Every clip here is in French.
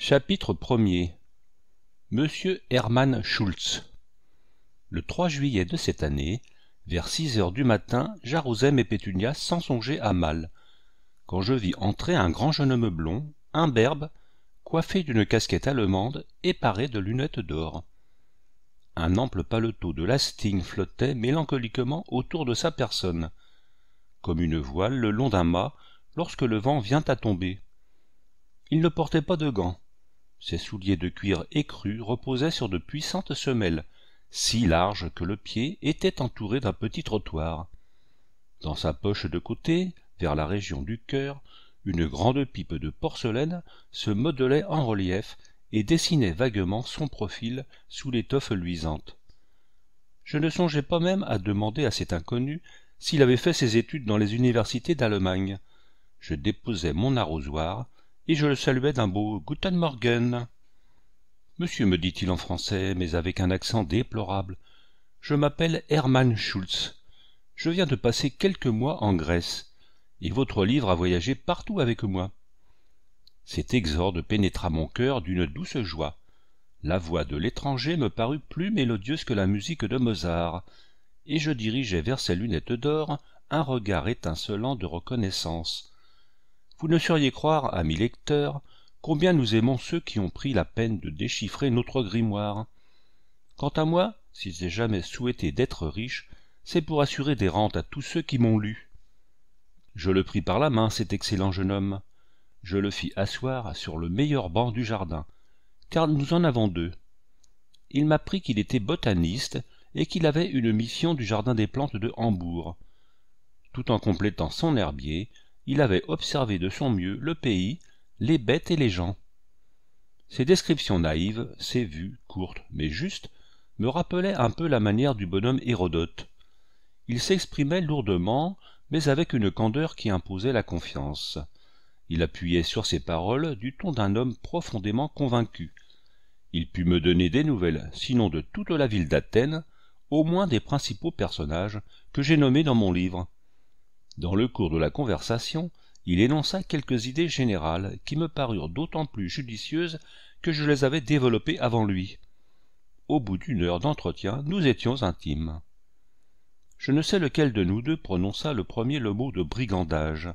Chapitre 1 Monsieur Hermann Schulz Le 3 juillet de cette année, vers six heures du matin, j'arrosais mes pétunias sans songer à mal, quand je vis entrer un grand jeune homme blond, imberbe, coiffé d'une casquette allemande et paré de lunettes d'or. Un ample paletot de Lasting flottait mélancoliquement autour de sa personne, comme une voile le long d'un mât lorsque le vent vient à tomber. Il ne portait pas de gants ses souliers de cuir écrus reposaient sur de puissantes semelles, si larges que le pied était entouré d'un petit trottoir. Dans sa poche de côté, vers la région du cœur, une grande pipe de porcelaine se modelait en relief et dessinait vaguement son profil sous l'étoffe luisante. Je ne songeais pas même à demander à cet inconnu s'il avait fait ses études dans les universités d'Allemagne. Je déposai mon arrosoir, et je le saluais d'un beau Guten Morgen. Monsieur, me dit-il en français, mais avec un accent déplorable, je m'appelle Hermann Schulz. Je viens de passer quelques mois en Grèce, et votre livre a voyagé partout avec moi. Cet exorde pénétra mon cœur d'une douce joie. La voix de l'étranger me parut plus mélodieuse que la musique de Mozart, et je dirigeai vers ses lunettes d'or un regard étincelant de reconnaissance vous ne sauriez croire, amis lecteurs, combien nous aimons ceux qui ont pris la peine de déchiffrer notre grimoire. Quant à moi, si j'ai jamais souhaité d'être riche, c'est pour assurer des rentes à tous ceux qui m'ont lu. Je le pris par la main, cet excellent jeune homme. Je le fis asseoir sur le meilleur banc du jardin, car nous en avons deux. Il m'apprit qu'il était botaniste et qu'il avait une mission du jardin des plantes de Hambourg. Tout en complétant son herbier, il avait observé de son mieux le pays, les bêtes et les gens. Ses descriptions naïves, ses vues, courtes mais justes, me rappelaient un peu la manière du bonhomme Hérodote. Il s'exprimait lourdement, mais avec une candeur qui imposait la confiance. Il appuyait sur ses paroles du ton d'un homme profondément convaincu. Il put me donner des nouvelles, sinon de toute la ville d'Athènes, au moins des principaux personnages que j'ai nommés dans mon livre, dans le cours de la conversation, il énonça quelques idées générales qui me parurent d'autant plus judicieuses que je les avais développées avant lui. Au bout d'une heure d'entretien, nous étions intimes. Je ne sais lequel de nous deux prononça le premier le mot de brigandage.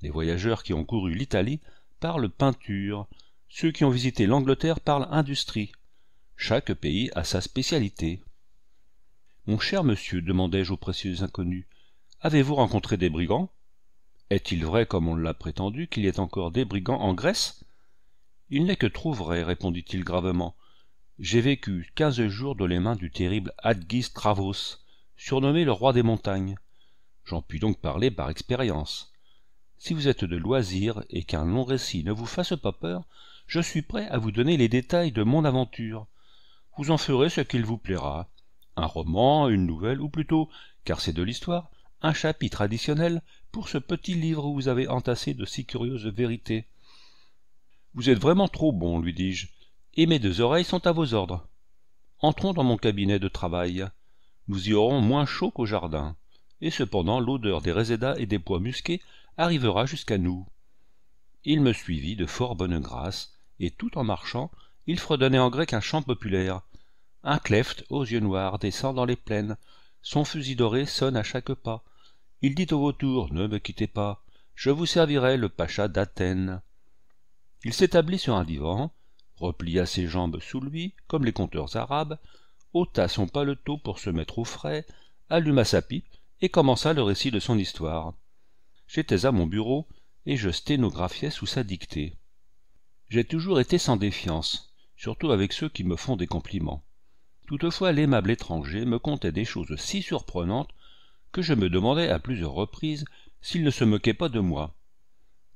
Les voyageurs qui ont couru l'Italie parlent peinture, ceux qui ont visité l'Angleterre parlent industrie. Chaque pays a sa spécialité. Mon cher monsieur, demandai-je au précieux inconnu, Avez-vous rencontré des brigands Est-il vrai, comme on l'a prétendu, qu'il y ait encore des brigands en Grèce Il n'est que trop vrai, répondit-il gravement. J'ai vécu quinze jours dans les mains du terrible Adgis Travos, surnommé le roi des montagnes. J'en puis donc parler par expérience. Si vous êtes de loisir et qu'un long récit ne vous fasse pas peur, je suis prêt à vous donner les détails de mon aventure. Vous en ferez ce qu'il vous plaira. Un roman, une nouvelle, ou plutôt, car c'est de l'histoire, un chapitre additionnel pour ce petit livre où vous avez entassé de si curieuses vérités. Vous êtes vraiment trop bon, lui dis-je, et mes deux oreilles sont à vos ordres. Entrons dans mon cabinet de travail. Nous y aurons moins chaud qu'au jardin, et cependant l'odeur des résédas et des pois musqués arrivera jusqu'à nous. Il me suivit de fort bonne grâce, et tout en marchant, il fredonnait en grec un chant populaire. Un cleft aux yeux noirs descend dans les plaines, son fusil doré sonne à chaque pas, il dit au vautour ne me quittez pas je vous servirai le pacha d'athènes il s'établit sur un divan replia ses jambes sous lui comme les conteurs arabes ôta son paletot pour se mettre au frais alluma sa pipe et commença le récit de son histoire j'étais à mon bureau et je sténographiais sous sa dictée j'ai toujours été sans défiance surtout avec ceux qui me font des compliments toutefois l'aimable étranger me contait des choses si surprenantes que je me demandais à plusieurs reprises s'il ne se moquait pas de moi.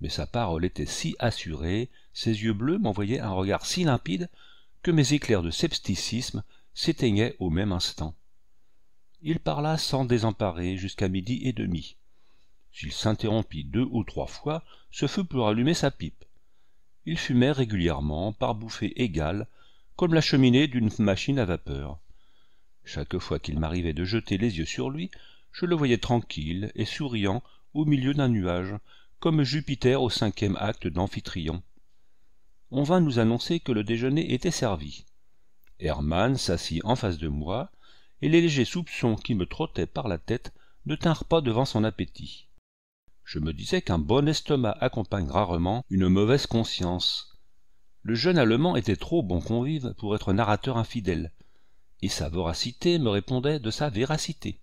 Mais sa parole était si assurée, ses yeux bleus m'envoyaient un regard si limpide, que mes éclairs de scepticisme s'éteignaient au même instant. Il parla sans désemparer jusqu'à midi et demi. S'il s'interrompit deux ou trois fois, ce fut pour allumer sa pipe. Il fumait régulièrement, par bouffées égales, comme la cheminée d'une machine à vapeur. Chaque fois qu'il m'arrivait de jeter les yeux sur lui, je le voyais tranquille et souriant au milieu d'un nuage, comme Jupiter au cinquième acte d'Amphitryon. On vint nous annoncer que le déjeuner était servi. Hermann s'assit en face de moi, et les légers soupçons qui me trottaient par la tête ne tinrent pas devant son appétit. Je me disais qu'un bon estomac accompagne rarement une mauvaise conscience. Le jeune Allemand était trop bon convive pour être narrateur infidèle, et sa voracité me répondait de sa véracité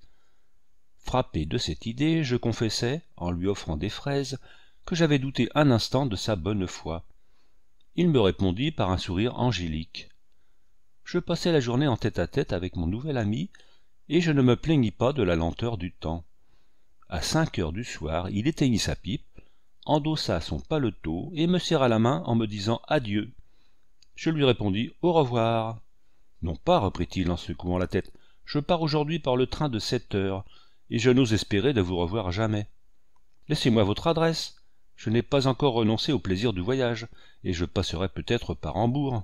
frappé de cette idée je confessai en lui offrant des fraises que j'avais douté un instant de sa bonne foi il me répondit par un sourire angélique je passai la journée en tête-à-tête avec mon nouvel ami et je ne me plaignis pas de la lenteur du temps à cinq heures du soir il éteignit sa pipe endossa son paletot et me serra la main en me disant adieu je lui répondis au revoir non pas reprit-il en secouant la tête je pars aujourd'hui par le train de sept heures et je n'ose espérer de vous revoir jamais. Laissez-moi votre adresse. Je n'ai pas encore renoncé au plaisir du voyage, et je passerai peut-être par Hambourg.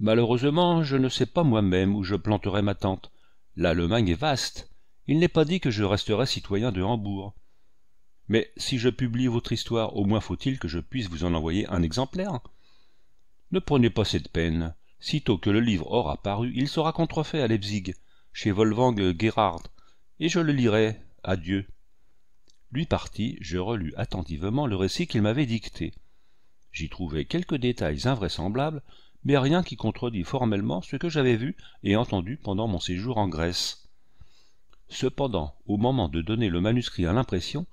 Malheureusement, je ne sais pas moi-même où je planterai ma tente. L'Allemagne est vaste. Il n'est pas dit que je resterai citoyen de Hambourg. Mais si je publie votre histoire, au moins faut-il que je puisse vous en envoyer un exemplaire. Ne prenez pas cette peine. Sitôt que le livre aura paru, il sera contrefait à Leipzig, chez Wolfgang et je le lirai. Adieu. Lui parti, je relus attentivement le récit qu'il m'avait dicté. J'y trouvai quelques détails invraisemblables, mais rien qui contredit formellement ce que j'avais vu et entendu pendant mon séjour en Grèce. Cependant, au moment de donner le manuscrit à l'impression,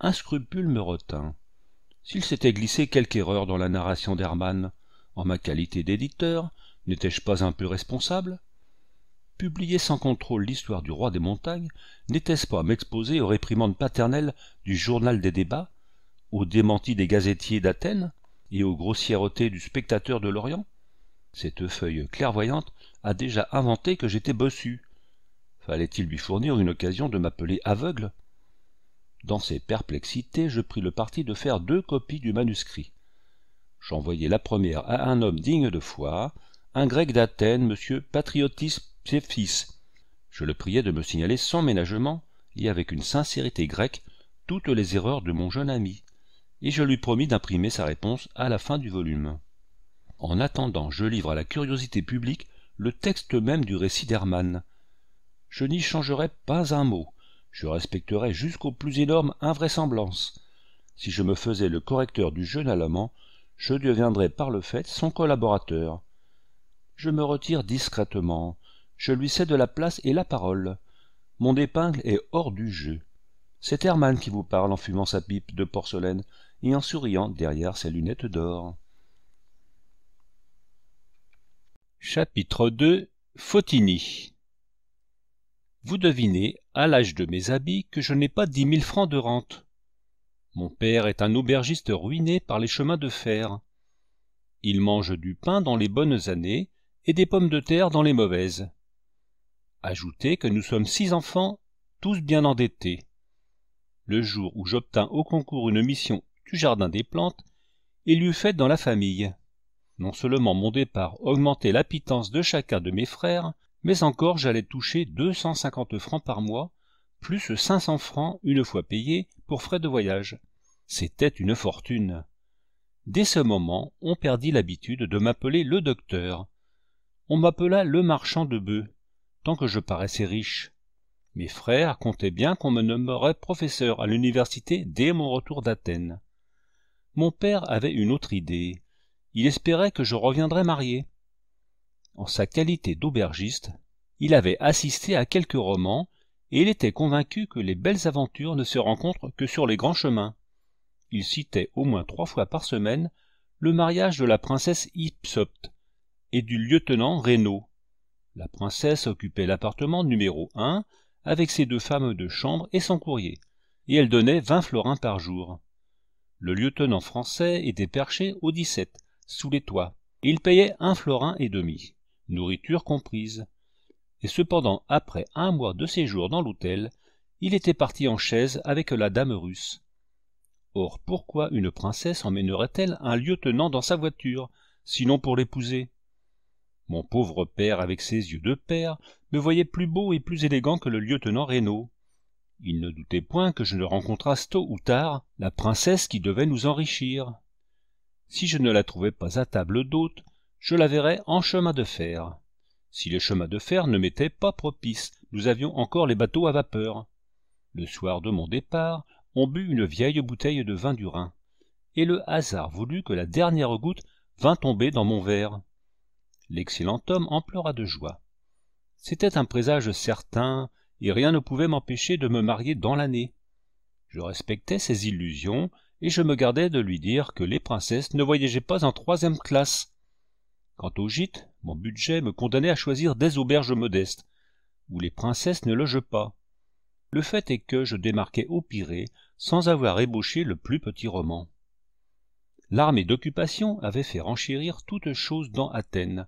un scrupule me retint. S'il s'était glissé quelque erreur dans la narration d'Hermann, en ma qualité d'éditeur, n'étais-je pas un peu responsable Publier sans contrôle l'histoire du roi des montagnes, n'était-ce pas m'exposer aux réprimandes paternelles du journal des débats, aux démentis des gazetiers d'Athènes et aux grossièretés du spectateur de l'Orient Cette feuille clairvoyante a déjà inventé que j'étais bossu. Fallait-il lui fournir une occasion de m'appeler aveugle Dans ces perplexités, je pris le parti de faire deux copies du manuscrit. J'envoyai la première à un homme digne de foi, un grec d'Athènes, monsieur Patriotisme ses fils. Je le priai de me signaler sans ménagement, et avec une sincérité grecque, toutes les erreurs de mon jeune ami, et je lui promis d'imprimer sa réponse à la fin du volume. En attendant, je livre à la curiosité publique le texte même du récit d'Hermann. Je n'y changerai pas un mot, je respecterai jusqu'aux plus énormes invraisemblances. Si je me faisais le correcteur du jeune allemand, je deviendrais par le fait son collaborateur. Je me retire discrètement, je lui cède la place et la parole mon épingle est hors du jeu c'est hermann qui vous parle en fumant sa pipe de porcelaine et en souriant derrière ses lunettes d'or chapitre ii Vous devinez, à l'âge de mes habits, que je n'ai pas dix mille francs de rente. Mon père est un aubergiste ruiné par les chemins de fer. Il mange du pain dans les bonnes années et des pommes de terre dans les mauvaises. Ajoutez que nous sommes six enfants, tous bien endettés. Le jour où j'obtins au concours une mission du Jardin des Plantes, il y eut fête dans la famille. Non seulement mon départ augmentait la de chacun de mes frères, mais encore j'allais toucher 250 francs par mois, plus 500 francs une fois payés pour frais de voyage. C'était une fortune. Dès ce moment, on perdit l'habitude de m'appeler le docteur. On m'appela le marchand de bœufs, tant que je paraissais riche. Mes frères comptaient bien qu'on me nommerait professeur à l'université dès mon retour d'Athènes. Mon père avait une autre idée. Il espérait que je reviendrais marié. En sa qualité d'aubergiste, il avait assisté à quelques romans et il était convaincu que les belles aventures ne se rencontrent que sur les grands chemins. Il citait au moins trois fois par semaine le mariage de la princesse Ipsopte et du lieutenant Reynaud, la princesse occupait l'appartement numéro un avec ses deux femmes de chambre et son courrier, et elle donnait vingt florins par jour. Le lieutenant français était perché au sept sous les toits, et il payait un florin et demi, nourriture comprise. Et cependant, après un mois de séjour dans l'hôtel, il était parti en chaise avec la dame russe. Or, pourquoi une princesse emmènerait-elle un lieutenant dans sa voiture, sinon pour l'épouser mon pauvre père avec ses yeux de père me voyait plus beau et plus élégant que le lieutenant reynaud il ne doutait point que je ne rencontrasse tôt ou tard la princesse qui devait nous enrichir si je ne la trouvais pas à table d'hôte je la verrais en chemin de fer si le chemin de fer ne m'était pas propice, nous avions encore les bateaux à vapeur le soir de mon départ on but une vieille bouteille de vin du rhin et le hasard voulut que la dernière goutte vint tomber dans mon verre l'excellent homme en pleura de joie. C'était un présage certain, et rien ne pouvait m'empêcher de me marier dans l'année. Je respectais ses illusions, et je me gardais de lui dire que les princesses ne voyageaient pas en troisième classe. Quant au gîte, mon budget me condamnait à choisir des auberges modestes, où les princesses ne logent pas. Le fait est que je démarquais au Pirée sans avoir ébauché le plus petit roman. L'armée d'occupation avait fait renchérir toutes choses dans Athènes,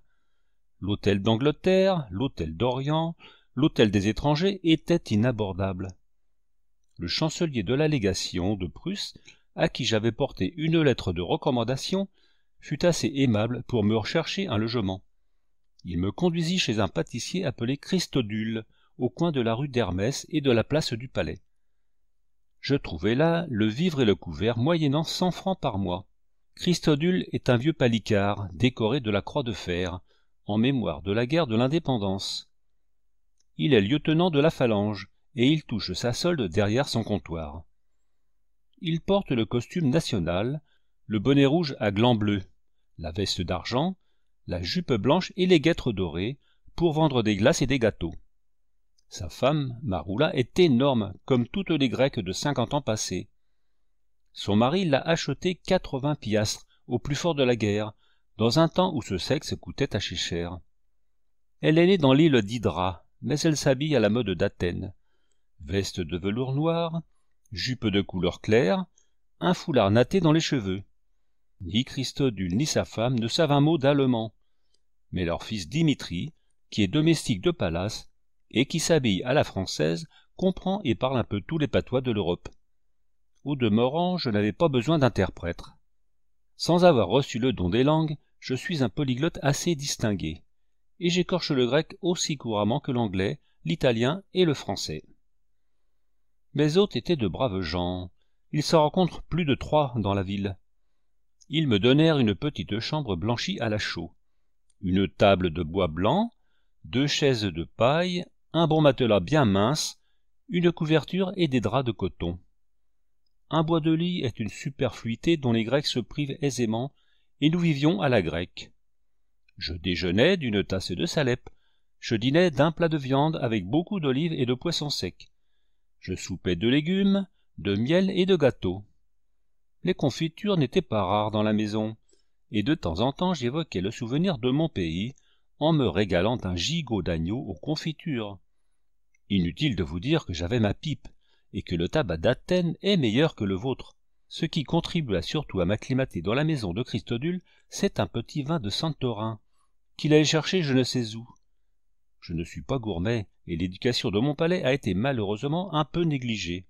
L'hôtel d'Angleterre, l'hôtel d'Orient, l'hôtel des étrangers étaient inabordables. Le chancelier de la légation de Prusse, à qui j'avais porté une lettre de recommandation, fut assez aimable pour me rechercher un logement. Il me conduisit chez un pâtissier appelé Christodule, au coin de la rue d'Hermès et de la place du Palais. Je trouvai là le vivre et le couvert moyennant cent francs par mois. Christodule est un vieux palicard, décoré de la croix de fer, en mémoire de la guerre de l'indépendance. Il est lieutenant de la Phalange et il touche sa solde derrière son comptoir. Il porte le costume national, le bonnet rouge à glands bleus, la veste d'argent, la jupe blanche et les guêtres dorées pour vendre des glaces et des gâteaux. Sa femme, Maroula, est énorme, comme toutes les Grecques de cinquante ans passés. Son mari l'a acheté quatre-vingts piastres, au plus fort de la guerre, dans un temps où ce sexe coûtait assez cher. Elle est née dans l'île d'Hydra, mais elle s'habille à la mode d'Athènes. Veste de velours noir, jupe de couleur claire, un foulard natté dans les cheveux. Ni Christodule ni sa femme ne savent un mot d'allemand. Mais leur fils Dimitri, qui est domestique de palace et qui s'habille à la française, comprend et parle un peu tous les patois de l'Europe. Au demeurant, je n'avais pas besoin d'interprète. Sans avoir reçu le don des langues, je suis un polyglotte assez distingué, et j'écorche le grec aussi couramment que l'anglais, l'italien et le français. Mes hôtes étaient de braves gens. Ils s'en rencontrent plus de trois dans la ville. Ils me donnèrent une petite chambre blanchie à la chaux, une table de bois blanc, deux chaises de paille, un bon matelas bien mince, une couverture et des draps de coton. Un bois de lit est une superfluité dont les Grecs se privent aisément et nous vivions à la grecque. Je déjeunais d'une tasse de salep, je dînais d'un plat de viande avec beaucoup d'olives et de poissons secs. Je soupais de légumes, de miel et de gâteaux. Les confitures n'étaient pas rares dans la maison, et de temps en temps j'évoquais le souvenir de mon pays en me régalant d'un gigot d'agneau aux confitures. Inutile de vous dire que j'avais ma pipe, et que le tabac d'Athènes est meilleur que le vôtre, ce qui contribua surtout à m'acclimater dans la maison de Christodule, c'est un petit vin de Santorin, qu'il allait chercher je ne sais où. Je ne suis pas gourmet, et l'éducation de mon palais a été malheureusement un peu négligée.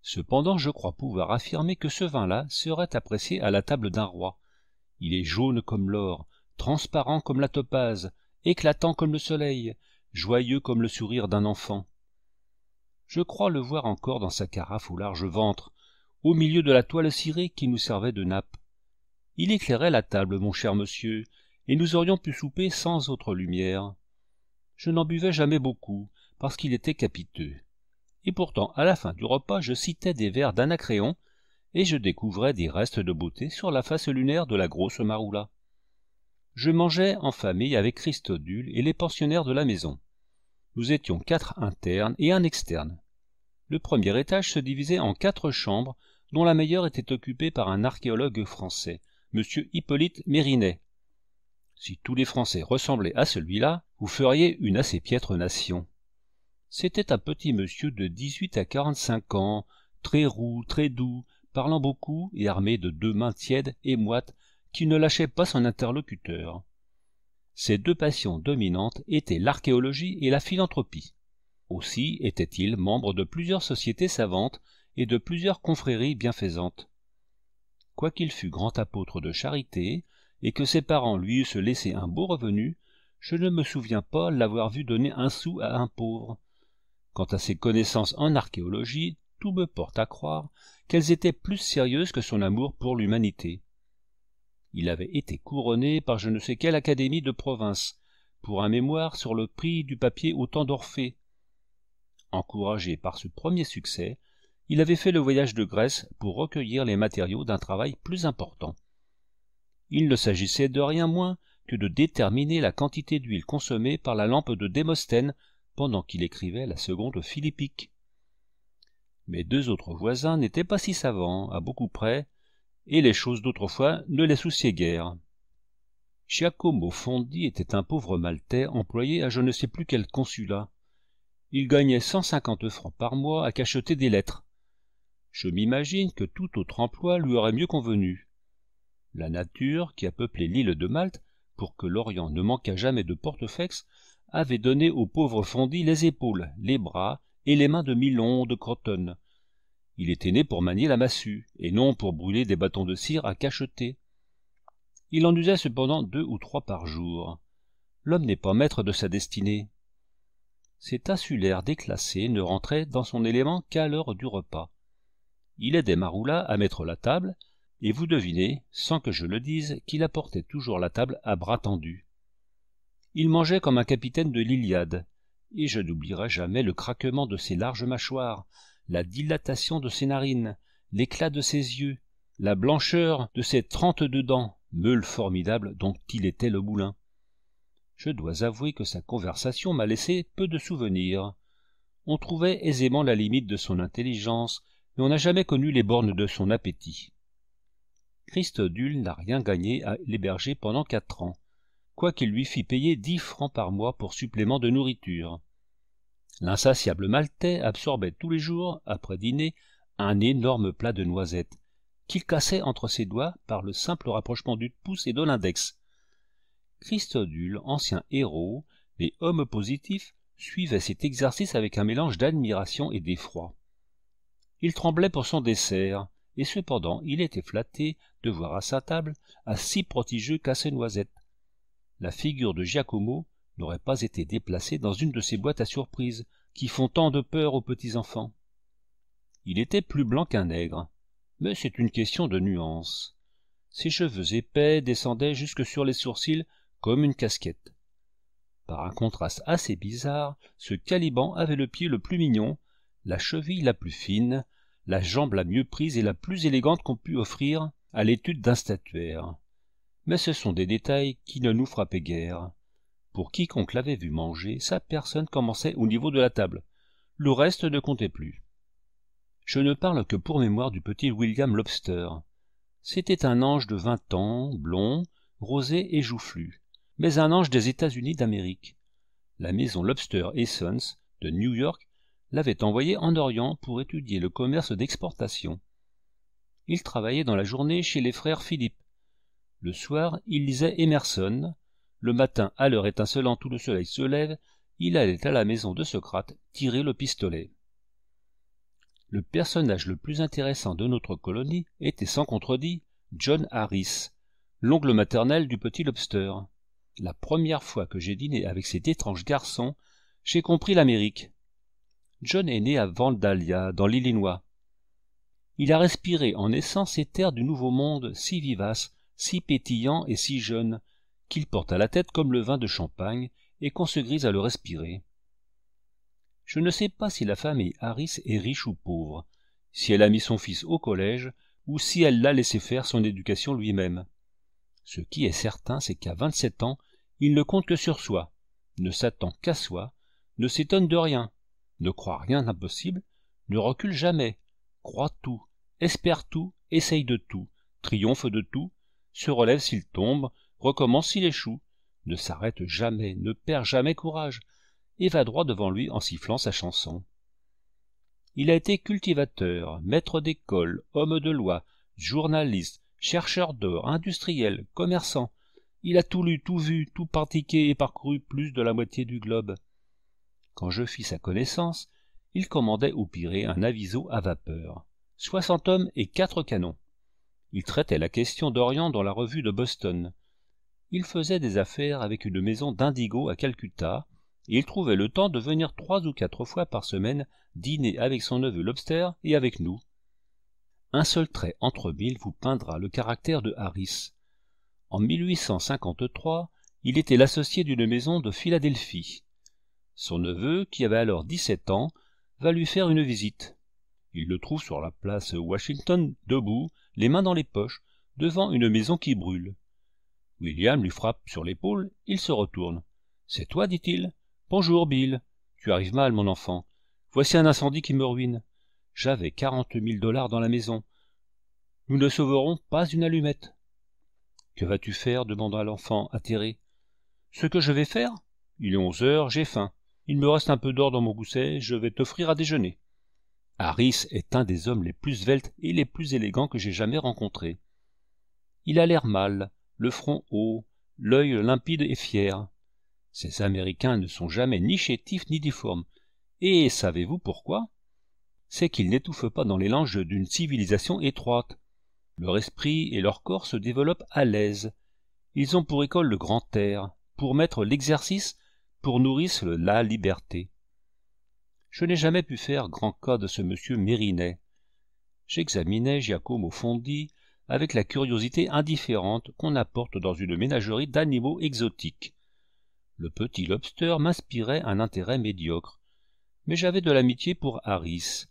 Cependant, je crois pouvoir affirmer que ce vin-là serait apprécié à la table d'un roi. Il est jaune comme l'or, transparent comme la topaze, éclatant comme le soleil, joyeux comme le sourire d'un enfant. Je crois le voir encore dans sa carafe au large ventre, au milieu de la toile cirée qui nous servait de nappe. Il éclairait la table, mon cher monsieur, et nous aurions pu souper sans autre lumière. Je n'en buvais jamais beaucoup, parce qu'il était capiteux. Et pourtant, à la fin du repas, je citais des vers d'Anacréon, et je découvrais des restes de beauté sur la face lunaire de la grosse Maroula. Je mangeais en famille avec Christodule et les pensionnaires de la maison. Nous étions quatre internes et un externe. Le premier étage se divisait en quatre chambres dont la meilleure était occupée par un archéologue français, M. Hippolyte Mérinet. Si tous les Français ressemblaient à celui-là, vous feriez une assez piètre nation. C'était un petit monsieur de dix-huit à quarante-cinq ans, très roux, très doux, parlant beaucoup et armé de deux mains tièdes et moites qui ne lâchaient pas son interlocuteur. Ses deux passions dominantes étaient l'archéologie et la philanthropie. Aussi était-il membre de plusieurs sociétés savantes et de plusieurs confréries bienfaisantes. Quoiqu'il fût grand apôtre de charité, et que ses parents lui eussent laissé un beau revenu, je ne me souviens pas l'avoir vu donner un sou à un pauvre. Quant à ses connaissances en archéologie, tout me porte à croire qu'elles étaient plus sérieuses que son amour pour l'humanité. Il avait été couronné par je ne sais quelle académie de province, pour un mémoire sur le prix du papier au temps d'Orphée. Encouragé par ce premier succès, il avait fait le voyage de Grèce pour recueillir les matériaux d'un travail plus important. Il ne s'agissait de rien moins que de déterminer la quantité d'huile consommée par la lampe de Démosthène pendant qu'il écrivait la seconde philippique. Mes deux autres voisins n'étaient pas si savants, à beaucoup près, et les choses d'autrefois ne les souciaient guère. Giacomo Fondi était un pauvre Maltais employé à je ne sais plus quel consulat. Il gagnait cent cinquante francs par mois à cacheter des lettres, je m'imagine que tout autre emploi lui aurait mieux convenu. La nature, qui a peuplé l'île de Malte pour que l'Orient ne manquât jamais de portefex, avait donné au pauvre fondis les épaules, les bras et les mains de Milon de Crotonne. Il était né pour manier la massue, et non pour brûler des bâtons de cire à cacheter. Il en usait cependant deux ou trois par jour. L'homme n'est pas maître de sa destinée. Cet insulaire déclassé ne rentrait dans son élément qu'à l'heure du repas. Il aidait Maroula à mettre la table, et vous devinez, sans que je le dise, qu'il apportait toujours la table à bras tendus. Il mangeait comme un capitaine de l'Iliade, et je n'oublierai jamais le craquement de ses larges mâchoires, la dilatation de ses narines, l'éclat de ses yeux, la blancheur de ses trente-deux dents, meule formidable dont il était le moulin. Je dois avouer que sa conversation m'a laissé peu de souvenirs. On trouvait aisément la limite de son intelligence mais on n'a jamais connu les bornes de son appétit. Christodule n'a rien gagné à l'héberger pendant quatre ans, quoiqu'il lui fît payer dix francs par mois pour supplément de nourriture. L'insatiable Maltais absorbait tous les jours, après dîner, un énorme plat de noisettes, qu'il cassait entre ses doigts par le simple rapprochement du pouce et de l'index. Christodule, ancien héros, et homme positif, suivait cet exercice avec un mélange d'admiration et d'effroi il tremblait pour son dessert, et cependant il était flatté de voir à sa table un si prodigieux casse-noisette. La figure de Giacomo n'aurait pas été déplacée dans une de ces boîtes à surprises qui font tant de peur aux petits enfants. Il était plus blanc qu'un nègre, mais c'est une question de nuance. Ses cheveux épais descendaient jusque sur les sourcils comme une casquette. Par un contraste assez bizarre, ce caliban avait le pied le plus mignon, la cheville la plus fine, la jambe la mieux prise et la plus élégante qu'on pût offrir à l'étude d'un statuaire. Mais ce sont des détails qui ne nous frappaient guère. Pour quiconque l'avait vu manger, sa personne commençait au niveau de la table. Le reste ne comptait plus. Je ne parle que pour mémoire du petit William Lobster. C'était un ange de vingt ans, blond, rosé et joufflu, mais un ange des États-Unis d'Amérique. La maison Lobster et Sons de New York l'avait envoyé en Orient pour étudier le commerce d'exportation. Il travaillait dans la journée chez les frères Philippe. Le soir, il lisait Emerson. Le matin, à l'heure étincelante où le soleil se lève, il allait à la maison de Socrate tirer le pistolet. Le personnage le plus intéressant de notre colonie était sans contredit John Harris, l'oncle maternel du petit lobster. La première fois que j'ai dîné avec cet étrange garçon, j'ai compris l'Amérique. John est né à Vandalia, dans l'Illinois. Il a respiré en naissant ces terres du Nouveau Monde si vivaces, si pétillants et si jeunes, qu'il porte à la tête comme le vin de champagne et qu'on se grise à le respirer. Je ne sais pas si la famille Harris est riche ou pauvre, si elle a mis son fils au collège ou si elle l'a laissé faire son éducation lui-même. Ce qui est certain, c'est qu'à vingt-sept ans, il ne compte que sur soi, ne s'attend qu'à soi, ne s'étonne de rien, ne croit rien d'impossible, ne recule jamais, croit tout, espère tout, essaye de tout, triomphe de tout, se relève s'il tombe, recommence s'il échoue, ne s'arrête jamais, ne perd jamais courage, et va droit devant lui en sifflant sa chanson. Il a été cultivateur, maître d'école, homme de loi, journaliste, chercheur d'or, industriel, commerçant. Il a tout lu, tout vu, tout pratiqué et parcouru plus de la moitié du globe quand je fis sa connaissance, il commandait au piré un aviso à vapeur, soixante hommes et quatre canons. Il traitait la question d'Orient dans la revue de Boston. Il faisait des affaires avec une maison d'indigo à Calcutta, et il trouvait le temps de venir trois ou quatre fois par semaine dîner avec son neveu Lobster et avec nous. Un seul trait entre mille vous peindra le caractère de Harris. En 1853, il était l'associé d'une maison de Philadelphie. Son neveu, qui avait alors dix-sept ans, va lui faire une visite. Il le trouve sur la place Washington, debout, les mains dans les poches, devant une maison qui brûle. William lui frappe sur l'épaule, il se retourne. C'est toi, dit-il. Bonjour, Bill. Tu arrives mal, mon enfant. Voici un incendie qui me ruine. J'avais quarante mille dollars dans la maison. Nous ne sauverons pas une allumette. Que vas-tu faire demanda l'enfant atterré. Ce que je vais faire Il est onze heures, j'ai faim. Il me reste un peu d'or dans mon gousset, je vais t'offrir à déjeuner. Harris est un des hommes les plus sveltes et les plus élégants que j'ai jamais rencontrés. Il a l'air mal, le front haut, l'œil limpide et fier. Ces Américains ne sont jamais ni chétifs ni difformes. Et savez-vous pourquoi C'est qu'ils n'étouffent pas dans les langes d'une civilisation étroite. Leur esprit et leur corps se développent à l'aise. Ils ont pour école le grand air, pour maître l'exercice pour nourrice la liberté je n'ai jamais pu faire grand cas de ce monsieur mérinet j'examinais giacomo fondi avec la curiosité indifférente qu'on apporte dans une ménagerie d'animaux exotiques le petit lobster m'inspirait un intérêt médiocre mais j'avais de l'amitié pour harris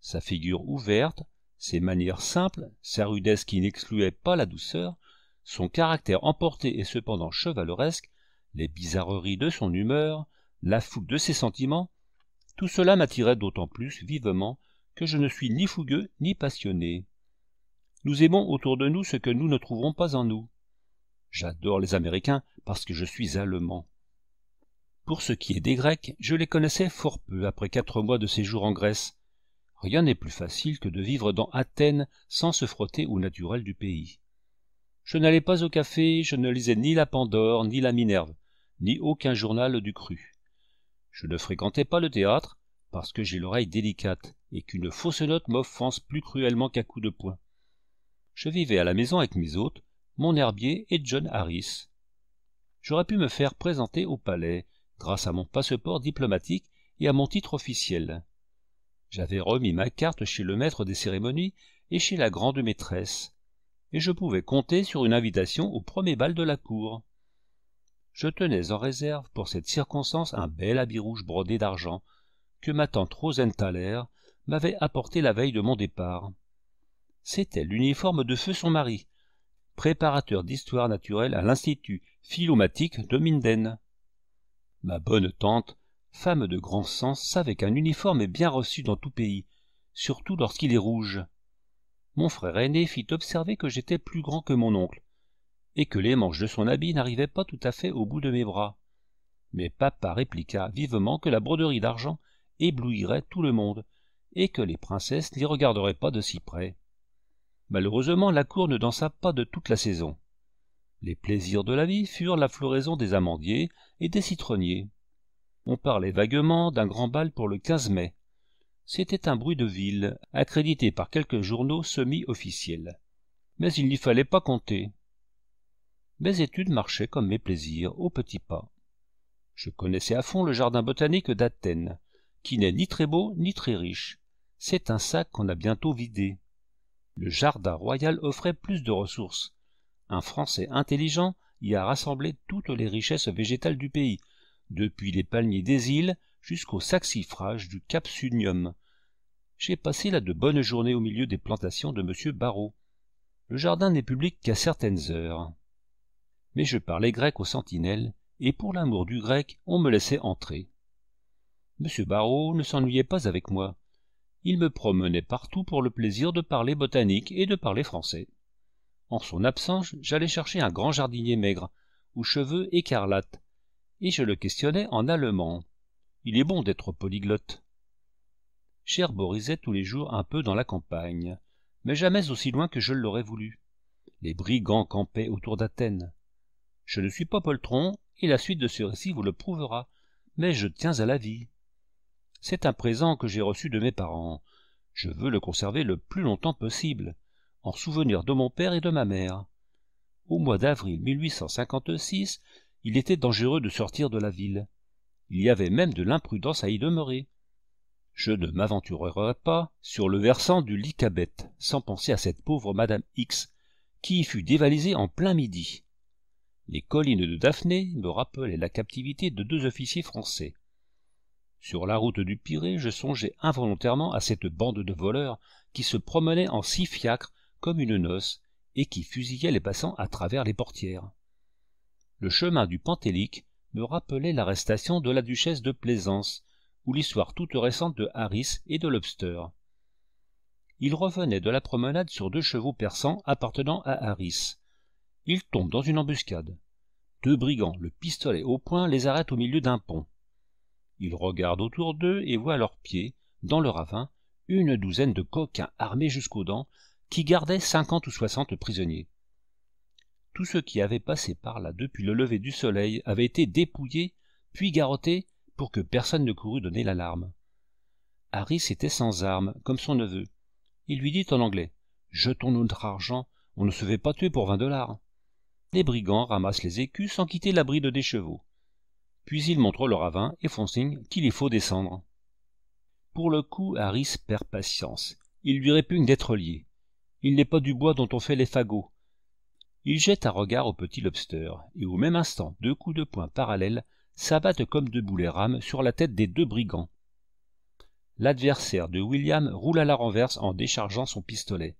sa figure ouverte ses manières simples sa rudesse qui n'excluait pas la douceur son caractère emporté et cependant chevaleresque les bizarreries de son humeur, la foule de ses sentiments, tout cela m'attirait d'autant plus vivement que je ne suis ni fougueux ni passionné. Nous aimons autour de nous ce que nous ne trouvons pas en nous. J'adore les Américains parce que je suis allemand. Pour ce qui est des Grecs, je les connaissais fort peu après quatre mois de séjour en Grèce. Rien n'est plus facile que de vivre dans Athènes sans se frotter au naturel du pays. Je n'allais pas au café, je ne lisais ni la Pandore ni la Minerve, ni aucun journal du cru. Je ne fréquentais pas le théâtre, parce que j'ai l'oreille délicate, et qu'une fausse note m'offense plus cruellement qu'un coup de poing. Je vivais à la maison avec mes hôtes, mon herbier et John Harris. J'aurais pu me faire présenter au palais, grâce à mon passeport diplomatique et à mon titre officiel. J'avais remis ma carte chez le maître des cérémonies et chez la grande maîtresse, et je pouvais compter sur une invitation au premier bal de la cour je tenais en réserve pour cette circonstance un bel habit rouge brodé d'argent que ma tante rosenthaler m'avait apporté la veille de mon départ c'était l'uniforme de feu son mari préparateur d'histoire naturelle à l'institut philomatique de minden ma bonne tante femme de grand sens savait qu'un uniforme est bien reçu dans tout pays surtout lorsqu'il est rouge mon frère aîné fit observer que j'étais plus grand que mon oncle et que les manches de son habit n'arrivaient pas tout à fait au bout de mes bras. Mais papa répliqua vivement que la broderie d'argent éblouirait tout le monde, et que les princesses n'y regarderaient pas de si près. Malheureusement, la cour ne dansa pas de toute la saison. Les plaisirs de la vie furent la floraison des amandiers et des citronniers. On parlait vaguement d'un grand bal pour le 15 mai. C'était un bruit de ville, accrédité par quelques journaux semi-officiels. Mais il n'y fallait pas compter. Mes études marchaient comme mes plaisirs, au petit pas. Je connaissais à fond le jardin botanique d'Athènes, qui n'est ni très beau ni très riche. C'est un sac qu'on a bientôt vidé. Le jardin royal offrait plus de ressources. Un Français intelligent y a rassemblé toutes les richesses végétales du pays, depuis les palmiers des îles jusqu'au saxifrage du Cap J'ai passé là de bonnes journées au milieu des plantations de M. Barrault. Le jardin n'est public qu'à certaines heures mais je parlais grec aux sentinelles, et pour l'amour du grec, on me laissait entrer. M. Barrault ne s'ennuyait pas avec moi. Il me promenait partout pour le plaisir de parler botanique et de parler français. En son absence, j'allais chercher un grand jardinier maigre, aux cheveux écarlates, et je le questionnais en allemand. Il est bon d'être polyglotte. Cherborisait tous les jours un peu dans la campagne, mais jamais aussi loin que je l'aurais voulu. Les brigands campaient autour d'Athènes. Je ne suis pas poltron, et la suite de ce récit vous le prouvera, mais je tiens à la vie. C'est un présent que j'ai reçu de mes parents. Je veux le conserver le plus longtemps possible, en souvenir de mon père et de ma mère. Au mois d'avril 1856, il était dangereux de sortir de la ville. Il y avait même de l'imprudence à y demeurer. Je ne m'aventurerai pas sur le versant du Licabet sans penser à cette pauvre Madame X, qui y fut dévalisée en plein midi. Les collines de Daphné me rappelaient la captivité de deux officiers français. Sur la route du Pirée, je songeais involontairement à cette bande de voleurs qui se promenait en six fiacres comme une noce et qui fusillaient les passants à travers les portières. Le chemin du Pantélique me rappelait l'arrestation de la duchesse de Plaisance ou l'histoire toute récente de Harris et de Lobster. Il revenait de la promenade sur deux chevaux persans appartenant à Harris, ils tombent dans une embuscade. Deux brigands, le pistolet au poing, les arrêtent au milieu d'un pont. Ils regardent autour d'eux et voient à leurs pieds, dans le ravin, une douzaine de coquins armés jusqu'aux dents qui gardaient cinquante ou soixante prisonniers. Tout ce qui avait passé par là depuis le lever du soleil avait été dépouillés, puis garrotté, pour que personne ne courût donner l'alarme. Harris était sans armes, comme son neveu. Il lui dit en anglais Jetons notre argent, on ne se fait pas tuer pour vingt dollars les brigands ramassent les écus sans quitter l'abri de des chevaux. Puis ils montrent le ravin et font signe qu'il y faut descendre. Pour le coup, Harris perd patience. Il lui répugne d'être lié. Il n'est pas du bois dont on fait les fagots. Il jette un regard au petit lobster, et au même instant, deux coups de poing parallèles s'abattent comme deux boulets rames sur la tête des deux brigands. L'adversaire de William roule à la renverse en déchargeant son pistolet.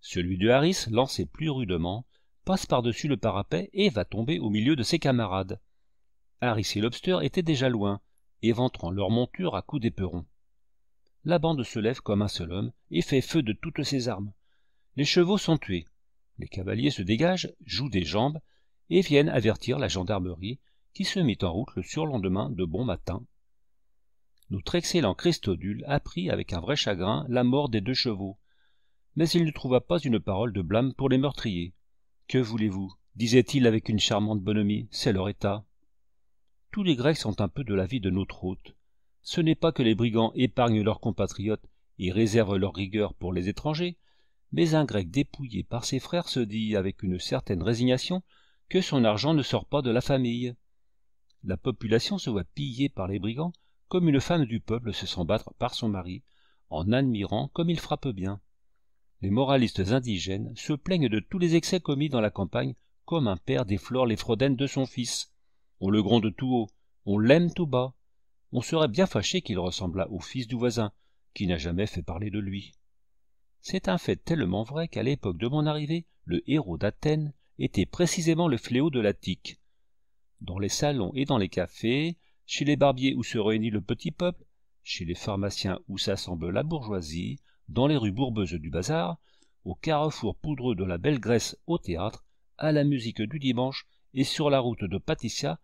Celui de Harris, lancé plus rudement, passe par-dessus le parapet et va tomber au milieu de ses camarades. Harris et Lobster étaient déjà loin, éventrant leur monture à coups d'éperon. La bande se lève comme un seul homme et fait feu de toutes ses armes. Les chevaux sont tués. Les cavaliers se dégagent, jouent des jambes et viennent avertir la gendarmerie qui se mit en route le surlendemain de bon matin. Notre excellent Christodule apprit avec un vrai chagrin la mort des deux chevaux, mais il ne trouva pas une parole de blâme pour les meurtriers. Que voulez-vous disait-il avec une charmante bonhomie, c'est leur état. Tous les Grecs sont un peu de la vie de notre hôte. Ce n'est pas que les brigands épargnent leurs compatriotes et réservent leur rigueur pour les étrangers, mais un Grec dépouillé par ses frères se dit avec une certaine résignation que son argent ne sort pas de la famille. La population se voit pillée par les brigands comme une femme du peuple se sent battre par son mari, en admirant comme il frappe bien les moralistes indigènes se plaignent de tous les excès commis dans la campagne, comme un père déflore les fraudaines de son fils. On le gronde tout haut, on l'aime tout bas. On serait bien fâché qu'il ressemblât au fils du voisin, qui n'a jamais fait parler de lui. C'est un fait tellement vrai qu'à l'époque de mon arrivée, le héros d'Athènes était précisément le fléau de l'Attique. Dans les salons et dans les cafés, chez les barbiers où se réunit le petit peuple, chez les pharmaciens où s'assemble la bourgeoisie, dans les rues bourbeuses du bazar, au carrefour poudreux de la Belle Grèce au théâtre, à la musique du dimanche et sur la route de Patissia,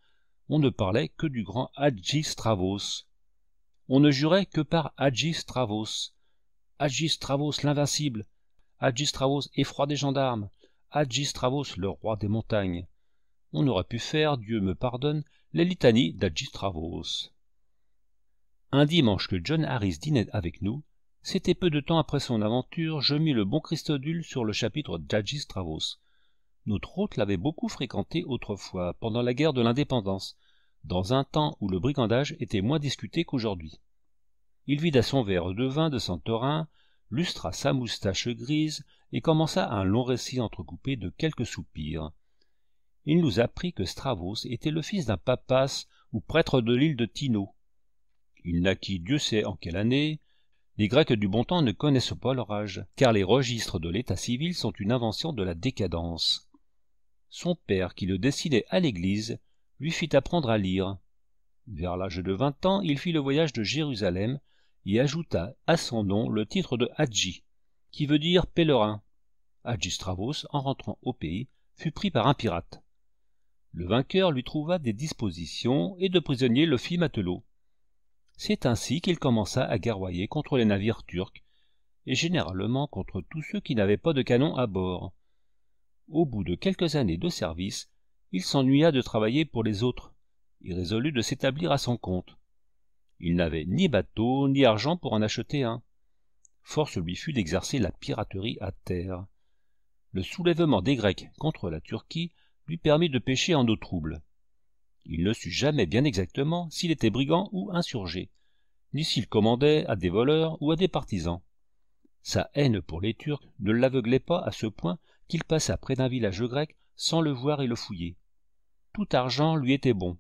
on ne parlait que du grand Hadji Stravos. On ne jurait que par Hadji Stravos. Hadji Stravos l'invincible, Hadji Stravos effroi des gendarmes, Hadji Stravos le roi des montagnes. On aurait pu faire, Dieu me pardonne, les litanies d'Hadji Stravos. Un dimanche que John Harris dînait avec nous, c'était peu de temps après son aventure, je mis le bon Christodule sur le chapitre d'Agis Stravos. Notre hôte l'avait beaucoup fréquenté autrefois, pendant la guerre de l'indépendance, dans un temps où le brigandage était moins discuté qu'aujourd'hui. Il vida son verre de vin de Santorin, lustra sa moustache grise et commença un long récit entrecoupé de quelques soupirs. Il nous apprit que Stravos était le fils d'un papas ou prêtre de l'île de Tino. Il naquit Dieu sait en quelle année, les Grecs du bon temps ne connaissent pas leur âge, car les registres de l'état civil sont une invention de la décadence. Son père, qui le décidait à l'église, lui fit apprendre à lire. Vers l'âge de vingt ans, il fit le voyage de Jérusalem et ajouta à son nom le titre de Hadji, qui veut dire pèlerin. Stravos, en rentrant au pays, fut pris par un pirate. Le vainqueur lui trouva des dispositions et de prisonniers le fit matelot. C'est ainsi qu'il commença à guerroyer contre les navires turcs, et généralement contre tous ceux qui n'avaient pas de canon à bord. Au bout de quelques années de service, il s'ennuya de travailler pour les autres, et résolut de s'établir à son compte. Il n'avait ni bateau ni argent pour en acheter un. Force lui fut d'exercer la piraterie à terre. Le soulèvement des Grecs contre la Turquie lui permit de pêcher en eau trouble. Il ne sut jamais bien exactement s'il était brigand ou insurgé, ni s'il commandait à des voleurs ou à des partisans. Sa haine pour les Turcs ne l'aveuglait pas à ce point qu'il passa près d'un village grec sans le voir et le fouiller. Tout argent lui était bon,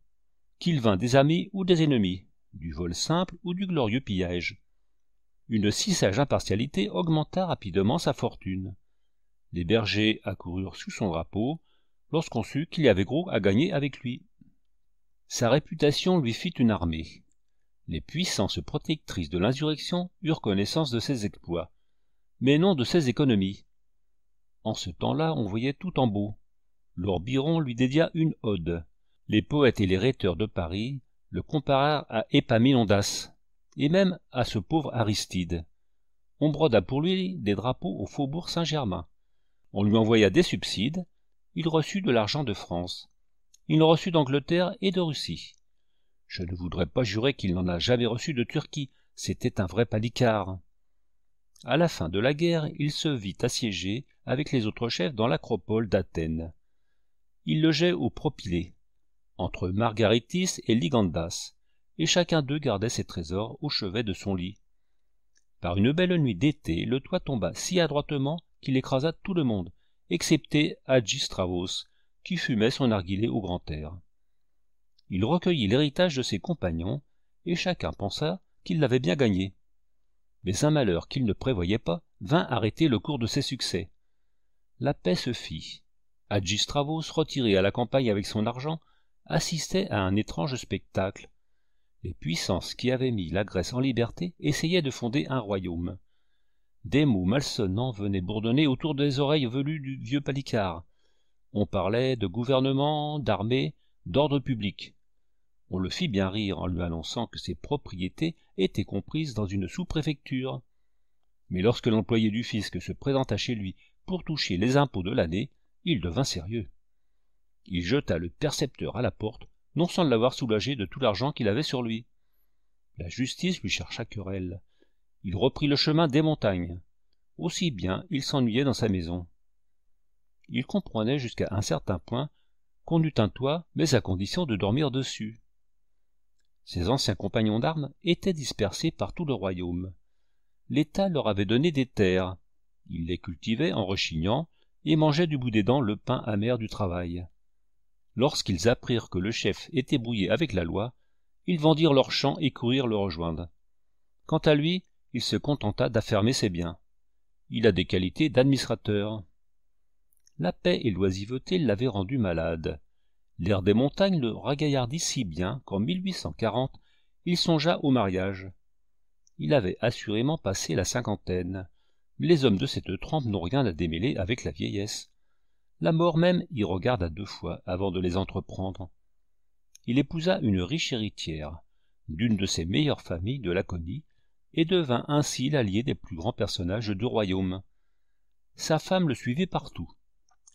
qu'il vînt des amis ou des ennemis, du vol simple ou du glorieux pillage. Une si sage impartialité augmenta rapidement sa fortune. Les bergers accoururent sous son drapeau lorsqu'on sut qu'il y avait gros à gagner avec lui. Sa réputation lui fit une armée. Les puissances protectrices de l'insurrection eurent connaissance de ses exploits, mais non de ses économies. En ce temps-là, on voyait tout en beau. Lord lui dédia une ode. Les poètes et les rhéteurs de Paris le comparèrent à Épaminondas, et même à ce pauvre Aristide. On broda pour lui des drapeaux au faubourg Saint-Germain. On lui envoya des subsides, il reçut de l'argent de France. Il le reçut d'Angleterre et de Russie. Je ne voudrais pas jurer qu'il n'en a jamais reçu de Turquie, c'était un vrai palicard. À la fin de la guerre, il se vit assiégé avec les autres chefs dans l'acropole d'Athènes. Il logeait au Propylée, entre Margaritis et Ligandas, et chacun d'eux gardait ses trésors au chevet de son lit. Par une belle nuit d'été, le toit tomba si adroitement qu'il écrasa tout le monde, excepté Agistravos, qui fumait son narguilé au grand air. Il recueillit l'héritage de ses compagnons, et chacun pensa qu'il l'avait bien gagné. Mais un malheur qu'il ne prévoyait pas vint arrêter le cours de ses succès. La paix se fit. Adjistravos, retiré à la campagne avec son argent, assistait à un étrange spectacle. Les puissances qui avaient mis la Grèce en liberté essayaient de fonder un royaume. Des mots malsonnants venaient bourdonner autour des oreilles velues du vieux palicard. On parlait de gouvernement, d'armée, d'ordre public. On le fit bien rire en lui annonçant que ses propriétés étaient comprises dans une sous-préfecture. Mais lorsque l'employé du fisc se présenta chez lui pour toucher les impôts de l'année, il devint sérieux. Il jeta le percepteur à la porte, non sans l'avoir soulagé de tout l'argent qu'il avait sur lui. La justice lui chercha querelle. Il reprit le chemin des montagnes. Aussi bien il s'ennuyait dans sa maison il comprenait jusqu'à un certain point qu'on eût un toit, mais à condition de dormir dessus. Ses anciens compagnons d'armes étaient dispersés par tout le royaume. L'État leur avait donné des terres. Ils les cultivaient en rechignant et mangeaient du bout des dents le pain amer du travail. Lorsqu'ils apprirent que le chef était brouillé avec la loi, ils vendirent leurs champs et coururent le rejoindre. Quant à lui, il se contenta d'affermer ses biens. Il a des qualités d'administrateur la paix et l'oisiveté l'avaient rendu malade. L'air des montagnes le ragaillardit si bien qu'en 1840, il songea au mariage. Il avait assurément passé la cinquantaine. Les hommes de cette trempe n'ont rien à démêler avec la vieillesse. La mort même y regarda deux fois avant de les entreprendre. Il épousa une riche héritière, d'une de ses meilleures familles de Laconie, et devint ainsi l'allié des plus grands personnages du royaume. Sa femme le suivait partout,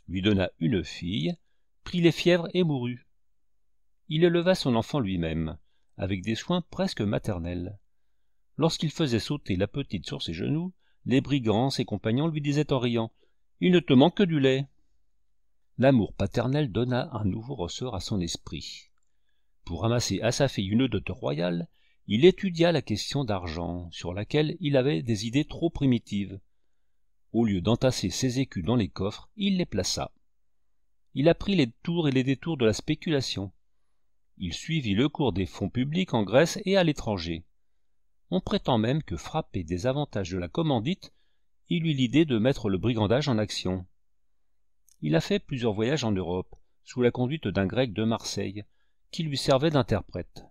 lui donna une fille, prit les fièvres et mourut. Il éleva son enfant lui-même, avec des soins presque maternels. Lorsqu'il faisait sauter la petite sur ses genoux, les brigands, ses compagnons, lui disaient en riant Il ne te manque que du lait. L'amour paternel donna un nouveau ressort à son esprit. Pour ramasser à sa fille une dot royale, il étudia la question d'argent, sur laquelle il avait des idées trop primitives au lieu d'entasser ses écus dans les coffres, il les plaça. Il apprit les tours et les détours de la spéculation. Il suivit le cours des fonds publics en Grèce et à l'étranger. On prétend même que, frappé des avantages de la commandite, il eut l'idée de mettre le brigandage en action. Il a fait plusieurs voyages en Europe, sous la conduite d'un grec de Marseille, qui lui servait d'interprète.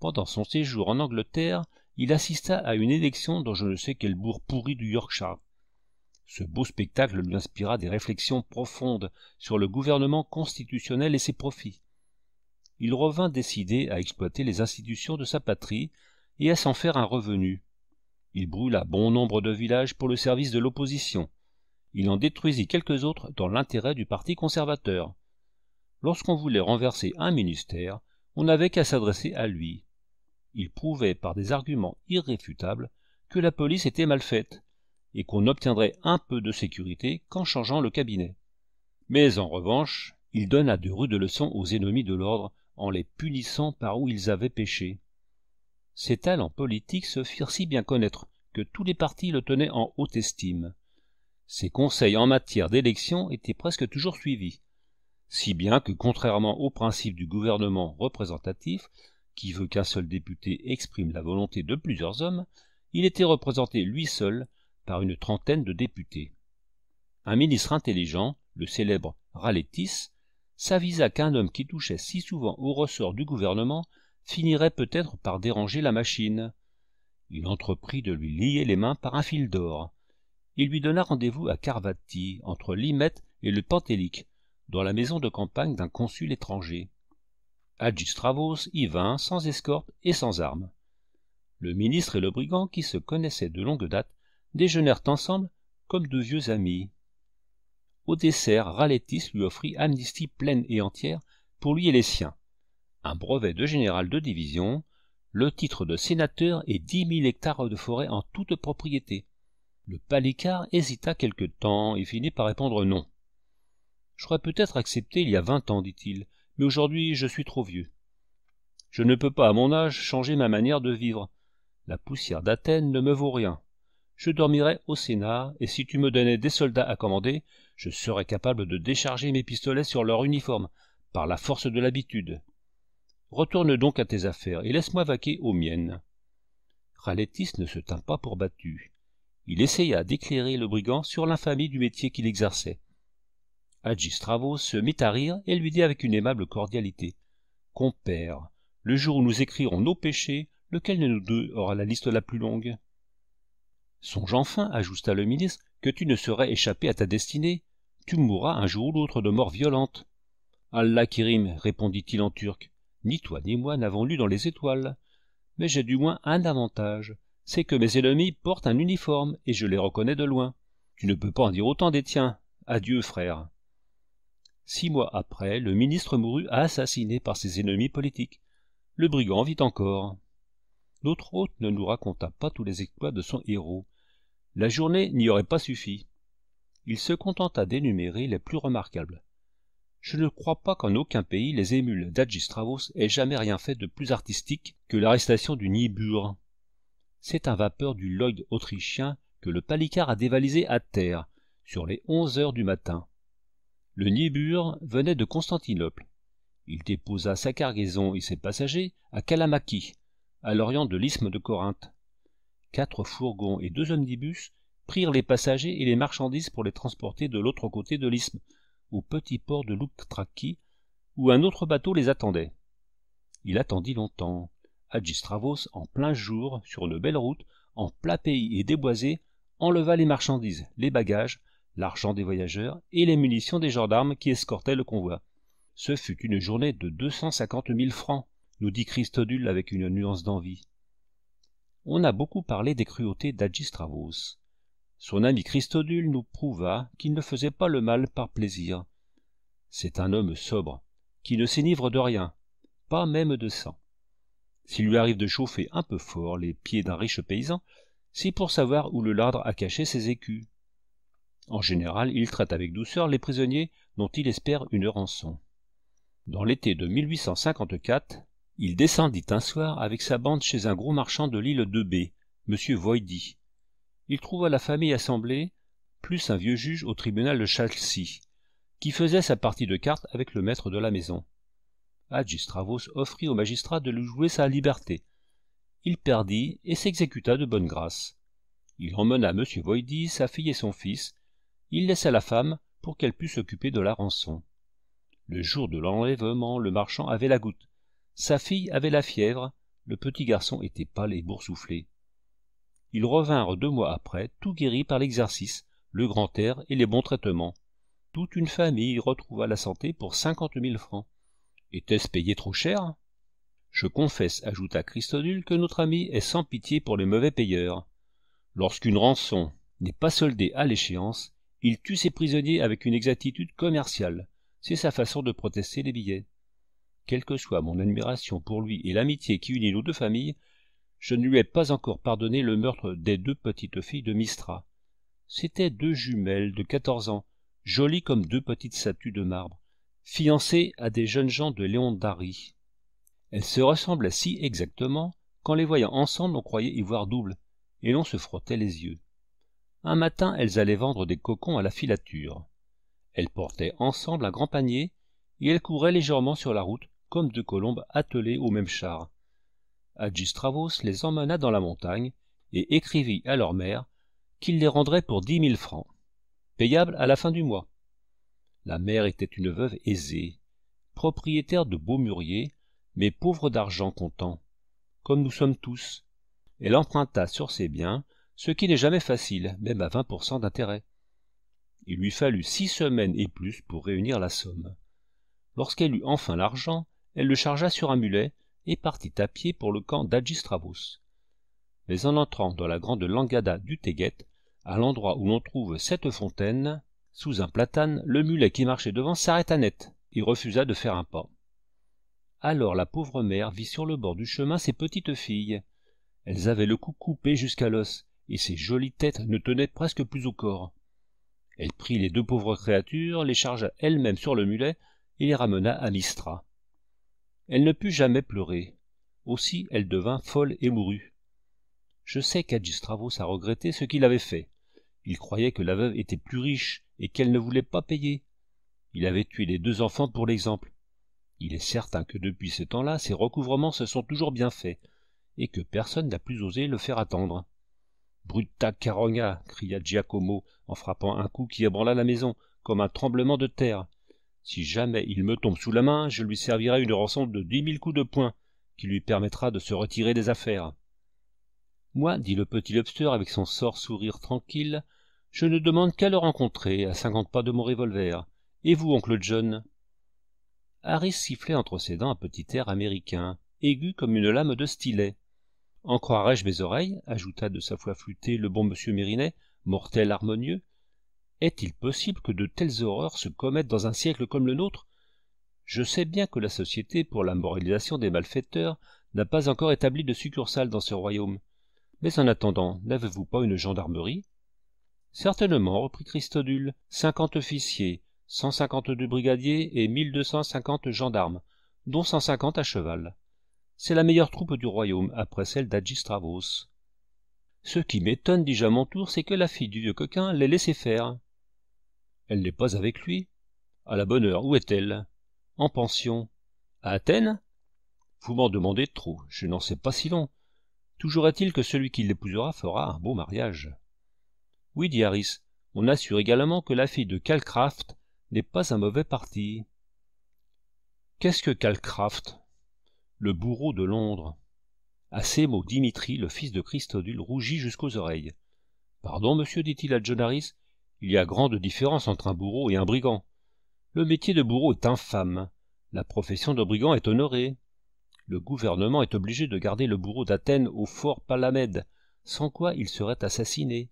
Pendant son séjour en Angleterre, il assista à une élection dans je ne sais quel bourg pourri du Yorkshire, ce beau spectacle lui inspira des réflexions profondes sur le gouvernement constitutionnel et ses profits. Il revint décidé à exploiter les institutions de sa patrie et à s'en faire un revenu. Il brûla bon nombre de villages pour le service de l'opposition. Il en détruisit quelques autres dans l'intérêt du Parti conservateur. Lorsqu'on voulait renverser un ministère, on n'avait qu'à s'adresser à lui. Il prouvait par des arguments irréfutables que la police était mal faite, et qu'on obtiendrait un peu de sécurité qu'en changeant le cabinet. Mais en revanche, il donna de rudes leçons aux ennemis de l'ordre en les punissant par où ils avaient péché. Ses talents politiques se firent si bien connaître que tous les partis le tenaient en haute estime. Ses conseils en matière d'élection étaient presque toujours suivis, si bien que, contrairement au principe du gouvernement représentatif, qui veut qu'un seul député exprime la volonté de plusieurs hommes, il était représenté lui seul par une trentaine de députés. Un ministre intelligent, le célèbre raletis s'avisa qu'un homme qui touchait si souvent au ressort du gouvernement finirait peut-être par déranger la machine. Il entreprit de lui lier les mains par un fil d'or. Il lui donna rendez-vous à Carvati, entre Limette et le Pentélique, dans la maison de campagne d'un consul étranger. Stravos y vint sans escorte et sans armes. Le ministre et le brigand, qui se connaissaient de longue date, déjeunèrent ensemble comme de vieux amis. Au dessert, Raletis lui offrit amnistie pleine et entière pour lui et les siens, un brevet de général de division, le titre de sénateur et dix mille hectares de forêt en toute propriété. Le palicard hésita quelque temps et finit par répondre non. J'aurais peut-être accepté il y a vingt ans, dit-il, mais aujourd'hui je suis trop vieux. Je ne peux pas, à mon âge, changer ma manière de vivre. La poussière d'Athènes ne me vaut rien je dormirais au Sénat, et si tu me donnais des soldats à commander, je serais capable de décharger mes pistolets sur leur uniforme, par la force de l'habitude. Retourne donc à tes affaires, et laisse-moi vaquer aux miennes. Ralletis ne se tint pas pour battu. Il essaya d'éclairer le brigand sur l'infamie du métier qu'il exerçait. Stravo se mit à rire et lui dit avec une aimable cordialité Compère, le jour où nous écrirons nos péchés, lequel de nous deux aura la liste la plus longue Songe enfin, ajusta le ministre, que tu ne serais échappé à ta destinée. Tu mourras un jour ou l'autre de mort violente. Allah Kirim, répondit-il en turc, ni toi ni moi n'avons lu dans les étoiles. Mais j'ai du moins un avantage, c'est que mes ennemis portent un uniforme et je les reconnais de loin. Tu ne peux pas en dire autant des tiens. Adieu, frère. Six mois après, le ministre mourut assassiné par ses ennemis politiques. Le brigand vit encore. Notre hôte ne nous raconta pas tous les exploits de son héros, la journée n'y aurait pas suffi. Il se contenta d'énumérer les plus remarquables. Je ne crois pas qu'en aucun pays les émules d'Agistravos aient jamais rien fait de plus artistique que l'arrestation du Nibur. C'est un vapeur du Lloyd autrichien que le palicard a dévalisé à terre, sur les onze heures du matin. Le Nibur venait de Constantinople. Il déposa sa cargaison et ses passagers à Kalamaki, à l'orient de l'isthme de Corinthe quatre fourgons et deux omnibus prirent les passagers et les marchandises pour les transporter de l'autre côté de l'isthme, au petit port de Louktraki, où un autre bateau les attendait. Il attendit longtemps. Adjistravos, en plein jour, sur une belle route, en plat pays et déboisé, enleva les marchandises, les bagages, l'argent des voyageurs et les munitions des gendarmes qui escortaient le convoi. Ce fut une journée de deux cent cinquante mille francs, nous dit Christodule avec une nuance d'envie on a beaucoup parlé des cruautés d'Agistravos, Son ami Christodule nous prouva qu'il ne faisait pas le mal par plaisir. C'est un homme sobre, qui ne s'énivre de rien, pas même de sang. S'il lui arrive de chauffer un peu fort les pieds d'un riche paysan, c'est pour savoir où le lardre a caché ses écus. En général, il traite avec douceur les prisonniers dont il espère une rançon. Dans l'été de 1854, il descendit un soir avec sa bande chez un gros marchand de l'île de b m Voïdi. il trouva la famille assemblée plus un vieux juge au tribunal de Chalcy, qui faisait sa partie de cartes avec le maître de la maison agistravos offrit au magistrat de lui jouer sa liberté il perdit et s'exécuta de bonne grâce il emmena m Voïdi, sa fille et son fils il laissa la femme pour qu'elle pût s'occuper de la rançon le jour de l'enlèvement le marchand avait la goutte sa fille avait la fièvre, le petit garçon était pâle et boursouflé. Ils revinrent deux mois après, tout guéris par l'exercice, le grand air et les bons traitements. Toute une famille retrouva la santé pour cinquante mille francs. Était-ce payé trop cher Je confesse, ajouta Christodule, que notre ami est sans pitié pour les mauvais payeurs. Lorsqu'une rançon n'est pas soldée à l'échéance, il tue ses prisonniers avec une exactitude commerciale. C'est sa façon de protester les billets quelle que soit mon admiration pour lui et l'amitié qui unit nos deux familles, je ne lui ai pas encore pardonné le meurtre des deux petites filles de Mistra. C'étaient deux jumelles de quatorze ans, jolies comme deux petites statues de marbre, fiancées à des jeunes gens de Léon Dari. Elles se ressemblaient si exactement qu'en les voyant ensemble on croyait y voir double, et l'on se frottait les yeux. Un matin elles allaient vendre des cocons à la filature. Elles portaient ensemble un grand panier, et elles couraient légèrement sur la route, comme deux colombes attelées au même char. Travos les emmena dans la montagne et écrivit à leur mère qu'il les rendrait pour dix mille francs, payables à la fin du mois. La mère était une veuve aisée, propriétaire de beaux mûriers, mais pauvre d'argent comptant, comme nous sommes tous. Elle emprunta sur ses biens, ce qui n'est jamais facile, même à vingt pour cent d'intérêt. Il lui fallut six semaines et plus pour réunir la somme. Lorsqu'elle eut enfin l'argent, elle le chargea sur un mulet et partit à pied pour le camp d'Agistravos. Mais en entrant dans la grande Langada du Teguet, à l'endroit où l'on trouve cette fontaine, sous un platane, le mulet qui marchait devant s'arrêta net et refusa de faire un pas. Alors la pauvre mère vit sur le bord du chemin ses petites filles. Elles avaient le cou coupé jusqu'à l'os, et ses jolies têtes ne tenaient presque plus au corps. Elle prit les deux pauvres créatures, les chargea elle-même sur le mulet et les ramena à Mistra elle ne put jamais pleurer. Aussi elle devint folle et mourut. Je sais qu'Adjustravos a regretté ce qu'il avait fait. Il croyait que la veuve était plus riche et qu'elle ne voulait pas payer. Il avait tué les deux enfants pour l'exemple. Il est certain que depuis ce temps-là, ses recouvrements se sont toujours bien faits, et que personne n'a plus osé le faire attendre. Brutta carogna cria Giacomo en frappant un coup qui ébranla la maison, comme un tremblement de terre. Si jamais il me tombe sous la main, je lui servirai une rançon de dix mille coups de poing, qui lui permettra de se retirer des affaires. Moi, dit le petit lobster avec son sort sourire tranquille, je ne demande qu'à le rencontrer, à cinquante pas de mon revolver. Et vous, oncle John Harris sifflait entre ses dents un petit air américain, aigu comme une lame de stylet. En croirais-je mes oreilles ajouta de sa voix flûtée le bon monsieur Mérinet, mortel harmonieux, est-il possible que de telles horreurs se commettent dans un siècle comme le nôtre Je sais bien que la Société pour la moralisation des malfaiteurs n'a pas encore établi de succursale dans ce royaume. Mais en attendant, n'avez-vous pas une gendarmerie Certainement, reprit Christodule, cinquante officiers, cent cinquante-deux brigadiers et mille deux cent cinquante gendarmes, dont cent cinquante à cheval. C'est la meilleure troupe du royaume, après celle d'Adjistravos. Ce qui m'étonne, dis-je à mon tour, c'est que la fille du vieux coquin l'ait laissé faire. Elle n'est pas avec lui. À la bonne heure, où est-elle En pension. À Athènes Vous m'en demandez trop, je n'en sais pas si long. Toujours est-il que celui qui l'épousera fera un beau mariage. Oui, dit Harris, on assure également que la fille de Calcraft n'est pas un mauvais parti. Qu'est-ce que Calcraft Le bourreau de Londres. À ces mots, Dimitri, le fils de Christodule, rougit jusqu'aux oreilles. Pardon, monsieur, dit-il à John Harris, il y a grande différence entre un bourreau et un brigand. Le métier de bourreau est infâme. La profession de brigand est honorée. Le gouvernement est obligé de garder le bourreau d'Athènes au fort Palamède, sans quoi il serait assassiné.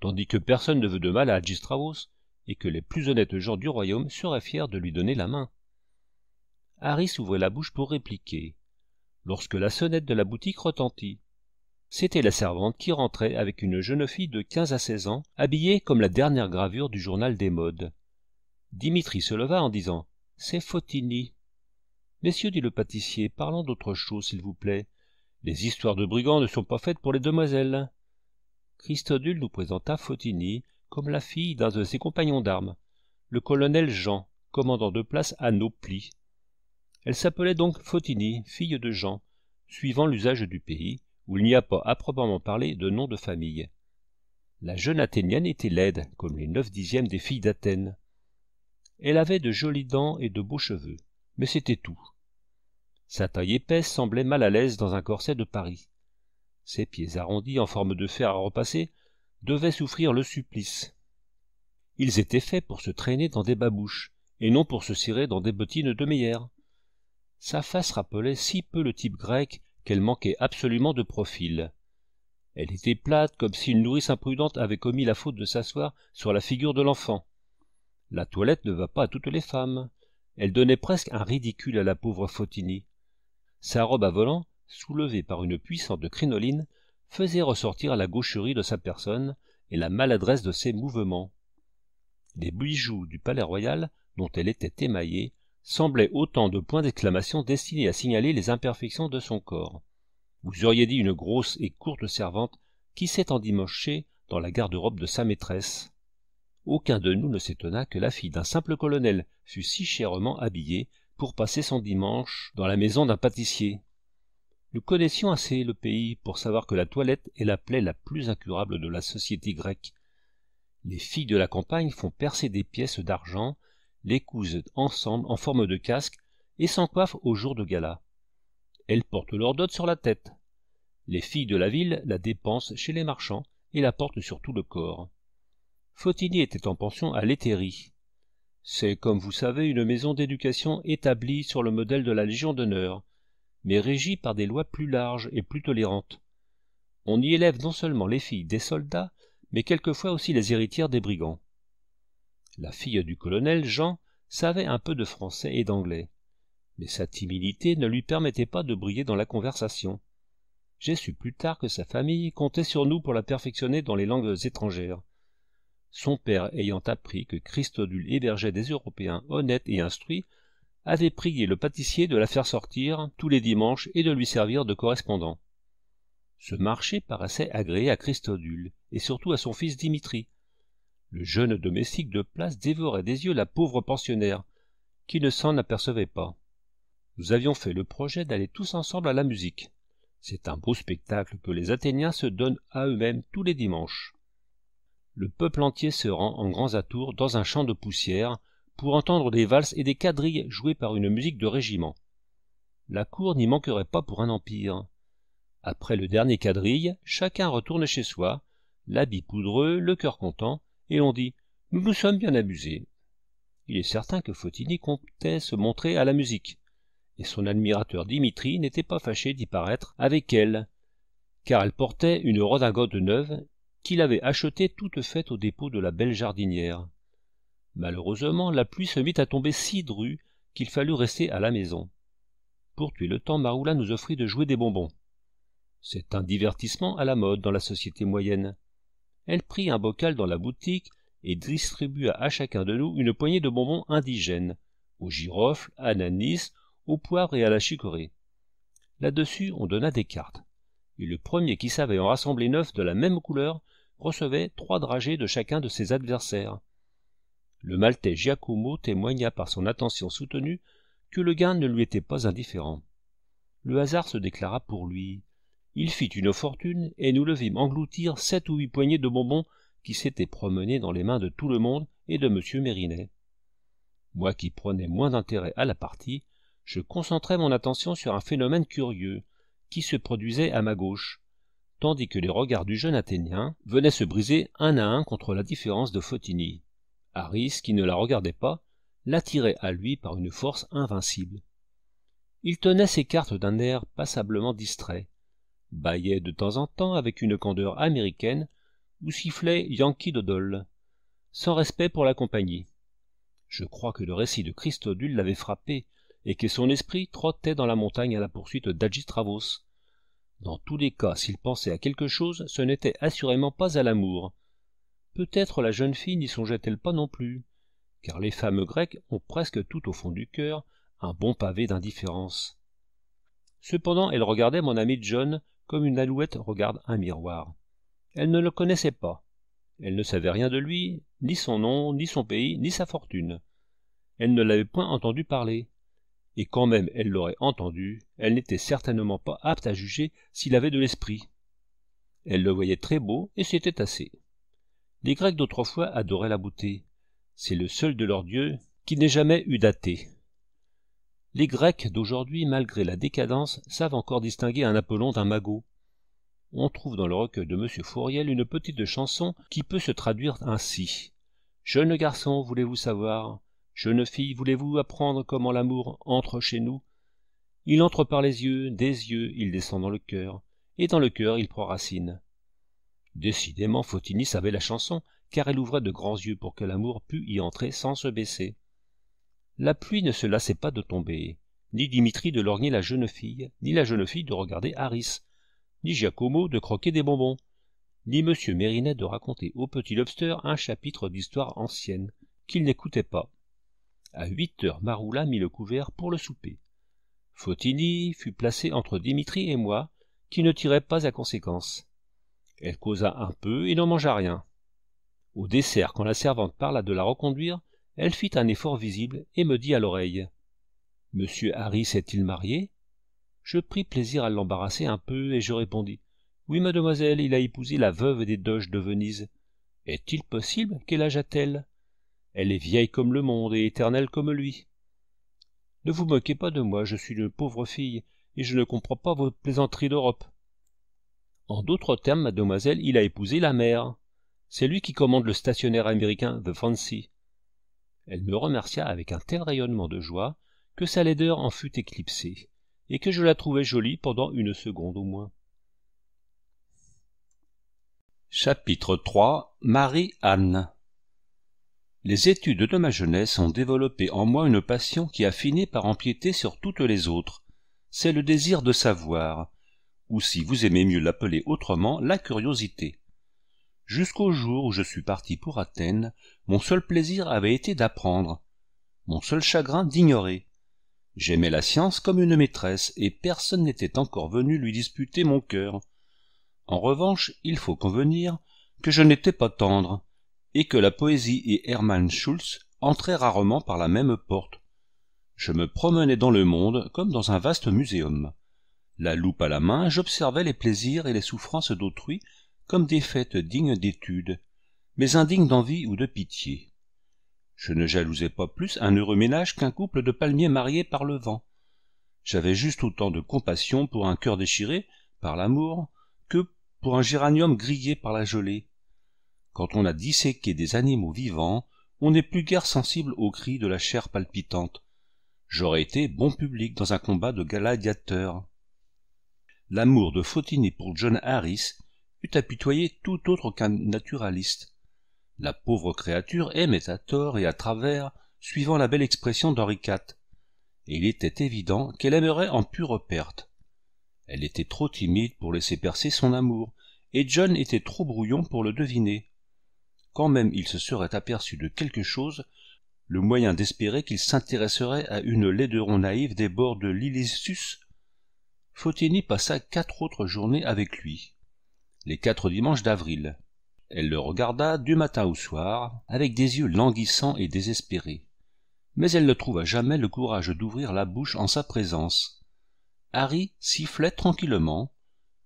Tandis que personne ne veut de mal à Agistraos, et que les plus honnêtes gens du royaume seraient fiers de lui donner la main. Harris ouvrait la bouche pour répliquer, lorsque la sonnette de la boutique retentit c'était la servante qui rentrait avec une jeune fille de quinze à seize ans habillée comme la dernière gravure du journal des modes dimitri se leva en disant c'est Fotini." messieurs dit le pâtissier parlons d'autre chose s'il vous plaît les histoires de brigands ne sont pas faites pour les demoiselles christodule nous présenta Fotini comme la fille d'un de ses compagnons d'armes le colonel jean commandant de place à nos plis elle s'appelait donc Fotini, fille de jean suivant l'usage du pays où il n'y a pas à proprement parler de nom de famille. La jeune Athénienne était laide, comme les neuf dixièmes des filles d'Athènes. Elle avait de jolies dents et de beaux cheveux, mais c'était tout. Sa taille épaisse semblait mal à l'aise dans un corset de Paris. Ses pieds arrondis en forme de fer à repasser devaient souffrir le supplice. Ils étaient faits pour se traîner dans des babouches, et non pour se serrer dans des bottines de meillère. Sa face rappelait si peu le type grec qu'elle manquait absolument de profil. Elle était plate comme si une nourrice imprudente avait commis la faute de s'asseoir sur la figure de l'enfant. La toilette ne va pas à toutes les femmes. Elle donnait presque un ridicule à la pauvre Fotini. Sa robe à volant, soulevée par une puissante crinoline, faisait ressortir la gaucherie de sa personne et la maladresse de ses mouvements. Les bijoux du palais royal, dont elle était émaillée, semblaient autant de points d'exclamation destinés à signaler les imperfections de son corps. Vous auriez dit une grosse et courte servante qui s'est endimochée dans la garde-robe de sa maîtresse. Aucun de nous ne s'étonna que la fille d'un simple colonel fût si chèrement habillée pour passer son dimanche dans la maison d'un pâtissier. Nous connaissions assez le pays pour savoir que la toilette est la plaie la plus incurable de la société grecque. Les filles de la campagne font percer des pièces d'argent les cousent ensemble en forme de casque et s'en coiffent au jour de gala. Elles portent leur dot sur la tête. Les filles de la ville la dépensent chez les marchands et la portent sur tout le corps. Fautigny était en pension à l'éthérie. C'est, comme vous savez, une maison d'éducation établie sur le modèle de la Légion d'honneur, mais régie par des lois plus larges et plus tolérantes. On y élève non seulement les filles des soldats, mais quelquefois aussi les héritières des brigands la fille du colonel Jean savait un peu de français et d'anglais, mais sa timidité ne lui permettait pas de briller dans la conversation. J'ai su plus tard que sa famille comptait sur nous pour la perfectionner dans les langues étrangères. Son père ayant appris que Christodule hébergeait des Européens honnêtes et instruits, avait prié le pâtissier de la faire sortir tous les dimanches et de lui servir de correspondant. Ce marché paraissait agréé à Christodule et surtout à son fils Dimitri, le jeune domestique de place dévorait des yeux la pauvre pensionnaire, qui ne s'en apercevait pas. Nous avions fait le projet d'aller tous ensemble à la musique. C'est un beau spectacle que les Athéniens se donnent à eux-mêmes tous les dimanches. Le peuple entier se rend en grands atours dans un champ de poussière pour entendre des valses et des quadrilles jouées par une musique de régiment. La cour n'y manquerait pas pour un empire. Après le dernier quadrille, chacun retourne chez soi, l'habit poudreux, le cœur content, et on dit Nous nous sommes bien amusés. Il est certain que Fotini comptait se montrer à la musique, et son admirateur Dimitri n'était pas fâché d'y paraître avec elle, car elle portait une redingote neuve qu'il avait achetée toute faite au dépôt de la belle jardinière. Malheureusement, la pluie se mit à tomber si drue qu'il fallut rester à la maison. Pour tuer le temps, Maroula nous offrit de jouer des bonbons. C'est un divertissement à la mode dans la société moyenne elle prit un bocal dans la boutique et distribua à chacun de nous une poignée de bonbons indigènes aux girofles à nanis, au poivre et à la chicorée là-dessus on donna des cartes et le premier qui savait en rassembler neuf de la même couleur recevait trois dragées de chacun de ses adversaires le maltais giacomo témoigna par son attention soutenue que le gain ne lui était pas indifférent le hasard se déclara pour lui il fit une fortune, et nous le vîmes engloutir sept ou huit poignées de bonbons qui s'étaient promenés dans les mains de tout le monde et de M. Mérinet. Moi qui prenais moins d'intérêt à la partie, je concentrais mon attention sur un phénomène curieux qui se produisait à ma gauche, tandis que les regards du jeune Athénien venaient se briser un à un contre la différence de Fotini. Harris, qui ne la regardait pas, l'attirait à lui par une force invincible. Il tenait ses cartes d'un air passablement distrait, baillait de temps en temps avec une candeur américaine ou sifflait yankee doodle sans respect pour la compagnie je crois que le récit de christodule l'avait frappé et que son esprit trottait dans la montagne à la poursuite Travos. dans tous les cas s'il pensait à quelque chose ce n'était assurément pas à l'amour peut-être la jeune fille n'y songeait-elle pas non plus car les femmes grecques ont presque tout au fond du cœur un bon pavé d'indifférence cependant elle regardait mon ami john comme une alouette regarde un miroir. Elle ne le connaissait pas. Elle ne savait rien de lui, ni son nom, ni son pays, ni sa fortune. Elle ne l'avait point entendu parler. Et quand même elle l'aurait entendu, elle n'était certainement pas apte à juger s'il avait de l'esprit. Elle le voyait très beau, et c'était assez. Les Grecs d'autrefois adoraient la beauté. C'est le seul de leurs dieux qui n'ait jamais eu d'athée. Les Grecs d'aujourd'hui, malgré la décadence, savent encore distinguer un Apollon d'un magot. On trouve dans le recueil de M. Fouriel une petite chanson qui peut se traduire ainsi. Jeune garçon, voulez-vous savoir Jeune fille, voulez-vous apprendre comment l'amour entre chez nous Il entre par les yeux, des yeux, il descend dans le cœur, et dans le cœur, il prend racine. Décidément, Fautini savait la chanson, car elle ouvrait de grands yeux pour que l'amour pût y entrer sans se baisser la pluie ne se lassait pas de tomber ni dimitri de lorgner la jeune fille ni la jeune fille de regarder harris ni giacomo de croquer des bonbons ni m mérinet de raconter au petit lobster un chapitre d'histoire ancienne qu'il n'écoutait pas à huit heures maroula mit le couvert pour le souper Fotini fut placée entre Dimitri et moi, qui ne tiraient pas à conséquence. Elle causa un peu et n'en mangea rien. Au dessert, quand la servante parla de la reconduire, elle fit un effort visible et me dit à l'oreille Monsieur Harris est il marié Je pris plaisir à l'embarrasser un peu et je répondis Oui, mademoiselle, il a épousé la veuve des doges de Venise. Est-il possible Quel âge a-t-elle Elle est vieille comme le monde et éternelle comme lui. Ne vous moquez pas de moi, je suis une pauvre fille et je ne comprends pas vos plaisanteries d'Europe. En d'autres termes, mademoiselle, il a épousé la mère. C'est lui qui commande le stationnaire américain The Fancy elle me remercia avec un tel rayonnement de joie que sa laideur en fut éclipsée et que je la trouvai jolie pendant une seconde au moins chapitre 3 marie-anne les études de ma jeunesse ont développé en moi une passion qui a fini par empiéter sur toutes les autres c'est le désir de savoir ou si vous aimez mieux l'appeler autrement la curiosité jusqu'au jour où je suis parti pour Athènes, mon seul plaisir avait été d'apprendre, mon seul chagrin d'ignorer. J'aimais la science comme une maîtresse, et personne n'était encore venu lui disputer mon cœur. En revanche, il faut convenir que je n'étais pas tendre, et que la poésie et Hermann Schulz entraient rarement par la même porte. Je me promenais dans le monde comme dans un vaste muséum. La loupe à la main, j'observais les plaisirs et les souffrances d'autrui comme des fêtes dignes d'étude, mais indignes d'envie ou de pitié. Je ne jalousais pas plus un heureux ménage qu'un couple de palmiers mariés par le vent. J'avais juste autant de compassion pour un cœur déchiré par l'amour que pour un géranium grillé par la gelée. Quand on a disséqué des animaux vivants, on n'est plus guère sensible aux cris de la chair palpitante. J'aurais été bon public dans un combat de gladiateurs. L'amour de Fautini pour John Harris à apitoyé tout autre qu'un naturaliste. La pauvre créature aimait à tort et à travers, suivant la belle expression d'Henri IV, et il était évident qu'elle aimerait en pure perte. Elle était trop timide pour laisser percer son amour, et John était trop brouillon pour le deviner. Quand même il se serait aperçu de quelque chose, le moyen d'espérer qu'il s'intéresserait à une laideron naïve des bords de l'Ilissus, Fotini passa quatre autres journées avec lui les quatre dimanches d'avril. Elle le regarda du matin au soir, avec des yeux languissants et désespérés. Mais elle ne trouva jamais le courage d'ouvrir la bouche en sa présence. Harry sifflait tranquillement,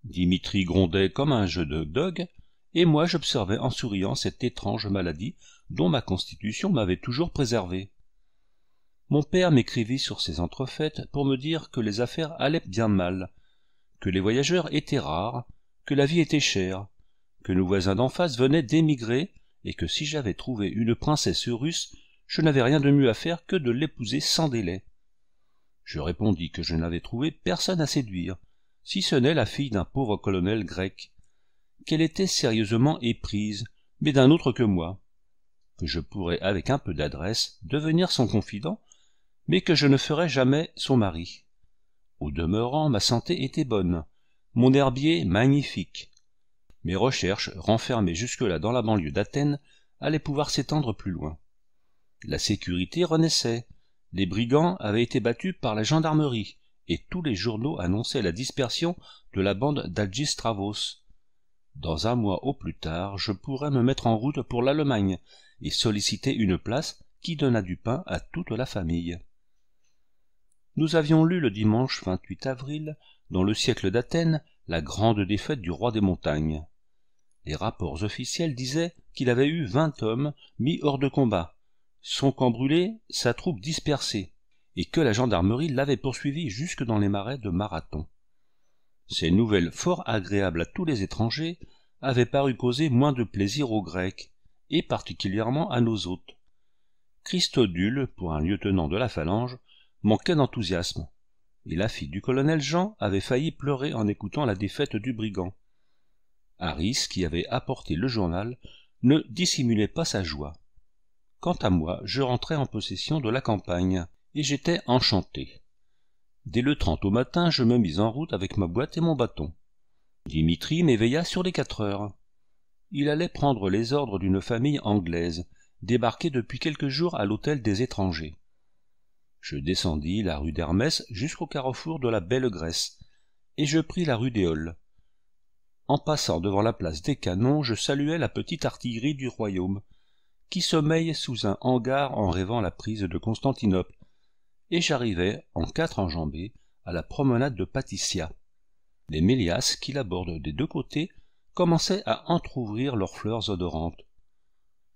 Dimitri grondait comme un jeu de dogue, et moi j'observais en souriant cette étrange maladie dont ma constitution m'avait toujours préservé. Mon père m'écrivit sur ces entrefaites pour me dire que les affaires allaient bien mal, que les voyageurs étaient rares, que la vie était chère, que nos voisins d'en face venaient d'émigrer, et que si j'avais trouvé une princesse russe, je n'avais rien de mieux à faire que de l'épouser sans délai. Je répondis que je n'avais trouvé personne à séduire, si ce n'est la fille d'un pauvre colonel grec, qu'elle était sérieusement éprise, mais d'un autre que moi, que je pourrais avec un peu d'adresse devenir son confident, mais que je ne ferais jamais son mari. Au demeurant, ma santé était bonne, mon herbier magnifique mes recherches renfermées jusque-là dans la banlieue d'athènes allaient pouvoir s'étendre plus loin la sécurité renaissait les brigands avaient été battus par la gendarmerie et tous les journaux annonçaient la dispersion de la bande d'algistravos dans un mois au plus tard je pourrais me mettre en route pour l'allemagne et solliciter une place qui donnât du pain à toute la famille nous avions lu le dimanche avril dans le siècle d'Athènes, la grande défaite du roi des montagnes. Les rapports officiels disaient qu'il avait eu vingt hommes mis hors de combat, son camp brûlé, sa troupe dispersée, et que la gendarmerie l'avait poursuivi jusque dans les marais de Marathon. Ces nouvelles fort agréables à tous les étrangers avaient paru causer moins de plaisir aux Grecs, et particulièrement à nos hôtes. Christodule, pour un lieutenant de la phalange, manquait d'enthousiasme et la fille du colonel Jean avait failli pleurer en écoutant la défaite du brigand. Harris, qui avait apporté le journal, ne dissimulait pas sa joie. Quant à moi, je rentrais en possession de la campagne, et j'étais enchanté. Dès le 30 au matin, je me mis en route avec ma boîte et mon bâton. Dimitri m'éveilla sur les quatre heures. Il allait prendre les ordres d'une famille anglaise, débarquée depuis quelques jours à l'hôtel des étrangers je descendis la rue d'hermès jusqu'au carrefour de la belle grèce et je pris la rue d'éole en passant devant la place des canons je saluai la petite artillerie du royaume qui sommeille sous un hangar en rêvant la prise de constantinople et j'arrivai en quatre enjambées à la promenade de Paticia les mélias qui la bordent des deux côtés commençaient à entr'ouvrir leurs fleurs odorantes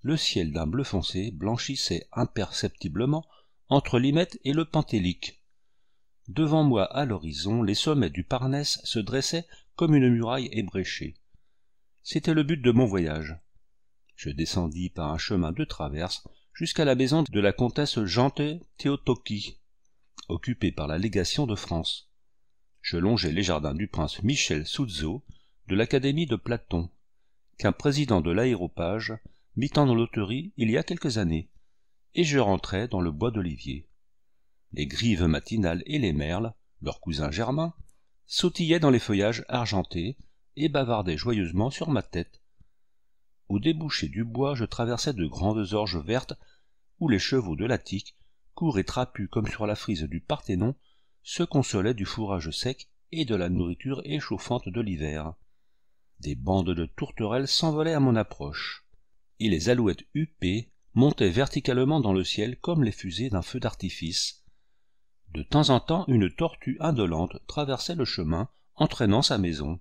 le ciel d'un bleu foncé blanchissait imperceptiblement entre Limette et le Pentélique. Devant moi, à l'horizon, les sommets du Parnasse se dressaient comme une muraille ébréchée. C'était le but de mon voyage. Je descendis par un chemin de traverse jusqu'à la maison de la comtesse Jante Teotoki, occupée par la légation de France. Je longeai les jardins du prince Michel Souzzo de l'Académie de Platon, qu'un président de l'aéropage mit en loterie il y a quelques années et je rentrais dans le bois d'olivier. Les grives matinales et les merles, leurs cousins germains, sautillaient dans les feuillages argentés et bavardaient joyeusement sur ma tête. Au débouché du bois, je traversais de grandes orges vertes où les chevaux de l'Attique, courts et trapus comme sur la frise du Parthénon, se consolaient du fourrage sec et de la nourriture échauffante de l'hiver. Des bandes de tourterelles s'envolaient à mon approche, et les alouettes huppées montaient verticalement dans le ciel comme les fusées d'un feu d'artifice. De temps en temps, une tortue indolente traversait le chemin, entraînant sa maison.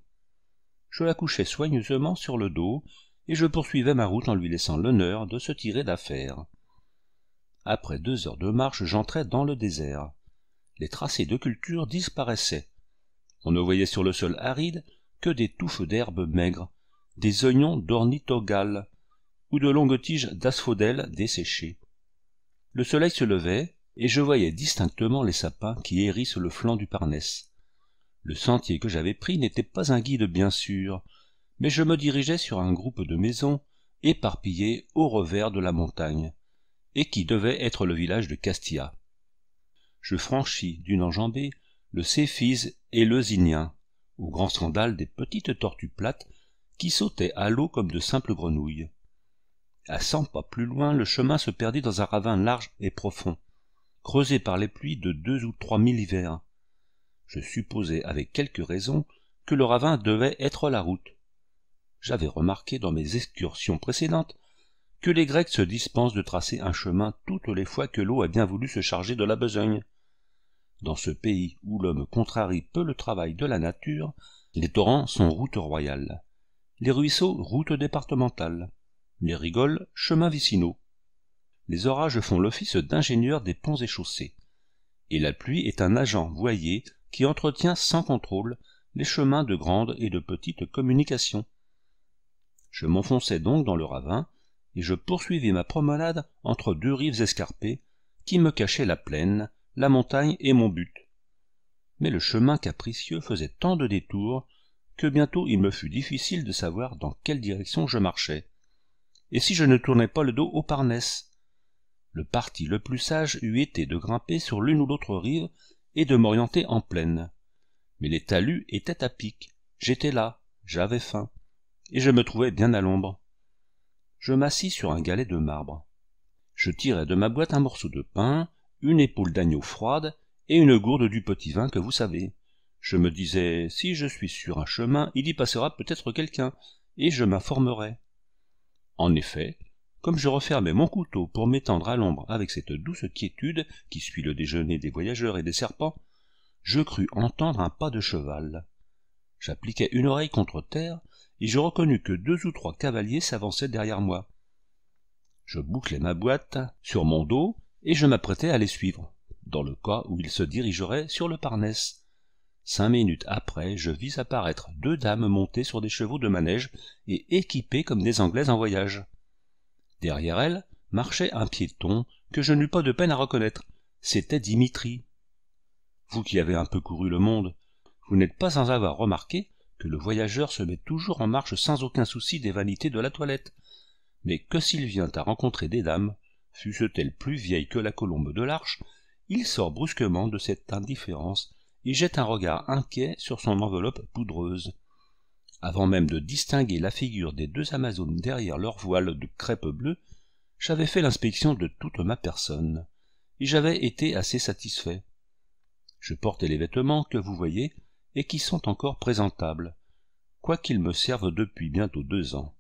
Je la couchais soigneusement sur le dos, et je poursuivais ma route en lui laissant l'honneur de se tirer d'affaire. Après deux heures de marche, j'entrais dans le désert. Les tracés de culture disparaissaient. On ne voyait sur le sol aride que des touffes d'herbes maigres, des oignons d'ornithogales, ou de longues tiges d'asphodèles desséchées. Le soleil se levait, et je voyais distinctement les sapins qui hérissent le flanc du Parnasse. Le sentier que j'avais pris n'était pas un guide bien sûr, mais je me dirigeais sur un groupe de maisons éparpillées au revers de la montagne, et qui devait être le village de Castilla. Je franchis d'une enjambée le Céphise et le Zinien, au grand scandale des petites tortues plates qui sautaient à l'eau comme de simples grenouilles. À cent pas plus loin, le chemin se perdit dans un ravin large et profond, creusé par les pluies de deux ou trois mille hivers. Je supposais avec quelque raison que le ravin devait être la route. J'avais remarqué dans mes excursions précédentes que les Grecs se dispensent de tracer un chemin toutes les fois que l'eau a bien voulu se charger de la besogne. Dans ce pays où l'homme contrarie peu le travail de la nature, les torrents sont routes royales, les ruisseaux routes départementales, les rigoles, chemins vicinaux. Les orages font l'office d'ingénieurs des ponts et chaussées, et la pluie est un agent voyé qui entretient sans contrôle les chemins de grande et de petite communication. Je m'enfonçai donc dans le ravin, et je poursuivis ma promenade entre deux rives escarpées qui me cachaient la plaine, la montagne et mon but. Mais le chemin capricieux faisait tant de détours que bientôt il me fut difficile de savoir dans quelle direction je marchais et si je ne tournais pas le dos au Parnasse. Le parti le plus sage eût été de grimper sur l'une ou l'autre rive et de m'orienter en plaine. Mais les talus étaient à pic, j'étais là, j'avais faim, et je me trouvais bien à l'ombre. Je m'assis sur un galet de marbre. Je tirai de ma boîte un morceau de pain, une épaule d'agneau froide et une gourde du petit vin que vous savez. Je me disais, si je suis sur un chemin, il y passera peut-être quelqu'un, et je m'informerai. En effet, comme je refermais mon couteau pour m'étendre à l'ombre avec cette douce quiétude qui suit le déjeuner des voyageurs et des serpents, je crus entendre un pas de cheval. J'appliquai une oreille contre terre, et je reconnus que deux ou trois cavaliers s'avançaient derrière moi. Je bouclai ma boîte sur mon dos, et je m'apprêtai à les suivre, dans le cas où ils se dirigeraient sur le Parnasse. Cinq minutes après, je vis apparaître deux dames montées sur des chevaux de manège et équipées comme des Anglaises en voyage. Derrière elles marchait un piéton que je n'eus pas de peine à reconnaître. C'était Dimitri. Vous qui avez un peu couru le monde, vous n'êtes pas sans avoir remarqué que le voyageur se met toujours en marche sans aucun souci des vanités de la toilette. Mais que s'il vient à rencontrer des dames, fût ce plus vieilles que la colombe de l'Arche, il sort brusquement de cette indifférence il jette un regard inquiet sur son enveloppe poudreuse. Avant même de distinguer la figure des deux Amazones derrière leur voile de crêpe bleue, j'avais fait l'inspection de toute ma personne, et j'avais été assez satisfait. Je portais les vêtements que vous voyez et qui sont encore présentables, quoiqu'ils me servent depuis bientôt deux ans.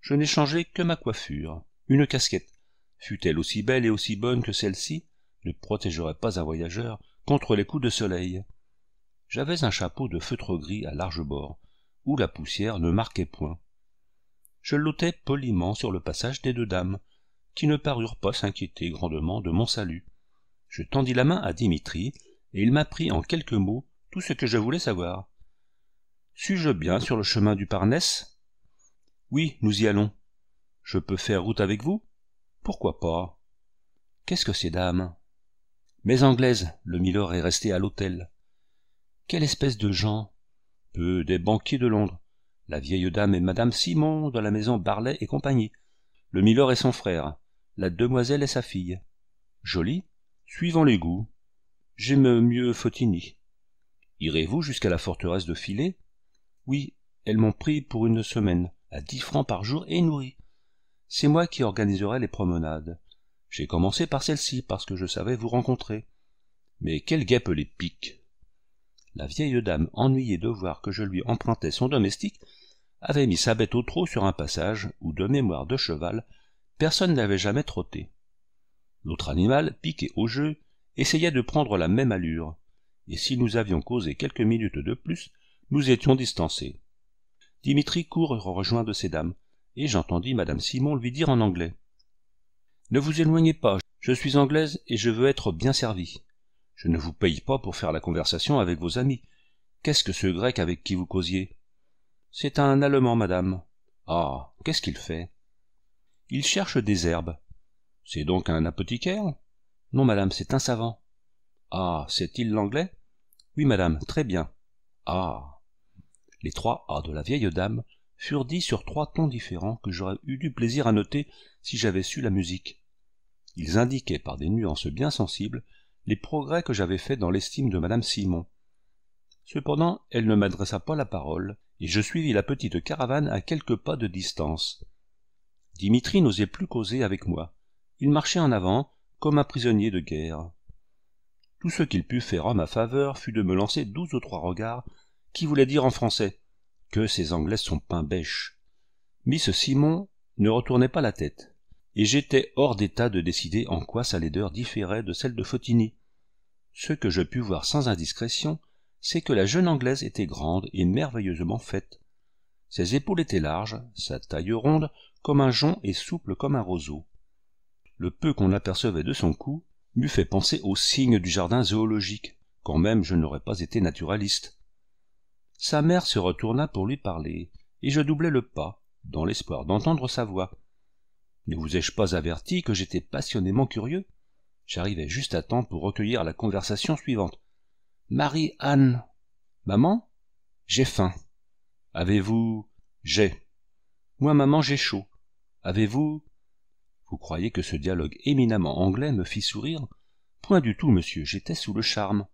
Je n'ai changé que ma coiffure, une casquette, fût-elle aussi belle et aussi bonne que celle-ci, ne protégerait pas un voyageur contre les coups de soleil. J'avais un chapeau de feutre gris à large bord, où la poussière ne marquait point. Je l'ôtai poliment sur le passage des deux dames, qui ne parurent pas s'inquiéter grandement de mon salut. Je tendis la main à Dimitri, et il m'apprit en quelques mots tout ce que je voulais savoir. Suis-je bien sur le chemin du Parnasse Oui, nous y allons. Je peux faire route avec vous Pourquoi pas Qu'est-ce que ces dames mais anglaise, le Milord est resté à l'hôtel. Quelle espèce de gens Peu des banquiers de Londres. La vieille dame et Madame Simon de la maison Barlet et compagnie. Le Milord et son frère. La demoiselle et sa fille. Jolie Suivant les goûts. J'aime mieux Fotini. Irez-vous jusqu'à la forteresse de Filet Oui, elles m'ont pris pour une semaine, à dix francs par jour et nourri. C'est moi qui organiserai les promenades. J'ai commencé par celle-ci parce que je savais vous rencontrer. Mais quelle guêpe les pique La vieille dame, ennuyée de voir que je lui empruntais son domestique, avait mis sa bête au trot sur un passage où, de mémoire de cheval, personne n'avait jamais trotté. L'autre animal, piqué au jeu, essayait de prendre la même allure, et si nous avions causé quelques minutes de plus, nous étions distancés. Dimitri courut rejoindre ces dames, et j'entendis madame Simon lui dire en anglais. Ne vous éloignez pas, je suis anglaise et je veux être bien servie. Je ne vous paye pas pour faire la conversation avec vos amis. Qu'est-ce que ce grec avec qui vous causiez C'est un Allemand, madame. Ah, qu'est-ce qu'il fait Il cherche des herbes. C'est donc un apothicaire Non, madame, c'est un savant. Ah, cest il l'anglais Oui, madame, très bien. Ah Les trois A ah de la vieille dame furent dits sur trois tons différents que j'aurais eu du plaisir à noter si j'avais su la musique ils indiquaient par des nuances bien sensibles les progrès que j'avais faits dans l'estime de Madame simon cependant elle ne m'adressa pas la parole et je suivis la petite caravane à quelques pas de distance dimitri n'osait plus causer avec moi il marchait en avant comme un prisonnier de guerre tout ce qu'il put faire en ma faveur fut de me lancer douze ou trois regards qui voulaient dire en français que ces Anglais sont pain bêche miss simon ne retournait pas la tête et j'étais hors d'état de décider en quoi sa laideur différait de celle de Fotini. Ce que je pus voir sans indiscrétion, c'est que la jeune Anglaise était grande et merveilleusement faite. Ses épaules étaient larges, sa taille ronde comme un jonc et souple comme un roseau. Le peu qu'on apercevait de son cou m'eût fait penser aux signes du jardin zoologique, quand même je n'aurais pas été naturaliste. Sa mère se retourna pour lui parler, et je doublai le pas, dans l'espoir d'entendre sa voix. Ne vous ai-je pas averti que j'étais passionnément curieux J'arrivais juste à temps pour recueillir la conversation suivante. Marie-Anne. Maman J'ai faim. Avez-vous J'ai. Moi, maman, j'ai chaud. Avez-vous Vous croyez que ce dialogue éminemment anglais me fit sourire Point du tout, monsieur, j'étais sous le charme.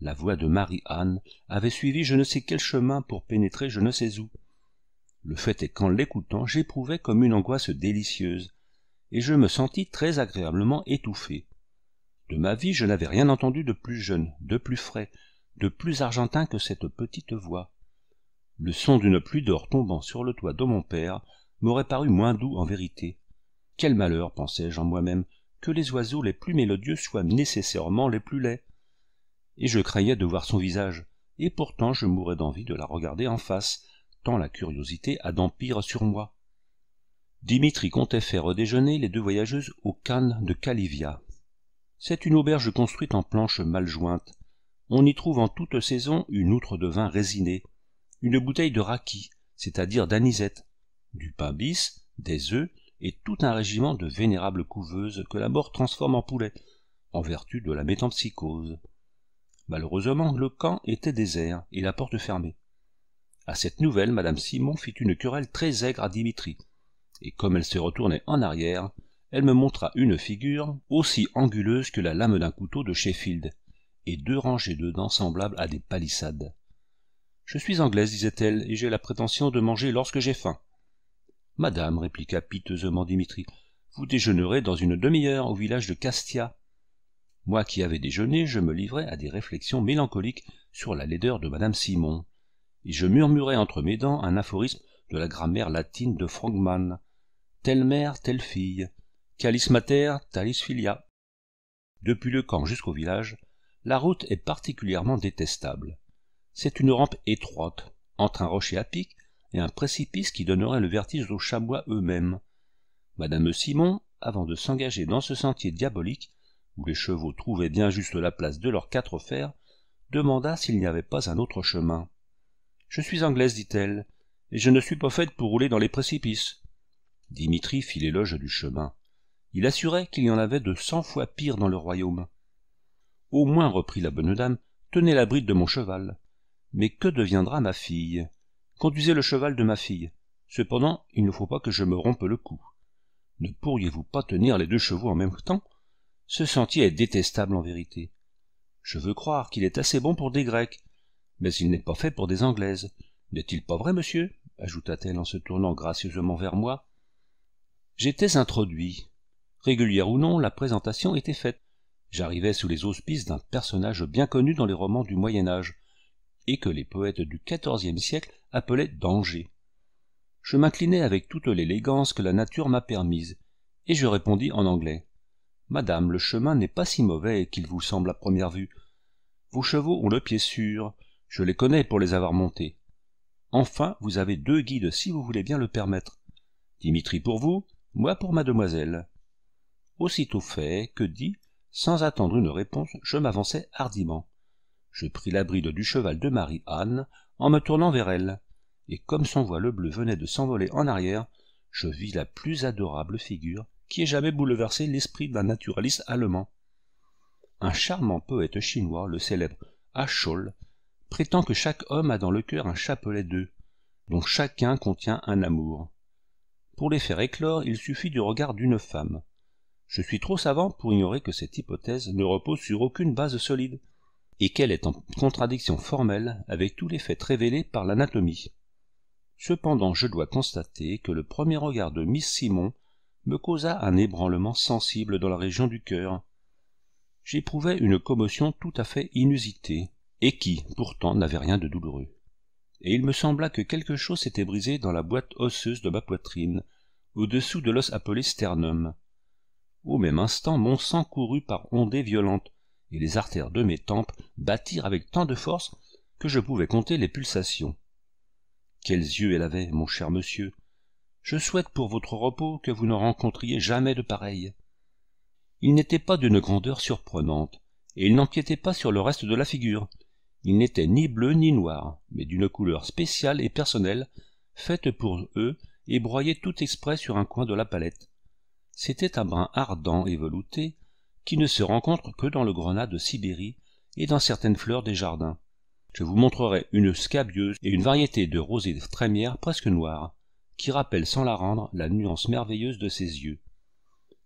La voix de Marie-Anne avait suivi je ne sais quel chemin pour pénétrer je ne sais où. Le fait est qu'en l'écoutant, j'éprouvais comme une angoisse délicieuse, et je me sentis très agréablement étouffé. De ma vie, je n'avais rien entendu de plus jeune, de plus frais, de plus argentin que cette petite voix. Le son d'une pluie d'or tombant sur le toit de mon père m'aurait paru moins doux en vérité. Quel malheur, pensais-je en moi-même, que les oiseaux les plus mélodieux soient nécessairement les plus laids. Et je craignais de voir son visage, et pourtant je mourais d'envie de la regarder en face, la curiosité a d'empire sur moi. Dimitri comptait faire déjeuner les deux voyageuses au Khan de Calivia. C'est une auberge construite en planches mal jointes. On y trouve en toute saison une outre de vin résiné, une bouteille de raki, c'est-à-dire d'anisette, du pain bis, des œufs et tout un régiment de vénérables couveuses que la mort transforme en poulet, en vertu de la métampsychose. Malheureusement, le camp était désert et la porte fermée. À cette nouvelle, madame Simon fit une querelle très aigre à Dimitri, et comme elle se retournait en arrière, elle me montra une figure aussi anguleuse que la lame d'un couteau de Sheffield, et deux rangées de dents semblables à des palissades. Je suis anglaise, disait-elle, et j'ai la prétention de manger lorsque j'ai faim. Madame, répliqua piteusement Dimitri, vous déjeunerez dans une demi-heure au village de Castia. Moi qui avais déjeuné, je me livrais à des réflexions mélancoliques sur la laideur de madame Simon, et je murmurais entre mes dents un aphorisme de la grammaire latine de Frogman. Telle mère, telle fille. Calis mater, talis filia. Depuis le camp jusqu'au village, la route est particulièrement détestable. C'est une rampe étroite, entre un rocher à pic et un précipice qui donnerait le vertige aux chamois eux-mêmes. Madame Simon, avant de s'engager dans ce sentier diabolique, où les chevaux trouvaient bien juste la place de leurs quatre fers, demanda s'il n'y avait pas un autre chemin. Je suis anglaise, dit-elle, et je ne suis pas faite pour rouler dans les précipices. Dimitri fit l'éloge du chemin. Il assurait qu'il y en avait de cent fois pire dans le royaume. Au moins, reprit la bonne dame, tenez la bride de mon cheval. Mais que deviendra ma fille Conduisez le cheval de ma fille. Cependant, il ne faut pas que je me rompe le cou. Ne pourriez-vous pas tenir les deux chevaux en même temps Ce sentier est détestable en vérité. Je veux croire qu'il est assez bon pour des Grecs, mais il n'est pas fait pour des anglaises n'est-il pas vrai monsieur ajouta-t-elle en se tournant gracieusement vers moi j'étais introduit régulière ou non la présentation était faite j'arrivais sous les auspices d'un personnage bien connu dans les romans du moyen âge et que les poètes du XIVe siècle appelaient danger je m'inclinai avec toute l'élégance que la nature m'a permise et je répondis en anglais madame le chemin n'est pas si mauvais qu'il vous semble à première vue vos chevaux ont le pied sûr je les connais pour les avoir montés. Enfin, vous avez deux guides si vous voulez bien le permettre. Dimitri pour vous, moi pour mademoiselle. Aussitôt fait, que dit, sans attendre une réponse, je m'avançai hardiment. Je pris la bride du cheval de Marie-Anne en me tournant vers elle, et comme son voile bleu venait de s'envoler en arrière, je vis la plus adorable figure qui ait jamais bouleversé l'esprit d'un naturaliste allemand. Un charmant poète chinois, le célèbre prétend que chaque homme a dans le cœur un chapelet d'œufs, dont chacun contient un amour. Pour les faire éclore, il suffit du regard d'une femme. Je suis trop savant pour ignorer que cette hypothèse ne repose sur aucune base solide, et qu'elle est en contradiction formelle avec tous les faits révélés par l'anatomie. Cependant, je dois constater que le premier regard de Miss Simon me causa un ébranlement sensible dans la région du cœur. J'éprouvais une commotion tout à fait inusitée et qui, pourtant, n'avait rien de douloureux. Et il me sembla que quelque chose s'était brisé dans la boîte osseuse de ma poitrine, au-dessous de l'os appelé sternum. Au même instant, mon sang courut par ondées violentes, et les artères de mes tempes battirent avec tant de force que je pouvais compter les pulsations. Quels yeux elle avait, mon cher monsieur Je souhaite pour votre repos que vous ne rencontriez jamais de pareil. Il n'était pas d'une grandeur surprenante, et il n'empiétait pas sur le reste de la figure, il n'était ni bleu ni noir, mais d'une couleur spéciale et personnelle, faite pour eux et broyée tout exprès sur un coin de la palette. C'était un brun ardent et velouté, qui ne se rencontre que dans le grenat de Sibérie et dans certaines fleurs des jardins. Je vous montrerai une scabieuse et une variété de rosée trémière presque noire, qui rappelle sans la rendre la nuance merveilleuse de ses yeux.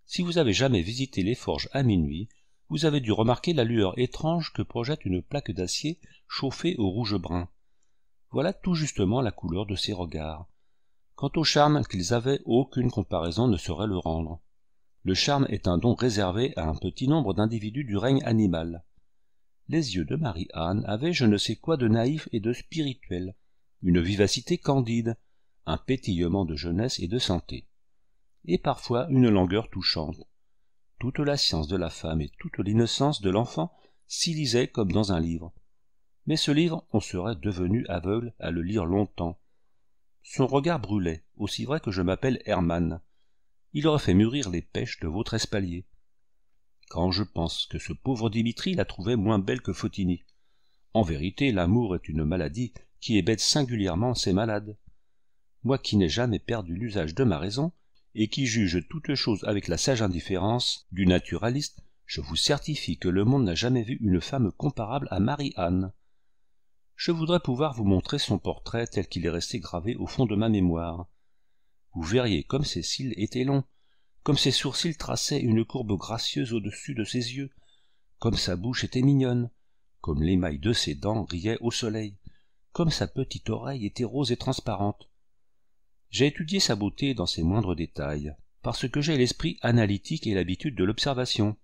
Si vous avez jamais visité les forges à minuit, vous avez dû remarquer la lueur étrange que projette une plaque d'acier chauffée au rouge brun. Voilà tout justement la couleur de ses regards. Quant au charme qu'ils avaient, aucune comparaison ne saurait le rendre. Le charme est un don réservé à un petit nombre d'individus du règne animal. Les yeux de Marie-Anne avaient je ne sais quoi de naïf et de spirituel, une vivacité candide, un pétillement de jeunesse et de santé, et parfois une langueur touchante, toute la science de la femme et toute l'innocence de l'enfant s'y lisaient comme dans un livre. Mais ce livre, on serait devenu aveugle à le lire longtemps. Son regard brûlait, aussi vrai que je m'appelle Hermann. Il aurait fait mûrir les pêches de votre espalier. Quand je pense que ce pauvre Dimitri la trouvait moins belle que Fotini. En vérité, l'amour est une maladie qui hébète singulièrement ses malades. Moi qui n'ai jamais perdu l'usage de ma raison, et qui juge toutes choses avec la sage indifférence du naturaliste, je vous certifie que le monde n'a jamais vu une femme comparable à Marie-Anne. Je voudrais pouvoir vous montrer son portrait tel qu'il est resté gravé au fond de ma mémoire. Vous verriez comme ses cils étaient longs, comme ses sourcils traçaient une courbe gracieuse au-dessus de ses yeux, comme sa bouche était mignonne, comme l'émail de ses dents riait au soleil, comme sa petite oreille était rose et transparente, j'ai étudié sa beauté dans ses moindres détails, parce que j'ai l'esprit analytique et l'habitude de l'observation.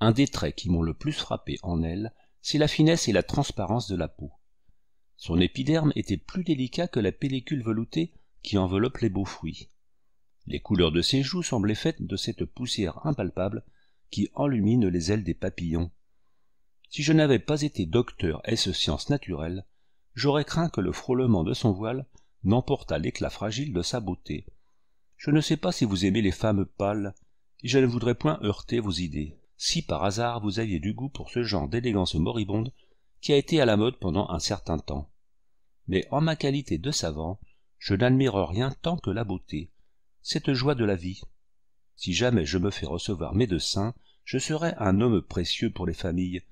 Un des traits qui m'ont le plus frappé en elle, c'est la finesse et la transparence de la peau. Son épiderme était plus délicat que la pellicule veloutée qui enveloppe les beaux fruits. Les couleurs de ses joues semblaient faites de cette poussière impalpable qui enlumine les ailes des papillons. Si je n'avais pas été docteur S sciences naturelles, j'aurais craint que le frôlement de son voile n'emporta l'éclat fragile de sa beauté. Je ne sais pas si vous aimez les femmes pâles, et je ne voudrais point heurter vos idées, si par hasard vous aviez du goût pour ce genre d'élégance moribonde qui a été à la mode pendant un certain temps. Mais en ma qualité de savant, je n'admire rien tant que la beauté, cette joie de la vie. Si jamais je me fais recevoir médecin, je serai un homme précieux pour les familles,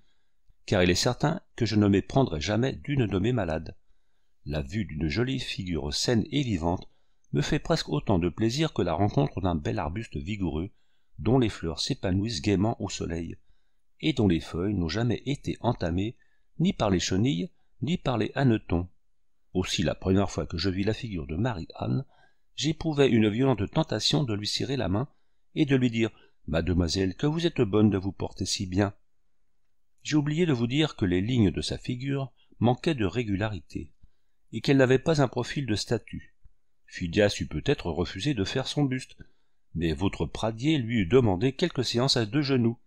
car il est certain que je ne m'éprendrai jamais d'une de mes malades la vue d'une jolie figure saine et vivante me fait presque autant de plaisir que la rencontre d'un bel arbuste vigoureux dont les fleurs s'épanouissent gaiement au soleil et dont les feuilles n'ont jamais été entamées ni par les chenilles ni par les hannetons. Aussi la première fois que je vis la figure de Marie-Anne, j'éprouvais une violente tentation de lui serrer la main et de lui dire Mademoiselle, que vous êtes bonne de vous porter si bien. J'ai oublié de vous dire que les lignes de sa figure manquaient de régularité et qu'elle n'avait pas un profil de statue. Phidias eût peut-être refusé de faire son buste, mais votre Pradier lui eût demandé quelques séances à deux genoux.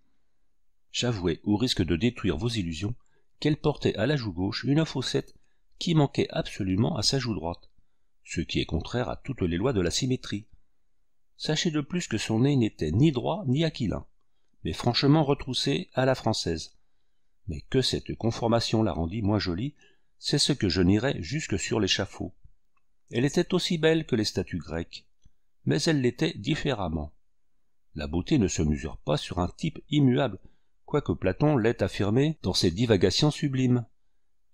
J'avouais, au risque de détruire vos illusions, qu'elle portait à la joue gauche une fossette qui manquait absolument à sa joue droite, ce qui est contraire à toutes les lois de la symétrie. Sachez de plus que son nez n'était ni droit ni aquilin, mais franchement retroussé à la française. Mais que cette conformation la rendit moins jolie c'est ce que je n'irai jusque sur l'échafaud. Elle était aussi belle que les statues grecques, mais elle l'était différemment. La beauté ne se mesure pas sur un type immuable, quoique Platon l'ait affirmé dans ses divagations sublimes.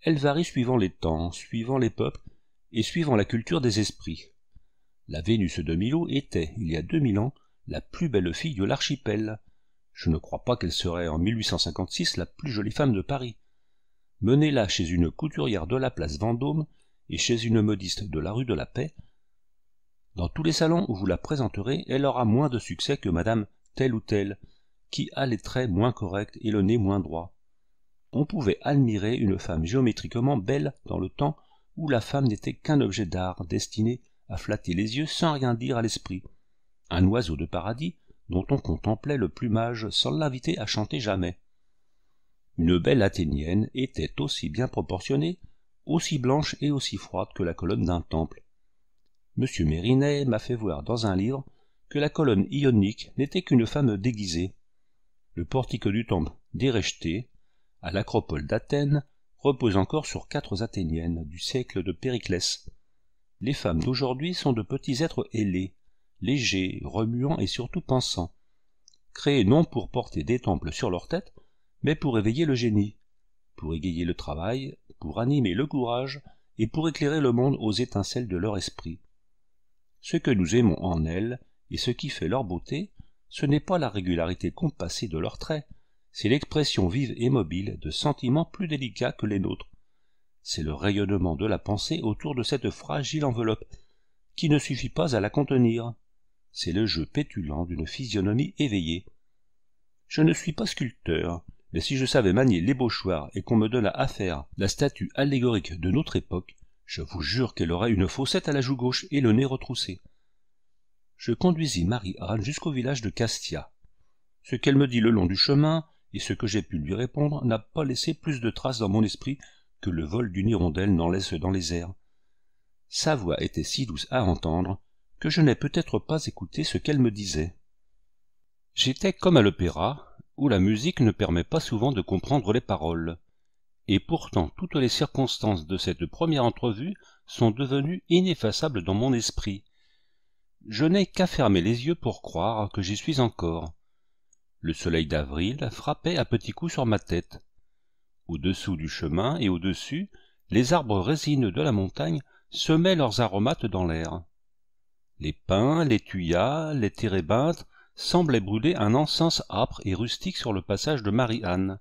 Elle varie suivant les temps, suivant les peuples et suivant la culture des esprits. La Vénus de Milo était, il y a deux mille ans, la plus belle fille de l'archipel. Je ne crois pas qu'elle serait en 1856 la plus jolie femme de Paris, menez-la chez une couturière de la place Vendôme et chez une modiste de la rue de la Paix. Dans tous les salons où vous la présenterez, elle aura moins de succès que madame telle ou telle, qui a les traits moins corrects et le nez moins droit. On pouvait admirer une femme géométriquement belle dans le temps où la femme n'était qu'un objet d'art destiné à flatter les yeux sans rien dire à l'esprit, un oiseau de paradis dont on contemplait le plumage sans l'inviter à chanter jamais. Une belle athénienne était aussi bien proportionnée, aussi blanche et aussi froide que la colonne d'un temple. M. Mérinet m'a fait voir dans un livre que la colonne ionique n'était qu'une femme déguisée. Le portique du temple dérejeté, à l'acropole d'Athènes, repose encore sur quatre athéniennes du siècle de Périclès. Les femmes d'aujourd'hui sont de petits êtres ailés, légers, remuants et surtout pensants, créés non pour porter des temples sur leur tête, mais pour éveiller le génie, pour égayer le travail, pour animer le courage et pour éclairer le monde aux étincelles de leur esprit. Ce que nous aimons en elles et ce qui fait leur beauté, ce n'est pas la régularité compassée de leurs traits, c'est l'expression vive et mobile de sentiments plus délicats que les nôtres. C'est le rayonnement de la pensée autour de cette fragile enveloppe, qui ne suffit pas à la contenir. C'est le jeu pétulant d'une physionomie éveillée. Je ne suis pas sculpteur, mais si je savais manier l'ébauchoir et qu'on me donne à faire la statue allégorique de notre époque, je vous jure qu'elle aurait une fossette à la joue gauche et le nez retroussé. Je conduisis Marie anne jusqu'au village de Castia. Ce qu'elle me dit le long du chemin et ce que j'ai pu lui répondre n'a pas laissé plus de traces dans mon esprit que le vol d'une hirondelle n'en laisse dans les airs. Sa voix était si douce à entendre que je n'ai peut-être pas écouté ce qu'elle me disait. J'étais comme à l'opéra, où la musique ne permet pas souvent de comprendre les paroles. Et pourtant toutes les circonstances de cette première entrevue sont devenues ineffaçables dans mon esprit. Je n'ai qu'à fermer les yeux pour croire que j'y suis encore. Le soleil d'avril frappait à petits coups sur ma tête. Au-dessous du chemin et au-dessus, les arbres résineux de la montagne semaient leurs aromates dans l'air. Les pins, les tuyas, les térébintes semblait brûler un encens âpre et rustique sur le passage de Marie-Anne.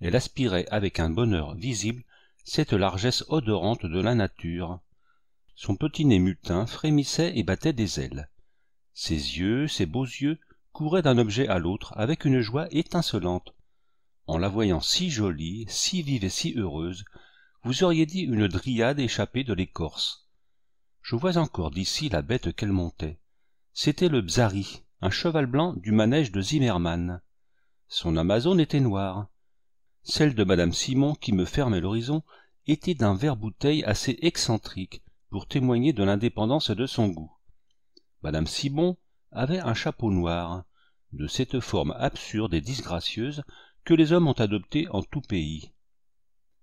Elle aspirait avec un bonheur visible cette largesse odorante de la nature. Son petit nez mutin frémissait et battait des ailes. Ses yeux, ses beaux yeux, couraient d'un objet à l'autre avec une joie étincelante. En la voyant si jolie, si vive et si heureuse, vous auriez dit une dryade échappée de l'écorce. Je vois encore d'ici la bête qu'elle montait. C'était le un cheval blanc du manège de Zimmermann. Son amazone était noire. Celle de madame Simon, qui me fermait l'horizon, était d'un vert bouteille assez excentrique pour témoigner de l'indépendance de son goût. Madame Simon avait un chapeau noir, de cette forme absurde et disgracieuse que les hommes ont adoptée en tout pays.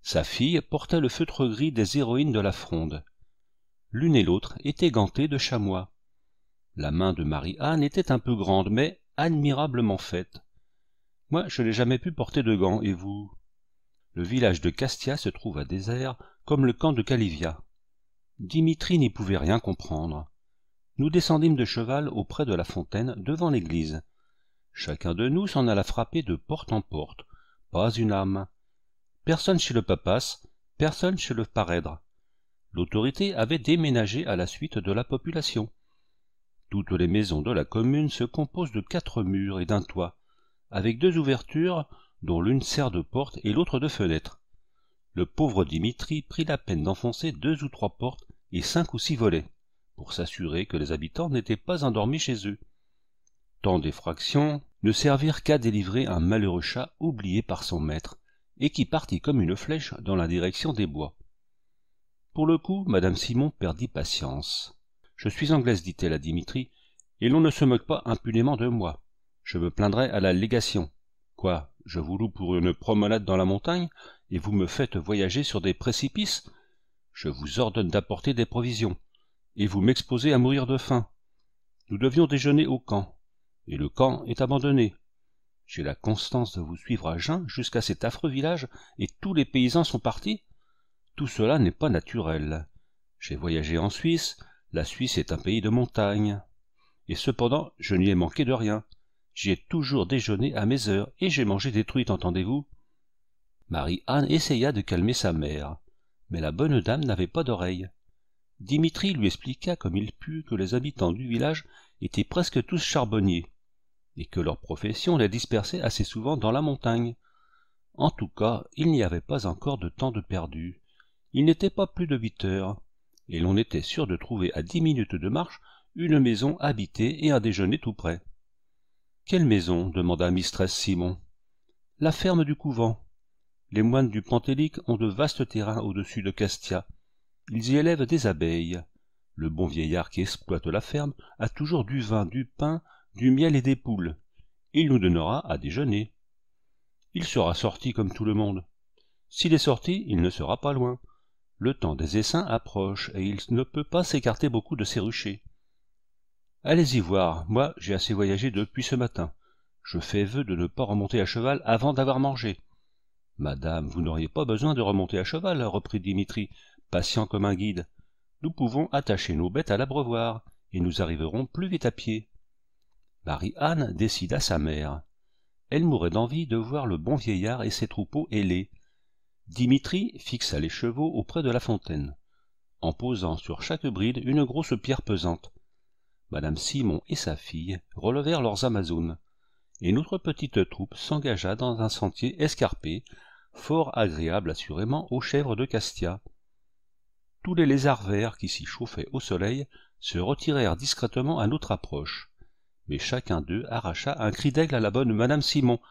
Sa fille portait le feutre gris des héroïnes de la fronde. L'une et l'autre étaient gantées de chamois. La main de Marie-Anne était un peu grande, mais admirablement faite. Moi, je n'ai jamais pu porter de gants, et vous Le village de Castia se trouve à désert, comme le camp de Calivia. Dimitri n'y pouvait rien comprendre. Nous descendîmes de cheval auprès de la fontaine, devant l'église. Chacun de nous s'en alla frapper de porte en porte. Pas une âme. Personne chez le papas, personne chez le parèdre. L'autorité avait déménagé à la suite de la population. Toutes les maisons de la commune se composent de quatre murs et d'un toit, avec deux ouvertures dont l'une sert de porte et l'autre de fenêtre. Le pauvre Dimitri prit la peine d'enfoncer deux ou trois portes et cinq ou six volets, pour s'assurer que les habitants n'étaient pas endormis chez eux. Tant d'effractions ne servirent qu'à délivrer un malheureux chat oublié par son maître, et qui partit comme une flèche dans la direction des bois. Pour le coup, madame Simon perdit patience. Je suis anglaise, dit-elle à Dimitri, et l'on ne se moque pas impunément de moi. Je me plaindrai à la légation. Quoi, je vous loue pour une promenade dans la montagne, et vous me faites voyager sur des précipices Je vous ordonne d'apporter des provisions, et vous m'exposez à mourir de faim. Nous devions déjeuner au camp, et le camp est abandonné. J'ai la constance de vous suivre à Jeun jusqu'à cet affreux village, et tous les paysans sont partis Tout cela n'est pas naturel. J'ai voyagé en Suisse, la Suisse est un pays de montagne. Et cependant, je n'y ai manqué de rien. J'y ai toujours déjeuné à mes heures, et j'ai mangé des truites, entendez-vous Marie-Anne essaya de calmer sa mère, mais la bonne dame n'avait pas d'oreille. Dimitri lui expliqua comme il put que les habitants du village étaient presque tous charbonniers, et que leur profession les dispersait assez souvent dans la montagne. En tout cas, il n'y avait pas encore de temps de perdu. Il n'était pas plus de huit heures, et l'on était sûr de trouver à dix minutes de marche une maison habitée et un déjeuner tout près. Quelle maison demanda Mistress Simon. La ferme du couvent. Les moines du Pentélique ont de vastes terrains au-dessus de Castia. Ils y élèvent des abeilles. Le bon vieillard qui exploite la ferme a toujours du vin, du pain, du miel et des poules. Il nous donnera à déjeuner. Il sera sorti comme tout le monde. S'il est sorti, il ne sera pas loin, le temps des essaims approche, et il ne peut pas s'écarter beaucoup de ses ruchers. Allez-y voir, moi j'ai assez voyagé depuis ce matin. Je fais vœu de ne pas remonter à cheval avant d'avoir mangé. Madame, vous n'auriez pas besoin de remonter à cheval, reprit Dimitri, patient comme un guide. Nous pouvons attacher nos bêtes à l'abreuvoir, et nous arriverons plus vite à pied. Marie-Anne décida sa mère. Elle mourait d'envie de voir le bon vieillard et ses troupeaux ailés. Dimitri fixa les chevaux auprès de la fontaine, en posant sur chaque bride une grosse pierre pesante. Madame Simon et sa fille relevèrent leurs amazones, et notre petite troupe s'engagea dans un sentier escarpé, fort agréable assurément aux chèvres de Castia. Tous les lézards verts qui s'y chauffaient au soleil se retirèrent discrètement à notre approche, mais chacun d'eux arracha un cri d'aigle à la bonne Madame Simon,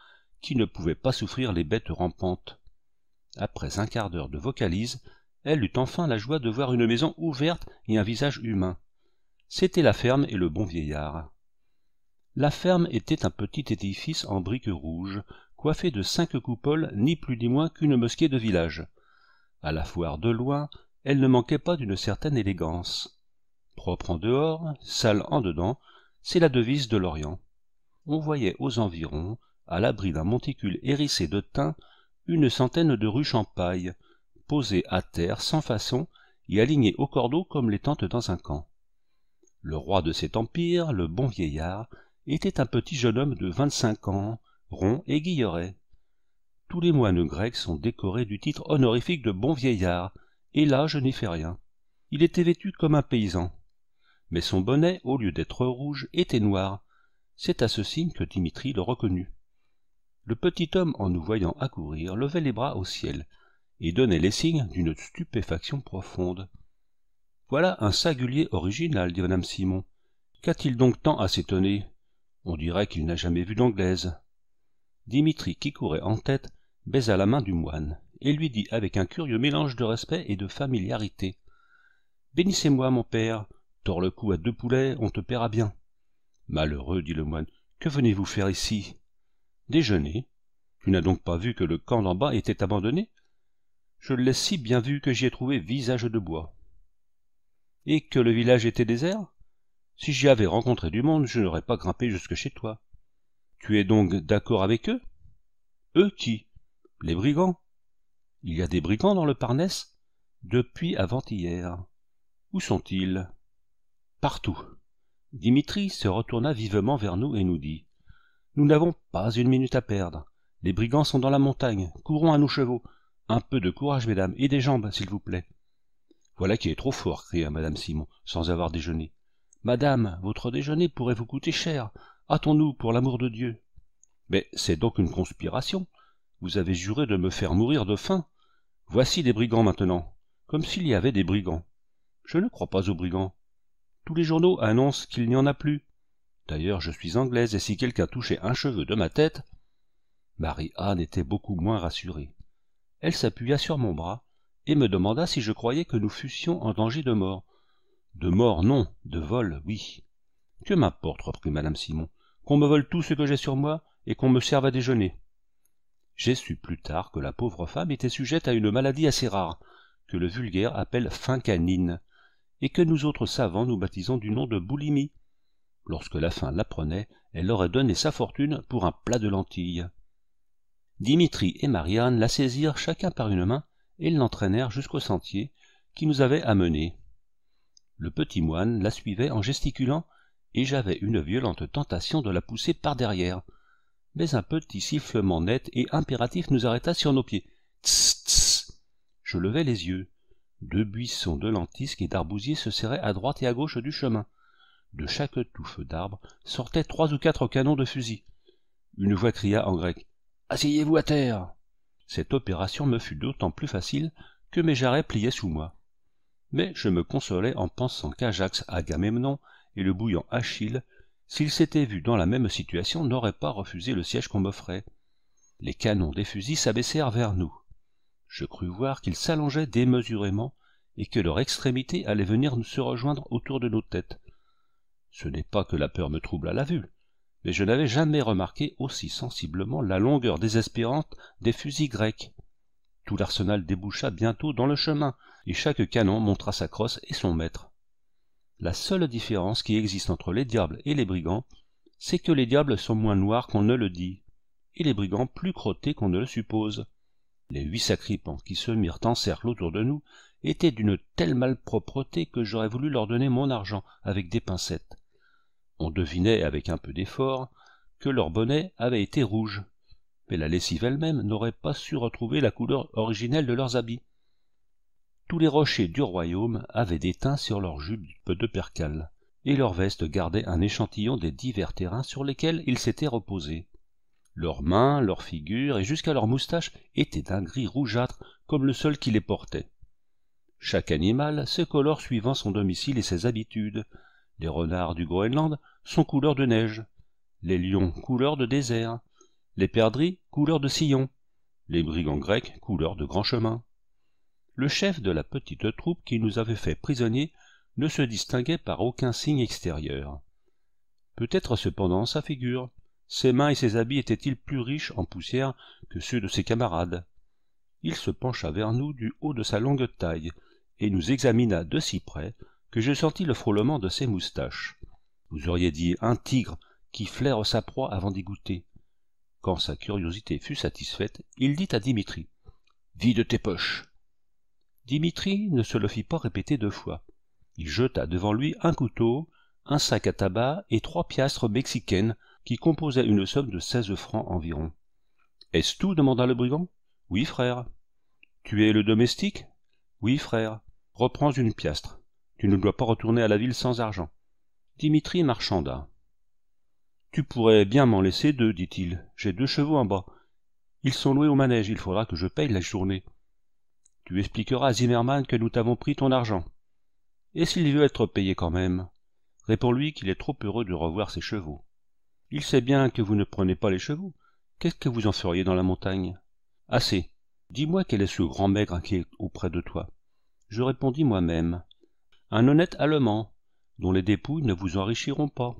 qui ne pouvait pas souffrir les bêtes rampantes. Après un quart d'heure de vocalise, elle eut enfin la joie de voir une maison ouverte et un visage humain. C'était la ferme et le bon vieillard. La ferme était un petit édifice en briques rouges, coiffé de cinq coupoles, ni plus ni moins qu'une mosquée de village. À la foire de loin, elle ne manquait pas d'une certaine élégance. Propre en dehors, sale en dedans, c'est la devise de l'Orient. On voyait aux environs, à l'abri d'un monticule hérissé de thym, une centaine de ruches en paille, posées à terre sans façon et alignées au cordeau comme les tentes dans un camp. Le roi de cet empire, le bon vieillard, était un petit jeune homme de vingt-cinq ans, rond et guilleret. Tous les moines grecs sont décorés du titre honorifique de bon vieillard, et là je n'y fais rien. Il était vêtu comme un paysan. Mais son bonnet, au lieu d'être rouge, était noir. C'est à ce signe que Dimitri le reconnut le petit homme en nous voyant accourir levait les bras au ciel et donnait les signes d'une stupéfaction profonde voilà un singulier original dit madame simon qu'a-t-il donc tant à s'étonner on dirait qu'il n'a jamais vu d'anglaise dimitri qui courait en tête baisa la main du moine et lui dit avec un curieux mélange de respect et de familiarité bénissez-moi mon père Tors le cou à deux poulets on te paiera bien malheureux dit le moine que venez-vous faire ici Déjeuner Tu n'as donc pas vu que le camp d'en bas était abandonné Je l'ai si bien vu que j'y ai trouvé visage de bois. Et que le village était désert Si j'y avais rencontré du monde, je n'aurais pas grimpé jusque chez toi. Tu es donc d'accord avec eux Eux qui Les brigands. Il y a des brigands dans le Parnasse Depuis avant-hier. Où sont-ils Partout. Dimitri se retourna vivement vers nous et nous dit nous n'avons pas une minute à perdre les brigands sont dans la montagne courons à nos chevaux un peu de courage mesdames et des jambes s'il vous plaît voilà qui est trop fort cria Madame simon sans avoir déjeuné madame votre déjeuner pourrait vous coûter cher hâtons-nous pour l'amour de dieu mais c'est donc une conspiration vous avez juré de me faire mourir de faim voici des brigands maintenant comme s'il y avait des brigands je ne crois pas aux brigands tous les journaux annoncent qu'il n'y en a plus D'ailleurs, je suis anglaise et si quelqu'un touchait un cheveu de ma tête. Marie-Anne était beaucoup moins rassurée. Elle s'appuya sur mon bras et me demanda si je croyais que nous fussions en danger de mort. De mort, non, de vol, oui. Que m'importe, reprit Madame Simon, qu'on me vole tout ce que j'ai sur moi et qu'on me serve à déjeuner. J'ai su plus tard que la pauvre femme était sujette à une maladie assez rare, que le vulgaire appelle fincanine, canine, et que nous autres savants nous baptisons du nom de boulimie, Lorsque la faim l'apprenait, elle aurait donné sa fortune pour un plat de lentilles. Dimitri et Marianne la saisirent chacun par une main et l'entraînèrent jusqu'au sentier qui nous avait amenés. Le petit moine la suivait en gesticulant, et j'avais une violente tentation de la pousser par derrière. Mais un petit sifflement net et impératif nous arrêta sur nos pieds. Tss, tss. Je levai les yeux. Deux buissons de lentisques et d'arbousiers se serraient à droite et à gauche du chemin de chaque touffe d'arbre sortaient trois ou quatre canons de fusil. Une voix cria en grec Asseyez-vous à terre Cette opération me fut d'autant plus facile que mes jarrets pliaient sous moi. Mais je me consolais en pensant qu'Ajax Agamemnon et le bouillant Achille, s'ils s'étaient vus dans la même situation, n'auraient pas refusé le siège qu'on m'offrait. Les canons des fusils s'abaissèrent vers nous. Je crus voir qu'ils s'allongeaient démesurément et que leur extrémité allait venir se rejoindre autour de nos têtes. Ce n'est pas que la peur me trouble à la vue, mais je n'avais jamais remarqué aussi sensiblement la longueur désespérante des fusils grecs. Tout l'arsenal déboucha bientôt dans le chemin, et chaque canon montra sa crosse et son maître. La seule différence qui existe entre les diables et les brigands, c'est que les diables sont moins noirs qu'on ne le dit, et les brigands plus crottés qu'on ne le suppose. Les huit sacripants qui se mirent en cercle autour de nous étaient d'une telle malpropreté que j'aurais voulu leur donner mon argent avec des pincettes. On devinait avec un peu d'effort que leur bonnet avait été rouge, mais la lessive elle-même n'aurait pas su retrouver la couleur originelle de leurs habits. Tous les rochers du royaume avaient des teints sur leurs jupes de percale, et leurs vestes gardaient un échantillon des divers terrains sur lesquels ils s'étaient reposés. Leurs mains, leurs figures et jusqu'à leurs moustaches étaient d'un gris rougeâtre comme le seul qui les portait. Chaque animal se colore suivant son domicile et ses habitudes, les renards du Groenland sont couleur de neige. Les lions, couleur de désert. Les perdrix, couleur de sillon. Les brigands grecs, couleur de grand chemin. Le chef de la petite troupe qui nous avait fait prisonniers ne se distinguait par aucun signe extérieur. Peut-être cependant sa figure. Ses mains et ses habits étaient-ils plus riches en poussière que ceux de ses camarades Il se pencha vers nous du haut de sa longue taille et nous examina de si près que je sentis le frôlement de ses moustaches. Vous auriez dit un tigre qui flaire sa proie avant d'y goûter. Quand sa curiosité fut satisfaite, il dit à Dimitri Vide tes poches Dimitri ne se le fit pas répéter deux fois. Il jeta devant lui un couteau, un sac à tabac et trois piastres mexicaines qui composaient une somme de seize francs environ. Est-ce tout demanda le brigand. Oui, frère. Tu es le domestique Oui, frère. Reprends une piastre. Tu ne dois pas retourner à la ville sans argent. Dimitri marchanda. Tu pourrais bien m'en laisser deux, dit-il. J'ai deux chevaux en bas. Ils sont loués au manège, il faudra que je paye la journée. Tu expliqueras à Zimmermann que nous t'avons pris ton argent. Et s'il veut être payé quand même Réponds-lui qu'il est trop heureux de revoir ses chevaux. Il sait bien que vous ne prenez pas les chevaux. Qu'est-ce que vous en feriez dans la montagne Assez. Dis-moi quel est ce grand maigre qui est auprès de toi. Je répondis moi-même un honnête Allemand, dont les dépouilles ne vous enrichiront pas.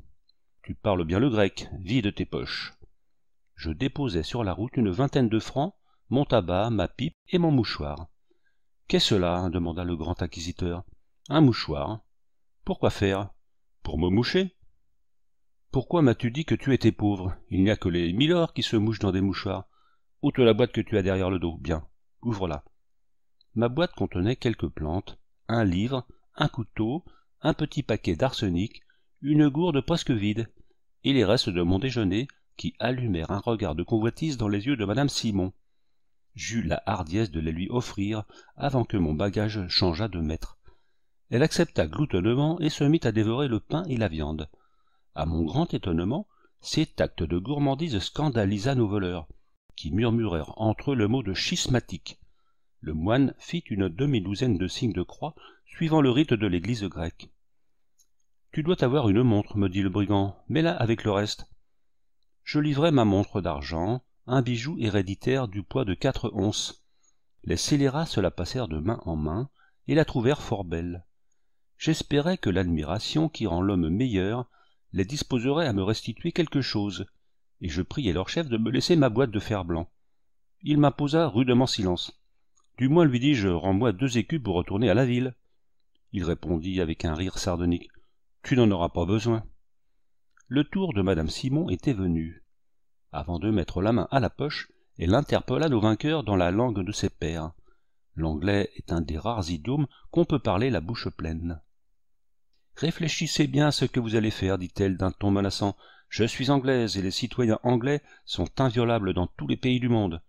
Tu parles bien le grec, vide tes poches. Je déposai sur la route une vingtaine de francs, mon tabac, ma pipe et mon mouchoir. Qu'est-ce cela demanda le grand inquisiteur. Un mouchoir. Pourquoi faire Pour me moucher. Pourquoi m'as-tu dit que tu étais pauvre Il n'y a que les milords qui se mouchent dans des mouchoirs. Ouvre la boîte que tu as derrière le dos. Bien. Ouvre-la. Ma boîte contenait quelques plantes, un livre, un couteau, un petit paquet d'arsenic, une gourde presque vide, et les restes de mon déjeuner qui allumèrent un regard de convoitise dans les yeux de madame Simon. J'eus la hardiesse de les lui offrir avant que mon bagage changeât de maître. Elle accepta gloutonnement et se mit à dévorer le pain et la viande. À mon grand étonnement, cet acte de gourmandise scandalisa nos voleurs, qui murmurèrent entre eux le mot de schismatique, le moine fit une demi-douzaine de signes de croix, suivant le rite de l'église grecque. Tu dois avoir une montre, me dit le brigand, mets-la avec le reste. Je livrai ma montre d'argent, un bijou héréditaire du poids de quatre onces. Les scélérats se la passèrent de main en main et la trouvèrent fort belle. J'espérais que l'admiration qui rend l'homme meilleur les disposerait à me restituer quelque chose, et je priai leur chef de me laisser ma boîte de fer-blanc. Il m'imposa rudement silence. Du moins, lui dis-je, rends-moi deux écus pour retourner à la ville. Il répondit avec un rire sardonique. Tu n'en auras pas besoin. Le tour de madame Simon était venu. Avant de mettre la main à la poche, elle interpella nos vainqueurs dans la langue de ses pères. L'anglais est un des rares idiomes qu'on peut parler la bouche pleine. Réfléchissez bien à ce que vous allez faire, dit-elle d'un ton menaçant. Je suis anglaise et les citoyens anglais sont inviolables dans tous les pays du monde.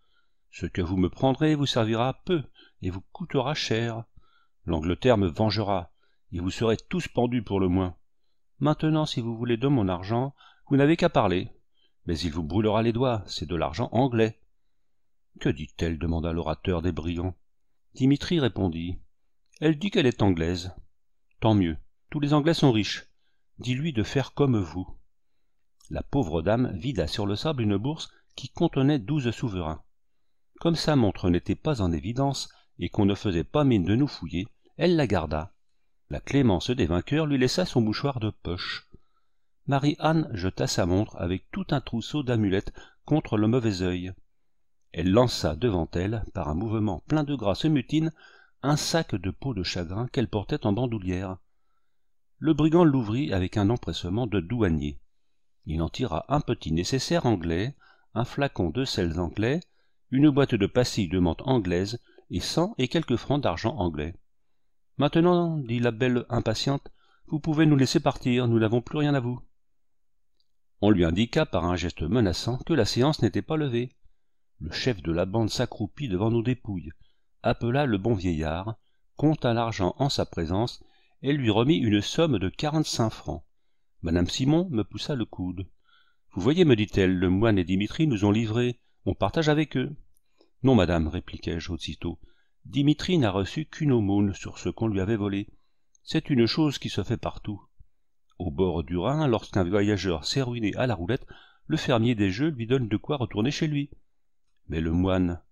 Ce que vous me prendrez vous servira peu et vous coûtera cher. L'Angleterre me vengera, et vous serez tous pendus pour le moins. Maintenant, si vous voulez de mon argent, vous n'avez qu'à parler. Mais il vous brûlera les doigts, c'est de l'argent anglais. Que dit-elle demanda l'orateur des brillants. Dimitri répondit. Elle dit qu'elle est anglaise. Tant mieux, tous les Anglais sont riches. Dis-lui de faire comme vous. La pauvre dame vida sur le sable une bourse qui contenait douze souverains comme sa montre n'était pas en évidence et qu'on ne faisait pas mine de nous fouiller elle la garda la clémence des vainqueurs lui laissa son mouchoir de poche marie-anne jeta sa montre avec tout un trousseau d'amulettes contre le mauvais œil elle lança devant elle par un mouvement plein de grâce mutine un sac de peau de chagrin qu'elle portait en bandoulière le brigand l'ouvrit avec un empressement de douanier il en tira un petit nécessaire anglais un flacon de sels anglais une boîte de pastilles de menthe anglaise et cent et quelques francs d'argent anglais. Maintenant, dit la belle impatiente, vous pouvez nous laisser partir, nous n'avons plus rien à vous. On lui indiqua par un geste menaçant que la séance n'était pas levée. Le chef de la bande s'accroupit devant nos dépouilles, appela le bon vieillard, compta l'argent en sa présence et lui remit une somme de quarante-cinq francs. Madame Simon me poussa le coude. Vous voyez, me dit-elle, le moine et Dimitri nous ont livrés. On partage avec eux. Non, madame, répliquai-je aussitôt. Dimitri n'a reçu qu'une aumône sur ce qu'on lui avait volé. C'est une chose qui se fait partout. Au bord du Rhin, lorsqu'un voyageur s'est ruiné à la roulette, le fermier des jeux lui donne de quoi retourner chez lui. Mais le moine,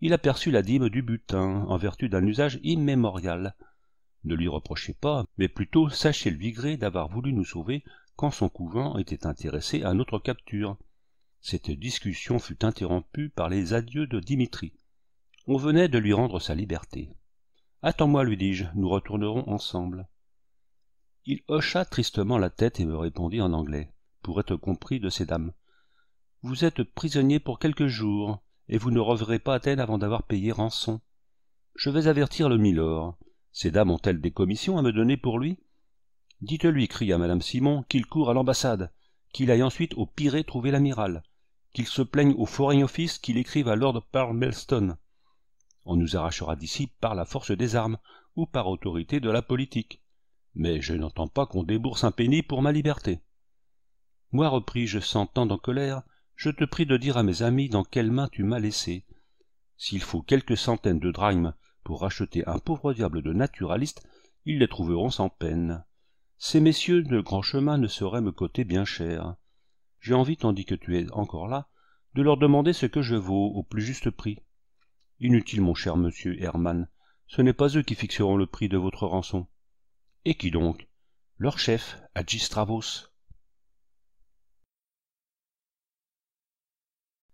il aperçut la dîme du butin, en vertu d'un usage immémorial. Ne lui reprochez pas, mais plutôt sachez le vigré d'avoir voulu nous sauver quand son couvent était intéressé à notre capture. Cette discussion fut interrompue par les adieux de Dimitri. On venait de lui rendre sa liberté. Attends-moi, lui dis-je, nous retournerons ensemble. Il hocha tristement la tête et me répondit en anglais, pour être compris de ces dames. Vous êtes prisonnier pour quelques jours, et vous ne reverrez pas Athènes avant d'avoir payé rançon. Je vais avertir le milord. Ces dames ont-elles des commissions à me donner pour lui Dites-lui, cria Madame Simon, qu'il court à l'ambassade qu'il aille ensuite au Pirée trouver l'amiral, qu'il se plaigne au Foreign Office, qu'il écrive à Lord Palmerston. On nous arrachera d'ici par la force des armes ou par autorité de la politique. Mais je n'entends pas qu'on débourse un penny pour ma liberté. Moi, repris-je sentant tant colère, je te prie de dire à mes amis dans quelles mains tu m'as laissé. S'il faut quelques centaines de drachmes pour racheter un pauvre diable de naturaliste, ils les trouveront sans peine ces messieurs de grand chemin ne sauraient me coter bien cher j'ai envie tandis que tu es encore là de leur demander ce que je vaux au plus juste prix inutile mon cher monsieur hermann ce n'est pas eux qui fixeront le prix de votre rançon et qui donc leur chef Adjistravos.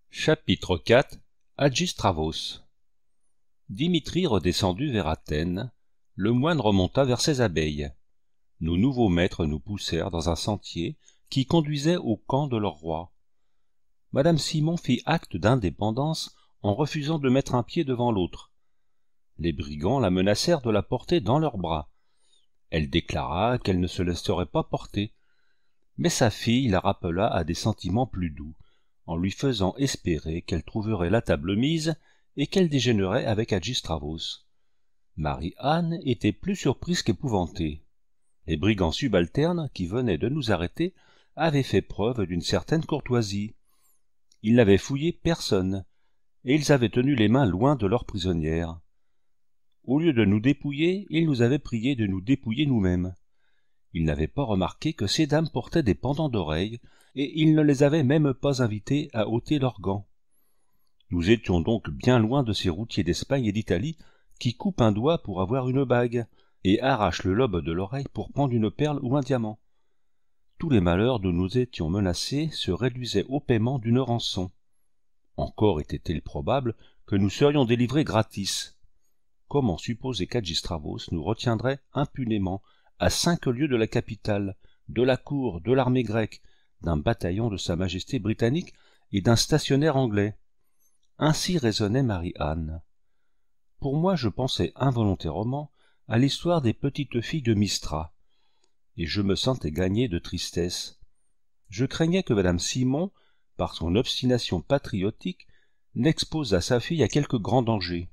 chapitre iv agistravos dimitri redescendu vers athènes le moine remonta vers ses abeilles nos nouveaux maîtres nous poussèrent dans un sentier qui conduisait au camp de leur roi. Madame Simon fit acte d'indépendance en refusant de mettre un pied devant l'autre. Les brigands la menacèrent de la porter dans leurs bras. Elle déclara qu'elle ne se laisserait pas porter, mais sa fille la rappela à des sentiments plus doux, en lui faisant espérer qu'elle trouverait la table mise et qu'elle déjeunerait avec Agistravos. Marie-Anne était plus surprise qu'épouvantée. Les brigands subalternes qui venaient de nous arrêter avaient fait preuve d'une certaine courtoisie. Ils n'avaient fouillé personne, et ils avaient tenu les mains loin de leurs prisonnières. Au lieu de nous dépouiller, ils nous avaient prié de nous dépouiller nous-mêmes. Ils n'avaient pas remarqué que ces dames portaient des pendants d'oreilles, et ils ne les avaient même pas invités à ôter leurs gants. Nous étions donc bien loin de ces routiers d'Espagne et d'Italie qui coupent un doigt pour avoir une bague, et arrache le lobe de l'oreille pour prendre une perle ou un diamant. Tous les malheurs dont nous étions menacés se réduisaient au paiement d'une rançon. Encore était-il probable que nous serions délivrés gratis. Comment supposer qu'Agistravos nous retiendrait impunément à cinq lieues de la capitale, de la cour, de l'armée grecque, d'un bataillon de Sa Majesté britannique et d'un stationnaire anglais Ainsi raisonnait Marie-Anne. Pour moi, je pensais involontairement à l'histoire des petites filles de Mistra, et je me sentais gagné de tristesse. Je craignais que madame Simon, par son obstination patriotique, n'exposât sa fille à quelque grand danger,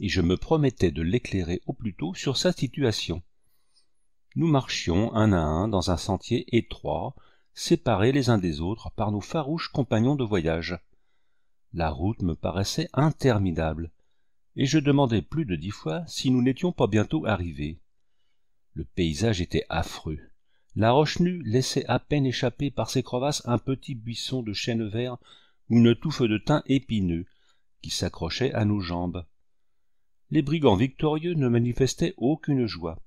et je me promettais de l'éclairer au plus tôt sur sa situation. Nous marchions un à un dans un sentier étroit, séparés les uns des autres par nos farouches compagnons de voyage. La route me paraissait interminable, et je demandai plus de dix fois si nous n'étions pas bientôt arrivés. Le paysage était affreux. La roche nue laissait à peine échapper par ses crevasses un petit buisson de chêne vert ou une touffe de thym épineux qui s'accrochait à nos jambes. Les brigands victorieux ne manifestaient aucune joie,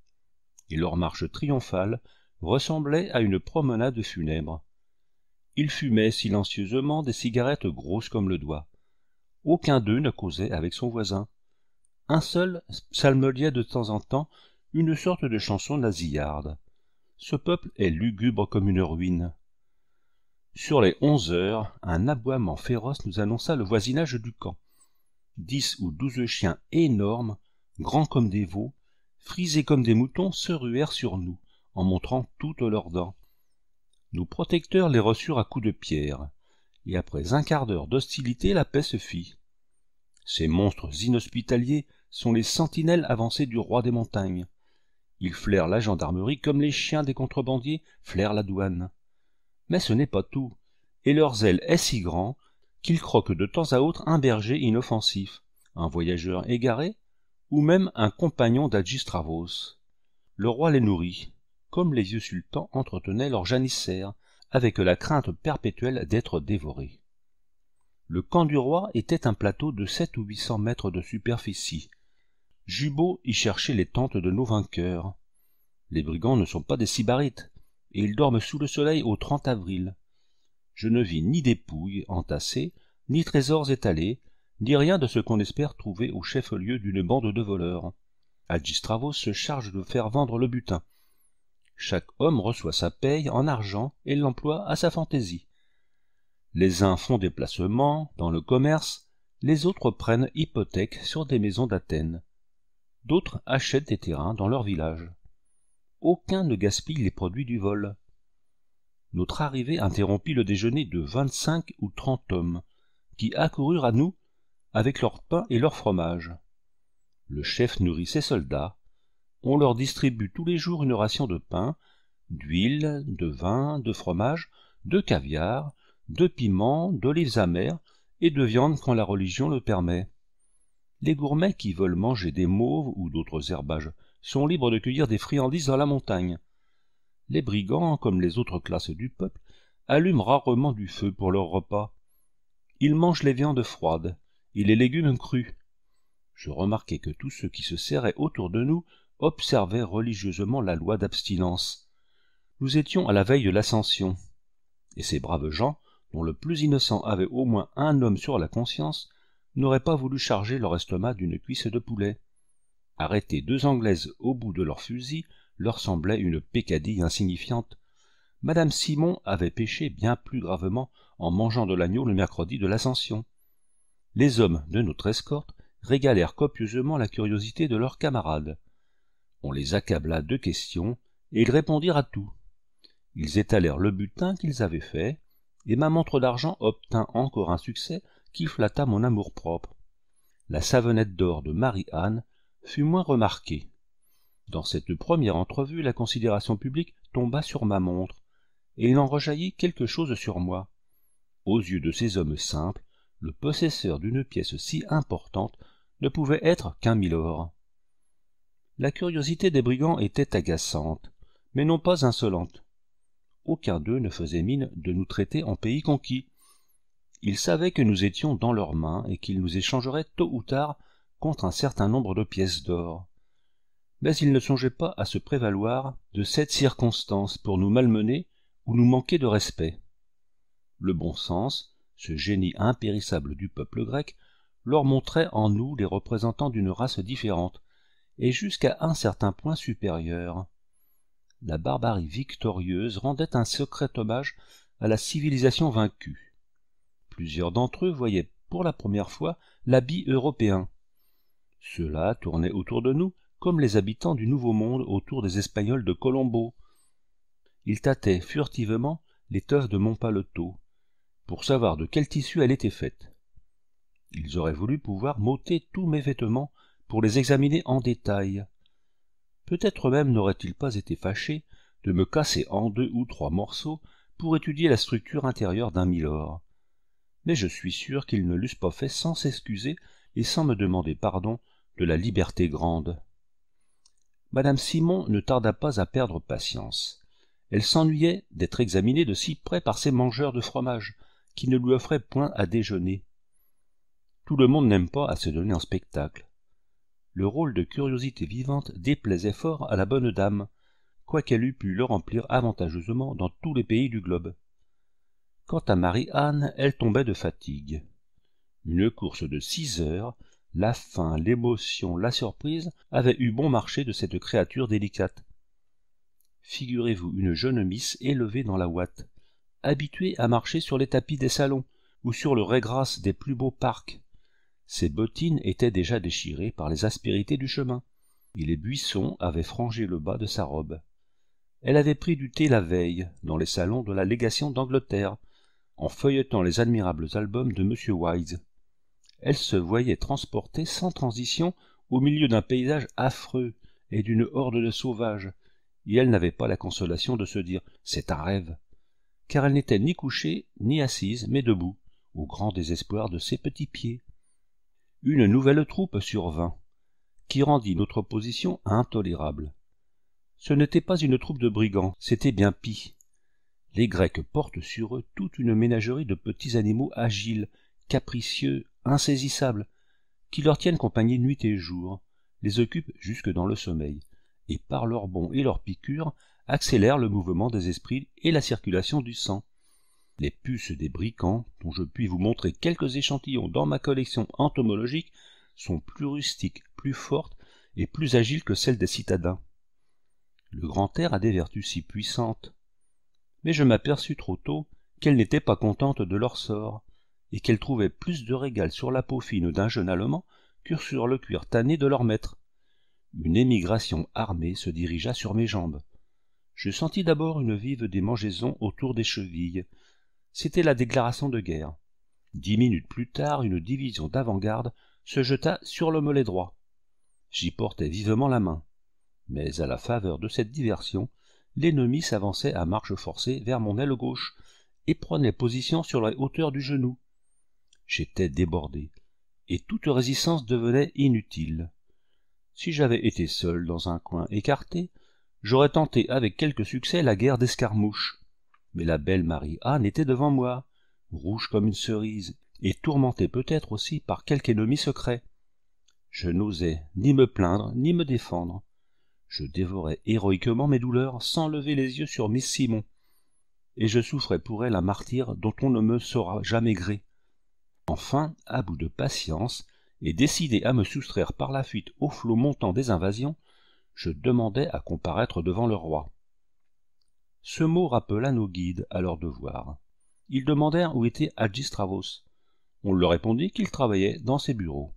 et leur marche triomphale ressemblait à une promenade funèbre. Ils fumaient silencieusement des cigarettes grosses comme le doigt. Aucun d'eux ne causait avec son voisin un seul psalmodiait de temps en temps une sorte de chanson nasillarde. Ce peuple est lugubre comme une ruine. Sur les onze heures, un aboiement féroce nous annonça le voisinage du camp. Dix ou douze chiens énormes, grands comme des veaux, frisés comme des moutons, se ruèrent sur nous, en montrant toutes leurs dents. Nos protecteurs les reçurent à coups de pierre, et après un quart d'heure d'hostilité, la paix se fit. Ces monstres inhospitaliers sont les sentinelles avancées du roi des montagnes. Ils flairent la gendarmerie comme les chiens des contrebandiers flairent la douane. Mais ce n'est pas tout, et leur zèle est si grand qu'ils croquent de temps à autre un berger inoffensif, un voyageur égaré, ou même un compagnon d'Adjistravos. Le roi les nourrit, comme les vieux sultans entretenaient leurs janissaires, avec la crainte perpétuelle d'être dévorés. Le camp du roi était un plateau de sept ou huit cents mètres de superficie, Jubot y cherchait les tentes de nos vainqueurs. Les brigands ne sont pas des sybarites, et ils dorment sous le soleil au 30 avril. Je ne vis ni dépouilles entassées, ni trésors étalés, ni rien de ce qu'on espère trouver au chef-lieu d'une bande de voleurs. Agistravos se charge de faire vendre le butin. Chaque homme reçoit sa paye en argent et l'emploie à sa fantaisie. Les uns font des placements dans le commerce, les autres prennent hypothèque sur des maisons d'Athènes d'autres achètent des terrains dans leur village. Aucun ne gaspille les produits du vol. Notre arrivée interrompit le déjeuner de vingt-cinq ou trente hommes, qui accoururent à nous avec leur pain et leur fromage. Le chef nourrit ses soldats. On leur distribue tous les jours une ration de pain, d'huile, de vin, de fromage, de caviar, de piment, d'olives amères et de viande quand la religion le permet. Les gourmets qui veulent manger des mauves ou d'autres herbages sont libres de cueillir des friandises dans la montagne. Les brigands, comme les autres classes du peuple, allument rarement du feu pour leur repas. Ils mangent les viandes froides et les légumes crus. Je remarquai que tous ceux qui se serraient autour de nous observaient religieusement la loi d'abstinence. Nous étions à la veille de l'ascension, et ces braves gens, dont le plus innocent avait au moins un homme sur la conscience, n'auraient pas voulu charger leur estomac d'une cuisse de poulet. Arrêter deux Anglaises au bout de leur fusil leur semblait une peccadille insignifiante. Madame Simon avait péché bien plus gravement en mangeant de l'agneau le mercredi de l'Ascension. Les hommes de notre escorte régalèrent copieusement la curiosité de leurs camarades. On les accabla de questions, et ils répondirent à tout. Ils étalèrent le butin qu'ils avaient fait, et ma montre d'argent obtint encore un succès qui flatta mon amour-propre. La savonnette d'or de Marie-Anne fut moins remarquée. Dans cette première entrevue, la considération publique tomba sur ma montre, et il en rejaillit quelque chose sur moi. Aux yeux de ces hommes simples, le possesseur d'une pièce si importante ne pouvait être qu'un milord. La curiosité des brigands était agaçante, mais non pas insolente. Aucun d'eux ne faisait mine de nous traiter en pays conquis, ils savaient que nous étions dans leurs mains et qu'ils nous échangeraient tôt ou tard contre un certain nombre de pièces d'or. Mais ils ne songeaient pas à se prévaloir de cette circonstance pour nous malmener ou nous manquer de respect. Le bon sens, ce génie impérissable du peuple grec, leur montrait en nous les représentants d'une race différente, et jusqu'à un certain point supérieur. La barbarie victorieuse rendait un secret hommage à la civilisation vaincue plusieurs d'entre eux voyaient pour la première fois l'habit européen. Ceux-là tournaient autour de nous comme les habitants du Nouveau Monde autour des Espagnols de Colombo. Ils tâtaient furtivement l'étoffe de mon paletot pour savoir de quel tissu elle était faite. Ils auraient voulu pouvoir m'ôter tous mes vêtements pour les examiner en détail. Peut-être même n'aurait-il pas été fâché de me casser en deux ou trois morceaux pour étudier la structure intérieure d'un milord mais je suis sûr qu'ils ne l'eussent pas fait sans s'excuser et sans me demander pardon de la liberté grande mme simon ne tarda pas à perdre patience elle s'ennuyait d'être examinée de si près par ces mangeurs de fromage qui ne lui offraient point à déjeuner tout le monde n'aime pas à se donner en spectacle le rôle de curiosité vivante déplaisait fort à la bonne dame quoiqu'elle eût pu le remplir avantageusement dans tous les pays du globe Quant à Marie-Anne, elle tombait de fatigue. Une course de six heures, la faim, l'émotion, la surprise avaient eu bon marché de cette créature délicate. Figurez-vous une jeune miss élevée dans la ouate, habituée à marcher sur les tapis des salons ou sur le raie grasse des plus beaux parcs. Ses bottines étaient déjà déchirées par les aspérités du chemin, et les buissons avaient frangé le bas de sa robe. Elle avait pris du thé la veille, dans les salons de la légation d'Angleterre, en feuilletant les admirables albums de M. Wise. Elle se voyait transportée sans transition au milieu d'un paysage affreux et d'une horde de sauvages, et elle n'avait pas la consolation de se dire c'est un rêve, car elle n'était ni couchée ni assise, mais debout, au grand désespoir de ses petits pieds. Une nouvelle troupe survint, qui rendit notre position intolérable. Ce n'était pas une troupe de brigands, c'était bien pis les Grecs portent sur eux toute une ménagerie de petits animaux agiles, capricieux, insaisissables, qui leur tiennent compagnie nuit et jour, les occupent jusque dans le sommeil, et par leurs bonds et leurs piqûres accélèrent le mouvement des esprits et la circulation du sang. Les puces des brigands, dont je puis vous montrer quelques échantillons dans ma collection entomologique, sont plus rustiques, plus fortes et plus agiles que celles des citadins. Le grand air a des vertus si puissantes mais je m'aperçus trop tôt qu'elles n'étaient pas contentes de leur sort, et qu'elles trouvaient plus de régal sur la peau fine d'un jeune Allemand que sur le cuir tanné de leur maître. Une émigration armée se dirigea sur mes jambes. Je sentis d'abord une vive démangeaison autour des chevilles. C'était la déclaration de guerre. Dix minutes plus tard, une division d'avant-garde se jeta sur le mollet droit. J'y portai vivement la main. Mais à la faveur de cette diversion, l'ennemi s'avançait à marche forcée vers mon aile gauche et prenait position sur la hauteur du genou. J'étais débordé, et toute résistance devenait inutile. Si j'avais été seul dans un coin écarté, j'aurais tenté avec quelque succès la guerre d'escarmouche. Mais la belle Marie-Anne était devant moi, rouge comme une cerise, et tourmentée peut-être aussi par quelque ennemi secret. Je n'osais ni me plaindre, ni me défendre, je dévorais héroïquement mes douleurs sans lever les yeux sur miss simon et je souffrais pour elle un martyre dont on ne me saura jamais gré enfin à bout de patience et décidé à me soustraire par la fuite au flot montant des invasions je demandai à comparaître devant le roi ce mot rappela nos guides à leur devoir ils demandèrent où était Travos. On leur répondit qu'il travaillait dans ses bureaux.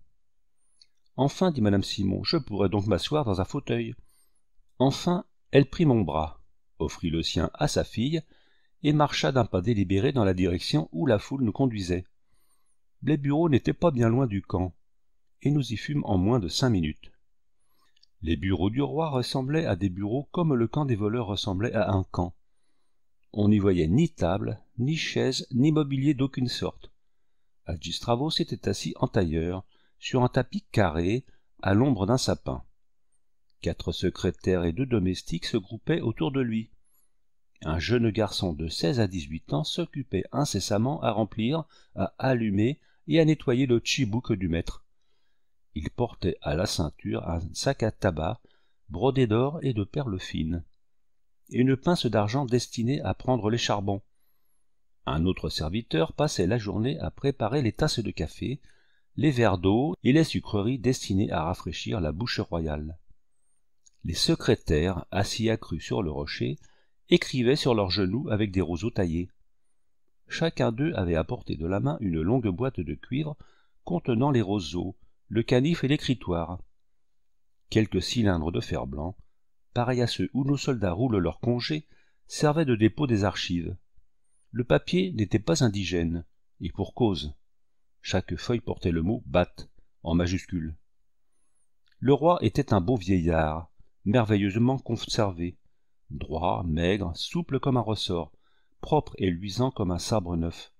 Enfin, dit madame Simon, je pourrais donc m'asseoir dans un fauteuil enfin elle prit mon bras offrit le sien à sa fille et marcha d'un pas délibéré dans la direction où la foule nous conduisait les bureaux n'étaient pas bien loin du camp et nous y fûmes en moins de cinq minutes les bureaux du roi ressemblaient à des bureaux comme le camp des voleurs ressemblait à un camp on n'y voyait ni table ni chaise ni mobilier d'aucune sorte Adjistravo s'était assis en tailleur sur un tapis carré à l'ombre d'un sapin Quatre secrétaires et deux domestiques se groupaient autour de lui. Un jeune garçon de seize à dix-huit ans s'occupait incessamment à remplir, à allumer et à nettoyer le tchibouk du maître. Il portait à la ceinture un sac à tabac, brodé d'or et de perles fines, et une pince d'argent destinée à prendre les charbons. Un autre serviteur passait la journée à préparer les tasses de café, les verres d'eau et les sucreries destinées à rafraîchir la bouche royale les secrétaires, assis accrus sur le rocher, écrivaient sur leurs genoux avec des roseaux taillés. Chacun d'eux avait apporté de la main une longue boîte de cuivre contenant les roseaux, le canif et l'écritoire. Quelques cylindres de fer blanc, pareils à ceux où nos soldats roulent leur congé, servaient de dépôt des archives. Le papier n'était pas indigène, et pour cause. Chaque feuille portait le mot BAT en majuscule. Le roi était un beau vieillard, merveilleusement conservé droit maigre souple comme un ressort propre et luisant comme un sabre neuf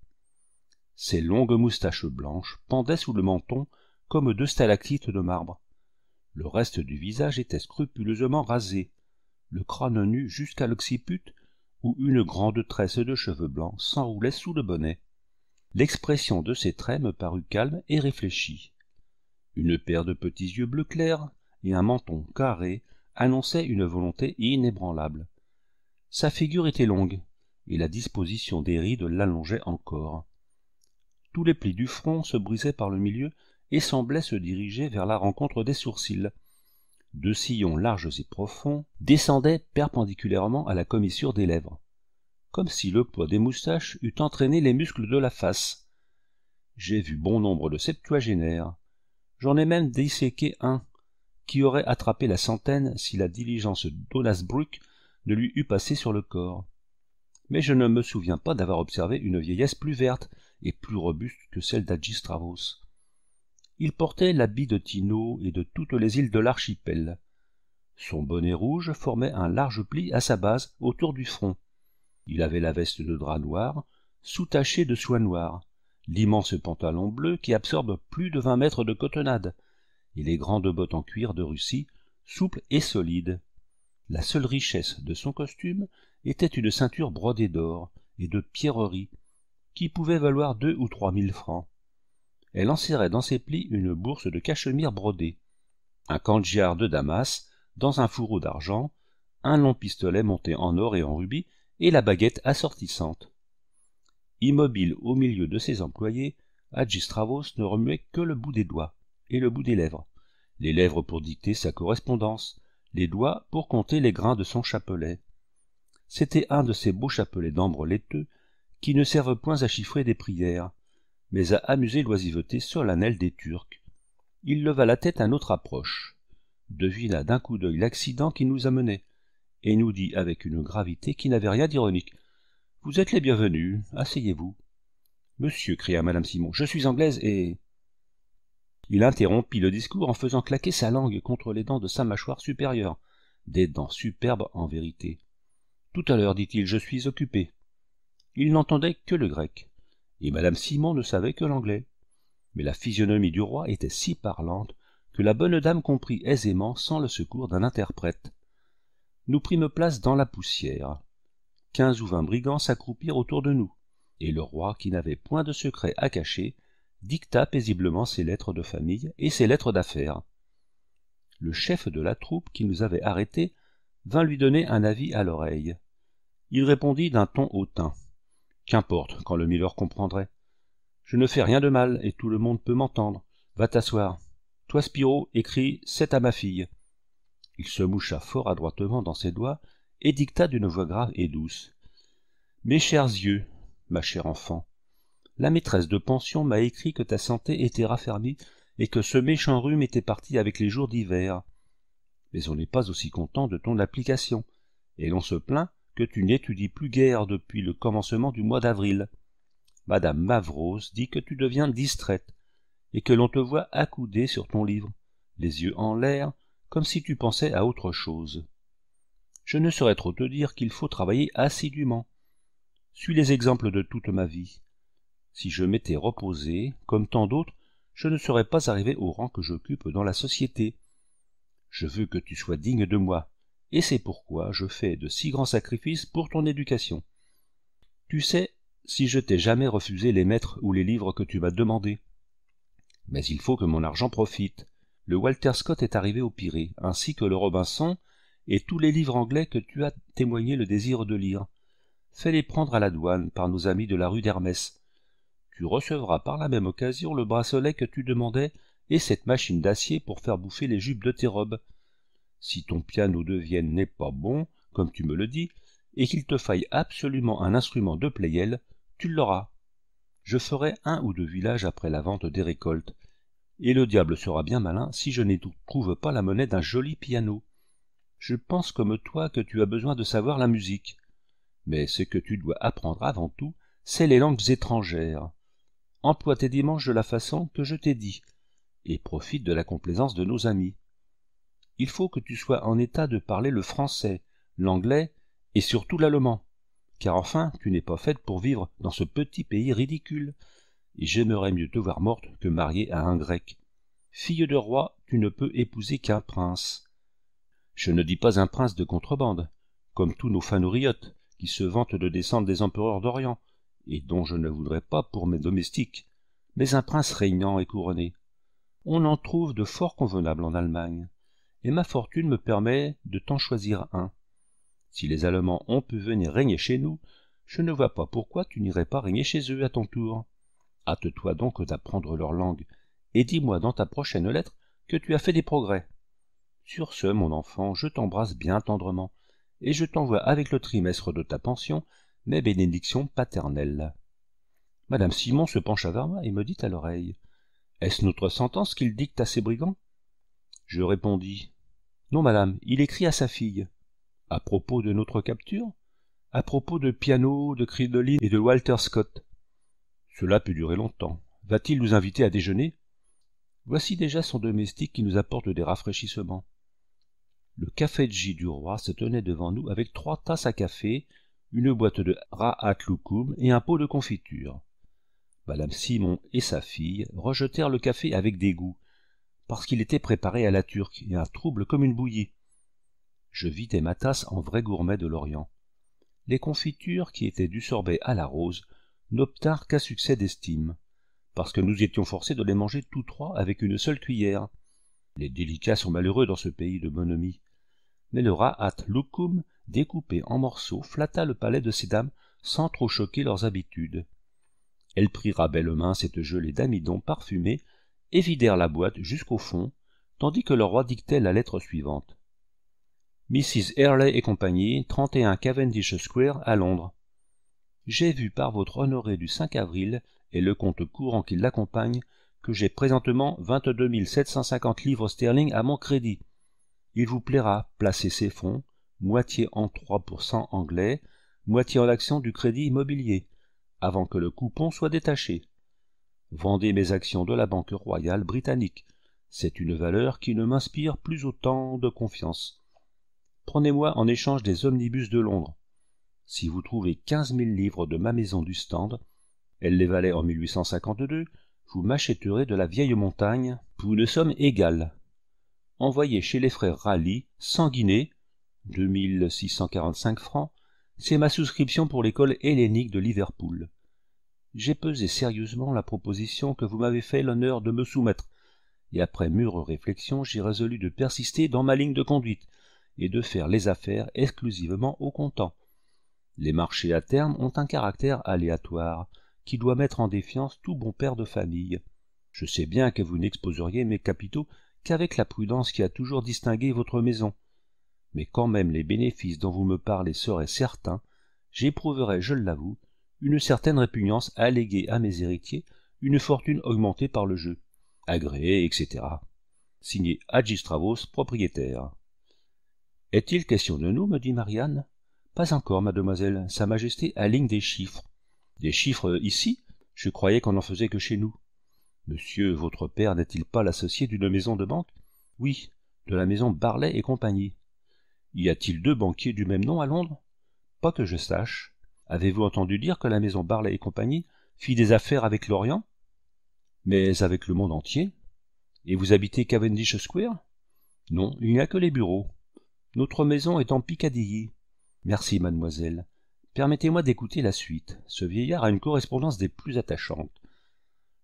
ses longues moustaches blanches pendaient sous le menton comme deux stalactites de marbre le reste du visage était scrupuleusement rasé le crâne nu jusqu'à l'occiput où une grande tresse de cheveux blancs s'enroulait sous le bonnet l'expression de ses traits me parut calme et réfléchie une paire de petits yeux bleu clair et un menton carré annonçait une volonté inébranlable sa figure était longue et la disposition des rides l'allongeait encore tous les plis du front se brisaient par le milieu et semblaient se diriger vers la rencontre des sourcils deux sillons larges et profonds descendaient perpendiculairement à la commissure des lèvres comme si le poids des moustaches eût entraîné les muscles de la face j'ai vu bon nombre de septuagénaires j'en ai même disséqué un qui aurait attrapé la centaine si la diligence Donasbruck ne lui eût passé sur le corps. Mais je ne me souviens pas d'avoir observé une vieillesse plus verte et plus robuste que celle d'Agis Travos. Il portait l'habit de Tino et de toutes les îles de l'archipel. Son bonnet rouge formait un large pli à sa base autour du front. Il avait la veste de drap noir, sous-tachée de soie noire, l'immense pantalon bleu qui absorbe plus de vingt mètres de cotonnade, et les grandes bottes en cuir de Russie, souples et solides. La seule richesse de son costume était une ceinture brodée d'or et de pierreries, qui pouvait valoir deux ou trois mille francs. Elle enserrait dans ses plis une bourse de cachemire brodée, un kandjar de damas dans un fourreau d'argent, un long pistolet monté en or et en rubis, et la baguette assortissante. Immobile au milieu de ses employés, agistravos ne remuait que le bout des doigts et le bout des lèvres, les lèvres pour dicter sa correspondance, les doigts pour compter les grains de son chapelet. C'était un de ces beaux chapelets d'ambre laiteux qui ne servent point à chiffrer des prières, mais à amuser l'oisiveté solennelle des Turcs. Il leva la tête à notre approche, devina d'un coup d'œil l'accident qui nous amenait, et nous dit avec une gravité qui n'avait rien d'ironique. Vous êtes les bienvenus, asseyez-vous. Monsieur, cria madame Simon, je suis anglaise et il interrompit le discours en faisant claquer sa langue contre les dents de sa mâchoire supérieure, des dents superbes en vérité. Tout à l'heure, dit-il, je suis occupé. Il n'entendait que le grec, et madame Simon ne savait que l'anglais. Mais la physionomie du roi était si parlante que la bonne dame comprit aisément sans le secours d'un interprète. Nous prîmes place dans la poussière. Quinze ou vingt brigands s'accroupirent autour de nous, et le roi, qui n'avait point de secret à cacher, dicta paisiblement ses lettres de famille et ses lettres d'affaires. Le chef de la troupe qui nous avait arrêtés vint lui donner un avis à l'oreille. Il répondit d'un ton hautain. Qu'importe, quand le milleur comprendrait. Je ne fais rien de mal, et tout le monde peut m'entendre. Va t'asseoir. Toi, Spiro, écris c'est à ma fille. Il se moucha fort adroitement dans ses doigts et dicta d'une voix grave et douce. Mes chers yeux, ma chère enfant, la maîtresse de pension m'a écrit que ta santé était raffermie et que ce méchant rhume était parti avec les jours d'hiver. Mais on n'est pas aussi content de ton application, et l'on se plaint que tu n'étudies plus guère depuis le commencement du mois d'avril. Madame Mavrose dit que tu deviens distraite, et que l'on te voit accoudée sur ton livre, les yeux en l'air, comme si tu pensais à autre chose. Je ne saurais trop te dire qu'il faut travailler assidûment. Suis les exemples de toute ma vie. Si je m'étais reposé, comme tant d'autres, je ne serais pas arrivé au rang que j'occupe dans la société. Je veux que tu sois digne de moi, et c'est pourquoi je fais de si grands sacrifices pour ton éducation. Tu sais, si je t'ai jamais refusé les maîtres ou les livres que tu m'as demandés. Mais il faut que mon argent profite. Le Walter Scott est arrivé au Pirée, ainsi que le Robinson, et tous les livres anglais que tu as témoigné le désir de lire. Fais-les prendre à la douane par nos amis de la rue d'Hermès. Tu recevras par la même occasion le bracelet que tu demandais et cette machine d'acier pour faire bouffer les jupes de tes robes. Si ton piano de Vienne n'est pas bon, comme tu me le dis, et qu'il te faille absolument un instrument de playel, tu l'auras. Je ferai un ou deux villages après la vente des récoltes, et le diable sera bien malin si je n'y trouve pas la monnaie d'un joli piano. Je pense comme toi que tu as besoin de savoir la musique. Mais ce que tu dois apprendre avant tout, c'est les langues étrangères emploie tes dimanches de la façon que je t'ai dit, et profite de la complaisance de nos amis. Il faut que tu sois en état de parler le français, l'anglais et surtout l'allemand, car enfin tu n'es pas faite pour vivre dans ce petit pays ridicule, et j'aimerais mieux te voir morte que mariée à un grec. Fille de roi, tu ne peux épouser qu'un prince. Je ne dis pas un prince de contrebande, comme tous nos fanouriotes qui se vantent de descendre des empereurs d'Orient, et dont je ne voudrais pas pour mes domestiques, mais un prince régnant et couronné. On en trouve de fort convenables en Allemagne, et ma fortune me permet de t'en choisir un. Si les Allemands ont pu venir régner chez nous, je ne vois pas pourquoi tu n'irais pas régner chez eux à ton tour. Hâte-toi donc d'apprendre leur langue, et dis-moi dans ta prochaine lettre que tu as fait des progrès. Sur ce, mon enfant, je t'embrasse bien tendrement, et je t'envoie avec le trimestre de ta pension mes bénédictions paternelles. » Madame Simon se pencha vers moi et me dit à l'oreille Est-ce notre sentence qu'il dicte à ses brigands Je répondis Non, madame, il écrit à sa fille. À propos de notre capture À propos de piano, de Cridoline et de Walter Scott. Cela peut durer longtemps. Va-t-il nous inviter à déjeuner Voici déjà son domestique qui nous apporte des rafraîchissements. Le café de du roi se tenait devant nous avec trois tasses à café, une boîte de Rahat loukoum et un pot de confiture. Madame Simon et sa fille rejetèrent le café avec dégoût, parce qu'il était préparé à la turque et un trouble comme une bouillie. Je vidai ma tasse en vrai gourmet de l'Orient. Les confitures, qui étaient du sorbet à la rose, n'obtinrent qu'à succès d'estime, parce que nous étions forcés de les manger tous trois avec une seule cuillère. Les délicats sont malheureux dans ce pays de bonhomie. Mais le ra'at Découpé en morceaux, flatta le palais de ces dames sans trop choquer leurs habitudes. Elles prirent à belles mains cette gelée d'amidon parfumée et vidèrent la boîte jusqu'au fond, tandis que le roi dictait la lettre suivante. Mrs. Hurley et compagnie, 31 Cavendish Square à Londres. J'ai vu par votre honoré du 5 avril et le compte courant qui l'accompagne que j'ai présentement cent cinquante livres sterling à mon crédit. Il vous plaira, placer ces fonds, moitié en 3% anglais, moitié en l'action du crédit immobilier, avant que le coupon soit détaché. Vendez mes actions de la Banque royale britannique. C'est une valeur qui ne m'inspire plus autant de confiance. Prenez-moi en échange des omnibus de Londres. Si vous trouvez quinze mille livres de ma maison du stand, elle les valait en 1852, vous m'achèterez de la vieille montagne pour une somme égale. Envoyez chez les frères Raleigh, sans Guinée, 2645 francs, c'est ma souscription pour l'école hellénique de Liverpool. J'ai pesé sérieusement la proposition que vous m'avez fait l'honneur de me soumettre, et après mûre réflexion, j'ai résolu de persister dans ma ligne de conduite et de faire les affaires exclusivement au comptant. Les marchés à terme ont un caractère aléatoire qui doit mettre en défiance tout bon père de famille. Je sais bien que vous n'exposeriez mes capitaux qu'avec la prudence qui a toujours distingué votre maison, mais quand même les bénéfices dont vous me parlez seraient certains, j'éprouverais, je l'avoue, une certaine répugnance à léguer à mes héritiers une fortune augmentée par le jeu, agréée, etc. Signé Agistravos, propriétaire. Est-il question de nous me dit Marianne. Pas encore, mademoiselle. Sa Majesté aligne des chiffres. Des chiffres euh, ici Je croyais qu'on n'en faisait que chez nous. Monsieur, votre père n'est-il pas l'associé d'une maison de banque Oui, de la maison Barlet et compagnie. Y a-t-il deux banquiers du même nom à Londres Pas que je sache. Avez-vous entendu dire que la maison Barley et compagnie fit des affaires avec l'Orient Mais avec le monde entier. Et vous habitez Cavendish Square Non, il n'y a que les bureaux. Notre maison est en Piccadilly. Merci, mademoiselle. Permettez-moi d'écouter la suite. Ce vieillard a une correspondance des plus attachantes.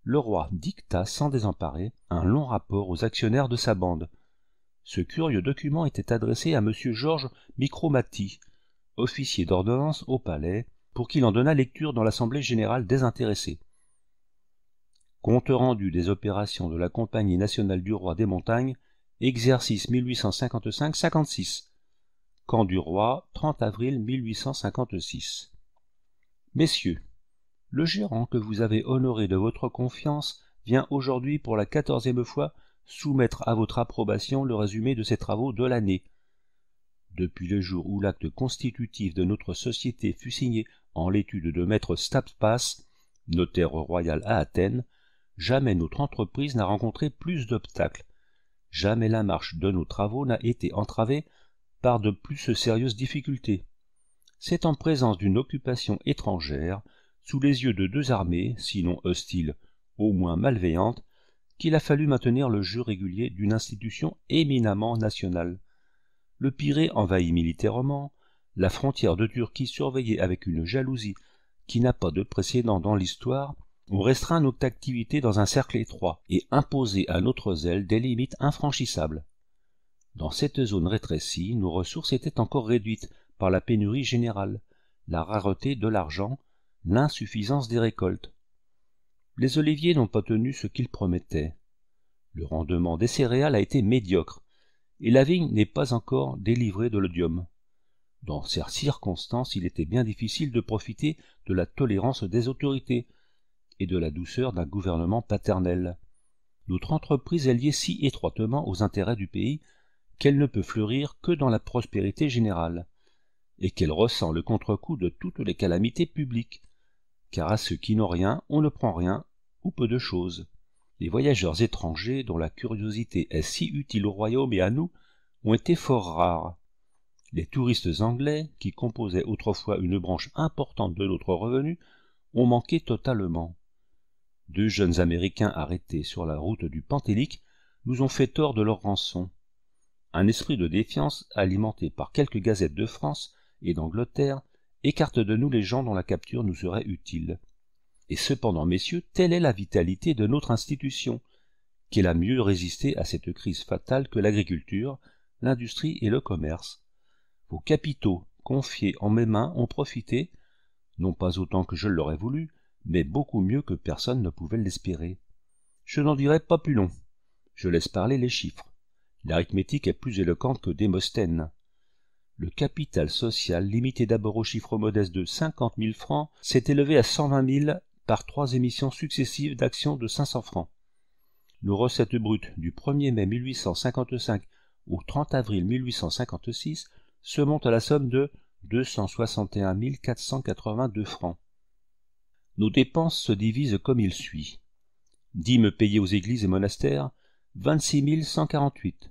Le roi dicta sans désemparer un long rapport aux actionnaires de sa bande, ce curieux document était adressé à M. Georges Micromatti, officier d'ordonnance au palais, pour qu'il en donnât lecture dans l'assemblée générale désintéressée. Compte rendu des opérations de la Compagnie nationale du roi des montagnes, exercice 1855-56. Camp du roi, 30 avril 1856. Messieurs, le gérant que vous avez honoré de votre confiance vient aujourd'hui pour la quatorzième fois soumettre à votre approbation le résumé de ces travaux de l'année. Depuis le jour où l'acte constitutif de notre société fut signé en l'étude de maître Stapspas, notaire royal à Athènes, jamais notre entreprise n'a rencontré plus d'obstacles. Jamais la marche de nos travaux n'a été entravée par de plus sérieuses difficultés. C'est en présence d'une occupation étrangère, sous les yeux de deux armées, sinon hostiles, au moins malveillantes, qu'il a fallu maintenir le jeu régulier d'une institution éminemment nationale. Le Pirée envahi militairement, la frontière de Turquie surveillée avec une jalousie qui n'a pas de précédent dans l'histoire, on restreint notre activité dans un cercle étroit et imposé à notre zèle des limites infranchissables. Dans cette zone rétrécie, nos ressources étaient encore réduites par la pénurie générale, la rareté de l'argent, l'insuffisance des récoltes, les oliviers n'ont pas tenu ce qu'ils promettaient. Le rendement des céréales a été médiocre, et la vigne n'est pas encore délivrée de l'odium. Dans ces circonstances, il était bien difficile de profiter de la tolérance des autorités et de la douceur d'un gouvernement paternel. Notre entreprise est liée si étroitement aux intérêts du pays qu'elle ne peut fleurir que dans la prospérité générale, et qu'elle ressent le contre-coup de toutes les calamités publiques, car à ceux qui n'ont rien on ne prend rien, ou peu de choses. Les voyageurs étrangers, dont la curiosité est si utile au royaume et à nous, ont été fort rares. Les touristes anglais, qui composaient autrefois une branche importante de notre revenu, ont manqué totalement. Deux jeunes Américains arrêtés sur la route du Pentélique nous ont fait tort de leur rançon. Un esprit de défiance alimenté par quelques gazettes de France et d'Angleterre écarte de nous les gens dont la capture nous serait utile. Et cependant, messieurs, telle est la vitalité de notre institution, qu'elle a mieux résisté à cette crise fatale que l'agriculture, l'industrie et le commerce. Vos capitaux, confiés en mes mains, ont profité, non pas autant que je l'aurais voulu, mais beaucoup mieux que personne ne pouvait l'espérer. Je n'en dirai pas plus long. Je laisse parler les chiffres. L'arithmétique est plus éloquente que Démosthène le capital social, limité d'abord au chiffre modeste de 50 000 francs, s'est élevé à 120 000 par trois émissions successives d'actions de 500 francs. Nos recettes brutes du 1er mai 1855 au 30 avril 1856 se montent à la somme de 261 482 francs. Nos dépenses se divisent comme il suit. Dîmes payées aux églises et monastères, 26 148.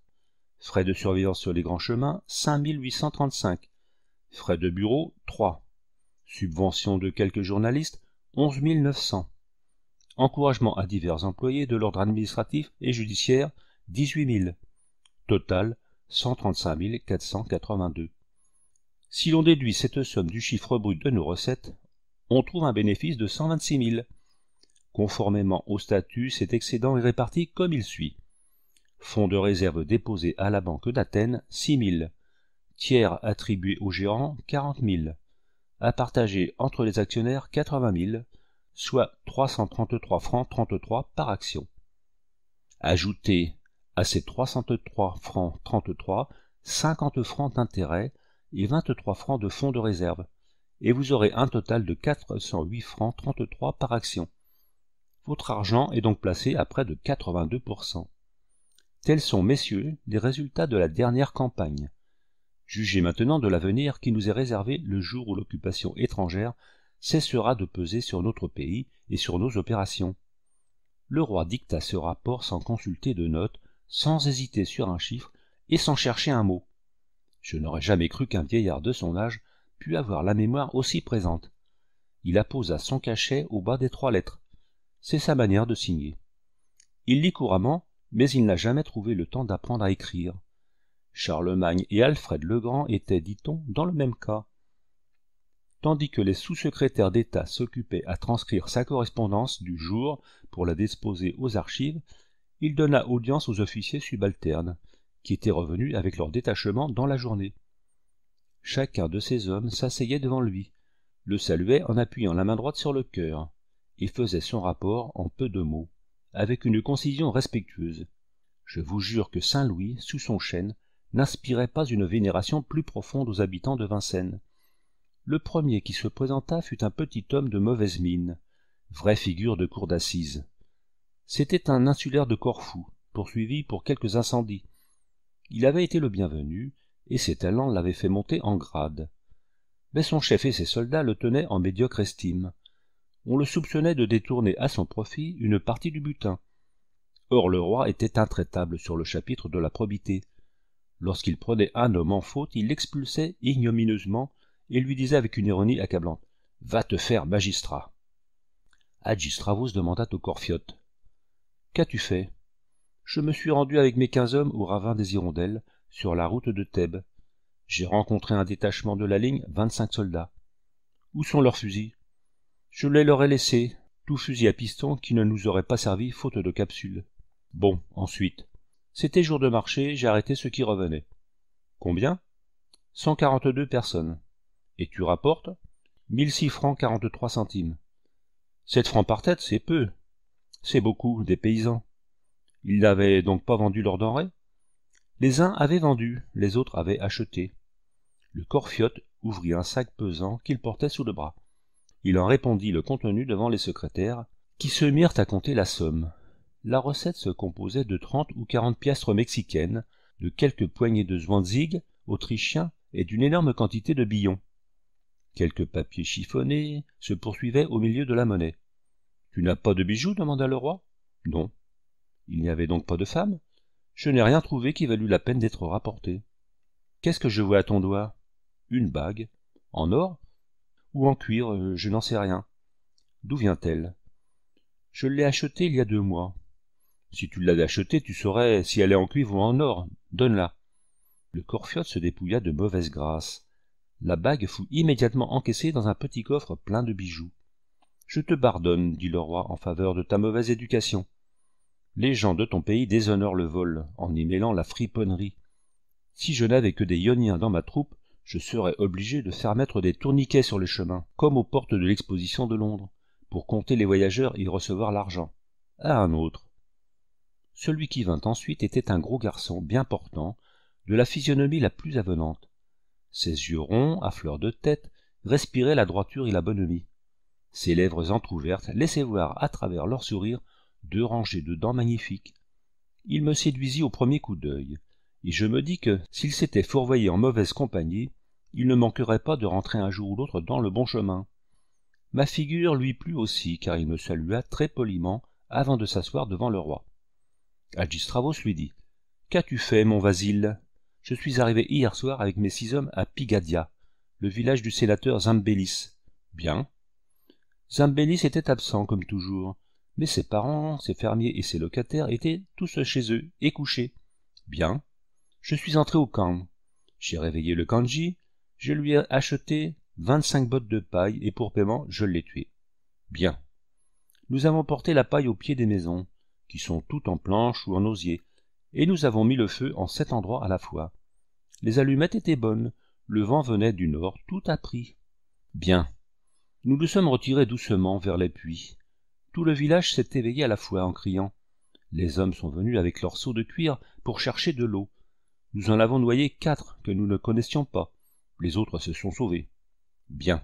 Frais de surveillance sur les grands chemins, 5835. Frais de bureau, 3. Subvention de quelques journalistes, 11 900. Encouragement à divers employés de l'ordre administratif et judiciaire, 18 000. Total, 135 482. Si l'on déduit cette somme du chiffre brut de nos recettes, on trouve un bénéfice de 126 000. Conformément au statut, cet excédent est réparti comme il suit. Fonds de réserve déposé à la Banque d'Athènes, 6 000. Tiers attribués aux gérant, 40 000. À partager entre les actionnaires, 80 000, soit 333 francs 33 par action. Ajoutez à ces trente-trois francs 33 50 francs d'intérêt et 23 francs de fonds de réserve, et vous aurez un total de 408 francs 33 par action. Votre argent est donc placé à près de 82%. Tels sont, messieurs, les résultats de la dernière campagne. Jugez maintenant de l'avenir qui nous est réservé le jour où l'occupation étrangère cessera de peser sur notre pays et sur nos opérations. Le roi dicta ce rapport sans consulter de notes, sans hésiter sur un chiffre et sans chercher un mot. Je n'aurais jamais cru qu'un vieillard de son âge pût avoir la mémoire aussi présente. Il apposa son cachet au bas des trois lettres. C'est sa manière de signer. Il lit couramment, mais il n'a jamais trouvé le temps d'apprendre à écrire. Charlemagne et Alfred le Grand étaient, dit-on, dans le même cas. Tandis que les sous-secrétaires d'État s'occupaient à transcrire sa correspondance du jour pour la disposer aux archives, il donna audience aux officiers subalternes, qui étaient revenus avec leur détachement dans la journée. Chacun de ces hommes s'asseyait devant lui, le saluait en appuyant la main droite sur le cœur, et faisait son rapport en peu de mots avec une concision respectueuse. Je vous jure que Saint Louis, sous son chêne, n'inspirait pas une vénération plus profonde aux habitants de Vincennes. Le premier qui se présenta fut un petit homme de mauvaise mine, vraie figure de cour d'assises. C'était un insulaire de Corfou, poursuivi pour quelques incendies. Il avait été le bienvenu, et ses talents l'avaient fait monter en grade. Mais son chef et ses soldats le tenaient en médiocre estime on le soupçonnait de détourner à son profit une partie du butin. Or le roi était intraitable sur le chapitre de la probité. Lorsqu'il prenait un homme en faute, il l'expulsait ignominieusement et lui disait avec une ironie accablante Va te faire magistrat. Agistravos demanda au Corfiote Qu'as-tu fait Je me suis rendu avec mes quinze hommes au ravin des Hirondelles, sur la route de Thèbes. J'ai rencontré un détachement de la ligne, vingt-cinq soldats. Où sont leurs fusils je les leur ai laissés, tout fusil à piston qui ne nous aurait pas servi faute de capsule. Bon, ensuite. C'était jour de marché, j'ai arrêté ceux qui revenaient. Combien Cent quarante-deux personnes. Et tu rapportes Mille six francs quarante-trois centimes. Sept francs par tête, c'est peu. C'est beaucoup, des paysans. Ils n'avaient donc pas vendu leurs denrées Les uns avaient vendu, les autres avaient acheté. Le corfiote ouvrit un sac pesant qu'il portait sous le bras il en répondit le contenu devant les secrétaires, qui se mirent à compter la somme. La recette se composait de trente ou quarante piastres mexicaines, de quelques poignées de zwanzig autrichiens et d'une énorme quantité de billons. Quelques papiers chiffonnés se poursuivaient au milieu de la monnaie. Tu n'as pas de bijoux demanda le roi. Non. Il n'y avait donc pas de femme Je n'ai rien trouvé qui valût la peine d'être rapporté. Qu'est-ce que je vois à ton doigt Une bague, en or, ou en cuir, euh, je n'en sais rien. D'où vient-elle Je l'ai achetée il y a deux mois. Si tu l'as achetée, tu saurais si elle est en cuivre ou en or. Donne-la. Le corfiote se dépouilla de mauvaise grâce. La bague fut immédiatement encaissée dans un petit coffre plein de bijoux. Je te pardonne, dit le roi, en faveur de ta mauvaise éducation. Les gens de ton pays déshonorent le vol, en y mêlant la friponnerie. Si je n'avais que des Ioniens dans ma troupe, je serais obligé de faire mettre des tourniquets sur le chemin, comme aux portes de l'exposition de Londres, pour compter les voyageurs et y recevoir l'argent. À un autre. Celui qui vint ensuite était un gros garçon bien portant, de la physionomie la plus avenante. Ses yeux ronds, à fleur de tête, respiraient la droiture et la bonhomie. Ses lèvres entr'ouvertes laissaient voir à travers leur sourire deux rangées de dents magnifiques. Il me séduisit au premier coup d'œil, et je me dis que, s'il s'était fourvoyé en mauvaise compagnie, il ne manquerait pas de rentrer un jour ou l'autre dans le bon chemin. Ma figure lui plut aussi, car il me salua très poliment avant de s'asseoir devant le roi. Agistravos lui dit Qu'as-tu fait, mon Vasile Je suis arrivé hier soir avec mes six hommes à Pigadia, le village du sénateur Zambélis. Bien. Zambélis était absent, comme toujours, mais ses parents, ses fermiers et ses locataires étaient tous chez eux et couchés. Bien. Je suis entré au camp. J'ai réveillé le kanji, je lui ai acheté vingt-cinq bottes de paille et pour paiement, je l'ai tué. Bien. Nous avons porté la paille au pied des maisons, qui sont toutes en planches ou en osier, et nous avons mis le feu en sept endroits à la fois. Les allumettes étaient bonnes, le vent venait du nord, tout a pris. Bien. Nous nous sommes retirés doucement vers les puits. Tout le village s'est éveillé à la fois en criant. Les hommes sont venus avec leurs seaux de cuir pour chercher de l'eau. Nous en avons noyé quatre que nous ne connaissions pas. Les autres se sont sauvés. Bien.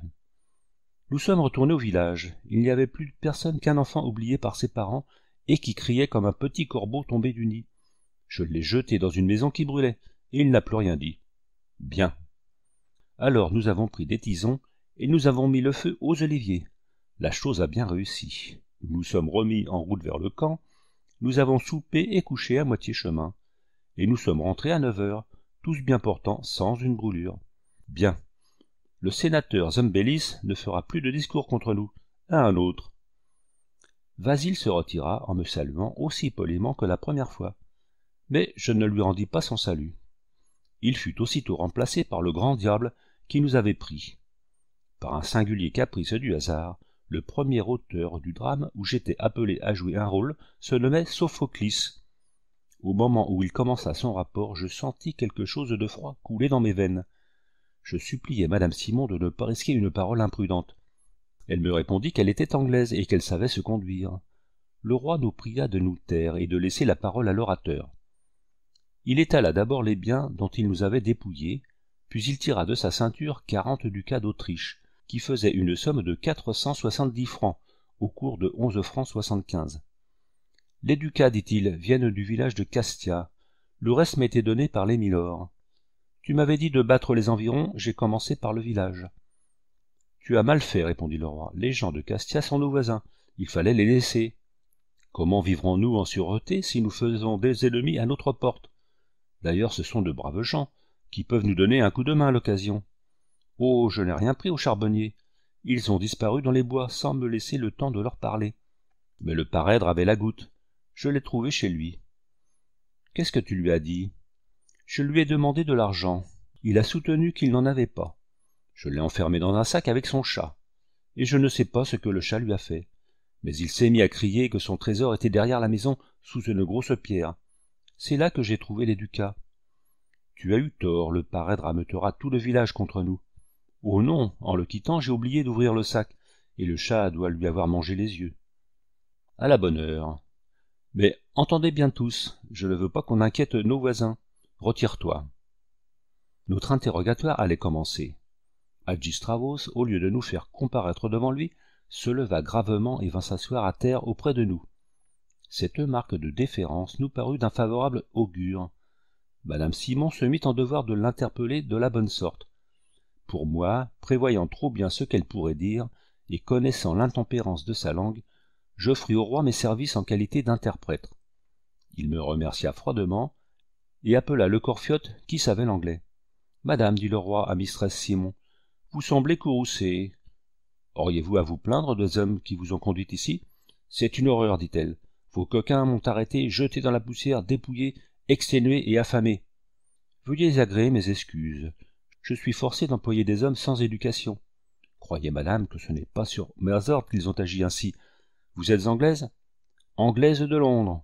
Nous sommes retournés au village. Il n'y avait plus de personne qu'un enfant oublié par ses parents et qui criait comme un petit corbeau tombé du nid. Je l'ai jeté dans une maison qui brûlait, et il n'a plus rien dit. Bien. Alors nous avons pris des tisons et nous avons mis le feu aux oliviers. La chose a bien réussi. Nous nous sommes remis en route vers le camp, nous avons soupé et couché à moitié chemin, et nous sommes rentrés à neuf heures, tous bien portants, sans une brûlure. Bien. Le sénateur Zambellis ne fera plus de discours contre nous, à un autre. Vasile se retira en me saluant aussi poliment que la première fois. Mais je ne lui rendis pas son salut. Il fut aussitôt remplacé par le grand diable qui nous avait pris. Par un singulier caprice du hasard, le premier auteur du drame où j'étais appelé à jouer un rôle se nommait Sophoclis. Au moment où il commença son rapport, je sentis quelque chose de froid couler dans mes veines je suppliai Madame simon de ne pas risquer une parole imprudente elle me répondit qu'elle était anglaise et qu'elle savait se conduire le roi nous pria de nous taire et de laisser la parole à l'orateur il étala d'abord les biens dont il nous avait dépouillés puis il tira de sa ceinture quarante ducats d'autriche qui faisaient une somme de quatre cent soixante-dix francs au cours de onze francs soixante-quinze les ducats dit-il viennent du village de castia le reste m'était donné par les tu m'avais dit de battre les environs, j'ai commencé par le village. Tu as mal fait, répondit le roi. Les gens de Castia sont nos voisins. Il fallait les laisser. Comment vivrons-nous en sûreté si nous faisons des ennemis à notre porte D'ailleurs, ce sont de braves gens qui peuvent nous donner un coup de main à l'occasion. Oh, je n'ai rien pris aux charbonniers. Ils ont disparu dans les bois sans me laisser le temps de leur parler. Mais le parèdre avait la goutte. Je l'ai trouvé chez lui. Qu'est-ce que tu lui as dit je lui ai demandé de l'argent. Il a soutenu qu'il n'en avait pas. Je l'ai enfermé dans un sac avec son chat. Et je ne sais pas ce que le chat lui a fait. Mais il s'est mis à crier que son trésor était derrière la maison, sous une grosse pierre. C'est là que j'ai trouvé les ducats. Tu as eu tort, le parrain ameutera tout le village contre nous. Oh non, en le quittant, j'ai oublié d'ouvrir le sac, et le chat doit lui avoir mangé les yeux. À la bonne heure. Mais entendez bien tous, je ne veux pas qu'on inquiète nos voisins. Retire-toi. Notre interrogatoire allait commencer. agistravos au lieu de nous faire comparaître devant lui, se leva gravement et vint s'asseoir à terre auprès de nous. Cette marque de déférence nous parut d'un favorable augure. Madame Simon se mit en devoir de l'interpeller de la bonne sorte. Pour moi, prévoyant trop bien ce qu'elle pourrait dire, et connaissant l'intempérance de sa langue, j'offris au roi mes services en qualité d'interprète. Il me remercia froidement, et appela le corfiote qui savait l'anglais. Madame, dit le roi à mistress Simon, vous semblez courroucée. Auriez-vous à vous plaindre des hommes qui vous ont conduite ici C'est une horreur, dit-elle. Vos coquins m'ont arrêté, jeté dans la poussière, dépouillé, exténué et affamé. Veuillez agréer mes excuses. Je suis forcé d'employer des hommes sans éducation. Croyez, madame, que ce n'est pas sur mes ordres qu'ils ont agi ainsi. Vous êtes anglaise Anglaise de Londres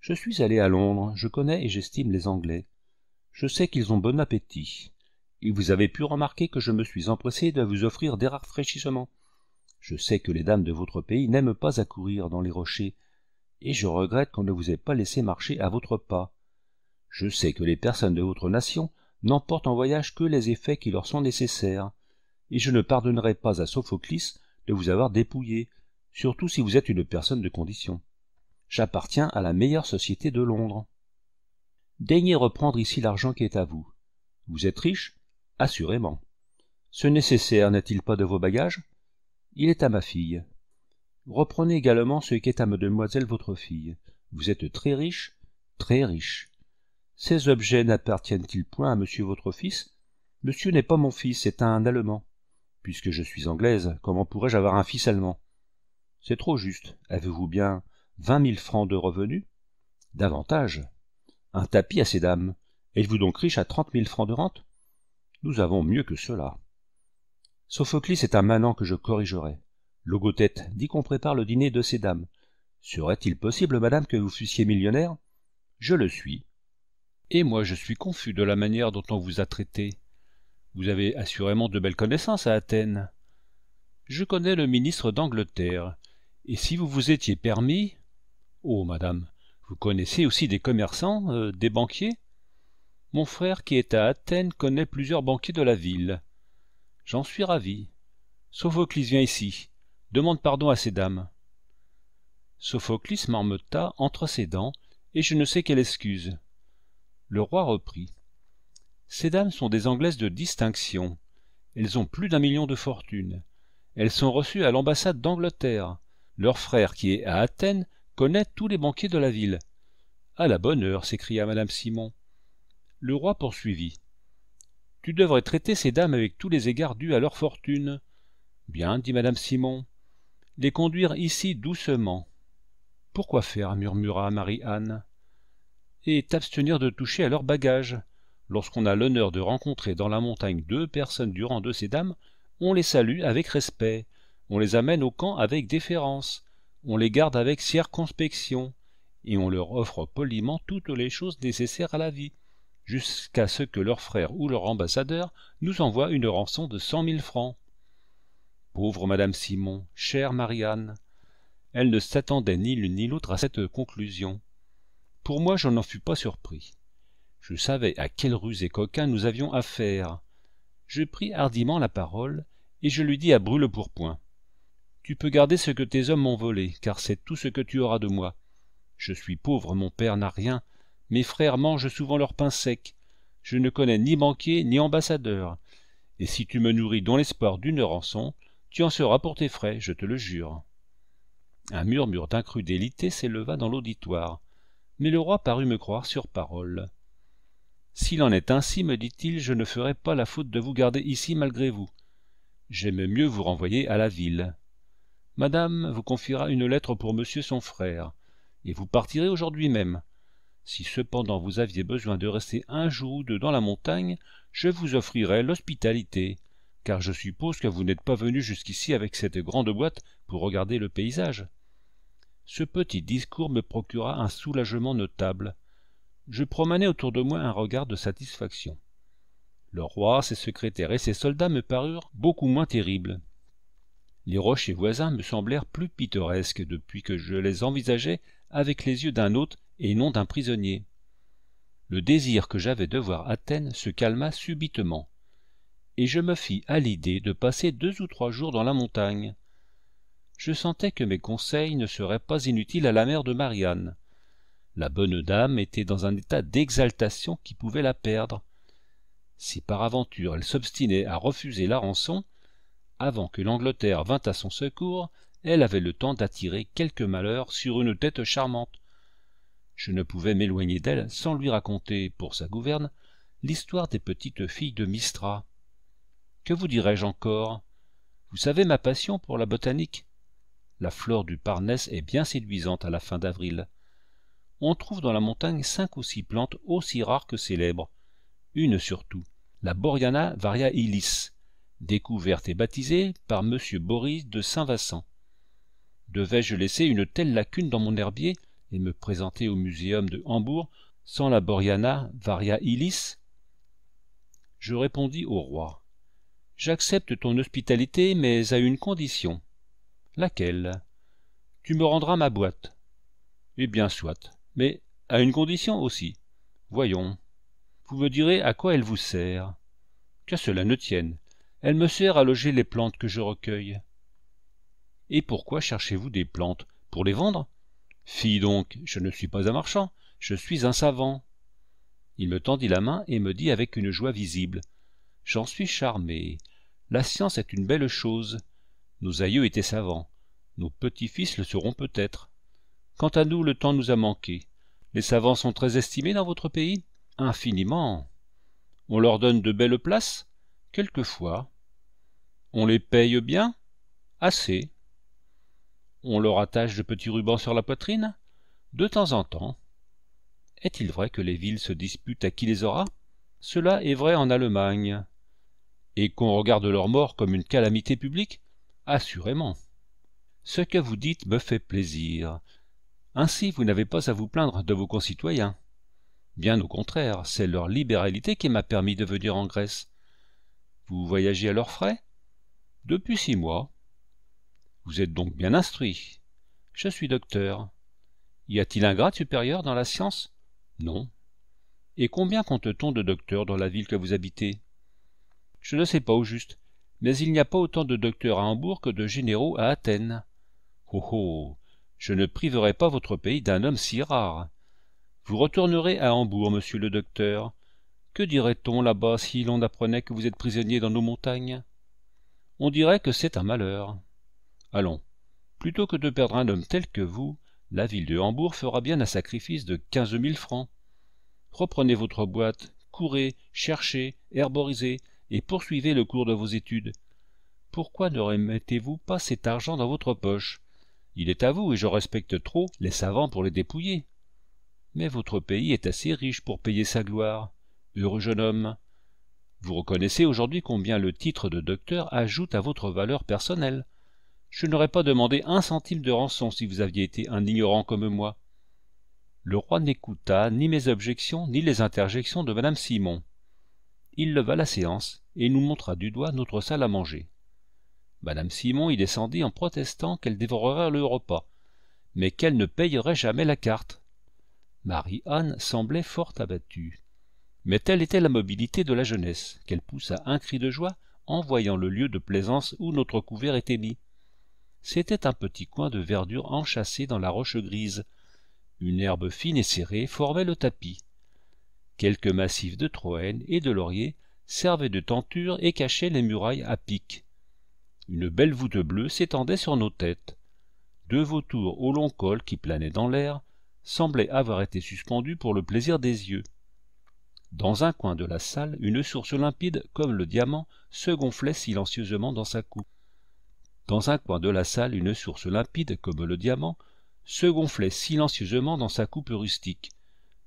je suis allé à Londres, je connais et j'estime les Anglais. Je sais qu'ils ont bon appétit. Et vous avez pu remarquer que je me suis empressé de vous offrir des rafraîchissements. Je sais que les dames de votre pays n'aiment pas à courir dans les rochers, et je regrette qu'on ne vous ait pas laissé marcher à votre pas. Je sais que les personnes de votre nation n'emportent en voyage que les effets qui leur sont nécessaires, et je ne pardonnerai pas à Sophoclis de vous avoir dépouillé, surtout si vous êtes une personne de condition. J'appartiens à la meilleure société de Londres. Daignez reprendre ici l'argent qui est à vous. Vous êtes riche Assurément. Ce nécessaire n'est-il pas de vos bagages Il est à ma fille. Reprenez également ce qui est à mademoiselle votre fille. Vous êtes très riche, très riche. Ces objets n'appartiennent-ils point à monsieur votre fils Monsieur n'est pas mon fils, c'est un Allemand. Puisque je suis anglaise, comment pourrais-je avoir un fils allemand C'est trop juste. Avez-vous bien vingt mille francs de revenus davantage un tapis à ces dames êtes-vous donc riche à trente mille francs de rente nous avons mieux que cela sophocles est un manant que je corrigerai logothète dit qu'on prépare le dîner de ces dames serait-il possible madame que vous fussiez millionnaire je le suis et moi je suis confus de la manière dont on vous a traité vous avez assurément de belles connaissances à athènes je connais le ministre d'angleterre et si vous vous étiez permis Oh, madame, vous connaissez aussi des commerçants, euh, des banquiers Mon frère qui est à Athènes connaît plusieurs banquiers de la ville. J'en suis ravi. Sophocles vient ici. Demande pardon à ces dames. Sophoclis marmotta entre ses dents, et je ne sais quelle excuse. Le roi reprit. Ces dames sont des Anglaises de distinction. Elles ont plus d'un million de fortune. Elles sont reçues à l'ambassade d'Angleterre. Leur frère, qui est à Athènes, connaît tous les banquiers de la ville à la bonne heure s'écria mme simon le roi poursuivit tu devrais traiter ces dames avec tous les égards dus à leur fortune bien dit Madame simon les conduire ici doucement pourquoi faire murmura marie-anne et t'abstenir de toucher à leurs bagages lorsqu'on a l'honneur de rencontrer dans la montagne deux personnes du rang de ces dames on les salue avec respect on les amène au camp avec déférence on les garde avec circonspection, et on leur offre poliment toutes les choses nécessaires à la vie, jusqu'à ce que leur frère ou leur ambassadeur nous envoie une rançon de cent mille francs. Pauvre madame Simon, chère Marianne. Elle ne s'attendait ni l'une ni l'autre à cette conclusion. Pour moi je n'en fus pas surpris. Je savais à ruse et coquin nous avions affaire. Je pris hardiment la parole, et je lui dis à brûle-pourpoint tu peux garder ce que tes hommes m'ont volé, car c'est tout ce que tu auras de moi. Je suis pauvre, mon père n'a rien, mes frères mangent souvent leur pain sec, je ne connais ni banquier ni ambassadeur, et si tu me nourris dans l'espoir d'une rançon, tu en seras pour tes frais, je te le jure. Un murmure d'incrudélité s'éleva dans l'auditoire, mais le roi parut me croire sur parole. S'il en est ainsi, me dit-il, je ne ferai pas la faute de vous garder ici malgré vous. J'aime mieux vous renvoyer à la ville. Madame vous confiera une lettre pour monsieur son frère, et vous partirez aujourd'hui même. Si cependant vous aviez besoin de rester un jour ou deux dans la montagne, je vous offrirais l'hospitalité, car je suppose que vous n'êtes pas venu jusqu'ici avec cette grande boîte pour regarder le paysage. Ce petit discours me procura un soulagement notable. Je promenais autour de moi un regard de satisfaction. Le roi, ses secrétaires et ses soldats me parurent beaucoup moins terribles. Les rochers voisins me semblèrent plus pittoresques depuis que je les envisageais avec les yeux d'un hôte et non d'un prisonnier. Le désir que j'avais de voir Athènes se calma subitement, et je me fis à l'idée de passer deux ou trois jours dans la montagne. Je sentais que mes conseils ne seraient pas inutiles à la mère de Marianne. La bonne dame était dans un état d'exaltation qui pouvait la perdre. Si par aventure elle s'obstinait à refuser la rançon, avant que l'Angleterre vint à son secours, elle avait le temps d'attirer quelque malheur sur une tête charmante. Je ne pouvais m'éloigner d'elle sans lui raconter, pour sa gouverne, l'histoire des petites filles de Mistra. Que vous dirais-je encore Vous savez ma passion pour la botanique La flore du Parnès est bien séduisante à la fin d'avril. On trouve dans la montagne cinq ou six plantes aussi rares que célèbres. Une surtout, la Boriana varia découverte et baptisée par M. Boris de Saint-Vincent. Devais-je laisser une telle lacune dans mon herbier et me présenter au muséum de Hambourg sans la Boriana varia illis Je répondis au roi J'accepte ton hospitalité, mais à une condition. Laquelle Tu me rendras ma boîte. Eh bien, soit, mais à une condition aussi. Voyons. Vous me direz à quoi elle vous sert. Que cela ne tienne elle me sert à loger les plantes que je recueille. Et pourquoi cherchez-vous des plantes Pour les vendre Fille donc, je ne suis pas un marchand, je suis un savant. Il me tendit la main et me dit avec une joie visible. J'en suis charmé. La science est une belle chose. Nos aïeux étaient savants. Nos petits-fils le seront peut-être. Quant à nous, le temps nous a manqué. Les savants sont très estimés dans votre pays Infiniment. On leur donne de belles places Quelquefois. On les paye bien Assez. On leur attache de petits rubans sur la poitrine De temps en temps. Est-il vrai que les villes se disputent à qui les aura Cela est vrai en Allemagne. Et qu'on regarde leur mort comme une calamité publique Assurément. Ce que vous dites me fait plaisir. Ainsi, vous n'avez pas à vous plaindre de vos concitoyens. Bien au contraire, c'est leur libéralité qui m'a permis de venir en Grèce. Vous voyagez à leurs frais depuis six mois. Vous êtes donc bien instruit. Je suis docteur. Y a-t-il un grade supérieur dans la science Non. Et combien compte-t-on de docteurs dans la ville que vous habitez Je ne sais pas au juste, mais il n'y a pas autant de docteurs à Hambourg que de généraux à Athènes. Oh oh Je ne priverai pas votre pays d'un homme si rare. Vous retournerez à Hambourg, monsieur le docteur. Que dirait-on là-bas si l'on apprenait que vous êtes prisonnier dans nos montagnes on dirait que c'est un malheur. Allons, plutôt que de perdre un homme tel que vous, la ville de Hambourg fera bien un sacrifice de quinze mille francs. Reprenez votre boîte, courez, cherchez, herborisez, et poursuivez le cours de vos études. Pourquoi ne remettez-vous pas cet argent dans votre poche Il est à vous, et je respecte trop les savants pour les dépouiller. Mais votre pays est assez riche pour payer sa gloire. Heureux jeune homme, vous reconnaissez aujourd'hui combien le titre de docteur ajoute à votre valeur personnelle. Je n'aurais pas demandé un centime de rançon si vous aviez été un ignorant comme moi. Le roi n'écouta ni mes objections ni les interjections de madame Simon. Il leva la séance et nous montra du doigt notre salle à manger. Madame Simon y descendit en protestant qu'elle dévorerait le repas, mais qu'elle ne payerait jamais la carte. Marie-Anne semblait fort abattue mais telle était la mobilité de la jeunesse qu'elle poussa un cri de joie en voyant le lieu de plaisance où notre couvert était mis. C'était un petit coin de verdure enchâssé dans la roche grise. Une herbe fine et serrée formait le tapis. Quelques massifs de troènes et de lauriers servaient de tenture et cachaient les murailles à pic. Une belle voûte bleue s'étendait sur nos têtes. Deux vautours au long col qui planaient dans l'air semblaient avoir été suspendus pour le plaisir des yeux. Dans un coin de la salle, une source limpide, comme le diamant, se gonflait silencieusement dans sa coupe. Dans un coin de la salle, une source limpide, comme le diamant, se gonflait silencieusement dans sa coupe rustique,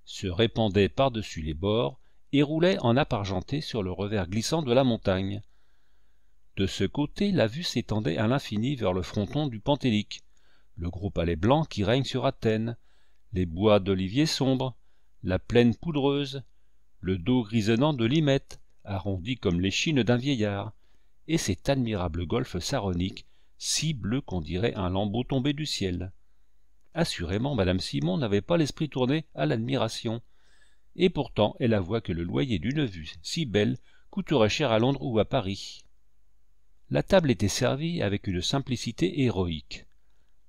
se répandait par-dessus les bords et roulait en nappe argentée sur le revers glissant de la montagne. De ce côté, la vue s'étendait à l'infini vers le fronton du Pentélique, le gros palais blanc qui règne sur Athènes, les bois d'oliviers sombres, la plaine poudreuse, le dos grisonnant de limette arrondi comme l'échine d'un vieillard et cet admirable golfe saronique si bleu qu'on dirait un lambeau tombé du ciel assurément Madame simon n'avait pas l'esprit tourné à l'admiration et pourtant elle avoua que le loyer d'une vue si belle coûterait cher à londres ou à paris la table était servie avec une simplicité héroïque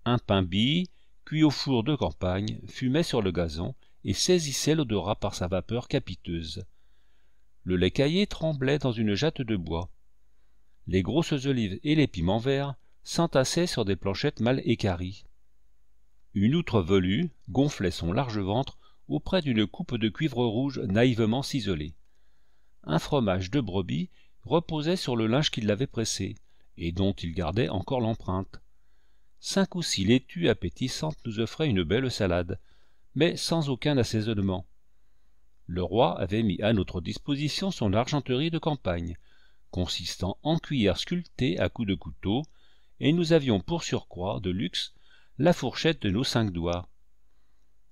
un pain bille cuit au four de campagne fumait sur le gazon et saisissait l'odorat par sa vapeur capiteuse. Le lait caillé tremblait dans une jatte de bois. Les grosses olives et les piments verts s'entassaient sur des planchettes mal équarries. Une outre velue gonflait son large ventre auprès d'une coupe de cuivre rouge naïvement ciselée. Un fromage de brebis reposait sur le linge qui l'avait pressé, et dont il gardait encore l'empreinte. Cinq ou six laitues appétissantes nous offraient une belle salade, mais sans aucun assaisonnement. Le roi avait mis à notre disposition son argenterie de campagne, consistant en cuillères sculptées à coups de couteau, et nous avions pour surcroît de luxe la fourchette de nos cinq doigts.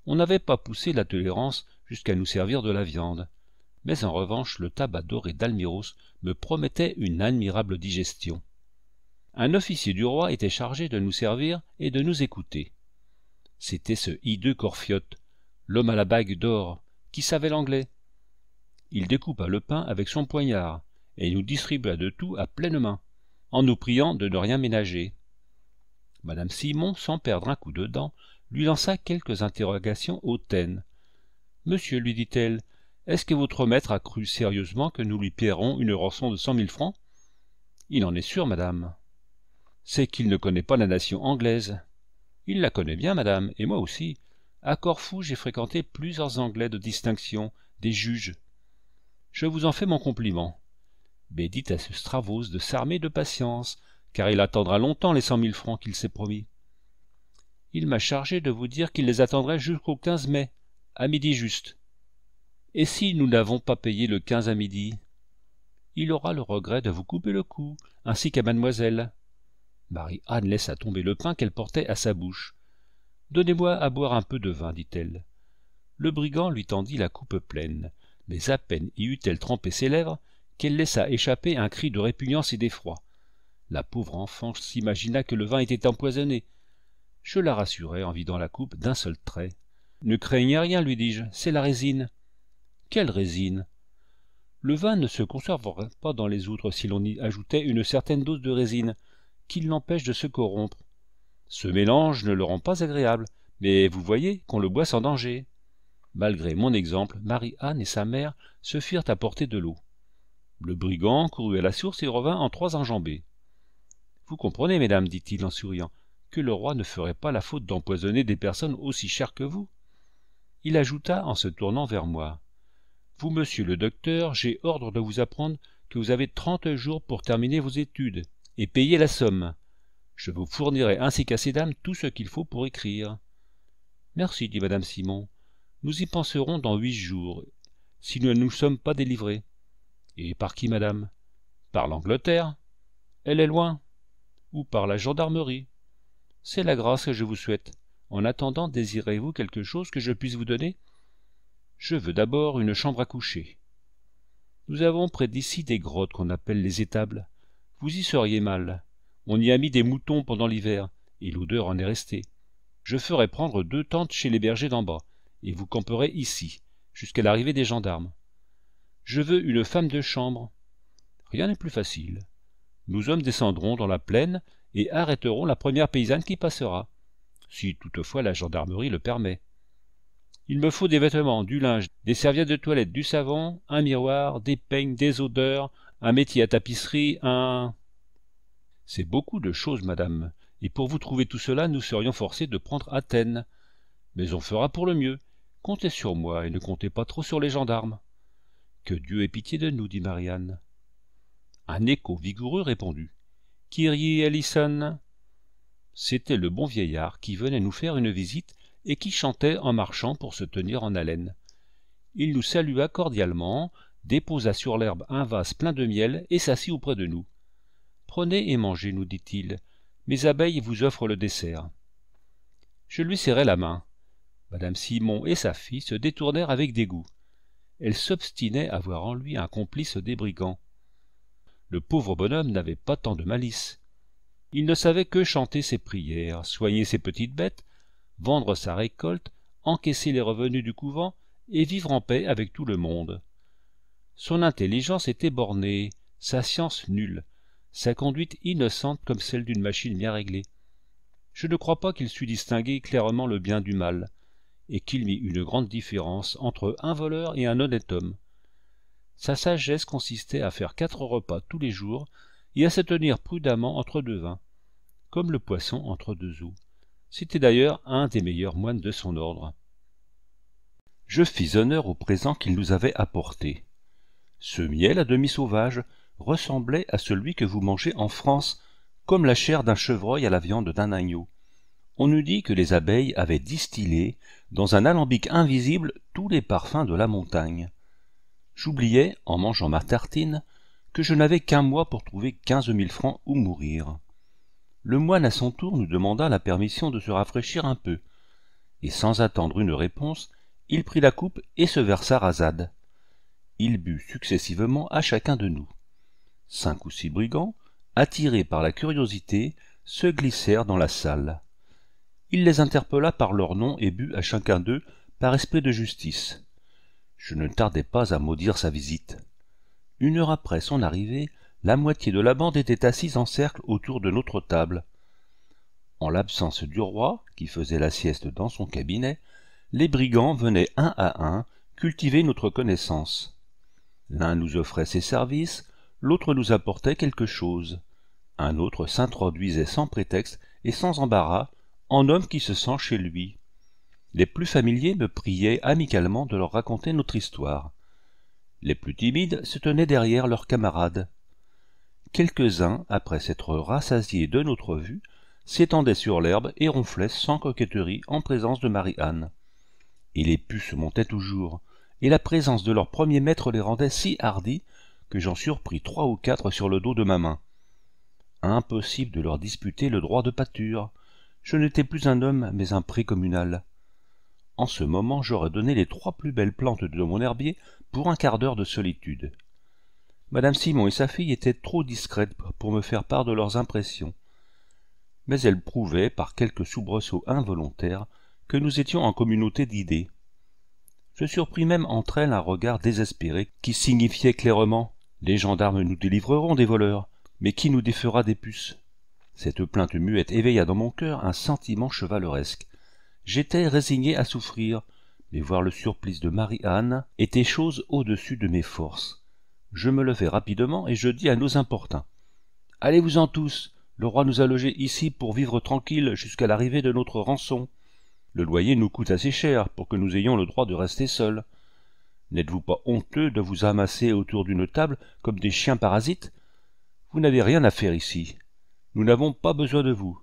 On n'avait pas poussé la tolérance jusqu'à nous servir de la viande, mais en revanche le tabac doré d'Almiros me promettait une admirable digestion. Un officier du roi était chargé de nous servir et de nous écouter c'était ce hideux Corfiote, l'homme à la bague d'or, qui savait l'anglais. Il découpa le pain avec son poignard et nous distribua de tout à pleine main, en nous priant de ne rien ménager. Madame Simon, sans perdre un coup de dent, lui lança quelques interrogations hautaines. Monsieur, lui dit-elle, est-ce que votre maître a cru sérieusement que nous lui paierons une rançon de cent mille francs Il en est sûr, madame. C'est qu'il ne connaît pas la nation anglaise il la connaît bien, madame, et moi aussi. À Corfou, j'ai fréquenté plusieurs Anglais de distinction, des juges. Je vous en fais mon compliment. Mais dites à ce Stravos de s'armer de patience, car il attendra longtemps les cent mille francs qu'il s'est promis. Il m'a chargé de vous dire qu'il les attendrait jusqu'au 15 mai, à midi juste. Et si nous n'avons pas payé le 15 à midi Il aura le regret de vous couper le cou, ainsi qu'à mademoiselle. Marie-Anne laissa tomber le pain qu'elle portait à sa bouche. Donnez-moi à boire un peu de vin, dit-elle. Le brigand lui tendit la coupe pleine, mais à peine y eut-elle trempé ses lèvres qu'elle laissa échapper un cri de répugnance et d'effroi. La pauvre enfant s'imagina que le vin était empoisonné. Je la rassurai en vidant la coupe d'un seul trait. Ne craignez rien, lui dis-je, c'est la résine. Quelle résine Le vin ne se conserverait pas dans les outres si l'on y ajoutait une certaine dose de résine qu'il l'empêche de se corrompre. Ce mélange ne le rend pas agréable, mais vous voyez qu'on le boit sans danger. Malgré mon exemple, Marie-Anne et sa mère se firent apporter de l'eau. Le brigand courut à la source et revint en trois enjambées. Vous comprenez, mesdames, dit-il en souriant, que le roi ne ferait pas la faute d'empoisonner des personnes aussi chères que vous. Il ajouta en se tournant vers moi. Vous, monsieur le docteur, j'ai ordre de vous apprendre que vous avez trente jours pour terminer vos études, et payez la somme. Je vous fournirai ainsi qu'à ces dames tout ce qu'il faut pour écrire. Merci, dit madame Simon. Nous y penserons dans huit jours, si nous ne nous sommes pas délivrés. Et par qui, madame Par l'Angleterre. Elle est loin. Ou par la gendarmerie. C'est la grâce que je vous souhaite. En attendant, désirez-vous quelque chose que je puisse vous donner Je veux d'abord une chambre à coucher. Nous avons près d'ici des grottes qu'on appelle les étables vous y seriez mal. On y a mis des moutons pendant l'hiver, et l'odeur en est restée. Je ferai prendre deux tentes chez les bergers d'en bas, et vous camperez ici, jusqu'à l'arrivée des gendarmes. Je veux une femme de chambre. Rien n'est plus facile. Nous hommes descendrons dans la plaine et arrêterons la première paysanne qui passera, si toutefois la gendarmerie le permet. Il me faut des vêtements, du linge, des serviettes de toilette, du savon, un miroir, des peignes, des odeurs, un métier à tapisserie, un... C'est beaucoup de choses, madame, et pour vous trouver tout cela, nous serions forcés de prendre Athènes. Mais on fera pour le mieux. Comptez sur moi et ne comptez pas trop sur les gendarmes. Que Dieu ait pitié de nous, dit Marianne. Un écho vigoureux répondit. Kyrie Ellison C'était le bon vieillard qui venait nous faire une visite et qui chantait en marchant pour se tenir en haleine. Il nous salua cordialement, déposa sur l'herbe un vase plein de miel et s'assit auprès de nous. Prenez et mangez, nous dit-il. Mes abeilles vous offrent le dessert. Je lui serrai la main. Madame Simon et sa fille se détournèrent avec dégoût. Elles s'obstinait à voir en lui un complice des brigands. Le pauvre bonhomme n'avait pas tant de malice. Il ne savait que chanter ses prières, soigner ses petites bêtes, vendre sa récolte, encaisser les revenus du couvent et vivre en paix avec tout le monde son intelligence était bornée sa science nulle sa conduite innocente comme celle d'une machine bien réglée je ne crois pas qu'il sût distinguer clairement le bien du mal et qu'il mît une grande différence entre un voleur et un honnête homme sa sagesse consistait à faire quatre repas tous les jours et à se tenir prudemment entre deux vins comme le poisson entre deux eaux c'était d'ailleurs un des meilleurs moines de son ordre je fis honneur au présent qu'il nous avait apporté. Ce miel à demi sauvage ressemblait à celui que vous mangez en France, comme la chair d'un chevreuil à la viande d'un agneau. On eût dit que les abeilles avaient distillé, dans un alambic invisible, tous les parfums de la montagne. J'oubliais, en mangeant ma tartine, que je n'avais qu'un mois pour trouver quinze mille francs ou mourir. Le moine à son tour nous demanda la permission de se rafraîchir un peu, et sans attendre une réponse, il prit la coupe et se versa rasade il but successivement à chacun de nous. Cinq ou six brigands, attirés par la curiosité, se glissèrent dans la salle. Il les interpella par leur nom et but à chacun d'eux par esprit de justice. Je ne tardai pas à maudire sa visite. Une heure après son arrivée, la moitié de la bande était assise en cercle autour de notre table. En l'absence du roi, qui faisait la sieste dans son cabinet, les brigands venaient un à un cultiver notre connaissance. L'un nous offrait ses services, l'autre nous apportait quelque chose. Un autre s'introduisait sans prétexte et sans embarras, en homme qui se sent chez lui. Les plus familiers me priaient amicalement de leur raconter notre histoire. Les plus timides se tenaient derrière leurs camarades. Quelques-uns, après s'être rassasiés de notre vue, s'étendaient sur l'herbe et ronflaient sans coquetterie en présence de Marie-Anne. Et les puces montaient toujours et la présence de leur premier maître les rendait si hardis que j'en surpris trois ou quatre sur le dos de ma main. Impossible de leur disputer le droit de pâture. Je n'étais plus un homme, mais un précommunal. En ce moment, j'aurais donné les trois plus belles plantes de mon herbier pour un quart d'heure de solitude. Madame Simon et sa fille étaient trop discrètes pour me faire part de leurs impressions. Mais elles prouvaient, par quelques soubresauts involontaires, que nous étions en communauté d'idées. Je surpris même entre elles un regard désespéré qui signifiait clairement Les gendarmes nous délivreront des voleurs, mais qui nous défera des puces Cette plainte muette éveilla dans mon cœur un sentiment chevaleresque. J'étais résigné à souffrir, mais voir le surplice de Marie-Anne était chose au-dessus de mes forces. Je me levai rapidement et je dis à nos importuns Allez-vous-en tous Le roi nous a logés ici pour vivre tranquille jusqu'à l'arrivée de notre rançon. Le loyer nous coûte assez cher pour que nous ayons le droit de rester seuls. N'êtes-vous pas honteux de vous amasser autour d'une table comme des chiens parasites Vous n'avez rien à faire ici. Nous n'avons pas besoin de vous.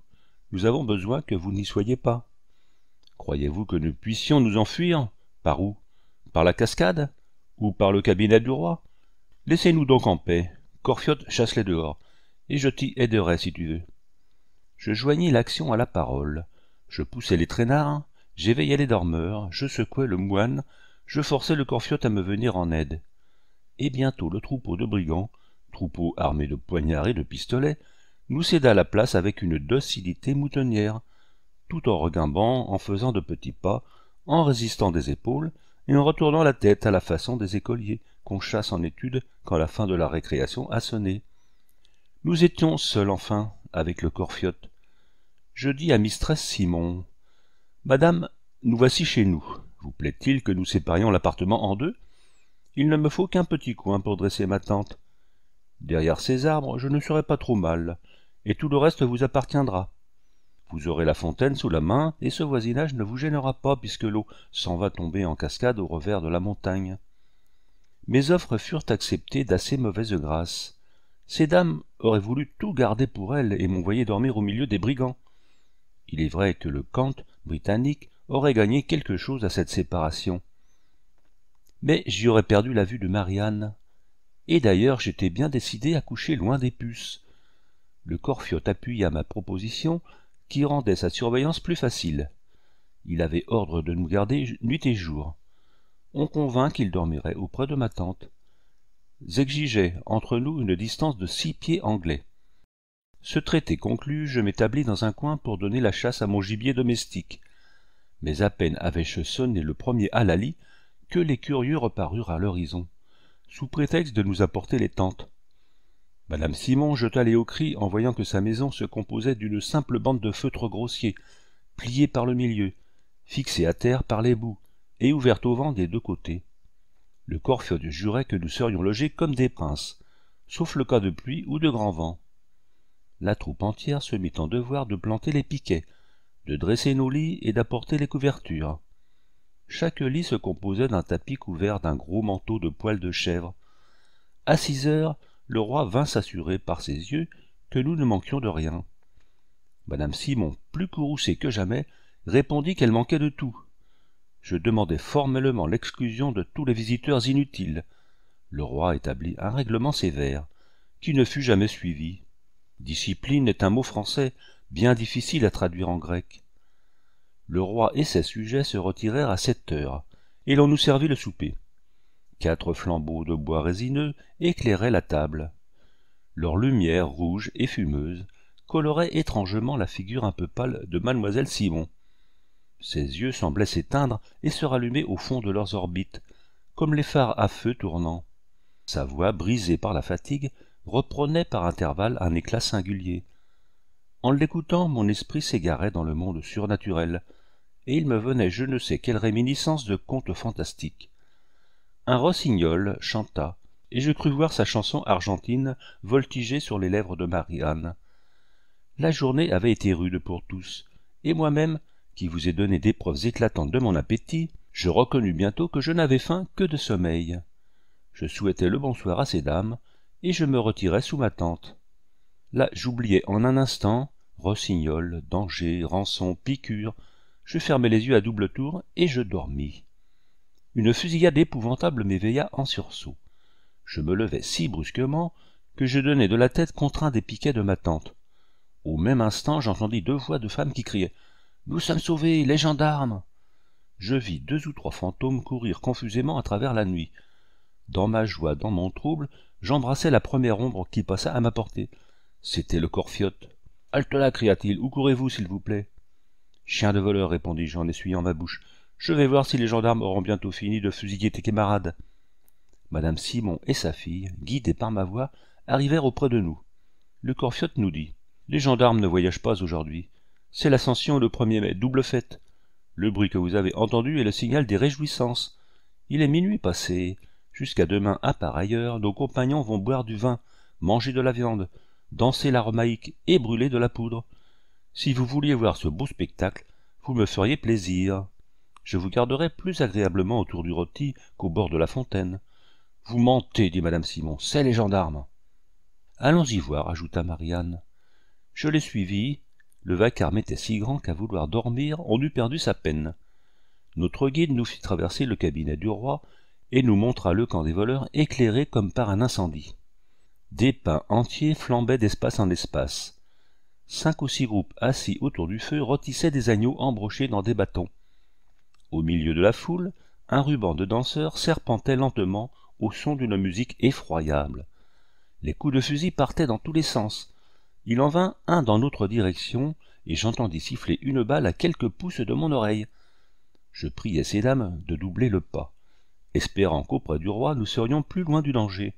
Nous avons besoin que vous n'y soyez pas. Croyez-vous que nous puissions nous enfuir Par où Par la cascade Ou par le cabinet du roi Laissez-nous donc en paix. Corfiote chasse-les dehors, et je t'y aiderai si tu veux. Je joignis l'action à la parole. Je poussais les traînards, j'éveillais les dormeurs, je secouais le moine, je forçais le corfiote à me venir en aide. Et bientôt le troupeau de brigands, troupeau armé de poignards et de pistolets, nous céda la place avec une docilité moutonnière, tout en regimbant, en faisant de petits pas, en résistant des épaules et en retournant la tête à la façon des écoliers qu'on chasse en étude quand la fin de la récréation a sonné. Nous étions seuls enfin, avec le corfiote, je dis à mistress Simon Madame, nous voici chez nous. Vous plaît-il que nous séparions l'appartement en deux Il ne me faut qu'un petit coin pour dresser ma tente. Derrière ces arbres, je ne serai pas trop mal, et tout le reste vous appartiendra. Vous aurez la fontaine sous la main, et ce voisinage ne vous gênera pas, puisque l'eau s'en va tomber en cascade au revers de la montagne. Mes offres furent acceptées d'assez mauvaise grâce. Ces dames auraient voulu tout garder pour elles et m'envoyer dormir au milieu des brigands. Il est vrai que le Kant britannique aurait gagné quelque chose à cette séparation. Mais j'y aurais perdu la vue de Marianne. Et d'ailleurs, j'étais bien décidé à coucher loin des puces. Le Corfiot appuya ma proposition, qui rendait sa surveillance plus facile. Il avait ordre de nous garder nuit et jour. On convint qu'il dormirait auprès de ma tante. Exigeait entre nous une distance de six pieds anglais. Ce traité conclu, je m'établis dans un coin pour donner la chasse à mon gibier domestique. Mais à peine avais-je sonné le premier halali que les curieux reparurent à l'horizon, sous prétexte de nous apporter les tentes. Madame Simon jeta les hauts cris en voyant que sa maison se composait d'une simple bande de feutres grossiers, pliée par le milieu, fixée à terre par les bouts, et ouverte au vent des deux côtés. Le Corfeu jurait que nous serions logés comme des princes, sauf le cas de pluie ou de grand vent la troupe entière se mit en devoir de planter les piquets, de dresser nos lits et d'apporter les couvertures. Chaque lit se composait d'un tapis couvert d'un gros manteau de poils de chèvre. À six heures, le roi vint s'assurer par ses yeux que nous ne manquions de rien. Madame Simon, plus courroucée que jamais, répondit qu'elle manquait de tout. Je demandai formellement l'exclusion de tous les visiteurs inutiles. Le roi établit un règlement sévère, qui ne fut jamais suivi. Discipline est un mot français bien difficile à traduire en grec. Le roi et ses sujets se retirèrent à sept heures, et l'on nous servit le souper. Quatre flambeaux de bois résineux éclairaient la table. Leur lumière rouge et fumeuse colorait étrangement la figure un peu pâle de mademoiselle Simon. Ses yeux semblaient s'éteindre et se rallumer au fond de leurs orbites, comme les phares à feu tournant. Sa voix, brisée par la fatigue, reprenait par intervalles un éclat singulier. En l'écoutant, mon esprit s'égarait dans le monde surnaturel, et il me venait je ne sais quelle réminiscence de contes fantastiques. Un rossignol chanta, et je crus voir sa chanson argentine voltiger sur les lèvres de Marianne. La journée avait été rude pour tous, et moi-même, qui vous ai donné des preuves éclatantes de mon appétit, je reconnus bientôt que je n'avais faim que de sommeil. Je souhaitais le bonsoir à ces dames, et je me retirai sous ma tente. Là, j'oubliais en un instant rossignol, danger, rançon, piqûre. Je fermai les yeux à double tour et je dormis. Une fusillade épouvantable m'éveilla en sursaut. Je me levai si brusquement que je donnai de la tête contre un des piquets de ma tente. Au même instant, j'entendis deux voix de femmes qui criaient Nous sommes sauvés, les gendarmes Je vis deux ou trois fantômes courir confusément à travers la nuit. Dans ma joie, dans mon trouble, J'embrassai la première ombre qui passa à ma portée. C'était le corfiote. Halte là, cria-t-il, où courez-vous, s'il vous plaît Chien de voleur, répondis-je en essuyant ma bouche. Je vais voir si les gendarmes auront bientôt fini de fusiller tes camarades. Madame Simon et sa fille, guidées par ma voix, arrivèrent auprès de nous. Le corfiote nous dit Les gendarmes ne voyagent pas aujourd'hui. C'est l'ascension le er mai, double fête. Le bruit que vous avez entendu est le signal des réjouissances. Il est minuit passé. Jusqu'à demain à ah, part ailleurs, nos compagnons vont boire du vin, manger de la viande, danser l'aromaïque et brûler de la poudre. Si vous vouliez voir ce beau spectacle, vous me feriez plaisir. Je vous garderai plus agréablement autour du rôti qu'au bord de la fontaine. Vous mentez, dit madame Simon, c'est les gendarmes. Allons-y voir, ajouta Marianne. Je les suivis. Le vacarme était si grand qu'à vouloir dormir, on eût perdu sa peine. Notre guide nous fit traverser le cabinet du roi et nous montra le camp des voleurs éclairé comme par un incendie. Des pins entiers flambaient d'espace en espace. Cinq ou six groupes assis autour du feu rôtissaient des agneaux embrochés dans des bâtons. Au milieu de la foule, un ruban de danseurs serpentait lentement au son d'une musique effroyable. Les coups de fusil partaient dans tous les sens. Il en vint un dans notre direction, et j'entendis siffler une balle à quelques pouces de mon oreille. Je priai ces dames de doubler le pas espérant qu'auprès du roi nous serions plus loin du danger.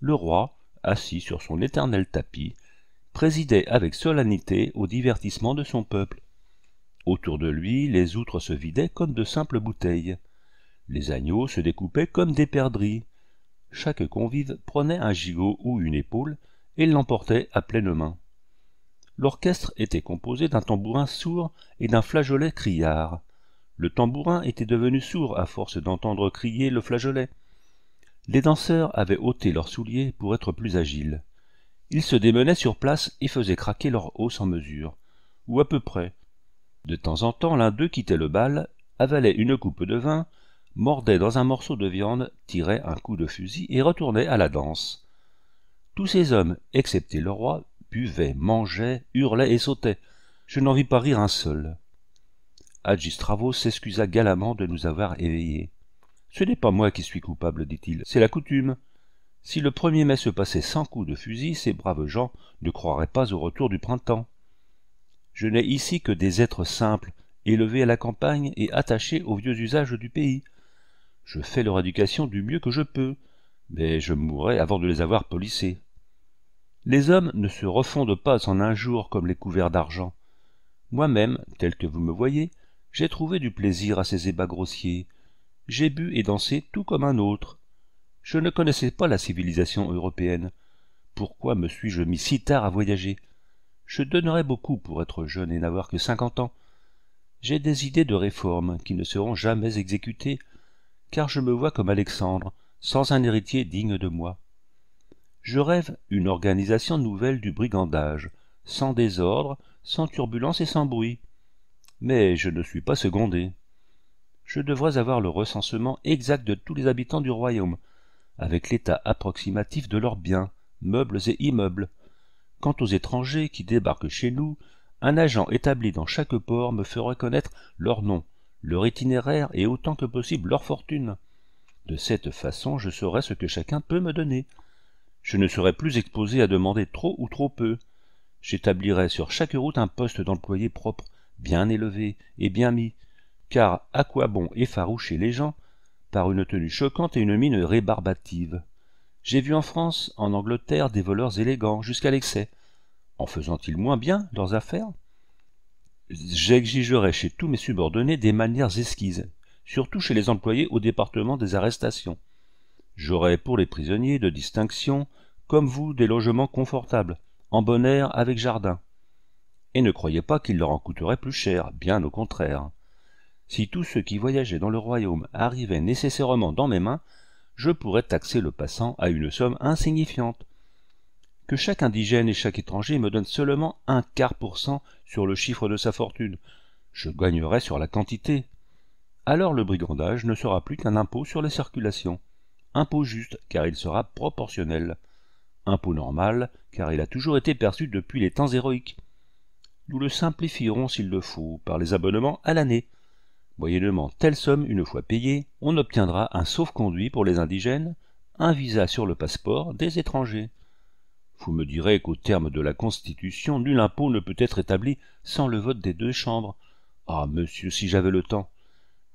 Le roi, assis sur son éternel tapis, présidait avec solennité au divertissement de son peuple. Autour de lui, les outres se vidaient comme de simples bouteilles. Les agneaux se découpaient comme des perdrix. Chaque convive prenait un gigot ou une épaule et l'emportait à pleine main. L'orchestre était composé d'un tambourin sourd et d'un flageolet criard. Le tambourin était devenu sourd à force d'entendre crier le flageolet. Les danseurs avaient ôté leurs souliers pour être plus agiles. Ils se démenaient sur place et faisaient craquer leur eau sans mesure, ou à peu près. De temps en temps, l'un d'eux quittait le bal, avalait une coupe de vin, mordait dans un morceau de viande, tirait un coup de fusil et retournait à la danse. Tous ces hommes, excepté le roi, buvaient, mangeaient, hurlaient et sautaient. Je n'en vis pas rire un seul. Agistravo s'excusa galamment de nous avoir éveillés. Ce n'est pas moi qui suis coupable, dit-il, c'est la coutume. Si le premier mai se passait sans coups de fusil, ces braves gens ne croiraient pas au retour du printemps. Je n'ai ici que des êtres simples, élevés à la campagne et attachés aux vieux usages du pays. Je fais leur éducation du mieux que je peux, mais je mourrai avant de les avoir polissés. Les hommes ne se refondent pas en un jour comme les couverts d'argent. Moi-même, tel que vous me voyez, j'ai trouvé du plaisir à ces ébats grossiers. J'ai bu et dansé tout comme un autre. Je ne connaissais pas la civilisation européenne. Pourquoi me suis-je mis si tard à voyager Je donnerais beaucoup pour être jeune et n'avoir que cinquante ans. J'ai des idées de réforme qui ne seront jamais exécutées, car je me vois comme Alexandre, sans un héritier digne de moi. Je rêve une organisation nouvelle du brigandage, sans désordre, sans turbulence et sans bruit mais je ne suis pas secondé. Je devrais avoir le recensement exact de tous les habitants du royaume, avec l'état approximatif de leurs biens, meubles et immeubles. Quant aux étrangers qui débarquent chez nous, un agent établi dans chaque port me fera connaître leur nom, leur itinéraire et autant que possible leur fortune. De cette façon, je saurai ce que chacun peut me donner. Je ne serai plus exposé à demander trop ou trop peu. J'établirai sur chaque route un poste d'employé propre bien élevé et bien mis, car à quoi bon effaroucher les gens par une tenue choquante et une mine rébarbative J'ai vu en France, en Angleterre, des voleurs élégants jusqu'à l'excès. En faisant-ils moins bien leurs affaires J'exigerai chez tous mes subordonnés des manières esquises, surtout chez les employés au département des arrestations. J'aurai pour les prisonniers de distinction, comme vous, des logements confortables, en bon air avec jardin et ne croyez pas qu'il leur en coûterait plus cher, bien au contraire. Si tous ceux qui voyageaient dans le royaume arrivaient nécessairement dans mes mains, je pourrais taxer le passant à une somme insignifiante. Que chaque indigène et chaque étranger me donne seulement un quart pour cent sur le chiffre de sa fortune, je gagnerai sur la quantité. Alors le brigandage ne sera plus qu'un impôt sur la circulation. Impôt juste, car il sera proportionnel. Impôt normal, car il a toujours été perçu depuis les temps héroïques nous le simplifierons s'il le faut par les abonnements à l'année. Moyennement telle somme une fois payée, on obtiendra un sauf-conduit pour les indigènes, un visa sur le passeport des étrangers. Vous me direz qu'au terme de la Constitution, nul impôt ne peut être établi sans le vote des deux chambres. Ah, monsieur, si j'avais le temps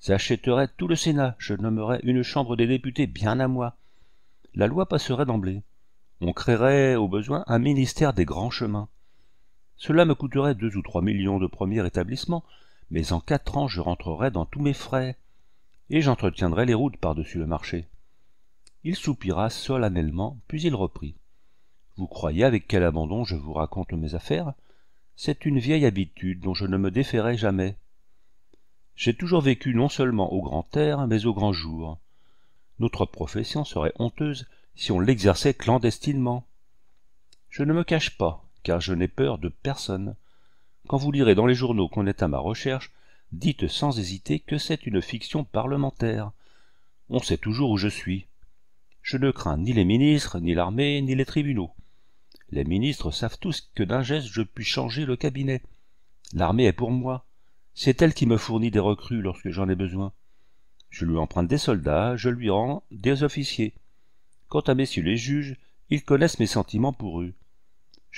J'achèterais tout le Sénat, je nommerais une chambre des députés bien à moi. La loi passerait d'emblée. On créerait, au besoin, un ministère des grands chemins. Cela me coûterait deux ou trois millions de premier établissement, mais en quatre ans je rentrerai dans tous mes frais, et j'entretiendrai les routes par-dessus le marché. Il soupira solennellement, puis il reprit. Vous croyez avec quel abandon je vous raconte mes affaires C'est une vieille habitude dont je ne me déférai jamais. J'ai toujours vécu non seulement au grand air, mais au grand jour. Notre profession serait honteuse si on l'exerçait clandestinement. Je ne me cache pas, car je n'ai peur de personne. Quand vous lirez dans les journaux qu'on est à ma recherche, dites sans hésiter que c'est une fiction parlementaire. On sait toujours où je suis. Je ne crains ni les ministres, ni l'armée, ni les tribunaux. Les ministres savent tous que d'un geste je puis changer le cabinet. L'armée est pour moi. C'est elle qui me fournit des recrues lorsque j'en ai besoin. Je lui emprunte des soldats, je lui rends des officiers. Quant à messieurs les juges, ils connaissent mes sentiments pour eux.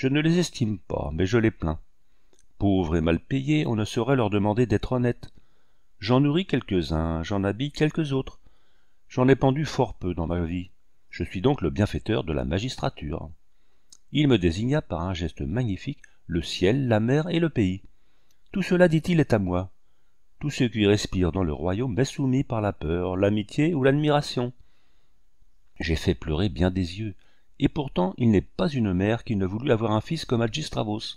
Je ne les estime pas, mais je les plains. Pauvres et mal payés, on ne saurait leur demander d'être honnêtes. J'en nourris quelques-uns, j'en habille quelques autres. J'en ai pendu fort peu dans ma vie. Je suis donc le bienfaiteur de la magistrature. Il me désigna par un geste magnifique le ciel, la mer et le pays. Tout cela, dit-il, est à moi. Tout ce qui respire dans le royaume est soumis par la peur, l'amitié ou l'admiration. J'ai fait pleurer bien des yeux, et pourtant, il n'est pas une mère qui ne voulût avoir un fils comme Agistravos.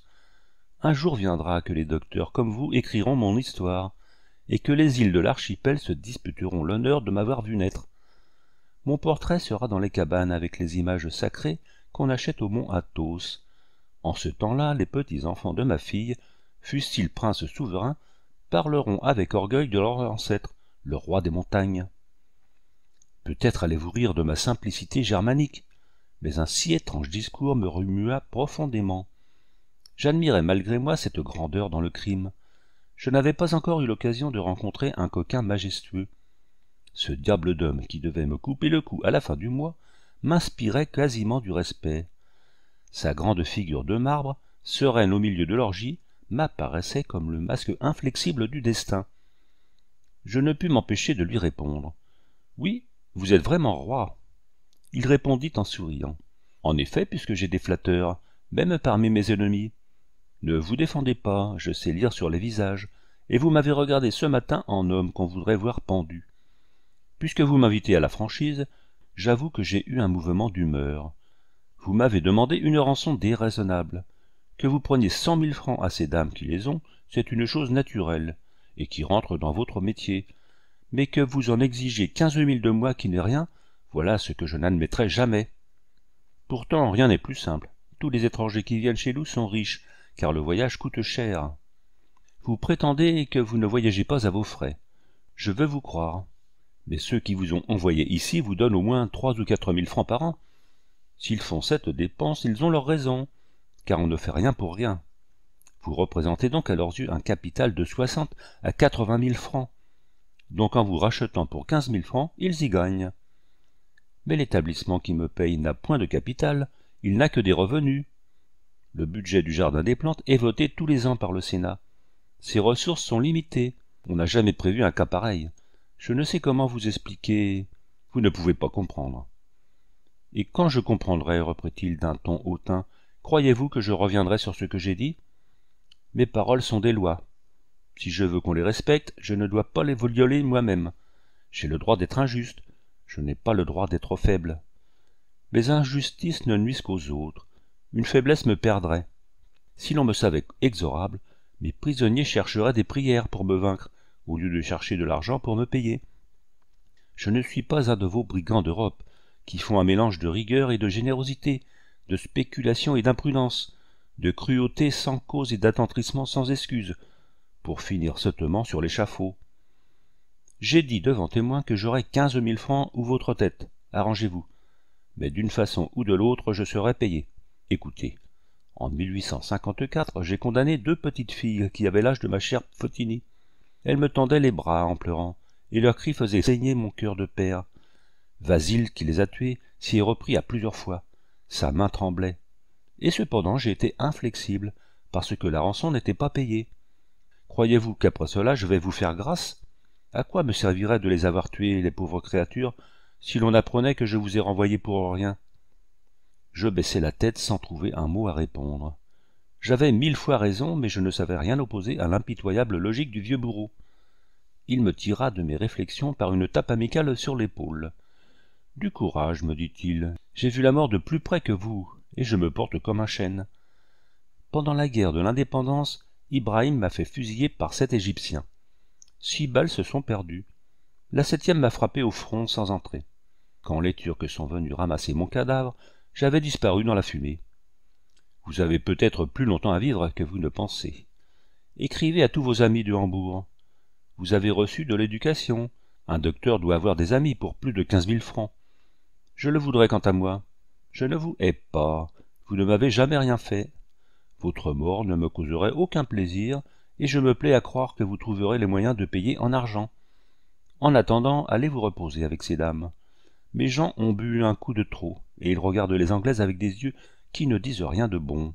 Un jour viendra que les docteurs comme vous écriront mon histoire, et que les îles de l'archipel se disputeront l'honneur de m'avoir vu naître. Mon portrait sera dans les cabanes avec les images sacrées qu'on achète au mont Athos. En ce temps-là, les petits-enfants de ma fille, fussent-ils princes souverains, parleront avec orgueil de leur ancêtre, le roi des montagnes. Peut-être allez-vous rire de ma simplicité germanique, mais un si étrange discours me remua profondément. J'admirais malgré moi cette grandeur dans le crime. Je n'avais pas encore eu l'occasion de rencontrer un coquin majestueux. Ce diable d'homme qui devait me couper le cou à la fin du mois m'inspirait quasiment du respect. Sa grande figure de marbre, sereine au milieu de l'orgie, m'apparaissait comme le masque inflexible du destin. Je ne pus m'empêcher de lui répondre. Oui, vous êtes vraiment roi, il répondit en souriant. En effet, puisque j'ai des flatteurs, même parmi mes ennemis. Ne vous défendez pas, je sais lire sur les visages, et vous m'avez regardé ce matin en homme qu'on voudrait voir pendu. Puisque vous m'invitez à la franchise, j'avoue que j'ai eu un mouvement d'humeur. Vous m'avez demandé une rançon déraisonnable. Que vous preniez cent mille francs à ces dames qui les ont, c'est une chose naturelle, et qui rentre dans votre métier. Mais que vous en exigez quinze mille de moi qui n'ai rien, voilà ce que je n'admettrai jamais. Pourtant, rien n'est plus simple. Tous les étrangers qui viennent chez nous sont riches, car le voyage coûte cher. Vous prétendez que vous ne voyagez pas à vos frais. Je veux vous croire. Mais ceux qui vous ont envoyé ici vous donnent au moins trois ou quatre mille francs par an. S'ils font cette dépense, ils ont leur raison, car on ne fait rien pour rien. Vous représentez donc à leurs yeux un capital de soixante à quatre-vingt mille francs. Donc en vous rachetant pour quinze mille francs, ils y gagnent mais l'établissement qui me paye n'a point de capital, il n'a que des revenus. Le budget du Jardin des Plantes est voté tous les ans par le Sénat. Ses ressources sont limitées. On n'a jamais prévu un cas pareil. Je ne sais comment vous expliquer. Vous ne pouvez pas comprendre. Et quand je comprendrai, reprit-il d'un ton hautain, croyez-vous que je reviendrai sur ce que j'ai dit Mes paroles sont des lois. Si je veux qu'on les respecte, je ne dois pas les violer moi-même. J'ai le droit d'être injuste, je n'ai pas le droit d'être faible. Mes injustices ne nuisent qu'aux autres. Une faiblesse me perdrait. Si l'on me savait exorable, mes prisonniers chercheraient des prières pour me vaincre, au lieu de chercher de l'argent pour me payer. Je ne suis pas un de vos brigands d'Europe, qui font un mélange de rigueur et de générosité, de spéculation et d'imprudence, de cruauté sans cause et d'attentrissement sans excuse, pour finir sottement sur l'échafaud. J'ai dit devant témoin que j'aurais quinze mille francs ou votre tête. Arrangez-vous. Mais d'une façon ou de l'autre, je serai payé. Écoutez. En 1854, j'ai condamné deux petites filles qui avaient l'âge de ma chère Fotini. Elles me tendaient les bras en pleurant, et leurs cris faisaient saigner mon cœur de père. Vasile, qui les a tuées, s'y est repris à plusieurs fois. Sa main tremblait. Et cependant, j'ai été inflexible, parce que la rançon n'était pas payée. Croyez-vous qu'après cela, je vais vous faire grâce à quoi me servirait de les avoir tués, les pauvres créatures, si l'on apprenait que je vous ai renvoyé pour rien Je baissai la tête sans trouver un mot à répondre. J'avais mille fois raison, mais je ne savais rien opposer à l'impitoyable logique du vieux bourreau. Il me tira de mes réflexions par une tape amicale sur l'épaule. Du courage, me dit-il. J'ai vu la mort de plus près que vous, et je me porte comme un chêne. Pendant la guerre de l'indépendance, Ibrahim m'a fait fusiller par sept Égyptiens six balles se sont perdues. La septième m'a frappé au front sans entrer. Quand les Turcs sont venus ramasser mon cadavre, j'avais disparu dans la fumée. Vous avez peut-être plus longtemps à vivre que vous ne pensez. Écrivez à tous vos amis de Hambourg. Vous avez reçu de l'éducation. Un docteur doit avoir des amis pour plus de quinze mille francs. Je le voudrais quant à moi. Je ne vous hais pas. Vous ne m'avez jamais rien fait. Votre mort ne me causerait aucun plaisir, et je me plais à croire que vous trouverez les moyens de payer en argent. En attendant, allez vous reposer avec ces dames. Mes gens ont bu un coup de trop, et ils regardent les Anglaises avec des yeux qui ne disent rien de bon.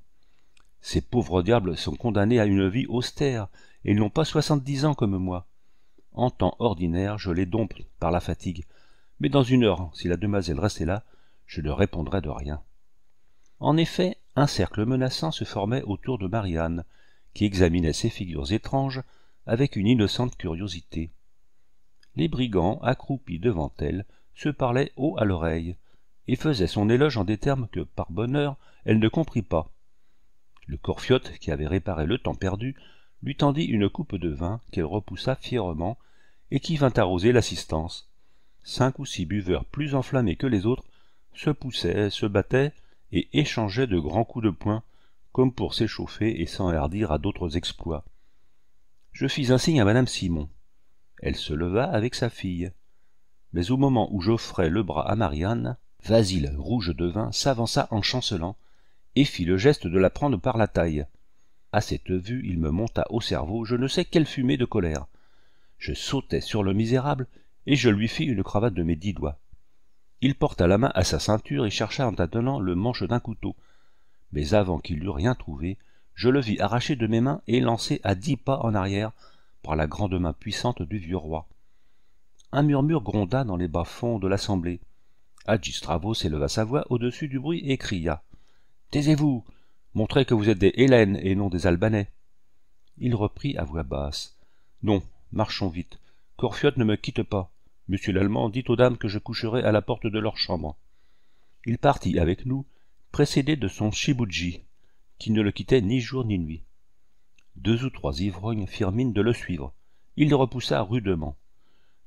Ces pauvres diables sont condamnés à une vie austère, et ils n'ont pas soixante-dix ans comme moi. En temps ordinaire, je les dompte par la fatigue, mais dans une heure, si la demoiselle restait là, je ne répondrais de rien. En effet, un cercle menaçant se formait autour de Marianne, qui examinait ces figures étranges avec une innocente curiosité. Les brigands, accroupis devant elle, se parlaient haut à l'oreille, et faisaient son éloge en des termes que, par bonheur, elle ne comprit pas. Le corfiote, qui avait réparé le temps perdu, lui tendit une coupe de vin qu'elle repoussa fièrement et qui vint arroser l'assistance. Cinq ou six buveurs plus enflammés que les autres se poussaient, se battaient et échangeaient de grands coups de poing comme pour s'échauffer et s'enhardir à d'autres exploits. Je fis un signe à madame Simon. Elle se leva avec sa fille. Mais au moment où j'offrais le bras à Marianne, Vasile, rouge de vin, s'avança en chancelant et fit le geste de la prendre par la taille. À cette vue, il me monta au cerveau je ne sais quelle fumée de colère. Je sautai sur le misérable et je lui fis une cravate de mes dix doigts. Il porta la main à sa ceinture et chercha en tâtonnant le manche d'un couteau mais avant qu'il eût rien trouvé, je le vis arraché de mes mains et lancé à dix pas en arrière par la grande main puissante du vieux roi. Un murmure gronda dans les bas-fonds de l'assemblée. Strabo s'éleva sa voix au-dessus du bruit et cria Taisez-vous Montrez que vous êtes des Hélènes et non des Albanais. Il reprit à voix basse Non, marchons vite. Corfiote ne me quitte pas. Monsieur l'Allemand dit aux dames que je coucherai à la porte de leur chambre. Il partit avec nous, précédé de son shibuji, qui ne le quittait ni jour ni nuit. Deux ou trois ivrognes firent mine de le suivre. Il le repoussa rudement.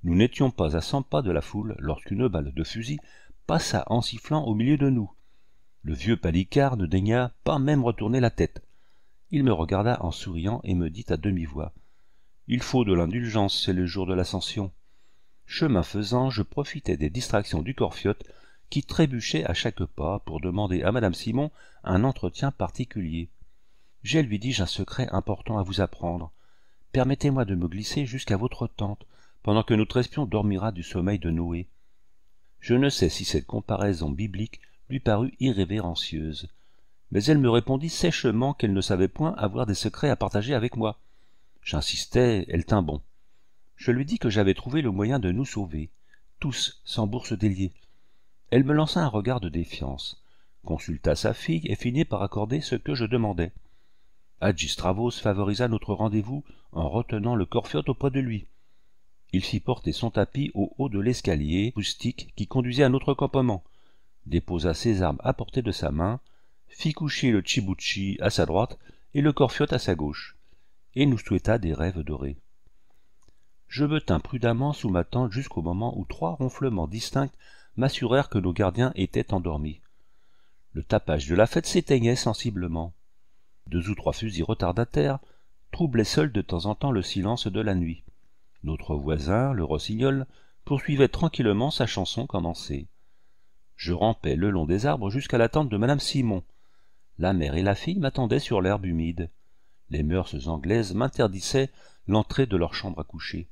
Nous n'étions pas à cent pas de la foule lorsqu'une balle de fusil passa en sifflant au milieu de nous. Le vieux palicard ne daigna pas même retourner la tête. Il me regarda en souriant et me dit à demi-voix Il faut de l'indulgence, c'est le jour de l'ascension. Chemin faisant, je profitais des distractions du Corfiote qui trébuchait à chaque pas pour demander à Madame Simon un entretien particulier. J'ai, lui dis-je, un secret important à vous apprendre. Permettez-moi de me glisser jusqu'à votre tente, pendant que notre espion dormira du sommeil de Noé. Je ne sais si cette comparaison biblique lui parut irrévérencieuse, mais elle me répondit sèchement qu'elle ne savait point avoir des secrets à partager avec moi. J'insistais, elle tint bon. Je lui dis que j'avais trouvé le moyen de nous sauver, tous, sans bourse déliée, elle me lança un regard de défiance, consulta sa fille et finit par accorder ce que je demandais. Travos favorisa notre rendez-vous en retenant le Corfiote auprès de lui. Il fit porter son tapis au haut de l'escalier rustique qui conduisait à notre campement, déposa ses armes à portée de sa main, fit coucher le Chibuchi à sa droite et le Corfiote à sa gauche, et nous souhaita des rêves dorés. Je me tins prudemment sous ma tente jusqu'au moment où trois ronflements distincts m'assurèrent que nos gardiens étaient endormis. Le tapage de la fête s'éteignait sensiblement. Deux ou trois fusils retardataires troublaient seuls de temps en temps le silence de la nuit. Notre voisin, le rossignol, poursuivait tranquillement sa chanson commencée. Je rampais le long des arbres jusqu'à la tente de madame Simon. La mère et la fille m'attendaient sur l'herbe humide. Les mœurs anglaises m'interdisaient l'entrée de leur chambre à coucher.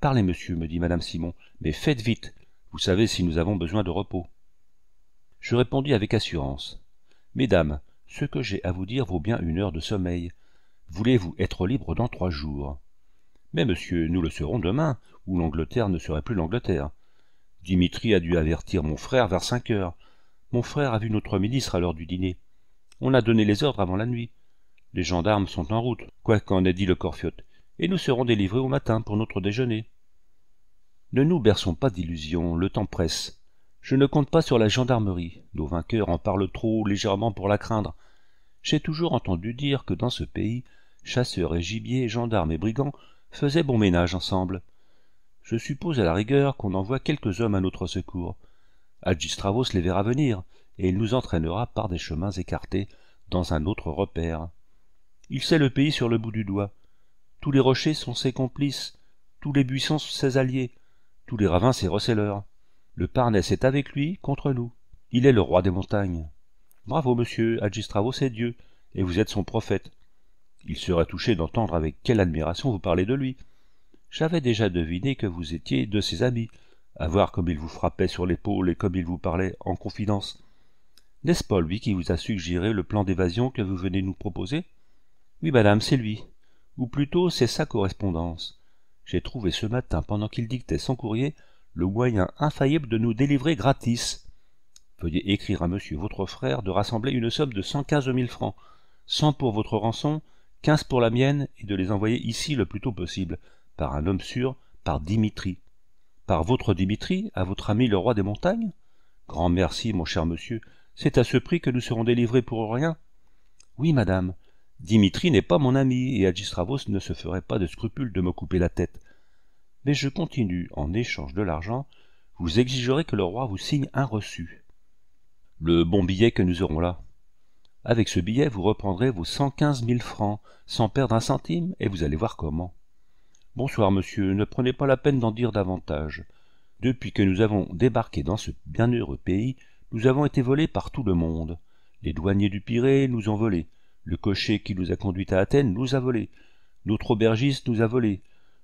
Parlez, monsieur, me dit madame Simon, mais faites vite, vous savez si nous avons besoin de repos. Je répondis avec assurance. Mesdames, ce que j'ai à vous dire vaut bien une heure de sommeil. Voulez-vous être libre dans trois jours Mais monsieur, nous le serons demain, ou l'Angleterre ne serait plus l'Angleterre. Dimitri a dû avertir mon frère vers cinq heures. Mon frère a vu notre ministre à l'heure du dîner. On a donné les ordres avant la nuit. Les gendarmes sont en route, quoi qu'en ait dit le Corfiote, et nous serons délivrés au matin pour notre déjeuner. Ne nous berçons pas d'illusions, le temps presse. Je ne compte pas sur la gendarmerie, nos vainqueurs en parlent trop légèrement pour la craindre. J'ai toujours entendu dire que dans ce pays, chasseurs et gibiers, gendarmes et brigands faisaient bon ménage ensemble. Je suppose à la rigueur qu'on envoie quelques hommes à notre secours. Algistravos les verra venir, et il nous entraînera par des chemins écartés dans un autre repère. Il sait le pays sur le bout du doigt. Tous les rochers sont ses complices, tous les buissons sont ses alliés, tous les ravins, ses receleur. Le Parnès est avec lui, contre nous. Il est le roi des montagnes. Bravo, monsieur, Agistravo, c'est Dieu, et vous êtes son prophète. Il serait touché d'entendre avec quelle admiration vous parlez de lui. J'avais déjà deviné que vous étiez de ses amis, à voir comme il vous frappait sur l'épaule et comme il vous parlait en confidence. N'est-ce pas lui qui vous a suggéré le plan d'évasion que vous venez nous proposer Oui, madame, c'est lui. Ou plutôt, c'est sa correspondance j'ai trouvé ce matin, pendant qu'il dictait son courrier, le moyen infaillible de nous délivrer gratis. Veuillez écrire à monsieur votre frère de rassembler une somme de cent quinze mille francs, cent pour votre rançon, quinze pour la mienne, et de les envoyer ici le plus tôt possible, par un homme sûr, par Dimitri. Par votre Dimitri, à votre ami le roi des montagnes Grand merci, mon cher monsieur, c'est à ce prix que nous serons délivrés pour rien. Oui, madame, Dimitri n'est pas mon ami, et Agistravos ne se ferait pas de scrupule de me couper la tête. Mais je continue, en échange de l'argent, vous exigerez que le roi vous signe un reçu. Le bon billet que nous aurons là. Avec ce billet, vous reprendrez vos cent quinze mille francs, sans perdre un centime, et vous allez voir comment. Bonsoir, monsieur, ne prenez pas la peine d'en dire davantage. Depuis que nous avons débarqué dans ce bienheureux pays, nous avons été volés par tout le monde. Les douaniers du Pirée nous ont volés, le cocher qui nous a conduits à Athènes nous a volés. Notre aubergiste nous a volés.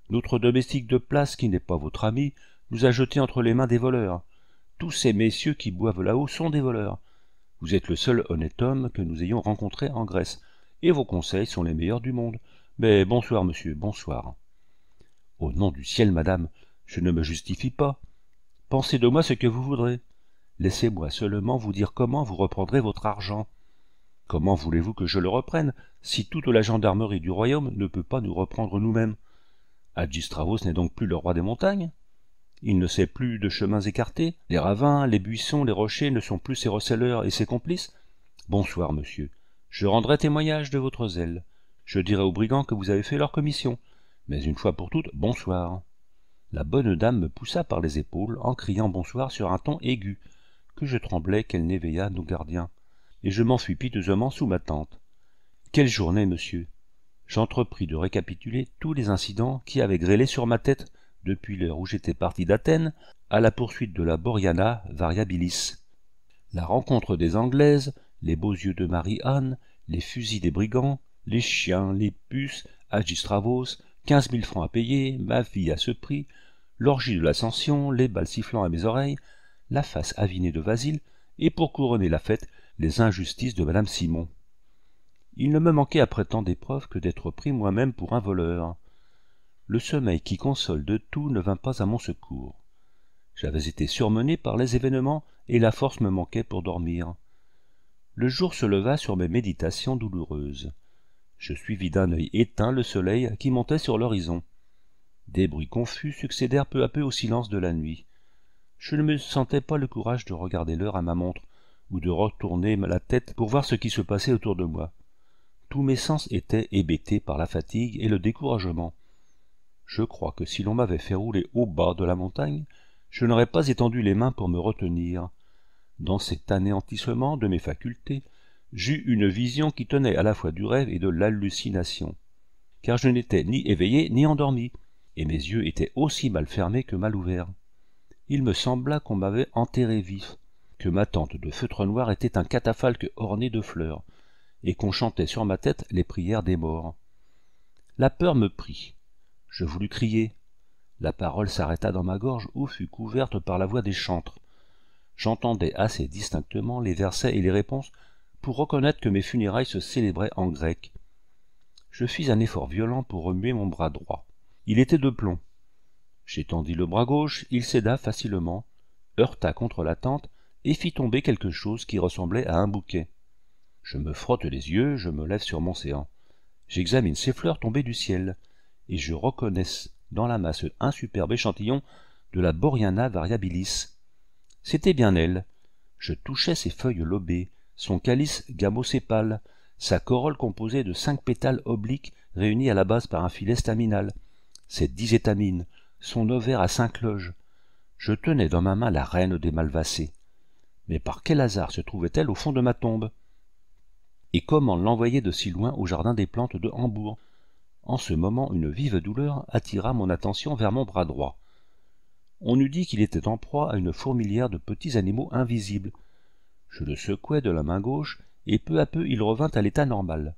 Notre domestique de place, qui n'est pas votre ami, nous a jetés entre les mains des voleurs. Tous ces messieurs qui boivent là-haut sont des voleurs. Vous êtes le seul honnête homme que nous ayons rencontré en Grèce, et vos conseils sont les meilleurs du monde. Mais bonsoir, monsieur, bonsoir. Au nom du ciel, madame, je ne me justifie pas. Pensez de moi ce que vous voudrez. Laissez-moi seulement vous dire comment vous reprendrez votre argent. Comment voulez-vous que je le reprenne si toute la gendarmerie du royaume ne peut pas nous reprendre nous-mêmes Adjistravos n'est donc plus le roi des montagnes Il ne sait plus de chemins écartés, les ravins, les buissons, les rochers ne sont plus ses receleurs et ses complices Bonsoir, monsieur. Je rendrai témoignage de votre zèle. Je dirai aux brigands que vous avez fait leur commission. Mais une fois pour toutes, bonsoir. La bonne dame me poussa par les épaules en criant bonsoir sur un ton aigu, que je tremblais qu'elle n'éveillât nos gardiens et je m'enfuis piteusement sous ma tente. Quelle journée, monsieur J'entrepris de récapituler tous les incidents qui avaient grêlé sur ma tête depuis l'heure où j'étais parti d'Athènes à la poursuite de la Boriana variabilis. La rencontre des Anglaises, les beaux yeux de Marie-Anne, les fusils des brigands, les chiens, les puces, Agistravos, quinze mille francs à payer, ma vie à ce prix, l'orgie de l'ascension, les balles sifflant à mes oreilles, la face avinée de Vasile, et pour couronner la fête, les injustices de Madame Simon. Il ne me manquait après tant d'épreuves que d'être pris moi-même pour un voleur. Le sommeil qui console de tout ne vint pas à mon secours. J'avais été surmené par les événements et la force me manquait pour dormir. Le jour se leva sur mes méditations douloureuses. Je suivis d'un œil éteint le soleil qui montait sur l'horizon. Des bruits confus succédèrent peu à peu au silence de la nuit. Je ne me sentais pas le courage de regarder l'heure à ma montre, ou de retourner la tête pour voir ce qui se passait autour de moi. Tous mes sens étaient hébétés par la fatigue et le découragement. Je crois que si l'on m'avait fait rouler au bas de la montagne, je n'aurais pas étendu les mains pour me retenir. Dans cet anéantissement de mes facultés, j'eus une vision qui tenait à la fois du rêve et de l'hallucination, car je n'étais ni éveillé ni endormi, et mes yeux étaient aussi mal fermés que mal ouverts. Il me sembla qu'on m'avait enterré vif, que ma tente de feutre noir était un catafalque orné de fleurs, et qu'on chantait sur ma tête les prières des morts. La peur me prit. Je voulus crier. La parole s'arrêta dans ma gorge ou fut couverte par la voix des chantres. J'entendais assez distinctement les versets et les réponses pour reconnaître que mes funérailles se célébraient en grec. Je fis un effort violent pour remuer mon bras droit. Il était de plomb. J'étendis le bras gauche, il céda facilement, heurta contre la tente et fit tomber quelque chose qui ressemblait à un bouquet. Je me frotte les yeux, je me lève sur mon séant. J'examine ces fleurs tombées du ciel, et je reconnais dans la masse un superbe échantillon de la Boriana variabilis. C'était bien elle. Je touchais ses feuilles lobées, son calice gamocépale, sa corolle composée de cinq pétales obliques réunis à la base par un filet staminal, ses dix étamines, son ovaire à cinq loges. Je tenais dans ma main la reine des malvacées mais par quel hasard se trouvait-elle au fond de ma tombe et comment l'envoyer de si loin au jardin des plantes de hambourg en ce moment une vive douleur attira mon attention vers mon bras droit on eût dit qu'il était en proie à une fourmilière de petits animaux invisibles je le secouai de la main gauche et peu à peu il revint à l'état normal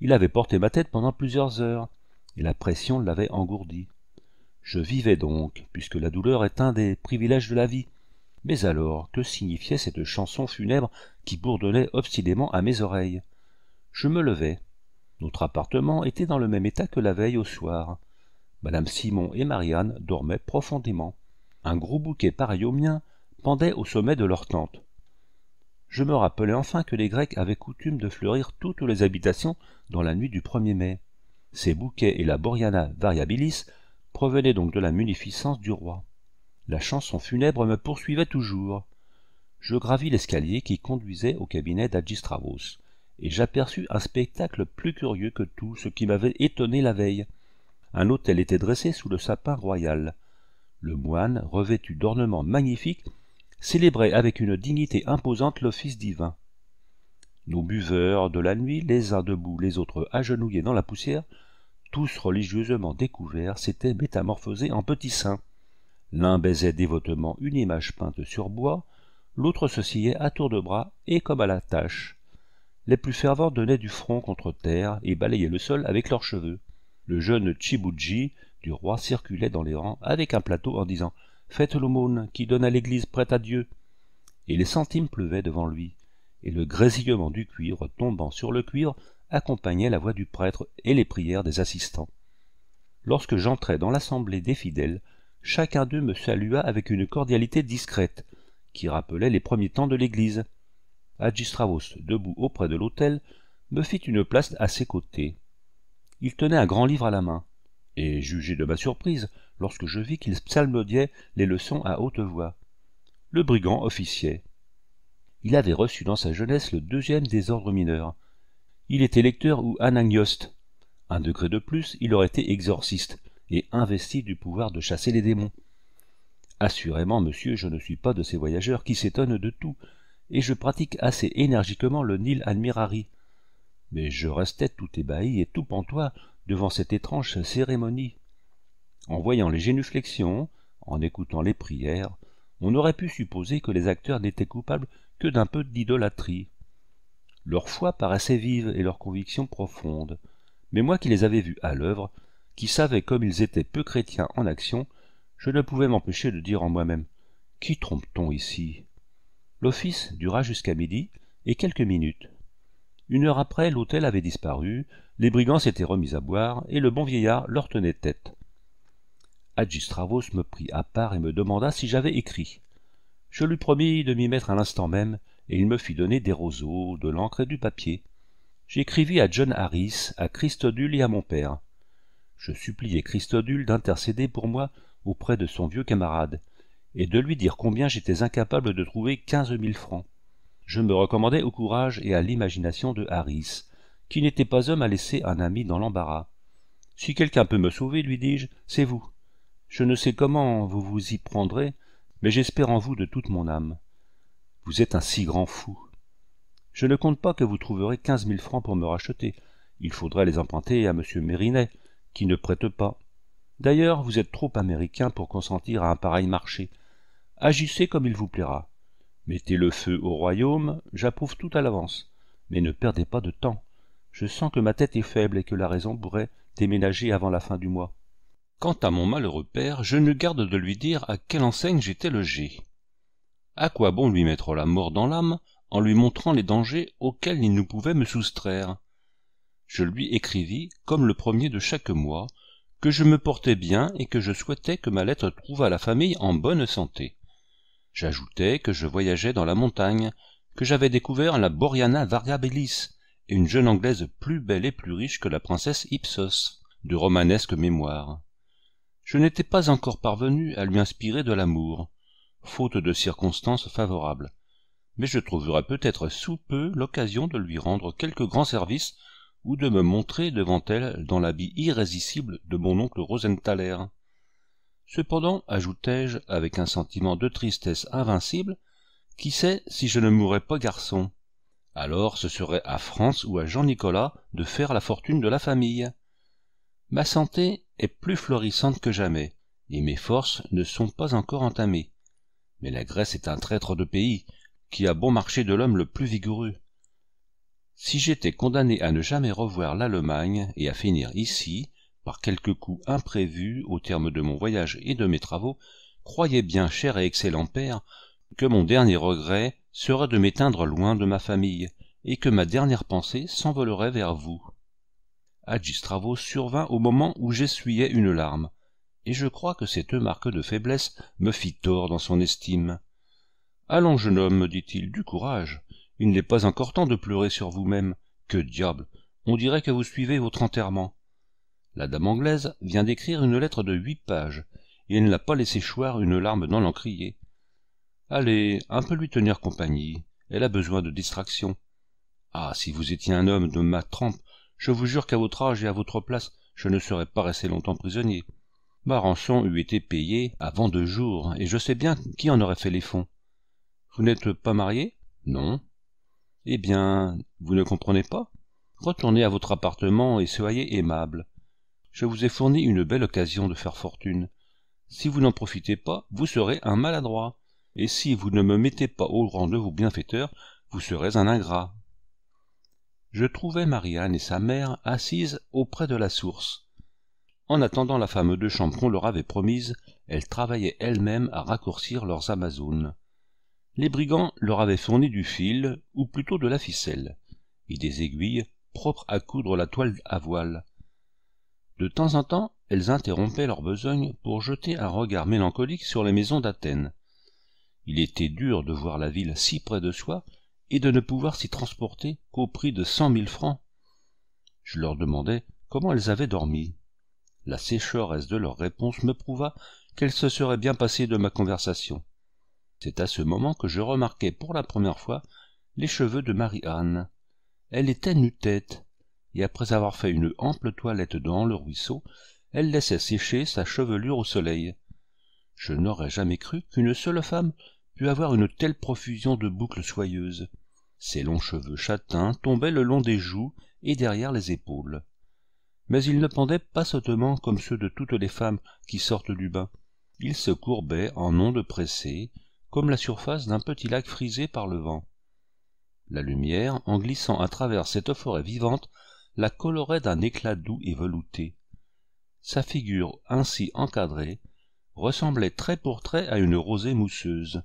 il avait porté ma tête pendant plusieurs heures et la pression l'avait engourdi je vivais donc puisque la douleur est un des privilèges de la vie mais alors, que signifiait cette chanson funèbre qui bourdonnait obstinément à mes oreilles Je me levai. Notre appartement était dans le même état que la veille au soir. Madame Simon et Marianne dormaient profondément. Un gros bouquet pareil au mien pendait au sommet de leur tente. Je me rappelai enfin que les Grecs avaient coutume de fleurir toutes les habitations dans la nuit du 1er mai. Ces bouquets et la Boriana variabilis provenaient donc de la munificence du roi la chanson funèbre me poursuivait toujours. Je gravis l'escalier qui conduisait au cabinet d'Agistravos et j'aperçus un spectacle plus curieux que tout ce qui m'avait étonné la veille. Un autel était dressé sous le sapin royal. Le moine, revêtu d'ornements magnifiques, célébrait avec une dignité imposante l'office divin. Nos buveurs de la nuit, les uns debout, les autres agenouillés dans la poussière, tous religieusement découverts, s'étaient métamorphosés en petits saints. L'un baisait dévotement une image peinte sur bois, l'autre se sciait à tour de bras et comme à la tâche. Les plus fervents donnaient du front contre terre et balayaient le sol avec leurs cheveux. Le jeune Chibuji du roi circulait dans les rangs avec un plateau en disant Faites l'aumône qui donne à l'église prête à Dieu. Et les centimes pleuvaient devant lui, et le grésillement du cuivre tombant sur le cuivre accompagnait la voix du prêtre et les prières des assistants. Lorsque j'entrais dans l'assemblée des fidèles, chacun d'eux me salua avec une cordialité discrète, qui rappelait les premiers temps de l'église. Agistravos, debout auprès de l'autel, me fit une place à ses côtés. Il tenait un grand livre à la main, et jugez de ma surprise lorsque je vis qu'il psalmodiait les leçons à haute voix. Le brigand officiait. Il avait reçu dans sa jeunesse le deuxième des ordres mineurs. Il était lecteur ou anagnoste. Un degré de plus, il aurait été exorciste, et investi du pouvoir de chasser les démons. Assurément, monsieur, je ne suis pas de ces voyageurs qui s'étonnent de tout, et je pratique assez énergiquement le Nil Admirari. Mais je restais tout ébahi et tout pantois devant cette étrange cérémonie. En voyant les génuflexions, en écoutant les prières, on aurait pu supposer que les acteurs n'étaient coupables que d'un peu d'idolâtrie. Leur foi paraissait vive et leur conviction profonde, mais moi qui les avais vus à l'œuvre, qui savaient comme ils étaient peu chrétiens en action, je ne pouvais m'empêcher de dire en moi-même Qui trompe-t-on ici L'office dura jusqu'à midi et quelques minutes. Une heure après, l'hôtel avait disparu, les brigands s'étaient remis à boire et le bon vieillard leur tenait tête. Adjistravos me prit à part et me demanda si j'avais écrit. Je lui promis de m'y mettre à l'instant même, et il me fit donner des roseaux, de l'encre et du papier. J'écrivis à John Harris, à Christodule et à mon père je suppliai Christodule d'intercéder pour moi auprès de son vieux camarade, et de lui dire combien j'étais incapable de trouver quinze mille francs. Je me recommandai au courage et à l'imagination de Harris, qui n'était pas homme à laisser un ami dans l'embarras. Si quelqu'un peut me sauver, lui dis-je, c'est vous. Je ne sais comment vous vous y prendrez, mais j'espère en vous de toute mon âme. Vous êtes un si grand fou. Je ne compte pas que vous trouverez quinze mille francs pour me racheter. Il faudrait les emprunter à M. Mérinet, ne prête pas. D'ailleurs, vous êtes trop américain pour consentir à un pareil marché. Agissez comme il vous plaira. Mettez le feu au royaume, j'approuve tout à l'avance. Mais ne perdez pas de temps. Je sens que ma tête est faible et que la raison pourrait déménager avant la fin du mois. Quant à mon malheureux père, je ne garde de lui dire à quelle enseigne j'étais logé. À quoi bon lui mettre la mort dans l'âme en lui montrant les dangers auxquels il ne pouvait me soustraire je lui écrivis, comme le premier de chaque mois, que je me portais bien et que je souhaitais que ma lettre trouvât la famille en bonne santé. J'ajoutai que je voyageais dans la montagne, que j'avais découvert la Boriana variabilis, et une jeune anglaise plus belle et plus riche que la princesse Ipsos, de romanesque mémoire. Je n'étais pas encore parvenu à lui inspirer de l'amour, faute de circonstances favorables, mais je trouverai peut-être sous peu l'occasion de lui rendre quelques grands services ou de me montrer devant elle dans l'habit irrésistible de mon oncle Rosenthaler. Cependant, ajoutai-je avec un sentiment de tristesse invincible, qui sait si je ne mourrais pas garçon Alors ce serait à France ou à Jean-Nicolas de faire la fortune de la famille. Ma santé est plus florissante que jamais, et mes forces ne sont pas encore entamées. Mais la Grèce est un traître de pays, qui a bon marché de l'homme le plus vigoureux si j'étais condamné à ne jamais revoir l'Allemagne et à finir ici, par quelque coup imprévu au terme de mon voyage et de mes travaux, croyez bien, cher et excellent père, que mon dernier regret serait de m'éteindre loin de ma famille, et que ma dernière pensée s'envolerait vers vous. Agistravo survint au moment où j'essuyais une larme, et je crois que cette marque de faiblesse me fit tort dans son estime. Allons, jeune homme, me dit-il, du courage, il n'est pas encore temps de pleurer sur vous-même. Que diable On dirait que vous suivez votre enterrement. La dame anglaise vient d'écrire une lettre de huit pages, et elle ne l'a pas laissé choir une larme dans l'encrier. Allez, un peu lui tenir compagnie. Elle a besoin de distraction. Ah, si vous étiez un homme de ma trempe, je vous jure qu'à votre âge et à votre place, je ne serais pas resté longtemps prisonnier. Ma rançon eût été payée avant deux jours, et je sais bien qui en aurait fait les fonds. Vous n'êtes pas marié Non. Eh bien, vous ne comprenez pas Retournez à votre appartement et soyez aimable. Je vous ai fourni une belle occasion de faire fortune. Si vous n'en profitez pas, vous serez un maladroit. Et si vous ne me mettez pas au rang de vos bienfaiteurs, vous serez un ingrat. Je trouvai Marianne et sa mère assises auprès de la source. En attendant la femme de chambre leur avait promise, elle travaillaient elle-même à raccourcir leurs amazones les brigands leur avaient fourni du fil, ou plutôt de la ficelle, et des aiguilles propres à coudre la toile à voile. De temps en temps, elles interrompaient leur besogne pour jeter un regard mélancolique sur les maisons d'Athènes. Il était dur de voir la ville si près de soi et de ne pouvoir s'y transporter qu'au prix de cent mille francs. Je leur demandai comment elles avaient dormi. La sécheresse de leur réponse me prouva qu'elles se seraient bien passées de ma conversation c'est à ce moment que je remarquai pour la première fois les cheveux de Marie-Anne. Elle était nue-tête, et après avoir fait une ample toilette dans le ruisseau, elle laissait sécher sa chevelure au soleil. Je n'aurais jamais cru qu'une seule femme pût avoir une telle profusion de boucles soyeuses. Ses longs cheveux châtains tombaient le long des joues et derrière les épaules. Mais ils ne pendaient pas sottement comme ceux de toutes les femmes qui sortent du bain. Ils se courbaient en ondes pressées, comme la surface d'un petit lac frisé par le vent. La lumière, en glissant à travers cette forêt vivante, la colorait d'un éclat doux et velouté. Sa figure, ainsi encadrée, ressemblait trait pour trait à une rosée mousseuse.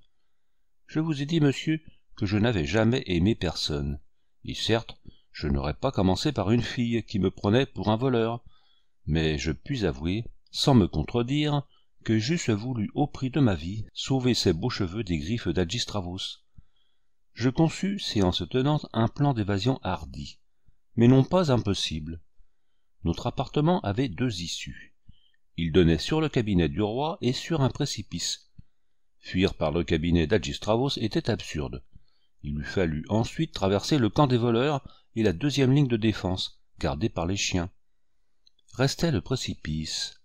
Je vous ai dit, monsieur, que je n'avais jamais aimé personne. Et certes, je n'aurais pas commencé par une fille qui me prenait pour un voleur, mais je puis avouer, sans me contredire, que j'eusse voulu au prix de ma vie sauver ces beaux cheveux des griffes d'Agistravos. Je conçus, en se tenant, un plan d'évasion hardi, mais non pas impossible. Notre appartement avait deux issues. Il donnait sur le cabinet du roi et sur un précipice. Fuir par le cabinet d'Agistravos était absurde. Il eût fallu ensuite traverser le camp des voleurs et la deuxième ligne de défense, gardée par les chiens. Restait le précipice,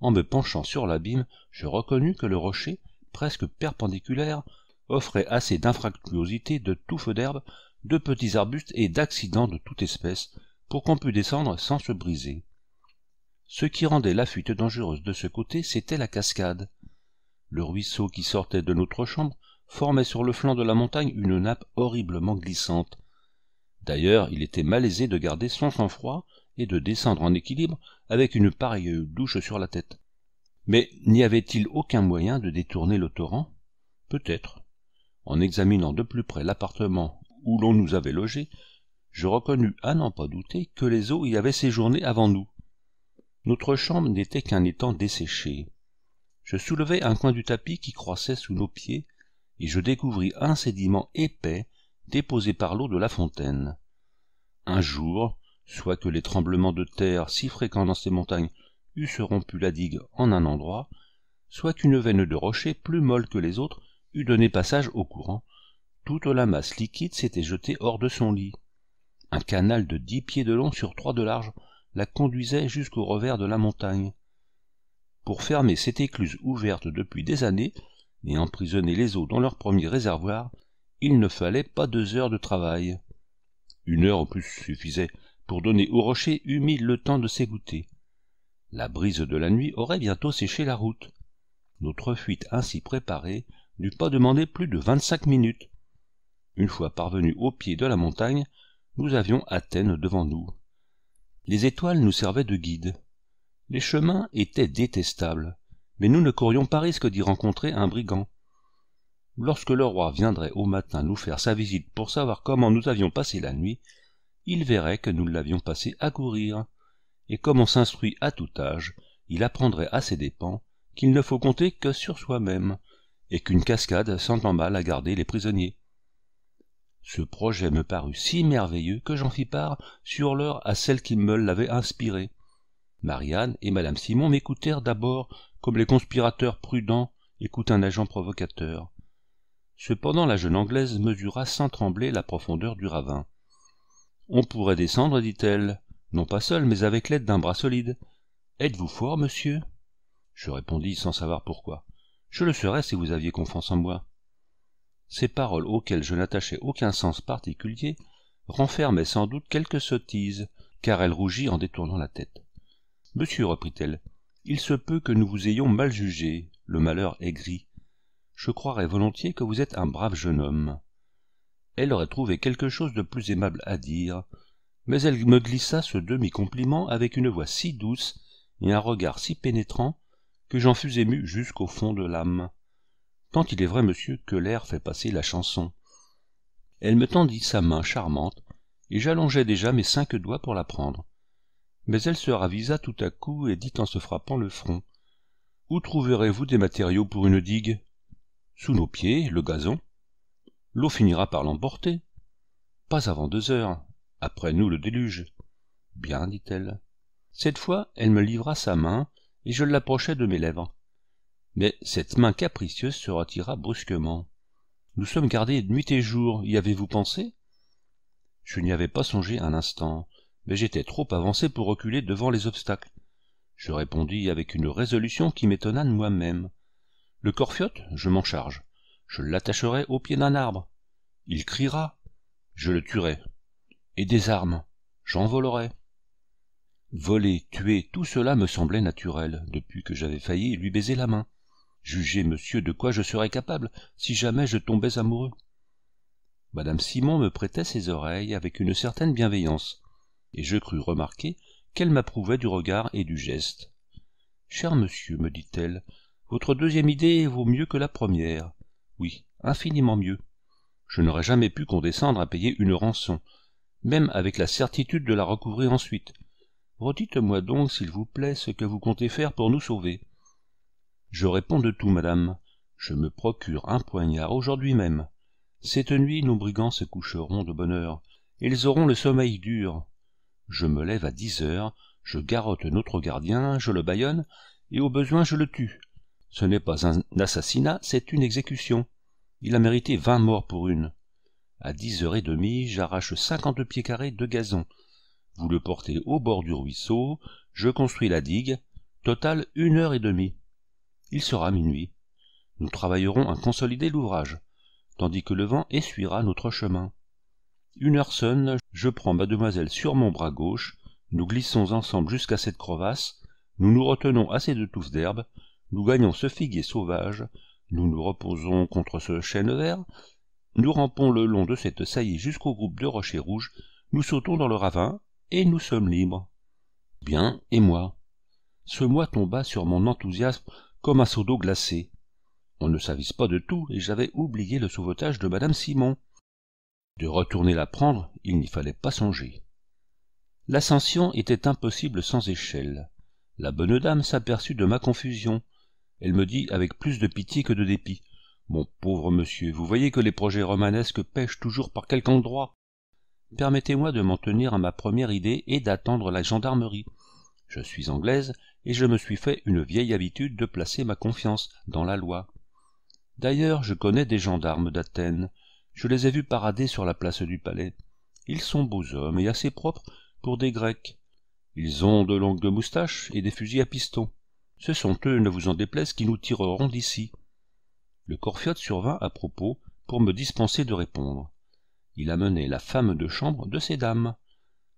en me penchant sur l'abîme je reconnus que le rocher presque perpendiculaire offrait assez d'infractuosité de touffes d'herbe de petits arbustes et d'accidents de toute espèce pour qu'on pût descendre sans se briser ce qui rendait la fuite dangereuse de ce côté c'était la cascade le ruisseau qui sortait de notre chambre formait sur le flanc de la montagne une nappe horriblement glissante d'ailleurs il était malaisé de garder son sang-froid et de descendre en équilibre avec une pareille douche sur la tête. Mais n'y avait-il aucun moyen de détourner le torrent Peut-être. En examinant de plus près l'appartement où l'on nous avait logés, je reconnus à n'en pas douter que les eaux y avaient séjourné avant nous. Notre chambre n'était qu'un étang desséché. Je soulevai un coin du tapis qui croissait sous nos pieds, et je découvris un sédiment épais déposé par l'eau de la fontaine. Un jour, soit que les tremblements de terre si fréquents dans ces montagnes eussent rompu la digue en un endroit, soit qu'une veine de rocher plus molle que les autres eût donné passage au courant, toute la masse liquide s'était jetée hors de son lit. Un canal de dix pieds de long sur trois de large la conduisait jusqu'au revers de la montagne. Pour fermer cette écluse ouverte depuis des années et emprisonner les eaux dans leur premier réservoir, il ne fallait pas deux heures de travail. Une heure au plus suffisait pour donner au rocher humide le temps de s'égoutter. La brise de la nuit aurait bientôt séché la route. Notre fuite ainsi préparée n'eût pas demandé plus de vingt-cinq minutes. Une fois parvenus au pied de la montagne, nous avions Athènes devant nous. Les étoiles nous servaient de guide. Les chemins étaient détestables, mais nous ne courions pas risque d'y rencontrer un brigand. Lorsque le roi viendrait au matin nous faire sa visite pour savoir comment nous avions passé la nuit, il verrait que nous l'avions passé à courir. Et comme on s'instruit à tout âge, il apprendrait à ses dépens qu'il ne faut compter que sur soi-même, et qu'une cascade s'entend mal à garder les prisonniers. Ce projet me parut si merveilleux que j'en fis part sur l'heure à celle qui me l'avait inspiré. Marianne et madame Simon m'écoutèrent d'abord comme les conspirateurs prudents écoutent un agent provocateur. Cependant la jeune Anglaise mesura sans trembler la profondeur du ravin. On pourrait descendre, dit-elle, non pas seul, mais avec l'aide d'un bras solide. Êtes-vous fort, monsieur Je répondis sans savoir pourquoi. Je le serais si vous aviez confiance en moi. Ces paroles auxquelles je n'attachais aucun sens particulier renfermaient sans doute quelque sottise, car elle rougit en détournant la tête. Monsieur, reprit-elle, il se peut que nous vous ayons mal jugé, le malheur gris. Je croirais volontiers que vous êtes un brave jeune homme elle aurait trouvé quelque chose de plus aimable à dire, mais elle me glissa ce demi-compliment avec une voix si douce et un regard si pénétrant que j'en fus ému jusqu'au fond de l'âme. Tant il est vrai, monsieur, que l'air fait passer la chanson. Elle me tendit sa main charmante, et j'allongeais déjà mes cinq doigts pour la prendre. Mais elle se ravisa tout à coup et dit en se frappant le front. Où trouverez-vous des matériaux pour une digue Sous nos pieds, le gazon l'eau finira par l'emporter. Pas avant deux heures. Après nous le déluge. Bien, dit-elle. Cette fois, elle me livra sa main, et je l'approchai de mes lèvres. Mais cette main capricieuse se retira brusquement. Nous sommes gardés nuit et jour, y avez-vous pensé Je n'y avais pas songé un instant, mais j'étais trop avancé pour reculer devant les obstacles. Je répondis avec une résolution qui m'étonna de moi-même. Le corfiote, je m'en charge je l'attacherai au pied d'un arbre. Il criera. Je le tuerai. Et des armes. J'en volerai. Voler, tuer, tout cela me semblait naturel, depuis que j'avais failli lui baiser la main. Jugez, monsieur, de quoi je serais capable si jamais je tombais amoureux. Madame Simon me prêtait ses oreilles avec une certaine bienveillance, et je crus remarquer qu'elle m'approuvait du regard et du geste. Cher monsieur, me dit-elle, votre deuxième idée vaut mieux que la première oui, infiniment mieux. Je n'aurais jamais pu condescendre à payer une rançon, même avec la certitude de la recouvrir ensuite. Redites-moi donc, s'il vous plaît, ce que vous comptez faire pour nous sauver. Je réponds de tout, madame. Je me procure un poignard aujourd'hui même. Cette nuit, nos brigands se coucheront de bonne heure. Ils auront le sommeil dur. Je me lève à dix heures, je garrote notre gardien, je le bâillonne, et au besoin je le tue. Ce n'est pas un assassinat, c'est une exécution. Il a mérité vingt morts pour une. À dix heures et demie, j'arrache cinquante pieds carrés de gazon. Vous le portez au bord du ruisseau, je construis la digue, total une heure et demie. Il sera minuit. Nous travaillerons à consolider l'ouvrage, tandis que le vent essuiera notre chemin. Une heure sonne, je prends mademoiselle sur mon bras gauche, nous glissons ensemble jusqu'à cette crevasse, nous nous retenons assez de touffes d'herbe, nous gagnons ce figuier sauvage, nous nous reposons contre ce chêne vert, nous rampons le long de cette saillie jusqu'au groupe de rochers rouges, nous sautons dans le ravin, et nous sommes libres. Bien, et moi Ce moi tomba sur mon enthousiasme comme un seau d'eau glacée. On ne s'avise pas de tout, et j'avais oublié le sauvetage de madame Simon. De retourner la prendre, il n'y fallait pas songer. L'ascension était impossible sans échelle. La bonne dame s'aperçut de ma confusion. Elle me dit avec plus de pitié que de dépit. Mon pauvre monsieur, vous voyez que les projets romanesques pêchent toujours par quelque endroit. Permettez-moi de m'en tenir à ma première idée et d'attendre la gendarmerie. Je suis anglaise et je me suis fait une vieille habitude de placer ma confiance dans la loi. D'ailleurs, je connais des gendarmes d'Athènes. Je les ai vus parader sur la place du palais. Ils sont beaux hommes et assez propres pour des Grecs. Ils ont de longues moustaches et des fusils à piston. Ce sont eux, ne vous en déplaise, qui nous tireront d'ici. Le Corfiote survint à propos pour me dispenser de répondre. Il amenait la femme de chambre de ces dames.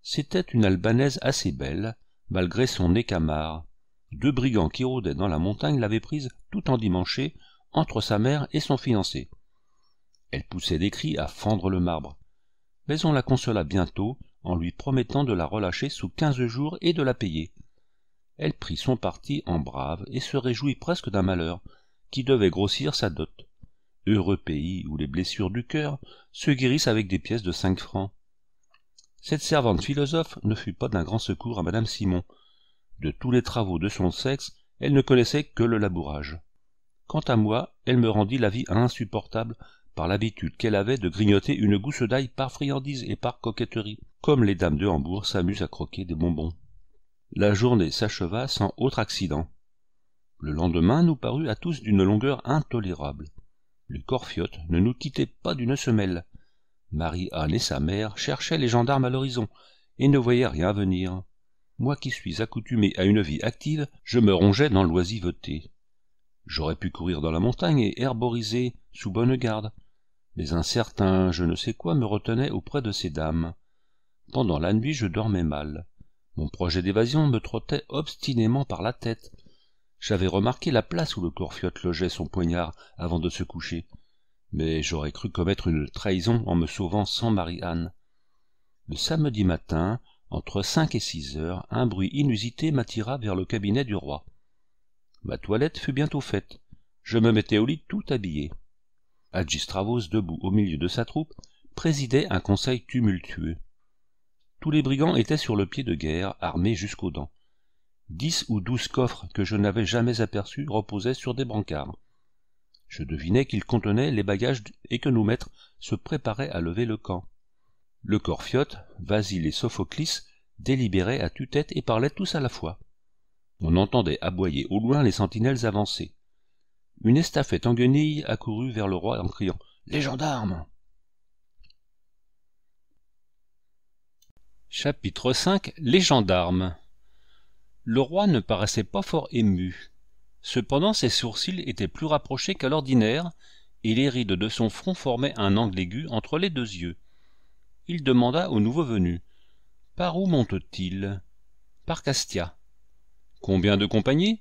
C'était une Albanaise assez belle, malgré son nez camard. Deux brigands qui rôdaient dans la montagne l'avaient prise tout en endimanchée entre sa mère et son fiancé. Elle poussait des cris à fendre le marbre. Mais on la consola bientôt en lui promettant de la relâcher sous quinze jours et de la payer, elle prit son parti en brave et se réjouit presque d'un malheur qui devait grossir sa dot heureux pays où les blessures du cœur se guérissent avec des pièces de cinq francs cette servante philosophe ne fut pas d'un grand secours à Madame simon de tous les travaux de son sexe elle ne connaissait que le labourage quant à moi elle me rendit la vie insupportable par l'habitude qu'elle avait de grignoter une gousse d'ail par friandise et par coquetterie comme les dames de hambourg s'amusent à croquer des bonbons la journée s'acheva sans autre accident. Le lendemain nous parut à tous d'une longueur intolérable. Le corfiotes ne nous quittait pas d'une semelle. Marie-Anne et sa mère cherchaient les gendarmes à l'horizon et ne voyaient rien venir. Moi qui suis accoutumé à une vie active, je me rongeais dans l'oisiveté. J'aurais pu courir dans la montagne et herboriser sous bonne garde, mais un certain je ne sais quoi me retenait auprès de ces dames. Pendant la nuit je dormais mal. Mon projet d'évasion me trottait obstinément par la tête. J'avais remarqué la place où le Corfiote logeait son poignard avant de se coucher, mais j'aurais cru commettre une trahison en me sauvant sans Marie-Anne. Le samedi matin, entre cinq et six heures, un bruit inusité m'attira vers le cabinet du roi. Ma toilette fut bientôt faite. Je me mettais au lit tout habillé. Agistravos, debout au milieu de sa troupe, présidait un conseil tumultueux tous les brigands étaient sur le pied de guerre, armés jusqu'aux dents. Dix ou douze coffres que je n'avais jamais aperçus reposaient sur des brancards. Je devinais qu'ils contenaient les bagages et que nos maîtres se préparaient à lever le camp. Le Corfiote, Vasile et Sophoclis délibéraient à tue-tête et parlaient tous à la fois. On entendait aboyer au loin les sentinelles avancer. Une estafette en guenilles accourut vers le roi en criant Les gendarmes Chapitre 5 Les gendarmes Le roi ne paraissait pas fort ému. Cependant ses sourcils étaient plus rapprochés qu'à l'ordinaire, et les rides de son front formaient un angle aigu entre les deux yeux. Il demanda au nouveau venu. Par où monte-t-il Par Castia. Combien de compagnies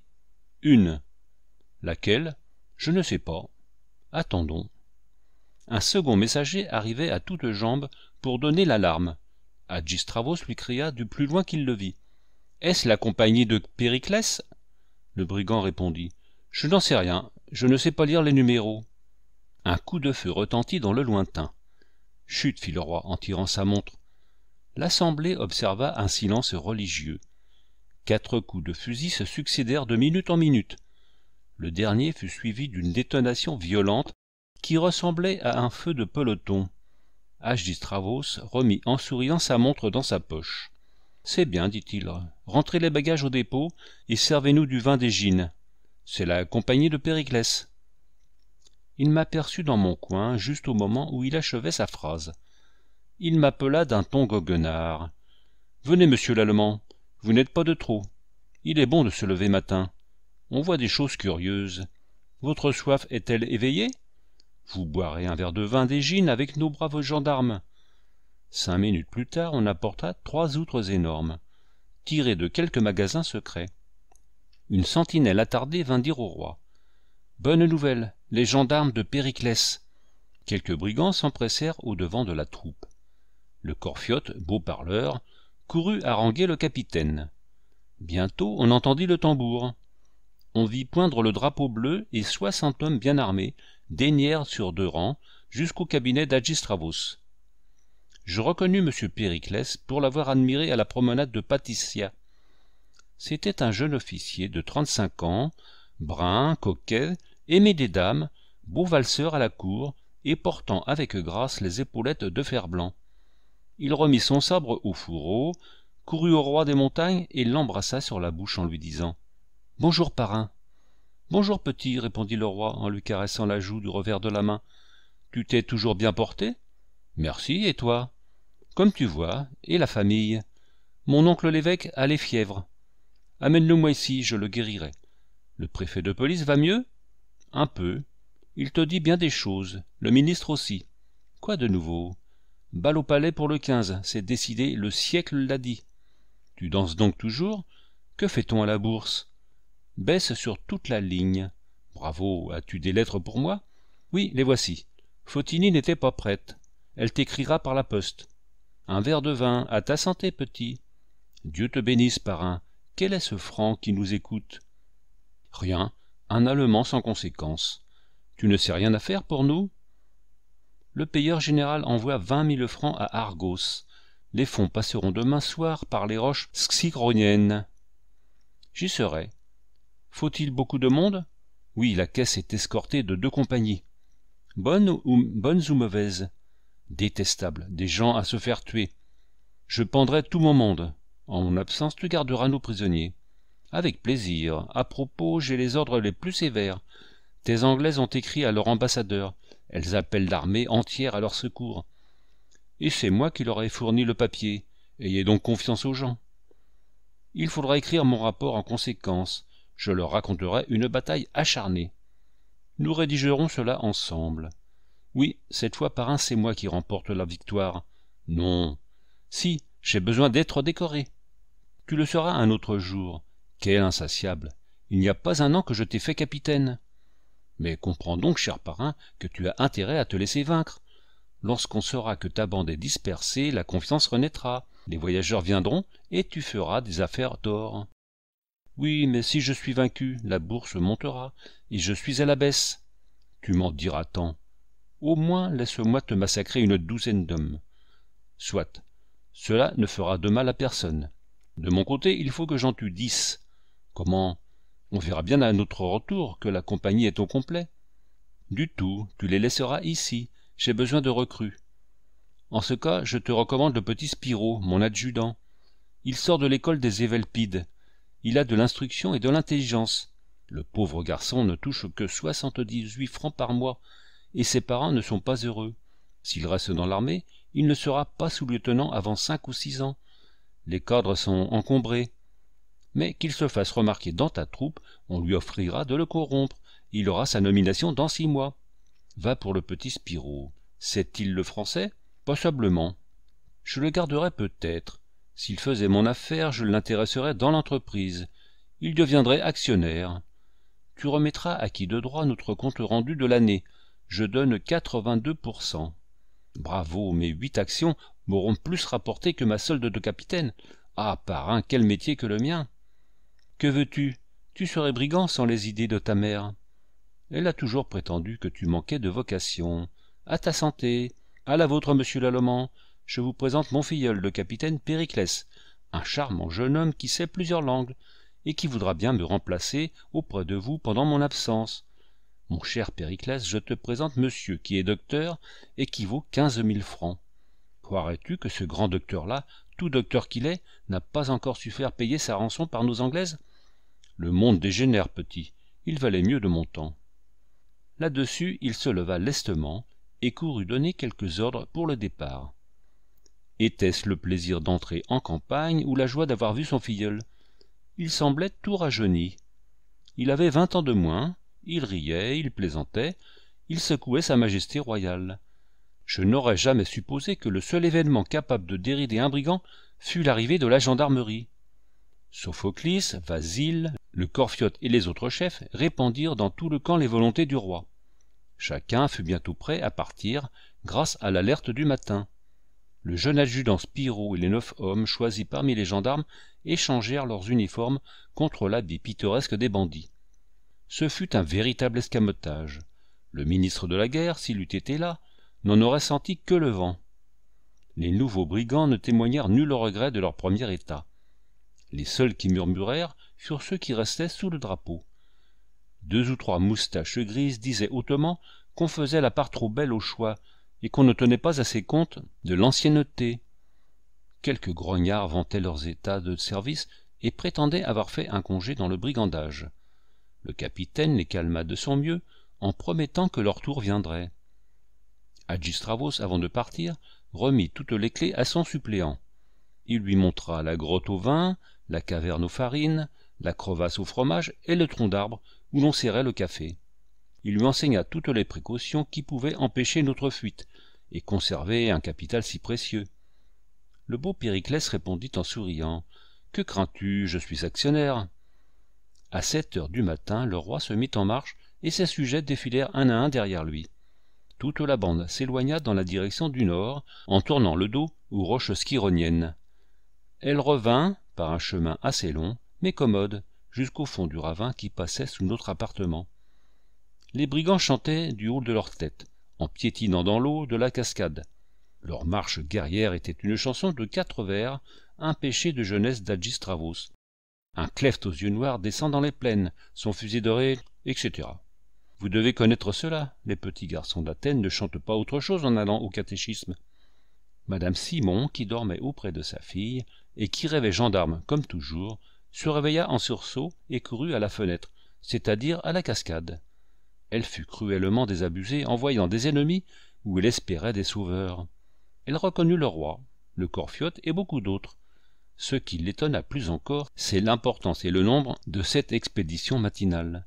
Une. Laquelle Je ne sais pas. Attendons. Un second messager arrivait à toutes jambes pour donner l'alarme Agistravos lui cria du plus loin qu'il le vit. Est-ce la compagnie de Périclès Le brigand répondit. Je n'en sais rien, je ne sais pas lire les numéros. Un coup de feu retentit dans le lointain. Chut, fit le roi en tirant sa montre. L'assemblée observa un silence religieux. Quatre coups de fusil se succédèrent de minute en minute. Le dernier fut suivi d'une détonation violente qui ressemblait à un feu de peloton. H. Stravos remit en souriant sa montre dans sa poche. C'est bien, dit-il. Rentrez les bagages au dépôt et servez-nous du vin d'Égine. C'est la compagnie de Périclès. Il m'aperçut dans mon coin juste au moment où il achevait sa phrase. Il m'appela d'un ton goguenard. Venez, monsieur l'Allemand, vous n'êtes pas de trop. Il est bon de se lever matin. On voit des choses curieuses. Votre soif est-elle éveillée vous boirez un verre de vin d'égine avec nos braves gendarmes cinq minutes plus tard on apporta trois outres énormes tirées de quelques magasins secrets. une sentinelle attardée vint dire au roi bonne nouvelle les gendarmes de périclès quelques brigands s'empressèrent au-devant de la troupe le corfiote, beau parleur courut haranguer le capitaine bientôt on entendit le tambour on vit poindre le drapeau bleu et soixante hommes bien armés Dénière sur deux rangs, jusqu'au cabinet d'Agistravos. Je reconnus M. Périclès pour l'avoir admiré à la promenade de Patissia. C'était un jeune officier de trente-cinq ans, brun, coquet, aimé des dames, beau valseur à la cour, et portant avec grâce les épaulettes de fer-blanc. Il remit son sabre au fourreau, courut au roi des montagnes et l'embrassa sur la bouche en lui disant « Bonjour, parrain !» bonjour petit répondit le roi en lui caressant la joue du revers de la main tu t'es toujours bien porté merci et toi comme tu vois et la famille mon oncle l'évêque a les fièvres amène le moi ici je le guérirai le préfet de police va mieux un peu il te dit bien des choses le ministre aussi quoi de nouveau balle au palais pour le 15, c'est décidé le siècle l'a dit tu danses donc toujours que fait-on à la bourse baisse sur toute la ligne. Bravo, as-tu des lettres pour moi Oui, les voici. fautini n'était pas prête. Elle t'écrira par la poste. Un verre de vin, à ta santé, petit. Dieu te bénisse, parrain. Quel est ce franc qui nous écoute Rien, un Allemand sans conséquence. Tu ne sais rien à faire pour nous Le payeur général envoie vingt mille francs à Argos. Les fonds passeront demain soir par les roches scigroniennes. J'y serai. Faut-il beaucoup de monde Oui, la caisse est escortée de deux compagnies. Bonnes ou, bonnes ou mauvaises Détestables, des gens à se faire tuer. Je pendrai tout mon monde. En mon absence, tu garderas nos prisonniers. Avec plaisir. À propos, j'ai les ordres les plus sévères. Tes Anglaises ont écrit à leur ambassadeur. Elles appellent l'armée entière à leur secours. Et c'est moi qui leur ai fourni le papier. Ayez donc confiance aux gens. Il faudra écrire mon rapport en conséquence je leur raconterai une bataille acharnée. Nous rédigerons cela ensemble. Oui, cette fois parrain, c'est moi qui remporte la victoire. Non. Si, j'ai besoin d'être décoré. Tu le seras un autre jour. Quel insatiable. Il n'y a pas un an que je t'ai fait capitaine. Mais comprends donc, cher parrain, que tu as intérêt à te laisser vaincre. Lorsqu'on saura que ta bande est dispersée, la confiance renaîtra, les voyageurs viendront, et tu feras des affaires d'or. Oui, mais si je suis vaincu, la bourse montera, et je suis à la baisse. Tu m'en diras tant. Au moins laisse-moi te massacrer une douzaine d'hommes. Soit. Cela ne fera de mal à personne. De mon côté, il faut que j'en tue dix. Comment On verra bien à notre retour que la compagnie est au complet. Du tout, tu les laisseras ici. J'ai besoin de recrues. En ce cas, je te recommande le petit Spiro, mon adjudant. Il sort de l'école des Évelpides il a de l'instruction et de l'intelligence. Le pauvre garçon ne touche que soixante-dix-huit francs par mois, et ses parents ne sont pas heureux. S'il reste dans l'armée, il ne sera pas sous-lieutenant avant cinq ou six ans. Les cadres sont encombrés. Mais qu'il se fasse remarquer dans ta troupe, on lui offrira de le corrompre. Il aura sa nomination dans six mois. Va pour le petit Spirou. Sait-il le français Possiblement. Je le garderai peut-être. S'il faisait mon affaire, je l'intéresserais dans l'entreprise. Il deviendrait actionnaire. Tu remettras à qui de droit notre compte rendu de l'année. Je donne 82%. Bravo, mes huit actions m'auront plus rapporté que ma solde de capitaine. Ah, parrain, quel métier que le mien Que veux-tu Tu serais brigand sans les idées de ta mère. Elle a toujours prétendu que tu manquais de vocation. À ta santé À la vôtre, monsieur l'Allemand je vous présente mon filleul, le capitaine Périclès, un charmant jeune homme qui sait plusieurs langues, et qui voudra bien me remplacer auprès de vous pendant mon absence. Mon cher Périclès, je te présente monsieur, qui est docteur, et qui vaut quinze mille francs. Croirais-tu que ce grand docteur-là, tout docteur qu'il est, n'a pas encore su faire payer sa rançon par nos Anglaises Le monde dégénère, petit. Il valait mieux de mon temps. Là-dessus, il se leva lestement et courut donner quelques ordres pour le départ était-ce le plaisir d'entrer en campagne ou la joie d'avoir vu son filleul il semblait tout rajeuni il avait vingt ans de moins il riait il plaisantait il secouait sa majesté royale je n'aurais jamais supposé que le seul événement capable de dérider un brigand fût l'arrivée de la gendarmerie sophoclis Vasile, le corfiote et les autres chefs répandirent dans tout le camp les volontés du roi chacun fut bientôt prêt à partir grâce à l'alerte du matin le jeune adjudant Spirou et les neuf hommes choisis parmi les gendarmes échangèrent leurs uniformes contre l'habit pittoresque des bandits. Ce fut un véritable escamotage. Le ministre de la guerre, s'il eût été là, n'en aurait senti que le vent. Les nouveaux brigands ne témoignèrent nul regret de leur premier état. Les seuls qui murmurèrent furent ceux qui restaient sous le drapeau. Deux ou trois moustaches grises disaient hautement qu'on faisait la part trop belle au choix et qu'on ne tenait pas assez compte de l'ancienneté. Quelques grognards vantaient leurs états de service et prétendaient avoir fait un congé dans le brigandage. Le capitaine les calma de son mieux en promettant que leur tour viendrait. Agistravos, avant de partir, remit toutes les clés à son suppléant. Il lui montra la grotte au vin, la caverne aux farines, la crevasse au fromage et le tronc d'arbre où l'on serrait le café. Il lui enseigna toutes les précautions qui pouvaient empêcher notre fuite et conserver un capital si précieux. Le beau Périclès répondit en souriant. Que crains-tu Je suis actionnaire. À sept heures du matin, le roi se mit en marche et ses sujets défilèrent un à un derrière lui. Toute la bande s'éloigna dans la direction du nord, en tournant le dos aux roches skironiennes. Elle revint, par un chemin assez long, mais commode, jusqu'au fond du ravin qui passait sous notre appartement. Les brigands chantaient du haut de leur tête en piétinant dans l'eau de la cascade. Leur marche guerrière était une chanson de quatre vers, un péché de jeunesse d'Agistravos, Un cleft aux yeux noirs descend dans les plaines, son fusil doré, etc. Vous devez connaître cela. Les petits garçons d'Athènes ne chantent pas autre chose en allant au catéchisme. Madame Simon, qui dormait auprès de sa fille, et qui rêvait gendarme comme toujours, se réveilla en sursaut et courut à la fenêtre, c'est-à-dire à la cascade elle fut cruellement désabusée en voyant des ennemis où elle espérait des sauveurs. Elle reconnut le roi, le Corfiote et beaucoup d'autres. Ce qui l'étonna plus encore, c'est l'importance et le nombre de cette expédition matinale.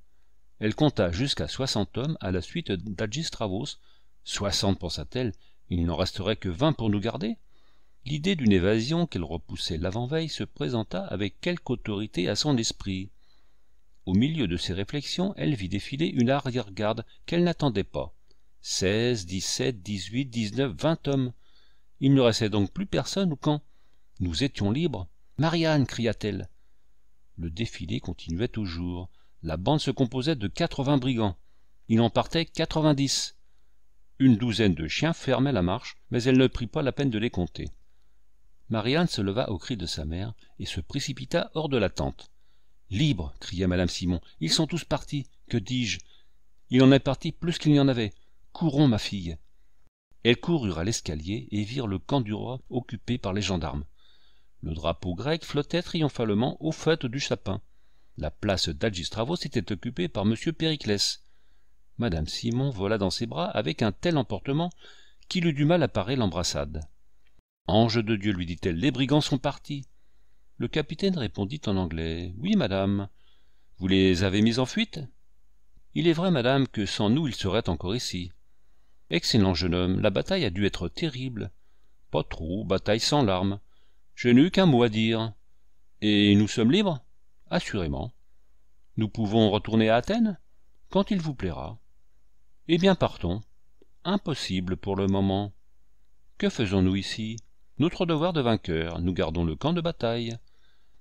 Elle compta jusqu'à soixante hommes à la suite d'Agistravos. Soixante, pensa-t-elle, il n'en resterait que vingt pour nous garder L'idée d'une évasion qu'elle repoussait l'avant-veille se présenta avec quelque autorité à son esprit. Au milieu de ses réflexions, elle vit défiler une arrière-garde qu'elle n'attendait pas. Seize, dix-sept, dix-huit, dix-neuf, vingt hommes. Il ne restait donc plus personne ou quand Nous étions libres. Marianne cria-t-elle. Le défilé continuait toujours. La bande se composait de quatre-vingts brigands. Il en partait quatre-vingt-dix. Une douzaine de chiens fermaient la marche, mais elle ne prit pas la peine de les compter. Marianne se leva au cri de sa mère et se précipita hors de la tente libre cria mme simon ils sont tous partis que dis-je il en est parti plus qu'il n'y en avait courons ma fille elles coururent à l'escalier et virent le camp du roi occupé par les gendarmes le drapeau grec flottait triomphalement au faîte du sapin la place d'Algistravos était occupée par m périclès Madame simon vola dans ses bras avec un tel emportement qu'il eut du mal à parer l'embrassade ange de dieu lui dit-elle les brigands sont partis le capitaine répondit en anglais. Oui, madame. Vous les avez mis en fuite Il est vrai, madame, que sans nous ils seraient encore ici. Excellent jeune homme, la bataille a dû être terrible. Pas trop, bataille sans larmes. Je n'ai eu qu'un mot à dire. Et nous sommes libres Assurément. Nous pouvons retourner à Athènes Quand il vous plaira. Eh bien, partons. Impossible pour le moment. Que faisons-nous ici notre devoir de vainqueur, nous gardons le camp de bataille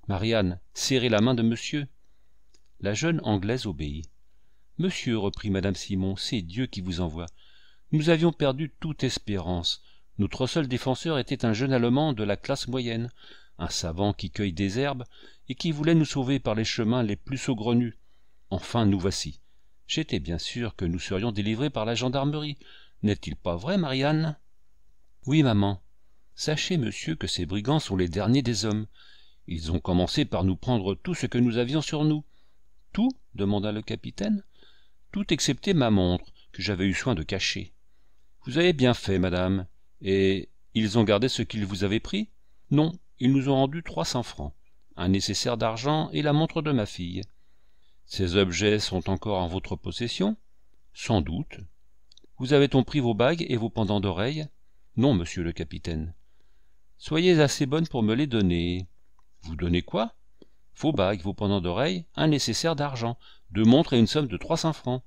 marianne serrez la main de monsieur la jeune anglaise obéit monsieur reprit Madame simon c'est dieu qui vous envoie nous avions perdu toute espérance notre seul défenseur était un jeune allemand de la classe moyenne un savant qui cueille des herbes et qui voulait nous sauver par les chemins les plus saugrenus enfin nous voici j'étais bien sûr que nous serions délivrés par la gendarmerie n'est-il pas vrai marianne oui maman Sachez, monsieur, que ces brigands sont les derniers des hommes. Ils ont commencé par nous prendre tout ce que nous avions sur nous. Tout demanda le capitaine. Tout excepté ma montre, que j'avais eu soin de cacher. Vous avez bien fait, madame. Et ils ont gardé ce qu'ils vous avaient pris Non, ils nous ont rendu trois cents francs, un nécessaire d'argent et la montre de ma fille. Ces objets sont encore en votre possession Sans doute. Vous avez on pris vos bagues et vos pendants d'oreilles ?»« Non, monsieur le capitaine. Soyez assez bonne pour me les donner. Vous donnez quoi Vos bagues, vos pendants d'oreilles, un nécessaire d'argent, deux montres et une somme de trois cents francs.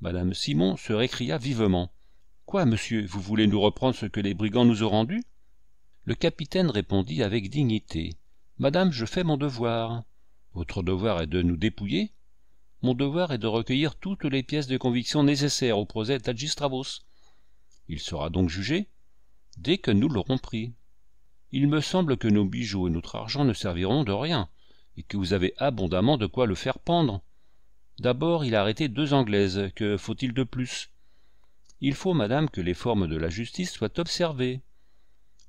Madame Simon se récria vivement. Quoi, monsieur, vous voulez nous reprendre ce que les brigands nous ont rendu Le capitaine répondit avec dignité. Madame, je fais mon devoir. Votre devoir est de nous dépouiller Mon devoir est de recueillir toutes les pièces de conviction nécessaires au procès d'Agistravos. Il sera donc jugé dès que nous l'aurons pris il me semble que nos bijoux et notre argent ne serviront de rien et que vous avez abondamment de quoi le faire pendre d'abord il a arrêté deux anglaises que faut-il de plus il faut madame que les formes de la justice soient observées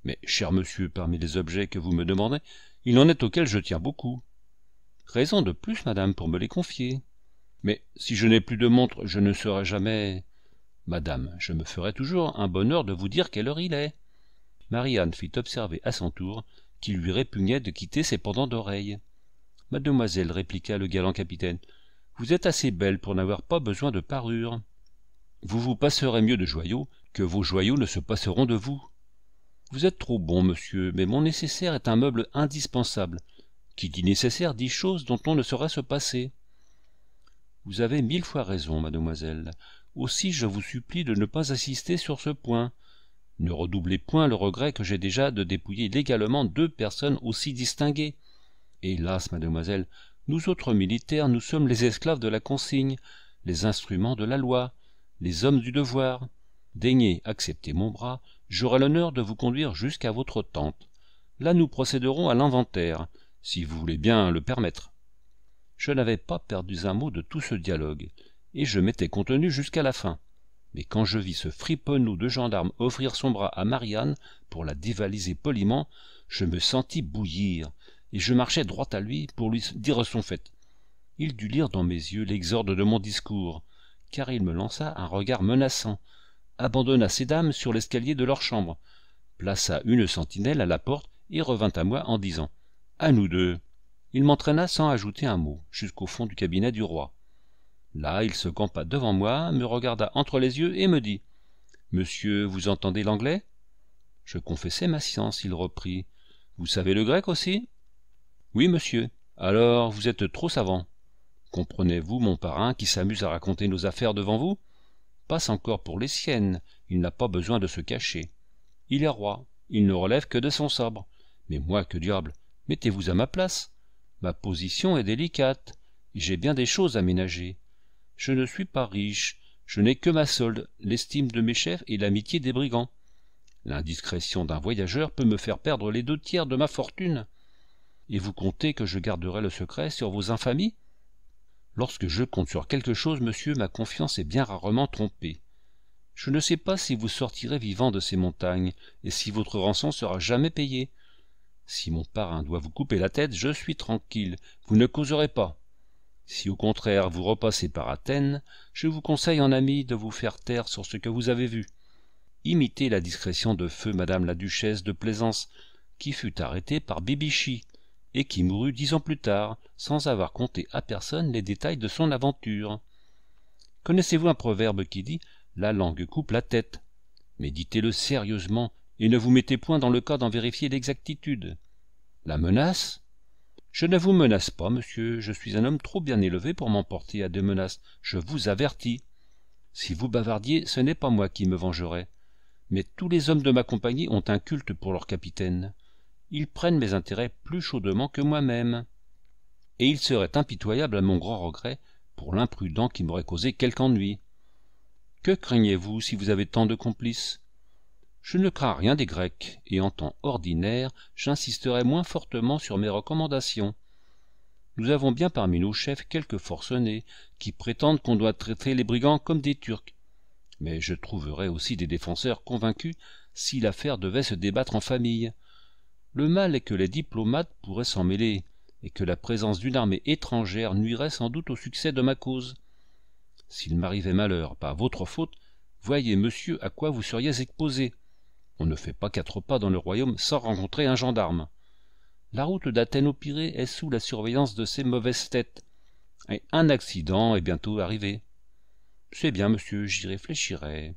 mais cher monsieur parmi les objets que vous me demandez il en est auxquels je tiens beaucoup raison de plus madame pour me les confier mais si je n'ai plus de montre je ne serai jamais madame je me ferai toujours un bonheur de vous dire quelle heure il est Marianne fit observer à son tour qu'il lui répugnait de quitter ses pendants d'oreilles. Mademoiselle, répliqua le galant capitaine, vous êtes assez belle pour n'avoir pas besoin de parure. Vous vous passerez mieux de joyaux que vos joyaux ne se passeront de vous. Vous êtes trop bon, monsieur, mais mon nécessaire est un meuble indispensable. Qui dit nécessaire dit chose dont on ne saura se passer. Vous avez mille fois raison, mademoiselle. Aussi je vous supplie de ne pas insister sur ce point. Ne redoublez point le regret que j'ai déjà de dépouiller légalement deux personnes aussi distinguées. Hélas, mademoiselle, nous autres militaires, nous sommes les esclaves de la consigne, les instruments de la loi, les hommes du devoir. Daignez accepter mon bras, j'aurai l'honneur de vous conduire jusqu'à votre tente. Là nous procéderons à l'inventaire, si vous voulez bien le permettre. Je n'avais pas perdu un mot de tout ce dialogue, et je m'étais contenu jusqu'à la fin mais quand je vis ce ou de gendarme offrir son bras à Marianne pour la dévaliser poliment, je me sentis bouillir, et je marchai droit à lui pour lui dire son fait. Il dut lire dans mes yeux l'exorde de mon discours, car il me lança un regard menaçant, abandonna ses dames sur l'escalier de leur chambre, plaça une sentinelle à la porte et revint à moi en disant À nous deux Il m'entraîna sans ajouter un mot jusqu'au fond du cabinet du roi là il se campa devant moi me regarda entre les yeux et me dit monsieur vous entendez l'anglais je confessai ma science il reprit vous savez le grec aussi oui monsieur alors vous êtes trop savant comprenez-vous mon parrain qui s'amuse à raconter nos affaires devant vous passe encore pour les siennes il n'a pas besoin de se cacher il est roi il ne relève que de son sobre. »« mais moi que diable mettez-vous à ma place ma position est délicate j'ai bien des choses à ménager je ne suis pas riche, je n'ai que ma solde, l'estime de mes chefs et l'amitié des brigands. L'indiscrétion d'un voyageur peut me faire perdre les deux tiers de ma fortune. Et vous comptez que je garderai le secret sur vos infamies Lorsque je compte sur quelque chose, monsieur, ma confiance est bien rarement trompée. Je ne sais pas si vous sortirez vivant de ces montagnes, et si votre rançon sera jamais payée. Si mon parrain doit vous couper la tête, je suis tranquille, vous ne causerez pas. Si au contraire vous repassez par Athènes, je vous conseille en ami de vous faire taire sur ce que vous avez vu. Imitez la discrétion de feu madame la duchesse de Plaisance, qui fut arrêtée par Bibichi, et qui mourut dix ans plus tard, sans avoir conté à personne les détails de son aventure. Connaissez-vous un proverbe qui dit La langue coupe la tête Méditez-le sérieusement, et ne vous mettez point dans le cas d'en vérifier l'exactitude. La menace je ne vous menace pas, monsieur, je suis un homme trop bien élevé pour m'emporter à des menaces, je vous avertis. Si vous bavardiez, ce n'est pas moi qui me vengerais. Mais tous les hommes de ma compagnie ont un culte pour leur capitaine. Ils prennent mes intérêts plus chaudement que moi-même. Et il serait impitoyable à mon grand regret pour l'imprudent qui m'aurait causé quelque ennui. Que craignez-vous si vous avez tant de complices je ne crains rien des Grecs, et en temps ordinaire, j'insisterai moins fortement sur mes recommandations. Nous avons bien parmi nos chefs quelques forcenés qui prétendent qu'on doit traiter les brigands comme des Turcs. Mais je trouverai aussi des défenseurs convaincus si l'affaire devait se débattre en famille. Le mal est que les diplomates pourraient s'en mêler, et que la présence d'une armée étrangère nuirait sans doute au succès de ma cause. S'il m'arrivait malheur par votre faute, voyez, monsieur, à quoi vous seriez exposé. On ne fait pas quatre pas dans le royaume sans rencontrer un gendarme. La route d'Athènes au Pirée est sous la surveillance de ces mauvaises têtes. Et un accident est bientôt arrivé. C'est bien, monsieur, j'y réfléchirai.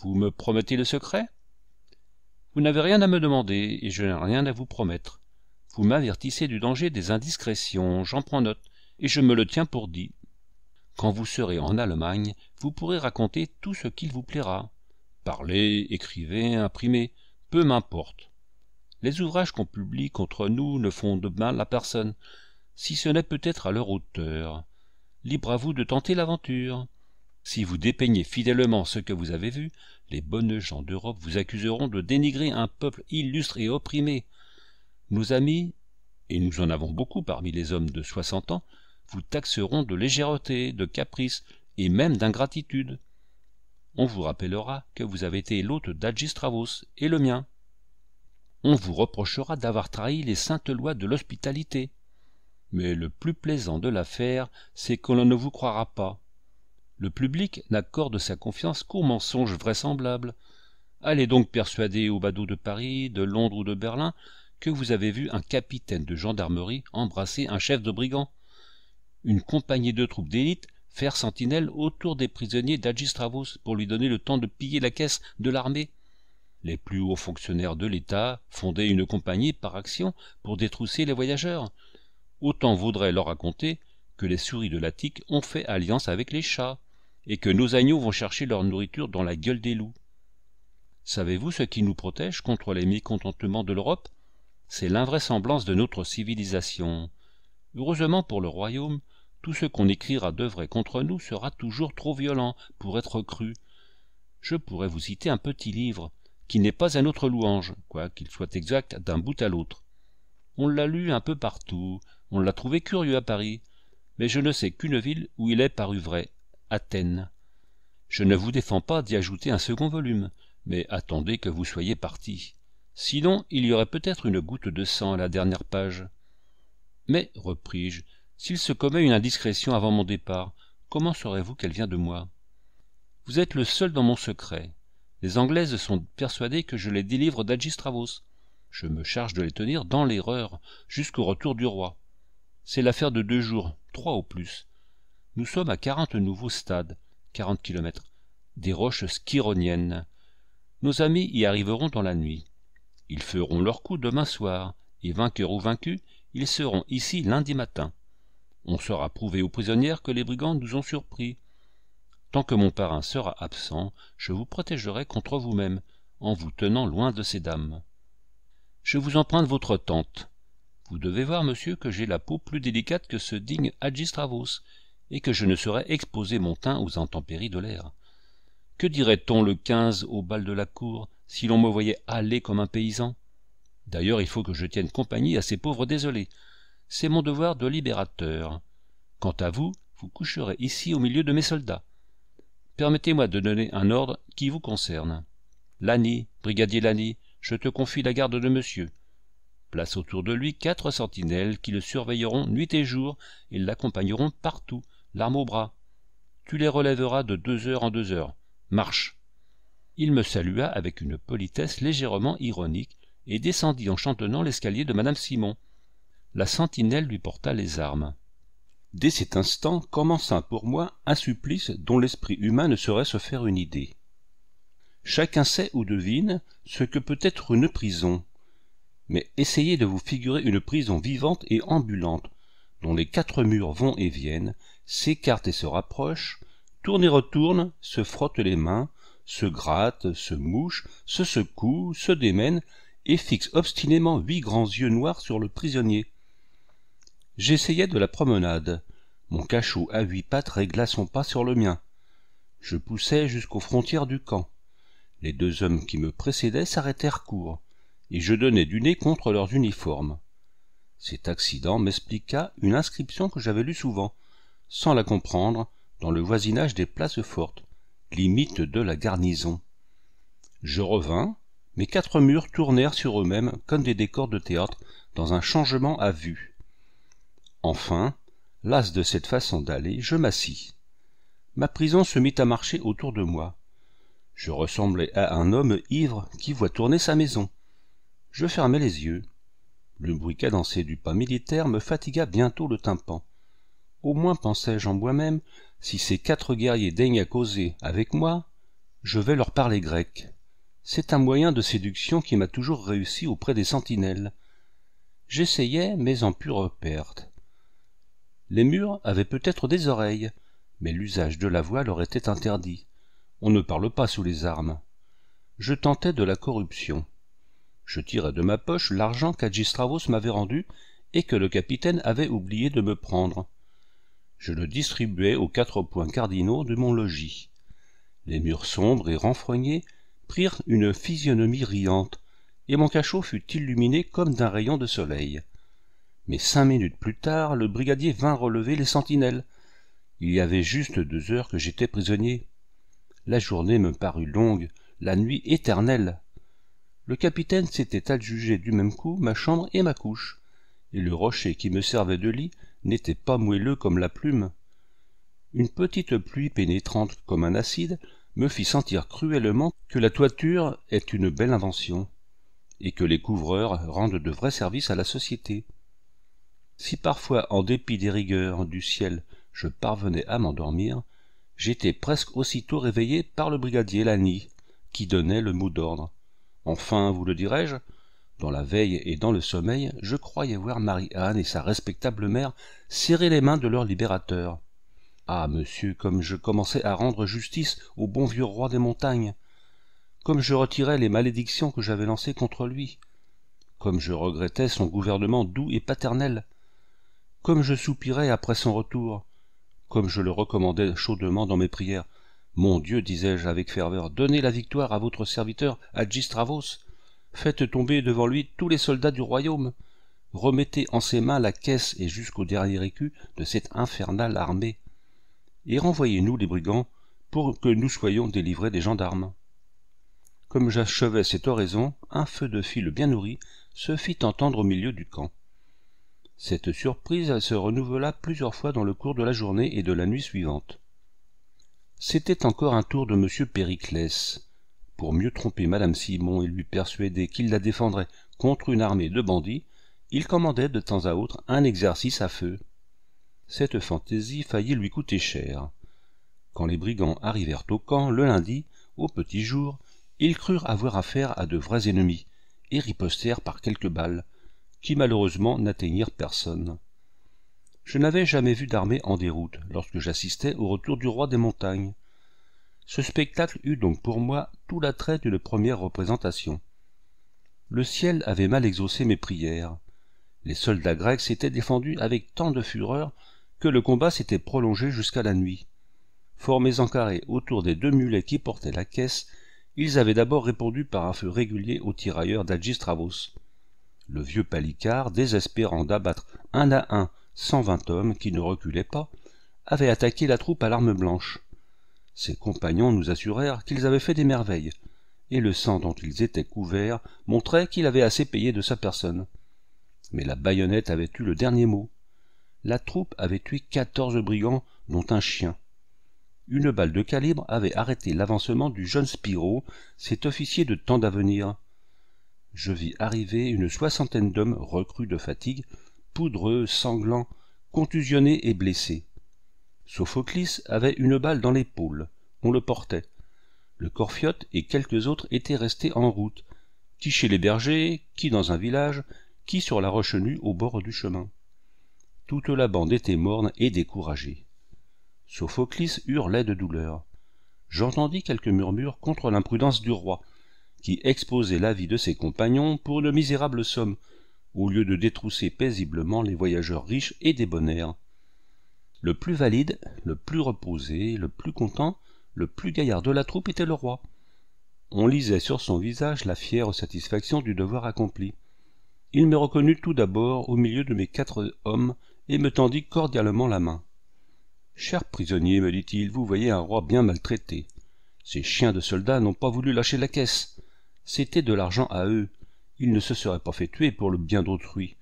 Vous me promettez le secret Vous n'avez rien à me demander et je n'ai rien à vous promettre. Vous m'avertissez du danger des indiscrétions, j'en prends note, et je me le tiens pour dit. Quand vous serez en Allemagne, vous pourrez raconter tout ce qu'il vous plaira. Parler, écrivez, imprimez, peu m'importe. Les ouvrages qu'on publie contre nous ne font de mal à personne, si ce n'est peut-être à leur auteur. Libre à vous de tenter l'aventure. Si vous dépeignez fidèlement ce que vous avez vu, les bonnes gens d'Europe vous accuseront de dénigrer un peuple illustre et opprimé. Nos amis, et nous en avons beaucoup parmi les hommes de soixante ans, vous taxeront de légèreté, de caprice et même d'ingratitude. On vous rappellera que vous avez été l'hôte d'Agistravos et le mien. On vous reprochera d'avoir trahi les saintes lois de l'hospitalité. Mais le plus plaisant de l'affaire, c'est que l'on ne vous croira pas. Le public n'accorde sa confiance qu'aux mensonges vraisemblables. Allez donc persuader aux badauds de Paris, de Londres ou de Berlin que vous avez vu un capitaine de gendarmerie embrasser un chef de brigand. » Une compagnie de troupes d'élite faire sentinelle autour des prisonniers d'Agistravos pour lui donner le temps de piller la caisse de l'armée. Les plus hauts fonctionnaires de l'État fondaient une compagnie par action pour détrousser les voyageurs. Autant vaudrait leur raconter que les souris de l'Attique ont fait alliance avec les chats, et que nos agneaux vont chercher leur nourriture dans la gueule des loups. Savez-vous ce qui nous protège contre les mécontentements de l'Europe C'est l'invraisemblance de notre civilisation. Heureusement pour le royaume, tout ce qu'on écrira de vrai contre nous sera toujours trop violent pour être cru. Je pourrais vous citer un petit livre, qui n'est pas un autre louange, quoiqu'il soit exact d'un bout à l'autre. On l'a lu un peu partout, on l'a trouvé curieux à Paris, mais je ne sais qu'une ville où il est paru vrai, Athènes. Je ne vous défends pas d'y ajouter un second volume, mais attendez que vous soyez parti. Sinon, il y aurait peut-être une goutte de sang à la dernière page. Mais, repris-je, s'il se commet une indiscrétion avant mon départ, comment saurez-vous qu'elle vient de moi Vous êtes le seul dans mon secret. Les Anglaises sont persuadées que je les délivre d'Agistravos. Je me charge de les tenir dans l'erreur jusqu'au retour du roi. C'est l'affaire de deux jours, trois au plus. Nous sommes à quarante nouveaux stades, quarante kilomètres, des roches skyroniennes. Nos amis y arriveront dans la nuit. Ils feront leur coup demain soir, et vainqueurs ou vaincus, ils seront ici lundi matin on saura prouver aux prisonnières que les brigands nous ont surpris tant que mon parrain sera absent je vous protégerai contre vous même en vous tenant loin de ces dames je vous emprunte votre tente vous devez voir monsieur que j'ai la peau plus délicate que ce digne Agistravos et que je ne saurais exposer mon teint aux intempéries de l'air que dirait-on le quinze au bal de la cour si l'on me voyait aller comme un paysan d'ailleurs il faut que je tienne compagnie à ces pauvres désolés c'est mon devoir de libérateur. Quant à vous, vous coucherez ici au milieu de mes soldats. Permettez-moi de donner un ordre qui vous concerne. Lani, brigadier Lani, je te confie la garde de monsieur. Place autour de lui quatre sentinelles qui le surveilleront nuit et jour et l'accompagneront partout, l'arme au bras. Tu les relèveras de deux heures en deux heures. Marche. Il me salua avec une politesse légèrement ironique et descendit en chantonnant l'escalier de madame Simon, la sentinelle lui porta les armes. Dès cet instant commença pour moi un supplice dont l'esprit humain ne saurait se faire une idée. Chacun sait ou devine ce que peut être une prison, mais essayez de vous figurer une prison vivante et ambulante, dont les quatre murs vont et viennent, s'écartent et se rapprochent, tournent et retournent, se frottent les mains, se grattent, se mouchent, se secouent, se démènent, et fixent obstinément huit grands yeux noirs sur le prisonnier, J'essayais de la promenade. Mon cachot à huit pattes régla son pas sur le mien. Je poussai jusqu'aux frontières du camp. Les deux hommes qui me précédaient s'arrêtèrent court, et je donnai du nez contre leurs uniformes. Cet accident m'expliqua une inscription que j'avais lue souvent, sans la comprendre, dans le voisinage des places fortes, limite de la garnison. Je revins, mes quatre murs tournèrent sur eux-mêmes comme des décors de théâtre dans un changement à vue enfin las de cette façon d'aller je m'assis ma prison se mit à marcher autour de moi je ressemblais à un homme ivre qui voit tourner sa maison je fermai les yeux le bruit cadencé du pas militaire me fatigua bientôt le tympan au moins pensai-je en moi-même si ces quatre guerriers daignent à causer avec moi je vais leur parler grec c'est un moyen de séduction qui m'a toujours réussi auprès des sentinelles j'essayai mais en pure perte les murs avaient peut-être des oreilles, mais l'usage de la voix leur était interdit. On ne parle pas sous les armes. Je tentais de la corruption. Je tirai de ma poche l'argent qu'Agistravos m'avait rendu et que le capitaine avait oublié de me prendre. Je le distribuai aux quatre points cardinaux de mon logis. Les murs sombres et renfrognés prirent une physionomie riante, et mon cachot fut illuminé comme d'un rayon de soleil mais cinq minutes plus tard le brigadier vint relever les sentinelles il y avait juste deux heures que j'étais prisonnier la journée me parut longue la nuit éternelle le capitaine s'était adjugé du même coup ma chambre et ma couche et le rocher qui me servait de lit n'était pas moelleux comme la plume une petite pluie pénétrante comme un acide me fit sentir cruellement que la toiture est une belle invention et que les couvreurs rendent de vrais services à la société si parfois, en dépit des rigueurs du ciel, je parvenais à m'endormir, j'étais presque aussitôt réveillé par le brigadier Lani, qui donnait le mot d'ordre. Enfin, vous le dirai-je, dans la veille et dans le sommeil, je croyais voir Marie-Anne et sa respectable mère serrer les mains de leur libérateur. Ah, monsieur, comme je commençais à rendre justice au bon vieux roi des montagnes Comme je retirais les malédictions que j'avais lancées contre lui Comme je regrettais son gouvernement doux et paternel comme je soupirais après son retour, comme je le recommandais chaudement dans mes prières. Mon Dieu, disais-je avec ferveur, donnez la victoire à votre serviteur Adjistravos, faites tomber devant lui tous les soldats du royaume, remettez en ses mains la caisse et jusqu'au dernier écu de cette infernale armée, et renvoyez-nous les brigands pour que nous soyons délivrés des gendarmes. Comme j'achevais cette oraison, un feu de fil bien nourri se fit entendre au milieu du camp. Cette surprise se renouvela plusieurs fois dans le cours de la journée et de la nuit suivante. C'était encore un tour de M. Périclès, pour mieux tromper Madame Simon et lui persuader qu'il la défendrait contre une armée de bandits, il commandait de temps à autre un exercice à feu. Cette fantaisie faillit lui coûter cher. Quand les brigands arrivèrent au camp le lundi, au petit jour, ils crurent avoir affaire à de vrais ennemis, et ripostèrent par quelques balles, qui malheureusement n'atteignirent personne. Je n'avais jamais vu d'armée en déroute lorsque j'assistais au retour du roi des montagnes. Ce spectacle eut donc pour moi tout l'attrait d'une première représentation. Le ciel avait mal exaucé mes prières. Les soldats grecs s'étaient défendus avec tant de fureur que le combat s'était prolongé jusqu'à la nuit. Formés en carré autour des deux mulets qui portaient la caisse, ils avaient d'abord répondu par un feu régulier aux tirailleurs d'Agistravos le vieux Palicard, désespérant d'abattre un à un cent vingt hommes qui ne reculaient pas, avait attaqué la troupe à l'arme blanche. Ses compagnons nous assurèrent qu'ils avaient fait des merveilles, et le sang dont ils étaient couverts montrait qu'il avait assez payé de sa personne. Mais la baïonnette avait eu le dernier mot. La troupe avait tué quatorze brigands, dont un chien. Une balle de calibre avait arrêté l'avancement du jeune Spiro, cet officier de tant d'avenir je vis arriver une soixantaine d'hommes recrus de fatigue, poudreux, sanglants, contusionnés et blessés. Sophoclis avait une balle dans l'épaule, on le portait. Le Corfiote et quelques autres étaient restés en route, qui chez les bergers, qui dans un village, qui sur la roche nue au bord du chemin. Toute la bande était morne et découragée. Sophoclis hurlait de douleur. J'entendis quelques murmures contre l'imprudence du roi, qui exposait la vie de ses compagnons pour une misérable somme, au lieu de détrousser paisiblement les voyageurs riches et débonnaires. Le plus valide, le plus reposé, le plus content, le plus gaillard de la troupe était le roi. On lisait sur son visage la fière satisfaction du devoir accompli. Il me reconnut tout d'abord au milieu de mes quatre hommes et me tendit cordialement la main. Cher prisonnier, me dit-il, vous voyez un roi bien maltraité. Ces chiens de soldats n'ont pas voulu lâcher la caisse. C'était de l'argent à eux. Ils ne se seraient pas fait tuer pour le bien d'autrui.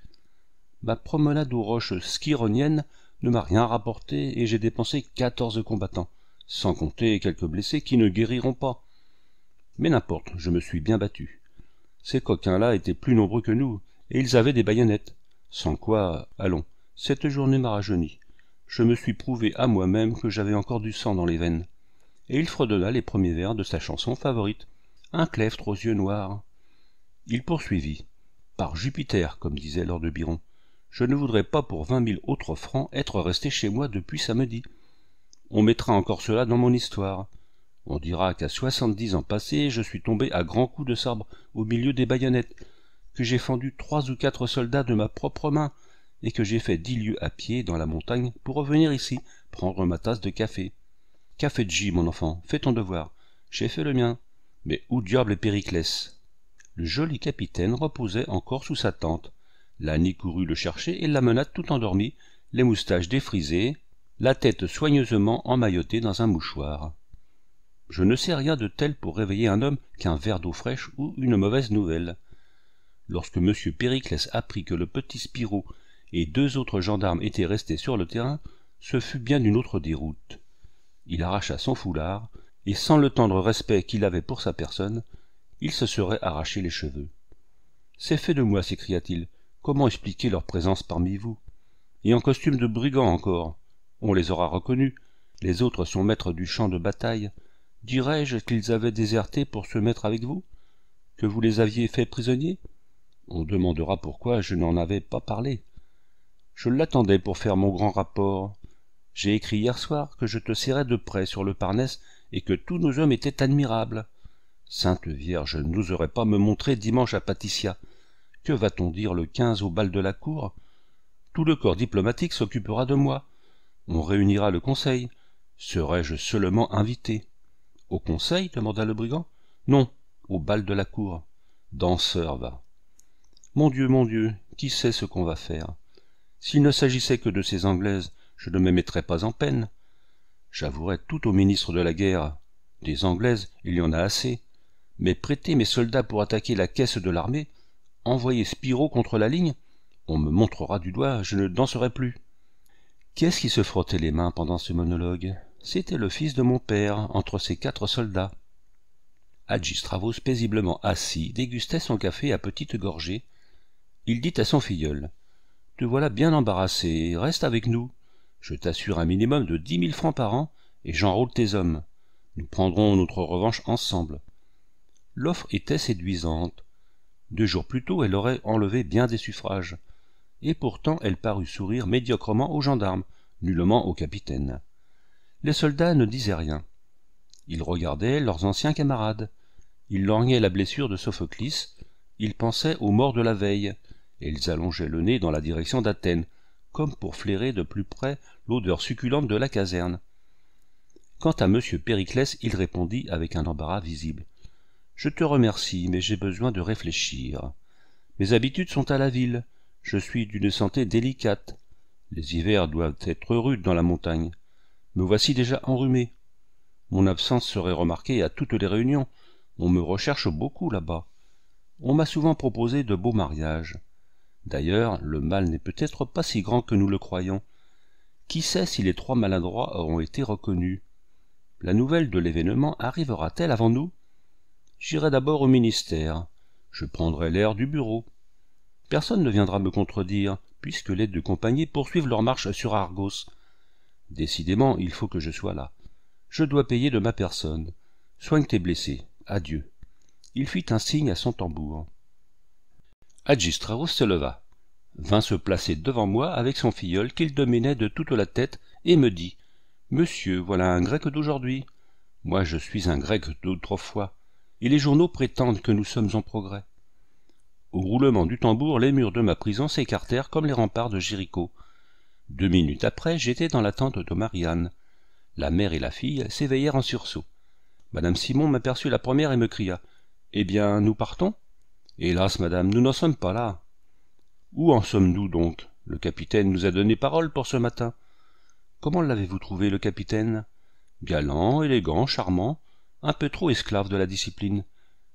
Ma promenade aux roches skironiennes ne m'a rien rapporté et j'ai dépensé quatorze combattants, sans compter quelques blessés qui ne guériront pas. Mais n'importe, je me suis bien battu. Ces coquins-là étaient plus nombreux que nous, et ils avaient des baïonnettes. Sans quoi, allons, cette journée m'a rajeuni. Je me suis prouvé à moi-même que j'avais encore du sang dans les veines. Et il fredonna les premiers vers de sa chanson favorite un cleftre aux yeux noirs. Il poursuivit. Par Jupiter, comme disait Lord de Biron, je ne voudrais pas pour vingt mille autres francs être resté chez moi depuis samedi. On mettra encore cela dans mon histoire. On dira qu'à soixante-dix ans passés, je suis tombé à grands coups de sabre au milieu des baïonnettes, que j'ai fendu trois ou quatre soldats de ma propre main, et que j'ai fait dix lieues à pied dans la montagne pour revenir ici, prendre ma tasse de café. Café de J, mon enfant, fais ton devoir. J'ai fait le mien mais où diable est Périclès Le joli capitaine reposait encore sous sa tente. L'année courut le chercher et l'amena tout endormi, les moustaches défrisées, la tête soigneusement emmaillotée dans un mouchoir. Je ne sais rien de tel pour réveiller un homme qu'un verre d'eau fraîche ou une mauvaise nouvelle. Lorsque M. Périclès apprit que le petit Spirou et deux autres gendarmes étaient restés sur le terrain, ce fut bien une autre déroute. Il arracha son foulard, et sans le tendre respect qu'il avait pour sa personne, il se serait arraché les cheveux. C'est fait de moi, s'écria-t-il. Comment expliquer leur présence parmi vous Et en costume de brigand encore. On les aura reconnus. Les autres sont maîtres du champ de bataille. Dirais-je qu'ils avaient déserté pour se mettre avec vous Que vous les aviez faits prisonniers On demandera pourquoi je n'en avais pas parlé. Je l'attendais pour faire mon grand rapport. J'ai écrit hier soir que je te serrais de près sur le Parnasse et que tous nos hommes étaient admirables. Sainte Vierge, n'oserait pas me montrer dimanche à Patricia. Que va-t-on dire le 15 au bal de la cour Tout le corps diplomatique s'occupera de moi. On réunira le conseil. Serai-je seulement invité Au conseil demanda le brigand. Non, au bal de la cour. Danseur va. Mon Dieu, mon Dieu, qui sait ce qu'on va faire S'il ne s'agissait que de ces Anglaises, je ne me mettrais pas en peine. J'avouerai tout au ministre de la guerre. Des Anglaises, il y en a assez. Mais prêter mes soldats pour attaquer la caisse de l'armée, envoyer Spiro contre la ligne, on me montrera du doigt, je ne danserai plus. Qu'est-ce qui se frottait les mains pendant ce monologue C'était le fils de mon père, entre ses quatre soldats. Travos, paisiblement assis, dégustait son café à petites gorgées. Il dit à son filleul Te voilà bien embarrassé, reste avec nous. Je t'assure un minimum de dix mille francs par an, et j'enrôle tes hommes. Nous prendrons notre revanche ensemble. L'offre était séduisante. Deux jours plus tôt, elle aurait enlevé bien des suffrages. Et pourtant, elle parut sourire médiocrement aux gendarmes, nullement au capitaine. Les soldats ne disaient rien. Ils regardaient leurs anciens camarades. Ils lorgnaient la blessure de Sophoclis. Ils pensaient aux morts de la veille. Et ils allongeaient le nez dans la direction d'Athènes, comme pour flairer de plus près l'odeur succulente de la caserne. Quant à M. Périclès, il répondit avec un embarras visible. Je te remercie, mais j'ai besoin de réfléchir. Mes habitudes sont à la ville. Je suis d'une santé délicate. Les hivers doivent être rudes dans la montagne. Me voici déjà enrhumé. Mon absence serait remarquée à toutes les réunions. On me recherche beaucoup là-bas. On m'a souvent proposé de beaux mariages. D'ailleurs, le mal n'est peut-être pas si grand que nous le croyons. Qui sait si les trois maladroits auront été reconnus La nouvelle de l'événement arrivera-t-elle avant nous J'irai d'abord au ministère. Je prendrai l'air du bureau. Personne ne viendra me contredire, puisque les deux compagnies poursuivent leur marche sur Argos. Décidément, il faut que je sois là. Je dois payer de ma personne. Soigne tes blessés. Adieu. Il fit un signe à son tambour. Adjistraros se leva, vint se placer devant moi avec son filleul qu'il dominait de toute la tête et me dit Monsieur, voilà un grec d'aujourd'hui. Moi, je suis un grec d'autrefois, et les journaux prétendent que nous sommes en progrès. Au roulement du tambour, les murs de ma prison s'écartèrent comme les remparts de Jéricho. Deux minutes après, j'étais dans la tente de Marianne. La mère et la fille s'éveillèrent en sursaut. Madame Simon m'aperçut la première et me cria Eh bien, nous partons Hélas, madame, nous n'en sommes pas là. Où en sommes-nous donc Le capitaine nous a donné parole pour ce matin. Comment l'avez-vous trouvé, le capitaine Galant, élégant, charmant, un peu trop esclave de la discipline.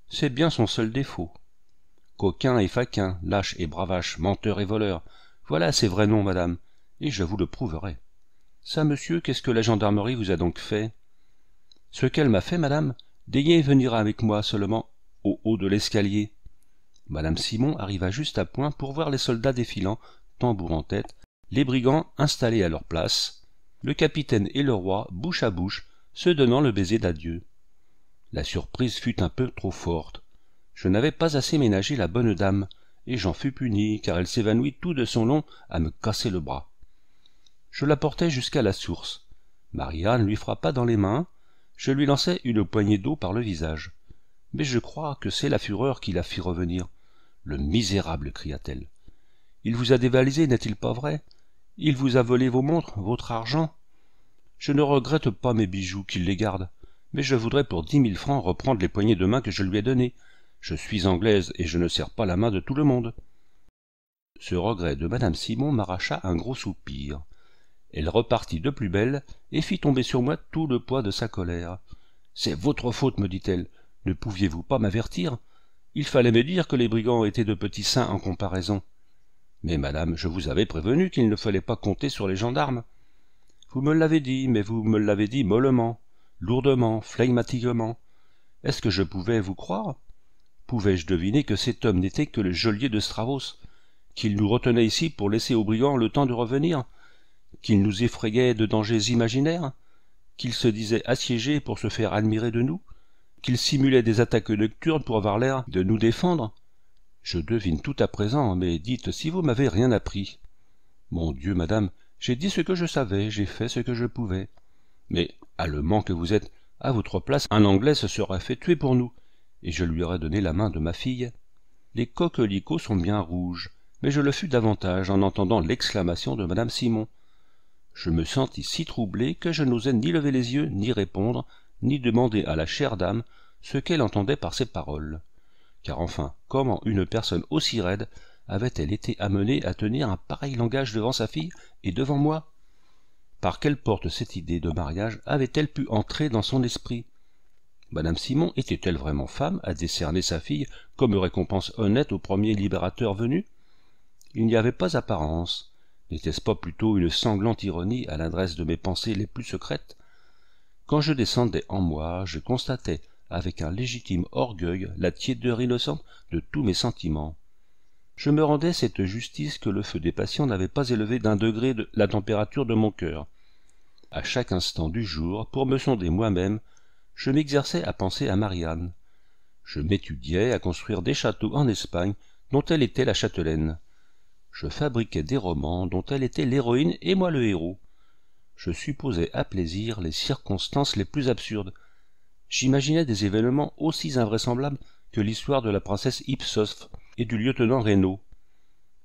C'est bien son seul défaut. Coquin et faquin, lâche et bravache, menteur et voleur, voilà ses vrais noms, madame, et je vous le prouverai. Ça, monsieur, qu'est-ce que la gendarmerie vous a donc fait Ce qu'elle m'a fait, madame, daignez venir avec moi seulement au haut de l'escalier. Madame Simon arriva juste à point pour voir les soldats défilant, tambour en tête, les brigands installés à leur place, le capitaine et le roi, bouche à bouche, se donnant le baiser d'adieu. La surprise fut un peu trop forte. Je n'avais pas assez ménagé la bonne dame, et j'en fus puni, car elle s'évanouit tout de son long à me casser le bras. Je la portai jusqu'à la source. Marianne lui frappa dans les mains, je lui lançai une poignée d'eau par le visage. Mais je crois que c'est la fureur qui la fit revenir. Le misérable cria-t-elle. Il vous a dévalisé, n'est-il pas vrai Il vous a volé vos montres, votre argent Je ne regrette pas mes bijoux qu'il les garde, mais je voudrais pour dix mille francs reprendre les poignées de main que je lui ai données. Je suis anglaise et je ne serre pas la main de tout le monde. Ce regret de madame Simon m'arracha un gros soupir. Elle repartit de plus belle et fit tomber sur moi tout le poids de sa colère. C'est votre faute, me dit-elle. Ne pouviez-vous pas m'avertir il fallait me dire que les brigands étaient de petits saints en comparaison mais madame je vous avais prévenu qu'il ne fallait pas compter sur les gendarmes vous me l'avez dit mais vous me l'avez dit mollement lourdement flegmatiquement est-ce que je pouvais vous croire pouvais-je deviner que cet homme n'était que le geôlier de Stravos qu'il nous retenait ici pour laisser aux brigands le temps de revenir qu'il nous effrayait de dangers imaginaires qu'il se disait assiégé pour se faire admirer de nous qu'il simulait des attaques nocturnes pour avoir l'air de nous défendre Je devine tout à présent, mais dites si vous m'avez rien appris. Mon Dieu, madame, j'ai dit ce que je savais, j'ai fait ce que je pouvais. Mais, allemand que vous êtes, à votre place, un Anglais se serait fait tuer pour nous, et je lui aurais donné la main de ma fille. Les coquelicots sont bien rouges, mais je le fus davantage en entendant l'exclamation de madame Simon. Je me sentis si troublé que je n'osais ni lever les yeux, ni répondre, ni demander à la chère dame ce qu'elle entendait par ces paroles car enfin comment une personne aussi raide avait-elle été amenée à tenir un pareil langage devant sa fille et devant moi par quelle porte cette idée de mariage avait-elle pu entrer dans son esprit madame simon était-elle vraiment femme à décerner sa fille comme récompense honnête au premier libérateur venu il n'y avait pas apparence n'était-ce pas plutôt une sanglante ironie à l'adresse de mes pensées les plus secrètes quand je descendais en moi je constatais avec un légitime orgueil la tiédeur innocente de tous mes sentiments je me rendais cette justice que le feu des passions n'avait pas élevé d'un degré de la température de mon cœur à chaque instant du jour pour me sonder moi-même je m'exerçais à penser à marianne je m'étudiais à construire des châteaux en espagne dont elle était la châtelaine je fabriquais des romans dont elle était l'héroïne et moi le héros je supposais à plaisir les circonstances les plus absurdes j'imaginais des événements aussi invraisemblables que l'histoire de la princesse Ipsos et du lieutenant Reynaud.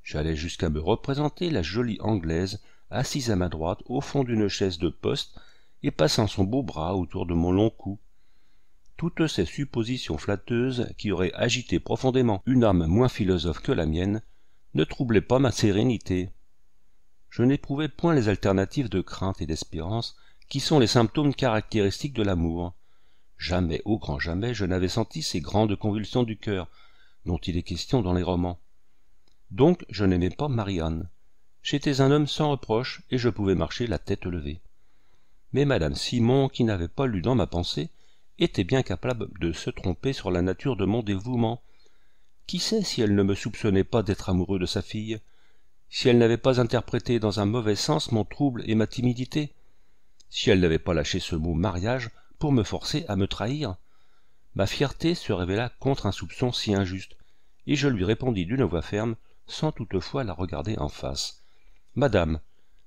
j'allais jusqu'à me représenter la jolie anglaise assise à ma droite au fond d'une chaise de poste et passant son beau bras autour de mon long cou toutes ces suppositions flatteuses qui auraient agité profondément une âme moins philosophe que la mienne ne troublaient pas ma sérénité je n'éprouvais point les alternatives de crainte et d'espérance qui sont les symptômes caractéristiques de l'amour. Jamais, au grand jamais, je n'avais senti ces grandes convulsions du cœur dont il est question dans les romans. Donc je n'aimais pas Marianne. J'étais un homme sans reproche et je pouvais marcher la tête levée. Mais madame Simon, qui n'avait pas lu dans ma pensée, était bien capable de se tromper sur la nature de mon dévouement. Qui sait si elle ne me soupçonnait pas d'être amoureux de sa fille si elle n'avait pas interprété dans un mauvais sens mon trouble et ma timidité, si elle n'avait pas lâché ce mot mariage pour me forcer à me trahir. Ma fierté se révéla contre un soupçon si injuste, et je lui répondis d'une voix ferme, sans toutefois la regarder en face. Madame,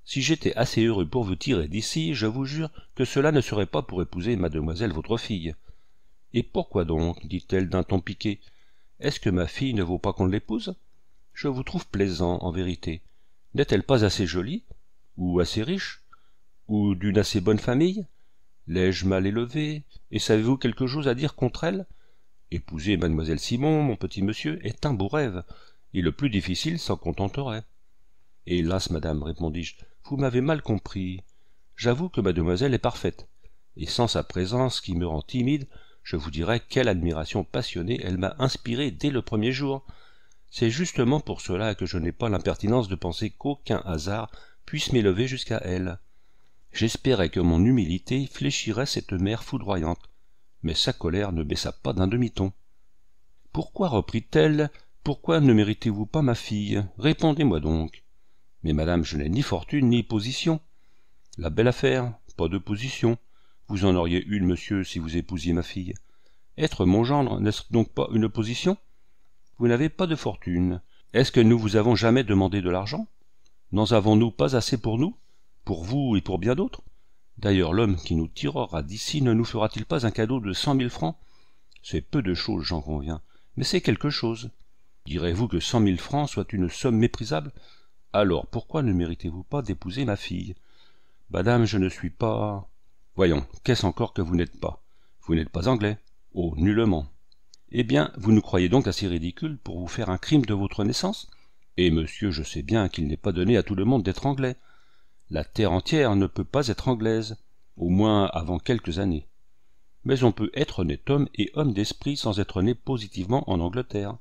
si j'étais assez heureux pour vous tirer d'ici, je vous jure que cela ne serait pas pour épouser mademoiselle votre fille. Et pourquoi donc dit-elle d'un ton piqué. Est-ce que ma fille ne vaut pas qu'on l'épouse je vous trouve plaisant, en vérité. N'est-elle pas assez jolie Ou assez riche Ou d'une assez bonne famille L'ai-je mal élevée Et savez-vous quelque chose à dire contre elle Épouser mademoiselle Simon, mon petit monsieur, est un beau rêve, et le plus difficile s'en contenterait. Hélas, madame, répondis-je, vous m'avez mal compris. J'avoue que mademoiselle est parfaite, et sans sa présence qui me rend timide, je vous dirai quelle admiration passionnée elle m'a inspirée dès le premier jour. C'est justement pour cela que je n'ai pas l'impertinence de penser qu'aucun hasard puisse m'élever jusqu'à elle. J'espérais que mon humilité fléchirait cette mère foudroyante, mais sa colère ne baissa pas d'un demi-ton. Pourquoi reprit-elle Pourquoi ne méritez-vous pas ma fille Répondez-moi donc. Mais madame, je n'ai ni fortune ni position. La belle affaire, pas de position. Vous en auriez une, monsieur, si vous épousiez ma fille. Être mon gendre, n'est-ce donc pas une position vous n'avez pas de fortune. Est-ce que nous vous avons jamais demandé de l'argent N'en avons-nous pas assez pour nous Pour vous et pour bien d'autres D'ailleurs, l'homme qui nous tirera d'ici ne nous fera-t-il pas un cadeau de cent mille francs C'est peu de chose, j'en conviens, mais c'est quelque chose. Direz-vous que cent mille francs soit une somme méprisable Alors pourquoi ne méritez-vous pas d'épouser ma fille Madame, je ne suis pas. Voyons, qu'est-ce encore que vous n'êtes pas Vous n'êtes pas anglais Oh, nullement. Eh bien, vous nous croyez donc assez ridicules pour vous faire un crime de votre naissance Et monsieur, je sais bien qu'il n'est pas donné à tout le monde d'être anglais. La terre entière ne peut pas être anglaise, au moins avant quelques années. Mais on peut être honnête homme et homme d'esprit sans être né positivement en Angleterre.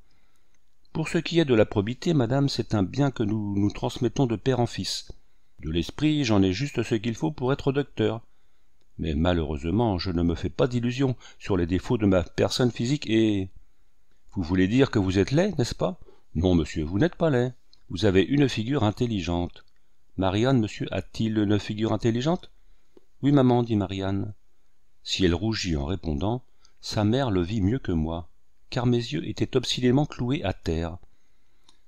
Pour ce qui est de la probité, madame, c'est un bien que nous nous transmettons de père en fils. De l'esprit, j'en ai juste ce qu'il faut pour être docteur, mais malheureusement je ne me fais pas d'illusions sur les défauts de ma personne physique et vous voulez dire que vous êtes laid n'est-ce pas non monsieur vous n'êtes pas laid vous avez une figure intelligente marianne monsieur a-t-il une figure intelligente oui maman dit marianne si elle rougit en répondant sa mère le vit mieux que moi car mes yeux étaient obstinément cloués à terre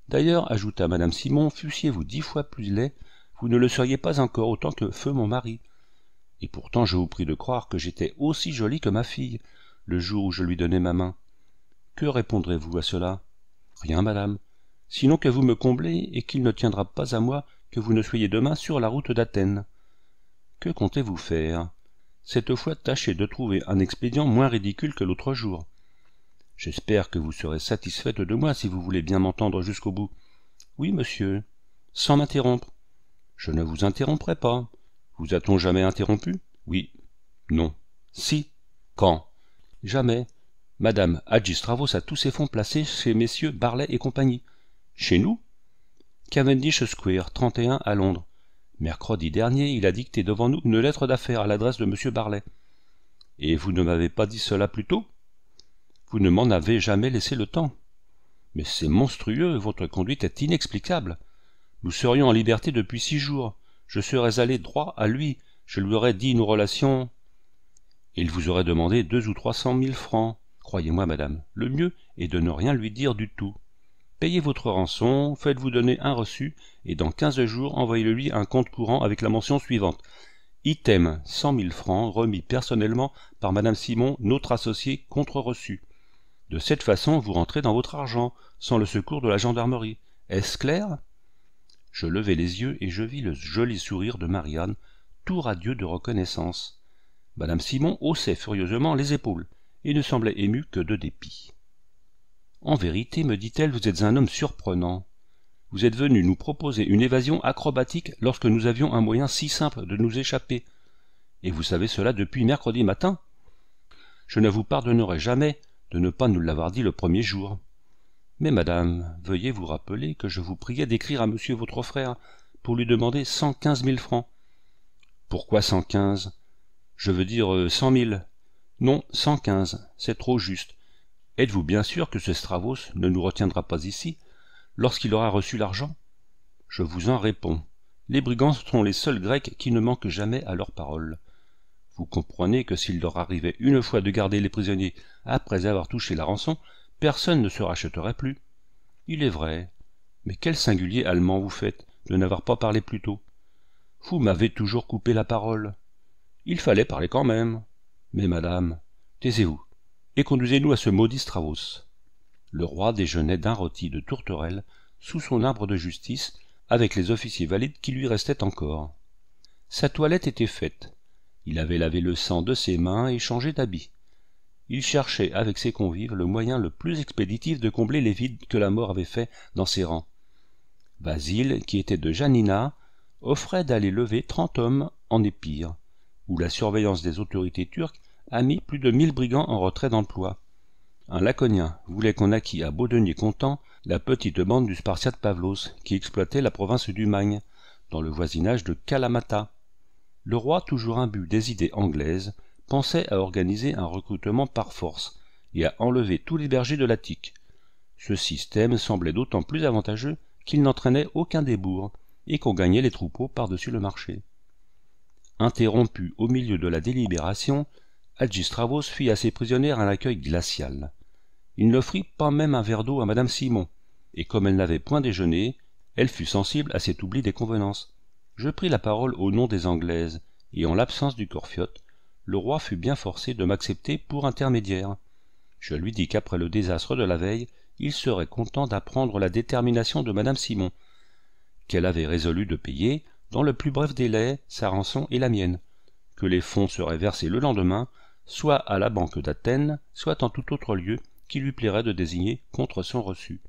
d'ailleurs ajouta Madame simon fussiez-vous dix fois plus laid vous ne le seriez pas encore autant que feu mon mari et pourtant je vous prie de croire que j'étais aussi jolie que ma fille le jour où je lui donnai ma main que répondrez-vous à cela rien madame sinon que vous me comblez et qu'il ne tiendra pas à moi que vous ne soyez demain sur la route d'athènes que comptez-vous faire cette fois tâchez de trouver un expédient moins ridicule que l'autre jour j'espère que vous serez satisfaite de moi si vous voulez bien m'entendre jusqu'au bout oui monsieur sans m'interrompre je ne vous interromprai pas vous a-t-on jamais interrompu Oui. Non. Si. Quand Jamais. Madame Agistravos a tous ses fonds placés chez messieurs Barlet et compagnie. Chez nous Cavendish Square, 31 à Londres. Mercredi dernier, il a dicté devant nous une lettre d'affaires à l'adresse de M. Barlet. Et vous ne m'avez pas dit cela plus tôt Vous ne m'en avez jamais laissé le temps. Mais c'est monstrueux, votre conduite est inexplicable. Nous serions en liberté depuis six jours je serais allé droit à lui, je lui aurais dit nos relations. Il vous aurait demandé deux ou trois cent mille francs. Croyez-moi, madame, le mieux est de ne rien lui dire du tout. Payez votre rançon, faites-vous donner un reçu, et dans quinze jours, envoyez-lui un compte courant avec la mention suivante. Item, cent mille francs, remis personnellement par madame Simon, notre associé, contre reçu. De cette façon, vous rentrez dans votre argent, sans le secours de la gendarmerie. Est-ce clair je levai les yeux et je vis le joli sourire de Marianne, tout radieux de reconnaissance. Madame Simon haussait furieusement les épaules et ne semblait émue que de dépit. En vérité, me dit-elle, vous êtes un homme surprenant. Vous êtes venu nous proposer une évasion acrobatique lorsque nous avions un moyen si simple de nous échapper. Et vous savez cela depuis mercredi matin. Je ne vous pardonnerai jamais de ne pas nous l'avoir dit le premier jour mais madame veuillez vous rappeler que je vous priais d'écrire à monsieur votre frère pour lui demander cent quinze mille francs pourquoi cent quinze je veux dire euh, cent mille non cent quinze c'est trop juste êtes-vous bien sûr que ce Stravos ne nous retiendra pas ici lorsqu'il aura reçu l'argent Je vous en réponds. Les brigands sont les seuls Grecs qui ne manquent jamais à leurs paroles. Vous comprenez que s'il leur arrivait une fois de garder les prisonniers après avoir touché la rançon, personne ne se rachèterait plus il est vrai mais quel singulier allemand vous faites de n'avoir pas parlé plus tôt vous m'avez toujours coupé la parole il fallait parler quand même mais madame taisez-vous et conduisez nous à ce maudit strauss le roi déjeunait d'un rôti de tourterelle sous son arbre de justice avec les officiers valides qui lui restaient encore sa toilette était faite il avait lavé le sang de ses mains et changé d'habit il cherchait avec ses convives le moyen le plus expéditif de combler les vides que la mort avait fait dans ses rangs Basile, qui était de janina offrait d'aller lever trente hommes en épire où la surveillance des autorités turques a mis plus de mille brigands en retrait d'emploi un laconien voulait qu'on acquît à Bodenier comptant la petite bande du Spartiate Pavlos qui exploitait la province du Magne, dans le voisinage de Kalamata. Le roi, toujours imbu des idées anglaises, pensait à organiser un recrutement par force et à enlever tous les bergers de l'attique. Ce système semblait d'autant plus avantageux qu'il n'entraînait aucun débours et qu'on gagnait les troupeaux par-dessus le marché. Interrompu au milieu de la délibération, Algistravos fit à ses prisonnières un accueil glacial. Il n'offrit pas même un verre d'eau à Madame Simon, et comme elle n'avait point déjeuné, elle fut sensible à cet oubli des convenances. Je pris la parole au nom des Anglaises, et en l'absence du Corfiote, le roi fut bien forcé de m'accepter pour intermédiaire je lui dis qu'après le désastre de la veille il serait content d'apprendre la détermination de Madame simon qu'elle avait résolu de payer dans le plus bref délai sa rançon et la mienne que les fonds seraient versés le lendemain soit à la banque d'athènes soit en tout autre lieu qu'il lui plairait de désigner contre son reçu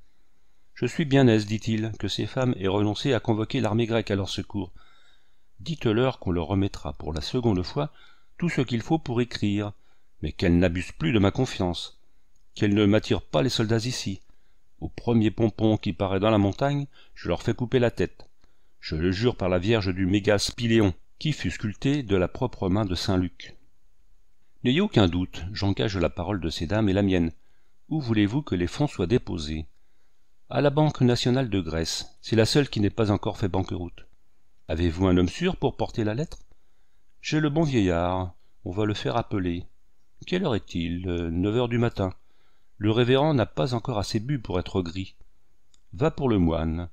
je suis bien aise dit-il que ces femmes aient renoncé à convoquer l'armée grecque à leur secours dites-leur qu'on leur remettra pour la seconde fois tout ce qu'il faut pour écrire, mais qu'elle n'abuse plus de ma confiance, qu'elle ne m'attire pas les soldats ici. Au premier pompon qui paraît dans la montagne, je leur fais couper la tête. Je le jure par la Vierge du Mégas qui fut sculptée de la propre main de saint Luc. N'ayez aucun doute, j'engage la parole de ces dames et la mienne. Où voulez-vous que les fonds soient déposés À la Banque nationale de Grèce. C'est la seule qui n'est pas encore fait banqueroute. Avez-vous un homme sûr pour porter la lettre « J'ai le bon vieillard on va le faire appeler quelle heure est-il euh, neuf heures du matin le révérend n'a pas encore assez bu pour être gris va pour le moine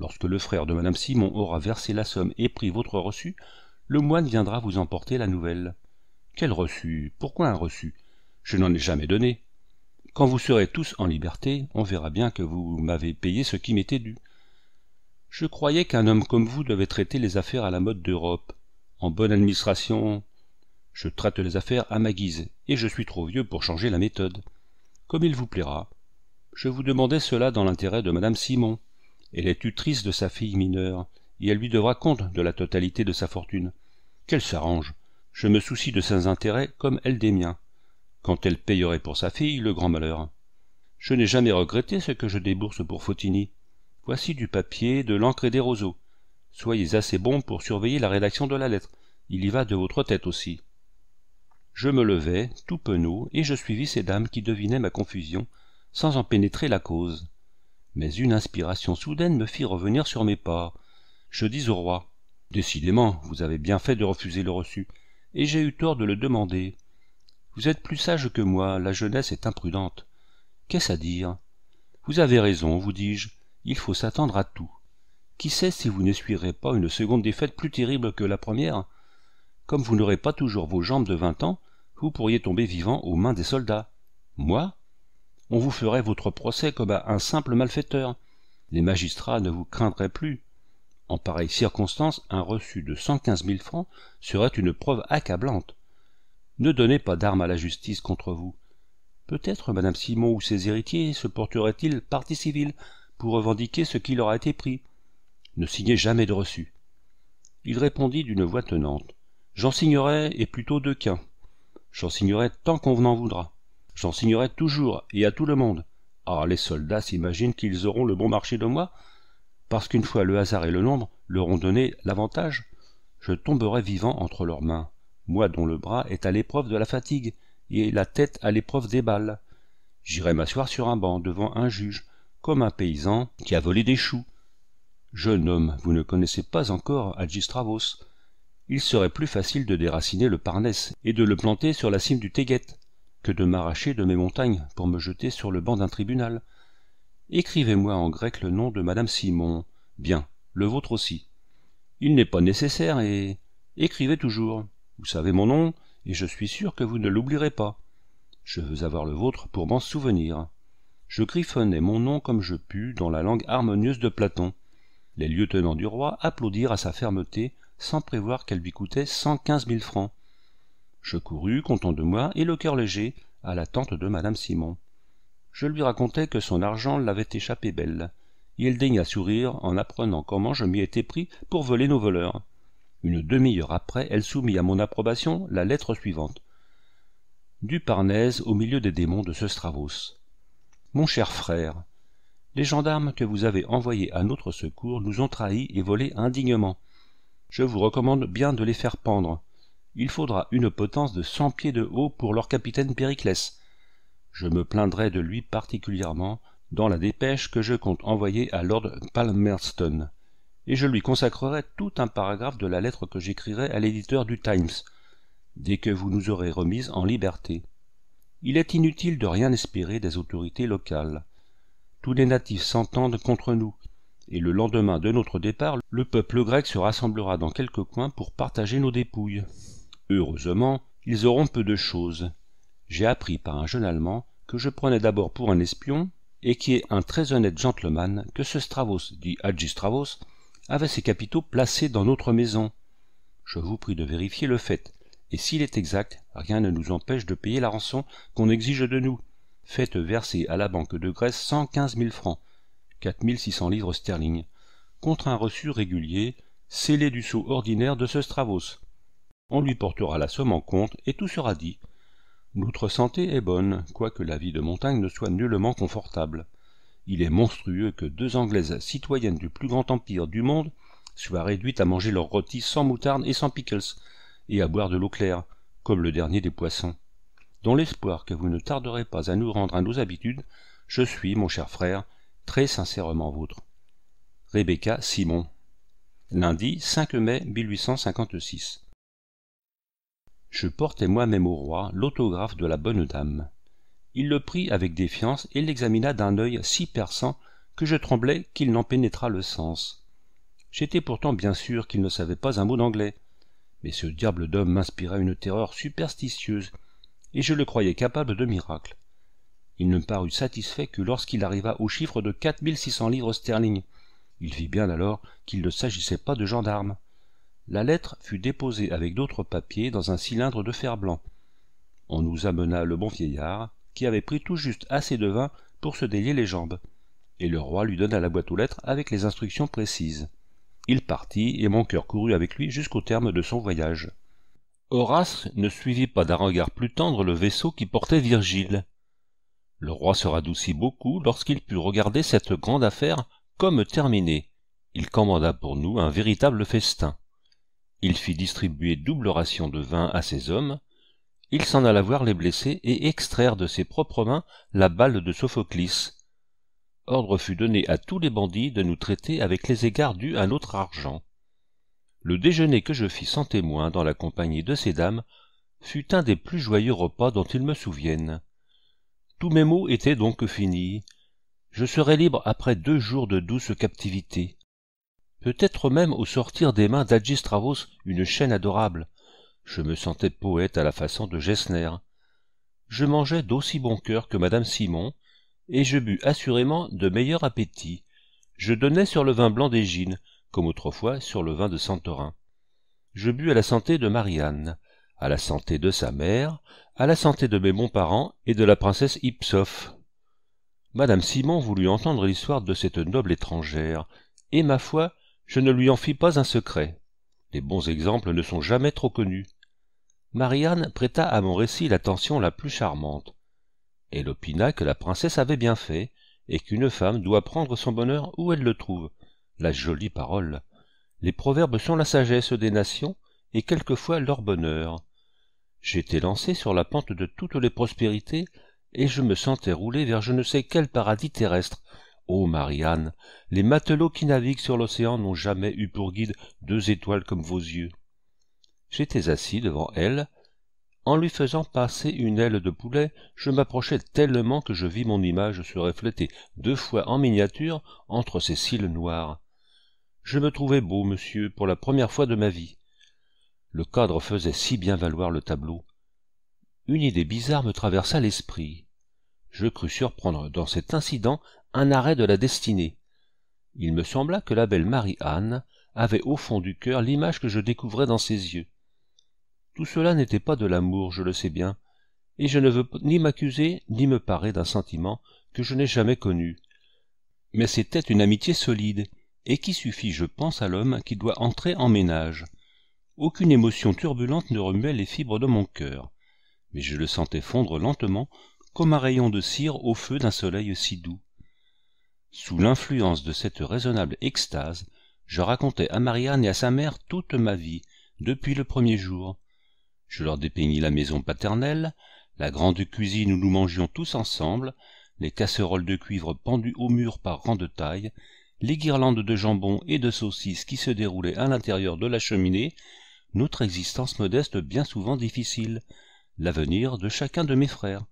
lorsque le frère de Madame simon aura versé la somme et pris votre reçu le moine viendra vous emporter la nouvelle quel reçu pourquoi un reçu je n'en ai jamais donné quand vous serez tous en liberté on verra bien que vous m'avez payé ce qui m'était dû je croyais qu'un homme comme vous devait traiter les affaires à la mode d'europe en bonne administration, je traite les affaires à ma guise, et je suis trop vieux pour changer la méthode. Comme il vous plaira. Je vous demandais cela dans l'intérêt de madame Simon. Elle est tutrice de sa fille mineure, et elle lui devra compte de la totalité de sa fortune. Qu'elle s'arrange. Je me soucie de ses intérêts comme elle des miens. Quand elle payerait pour sa fille le grand malheur. Je n'ai jamais regretté ce que je débourse pour Fotini. Voici du papier, de l'encre et des roseaux. Soyez assez bon pour surveiller la rédaction de la lettre. Il y va de votre tête aussi. Je me levai, tout penaud, et je suivis ces dames qui devinaient ma confusion, sans en pénétrer la cause. Mais une inspiration soudaine me fit revenir sur mes pas. Je dis au roi Décidément, vous avez bien fait de refuser le reçu, et j'ai eu tort de le demander. Vous êtes plus sage que moi, la jeunesse est imprudente. Qu'est-ce à dire Vous avez raison, vous dis-je, il faut s'attendre à tout. Qui sait si vous n'essuierez pas une seconde défaite plus terrible que la première Comme vous n'aurez pas toujours vos jambes de vingt ans, vous pourriez tomber vivant aux mains des soldats. Moi On vous ferait votre procès comme à un simple malfaiteur. Les magistrats ne vous craindraient plus. En pareille circonstance, un reçu de quinze mille francs serait une preuve accablante. Ne donnez pas d'armes à la justice contre vous. Peut-être Madame Simon ou ses héritiers se porteraient-ils partie civile pour revendiquer ce qui leur a été pris ne signez jamais de reçu. Il répondit d'une voix tenante. J'en signerai, et plutôt deux qu'un. J'en signerai tant qu'on en voudra. J'en signerai toujours, et à tout le monde. Ah, les soldats s'imaginent qu'ils auront le bon marché de moi, parce qu'une fois le hasard et le nombre leur ont donné l'avantage, je tomberai vivant entre leurs mains, moi dont le bras est à l'épreuve de la fatigue, et la tête à l'épreuve des balles. J'irai m'asseoir sur un banc devant un juge, comme un paysan qui a volé des choux, Jeune homme, vous ne connaissez pas encore Agistravos. Il serait plus facile de déraciner le Parnès et de le planter sur la cime du Téguet que de m'arracher de mes montagnes pour me jeter sur le banc d'un tribunal. Écrivez-moi en grec le nom de Madame Simon. Bien, le vôtre aussi. Il n'est pas nécessaire et. Écrivez toujours. Vous savez mon nom, et je suis sûr que vous ne l'oublierez pas. Je veux avoir le vôtre pour m'en souvenir. Je griffonnais mon nom comme je pus dans la langue harmonieuse de Platon les lieutenants du roi applaudirent à sa fermeté sans prévoir qu'elle lui coûtait cent quinze mille francs je courus content de moi et le cœur léger à la tente de Madame simon je lui racontai que son argent l'avait échappé belle et il daigna sourire en apprenant comment je m'y étais pris pour voler nos voleurs une demi-heure après elle soumit à mon approbation la lettre suivante du parnaise au milieu des démons de ce stravos mon cher frère les gendarmes que vous avez envoyés à notre secours nous ont trahis et volés indignement je vous recommande bien de les faire pendre il faudra une potence de cent pieds de haut pour leur capitaine périclès je me plaindrai de lui particulièrement dans la dépêche que je compte envoyer à lord palmerston et je lui consacrerai tout un paragraphe de la lettre que j'écrirai à l'éditeur du times dès que vous nous aurez remis en liberté il est inutile de rien espérer des autorités locales tous les natifs s'entendent contre nous, et le lendemain de notre départ, le peuple grec se rassemblera dans quelques coins pour partager nos dépouilles. Heureusement, ils auront peu de choses. J'ai appris par un jeune Allemand que je prenais d'abord pour un espion, et qui est un très honnête gentleman, que ce Stravos, dit Hadji Stravos, avait ses capitaux placés dans notre maison. Je vous prie de vérifier le fait, et s'il est exact, rien ne nous empêche de payer la rançon qu'on exige de nous faites verser à la Banque de Grèce 115 000 francs, 600 livres sterling, contre un reçu régulier, scellé du sceau ordinaire de ce Stravos. On lui portera la somme en compte et tout sera dit. Notre santé est bonne, quoique la vie de montagne ne soit nullement confortable. Il est monstrueux que deux Anglaises citoyennes du plus grand empire du monde soient réduites à manger leur rôti sans moutarde et sans pickles, et à boire de l'eau claire, comme le dernier des poissons dans l'espoir que vous ne tarderez pas à nous rendre à nos habitudes, je suis, mon cher frère, très sincèrement vôtre. Rebecca Simon. Lundi 5 mai 1856. Je portai moi-même au roi l'autographe de la bonne dame. Il le prit avec défiance et l'examina d'un œil si perçant que je tremblais qu'il n'en pénétrât le sens. J'étais pourtant bien sûr qu'il ne savait pas un mot d'anglais. Mais ce diable d'homme m'inspira une terreur superstitieuse et je le croyais capable de miracles. Il ne parut satisfait que lorsqu'il arriva au chiffre de 4600 livres sterling. Il vit bien alors qu'il ne s'agissait pas de gendarmes. La lettre fut déposée avec d'autres papiers dans un cylindre de fer blanc. On nous amena le bon vieillard, qui avait pris tout juste assez de vin pour se délier les jambes, et le roi lui donna la boîte aux lettres avec les instructions précises. Il partit, et mon cœur courut avec lui jusqu'au terme de son voyage. Horace ne suivit pas d'un regard plus tendre le vaisseau qui portait Virgile. Le roi se radoucit beaucoup lorsqu'il put regarder cette grande affaire comme terminée. Il commanda pour nous un véritable festin. Il fit distribuer double ration de vin à ses hommes. Il s'en alla voir les blessés et extraire de ses propres mains la balle de Sophoclis. Ordre fut donné à tous les bandits de nous traiter avec les égards dus à notre argent le déjeuner que je fis sans témoin dans la compagnie de ces dames fut un des plus joyeux repas dont ils me souviennent tous mes maux étaient donc finis je serais libre après deux jours de douce captivité peut-être même au sortir des mains d'agistravos une chaîne adorable je me sentais poète à la façon de gessner je mangeais d'aussi bon cœur que madame simon et je bus assurément de meilleurs appétits. je donnais sur le vin blanc d'égine comme autrefois, sur le vin de Santorin. Je bus à la santé de Marianne, à la santé de sa mère, à la santé de mes bons parents et de la princesse Ipsoff. Madame Simon voulut entendre l'histoire de cette noble étrangère, et ma foi, je ne lui en fis pas un secret. Les bons exemples ne sont jamais trop connus. Marianne prêta à mon récit l'attention la plus charmante. Elle opina que la princesse avait bien fait, et qu'une femme doit prendre son bonheur où elle le trouve, la jolie parole. Les proverbes sont la sagesse des nations et quelquefois leur bonheur. J'étais lancé sur la pente de toutes les prospérités et je me sentais rouler vers je ne sais quel paradis terrestre. Ô Marianne, les matelots qui naviguent sur l'océan n'ont jamais eu pour guide deux étoiles comme vos yeux. J'étais assis devant elle. En lui faisant passer une aile de poulet, je m'approchais tellement que je vis mon image se refléter deux fois en miniature entre ses cils noirs je me trouvais beau, monsieur, pour la première fois de ma vie. Le cadre faisait si bien valoir le tableau. Une idée bizarre me traversa l'esprit. Je crus surprendre dans cet incident un arrêt de la destinée. Il me sembla que la belle Marie-Anne avait au fond du cœur l'image que je découvrais dans ses yeux. Tout cela n'était pas de l'amour, je le sais bien, et je ne veux ni m'accuser ni me parer d'un sentiment que je n'ai jamais connu. Mais c'était une amitié solide, et qui suffit je pense à l'homme qui doit entrer en ménage aucune émotion turbulente ne remuait les fibres de mon cœur mais je le sentais fondre lentement comme un rayon de cire au feu d'un soleil si doux sous l'influence de cette raisonnable extase je racontais à marianne et à sa mère toute ma vie depuis le premier jour je leur dépeignis la maison paternelle la grande cuisine où nous mangions tous ensemble les casseroles de cuivre pendues au mur par rang de taille les guirlandes de jambon et de saucisses qui se déroulaient à l'intérieur de la cheminée, notre existence modeste bien souvent difficile, l'avenir de chacun de mes frères.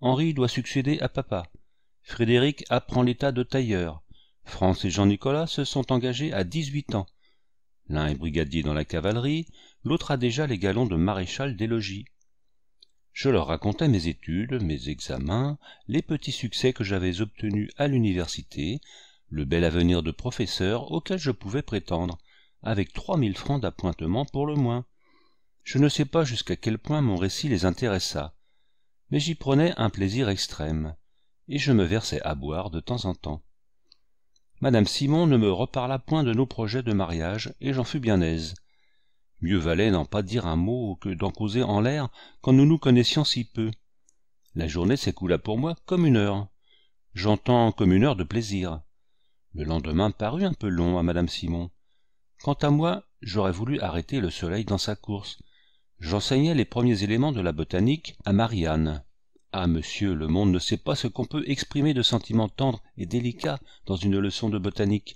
Henri doit succéder à papa. Frédéric apprend l'état de tailleur. France et Jean-Nicolas se sont engagés à dix-huit ans. L'un est brigadier dans la cavalerie, l'autre a déjà les galons de maréchal des logis. Je leur racontai mes études, mes examens, les petits succès que j'avais obtenus à l'université, le bel avenir de professeur auquel je pouvais prétendre avec trois mille francs d'appointement pour le moins je ne sais pas jusqu'à quel point mon récit les intéressa mais j'y prenais un plaisir extrême et je me versais à boire de temps en temps Madame simon ne me reparla point de nos projets de mariage et j'en fus bien aise mieux valait n'en pas dire un mot que d'en causer en l'air quand nous nous connaissions si peu la journée s'écoula pour moi comme une heure j'entends comme une heure de plaisir le lendemain parut un peu long à mme simon quant à moi j'aurais voulu arrêter le soleil dans sa course j'enseignais les premiers éléments de la botanique à Marianne. ah monsieur le monde ne sait pas ce qu'on peut exprimer de sentiments tendres et délicats dans une leçon de botanique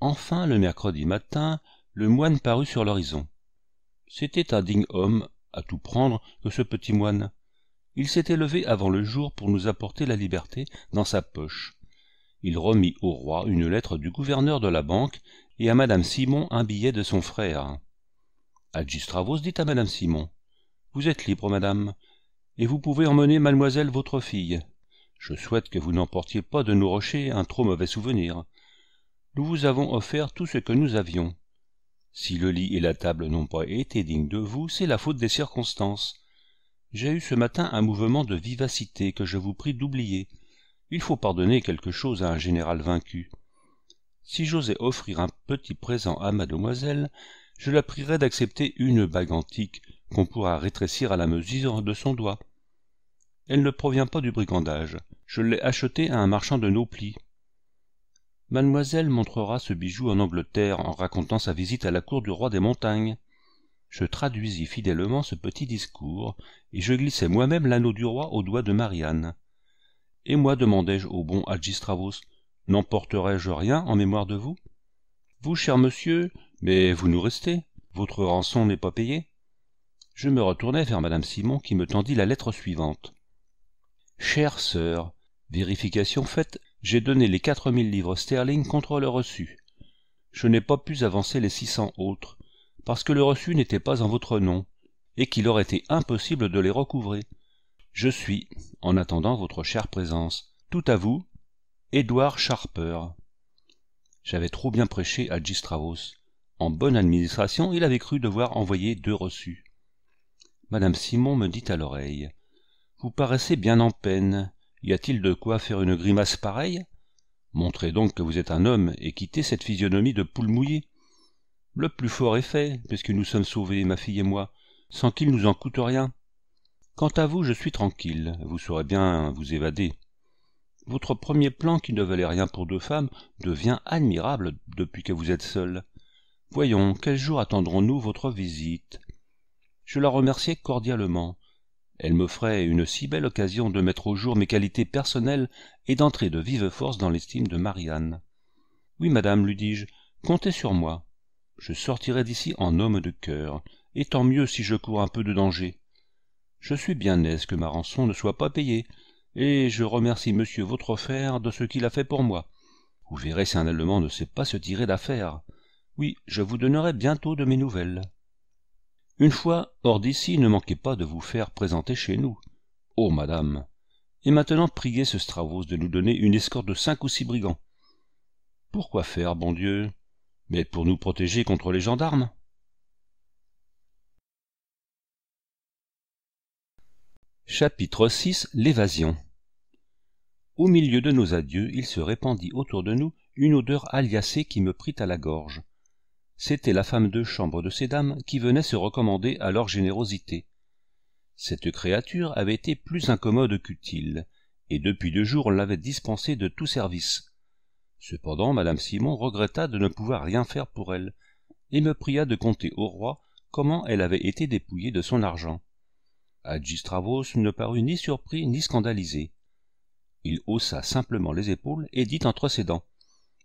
enfin le mercredi matin le moine parut sur l'horizon c'était un digne homme à tout prendre que ce petit moine il s'était levé avant le jour pour nous apporter la liberté dans sa poche il remit au roi une lettre du gouverneur de la banque et à madame simon un billet de son frère Adjistravos dit à madame simon vous êtes libre madame et vous pouvez emmener mademoiselle votre fille je souhaite que vous n'emportiez pas de nos rochers un trop mauvais souvenir nous vous avons offert tout ce que nous avions si le lit et la table n'ont pas été dignes de vous c'est la faute des circonstances j'ai eu ce matin un mouvement de vivacité que je vous prie d'oublier il faut pardonner quelque chose à un général vaincu si j'osais offrir un petit présent à mademoiselle je la prierais d'accepter une bague antique qu'on pourra rétrécir à la mesure de son doigt elle ne provient pas du brigandage je l'ai achetée à un marchand de plis. Mademoiselle montrera ce bijou en Angleterre en racontant sa visite à la cour du roi des montagnes. Je traduisis fidèlement ce petit discours, et je glissai moi-même l'anneau du roi au doigt de Marianne. Et moi, demandai-je au bon Adgistravos, n'emporterai-je rien en mémoire de vous Vous, cher monsieur, mais vous nous restez, votre rançon n'est pas payée. Je me retournai vers madame Simon qui me tendit la lettre suivante. Chère sœur, vérification faite, j'ai donné les quatre mille livres sterling contre le reçu. Je n'ai pas pu avancer les six cents autres, parce que le reçu n'était pas en votre nom, et qu'il aurait été impossible de les recouvrer, je suis, en attendant votre chère présence, tout à vous, Édouard Sharpeur. J'avais trop bien prêché à Gistraos. En bonne administration, il avait cru devoir envoyer deux reçus. Madame Simon me dit à l'oreille Vous paraissez bien en peine. Y a-t-il de quoi faire une grimace pareille Montrez donc que vous êtes un homme et quittez cette physionomie de poule mouillée. Le plus fort est fait, puisque nous sommes sauvés, ma fille et moi, sans qu'il nous en coûte rien quant à vous je suis tranquille vous saurez bien vous évader votre premier plan qui ne valait rien pour deux femmes devient admirable depuis que vous êtes seul voyons quel jour attendrons nous votre visite je la remerciai cordialement elle m'offrait une si belle occasion de mettre au jour mes qualités personnelles et d'entrer de vive force dans l'estime de marianne oui madame lui dis-je comptez sur moi je sortirai d'ici en homme de cœur et tant mieux si je cours un peu de danger je suis bien aise que ma rançon ne soit pas payée et je remercie monsieur votre frère de ce qu'il a fait pour moi vous verrez si un allemand ne sait pas se tirer d'affaire oui je vous donnerai bientôt de mes nouvelles une fois hors d'ici ne manquez pas de vous faire présenter chez nous oh madame et maintenant priez ce Stravos de nous donner une escorte de cinq ou six brigands pourquoi faire bon dieu mais pour nous protéger contre les gendarmes Chapitre 6 L'évasion Au milieu de nos adieux, il se répandit autour de nous une odeur aliacée qui me prit à la gorge. C'était la femme de chambre de ces dames qui venait se recommander à leur générosité. Cette créature avait été plus incommode qu'utile, et depuis deux jours on l'avait dispensée de tout service. Cependant, Madame Simon regretta de ne pouvoir rien faire pour elle, et me pria de conter au roi comment elle avait été dépouillée de son argent. Adjistravos ne parut ni surpris ni scandalisé. Il haussa simplement les épaules et dit entre ses dents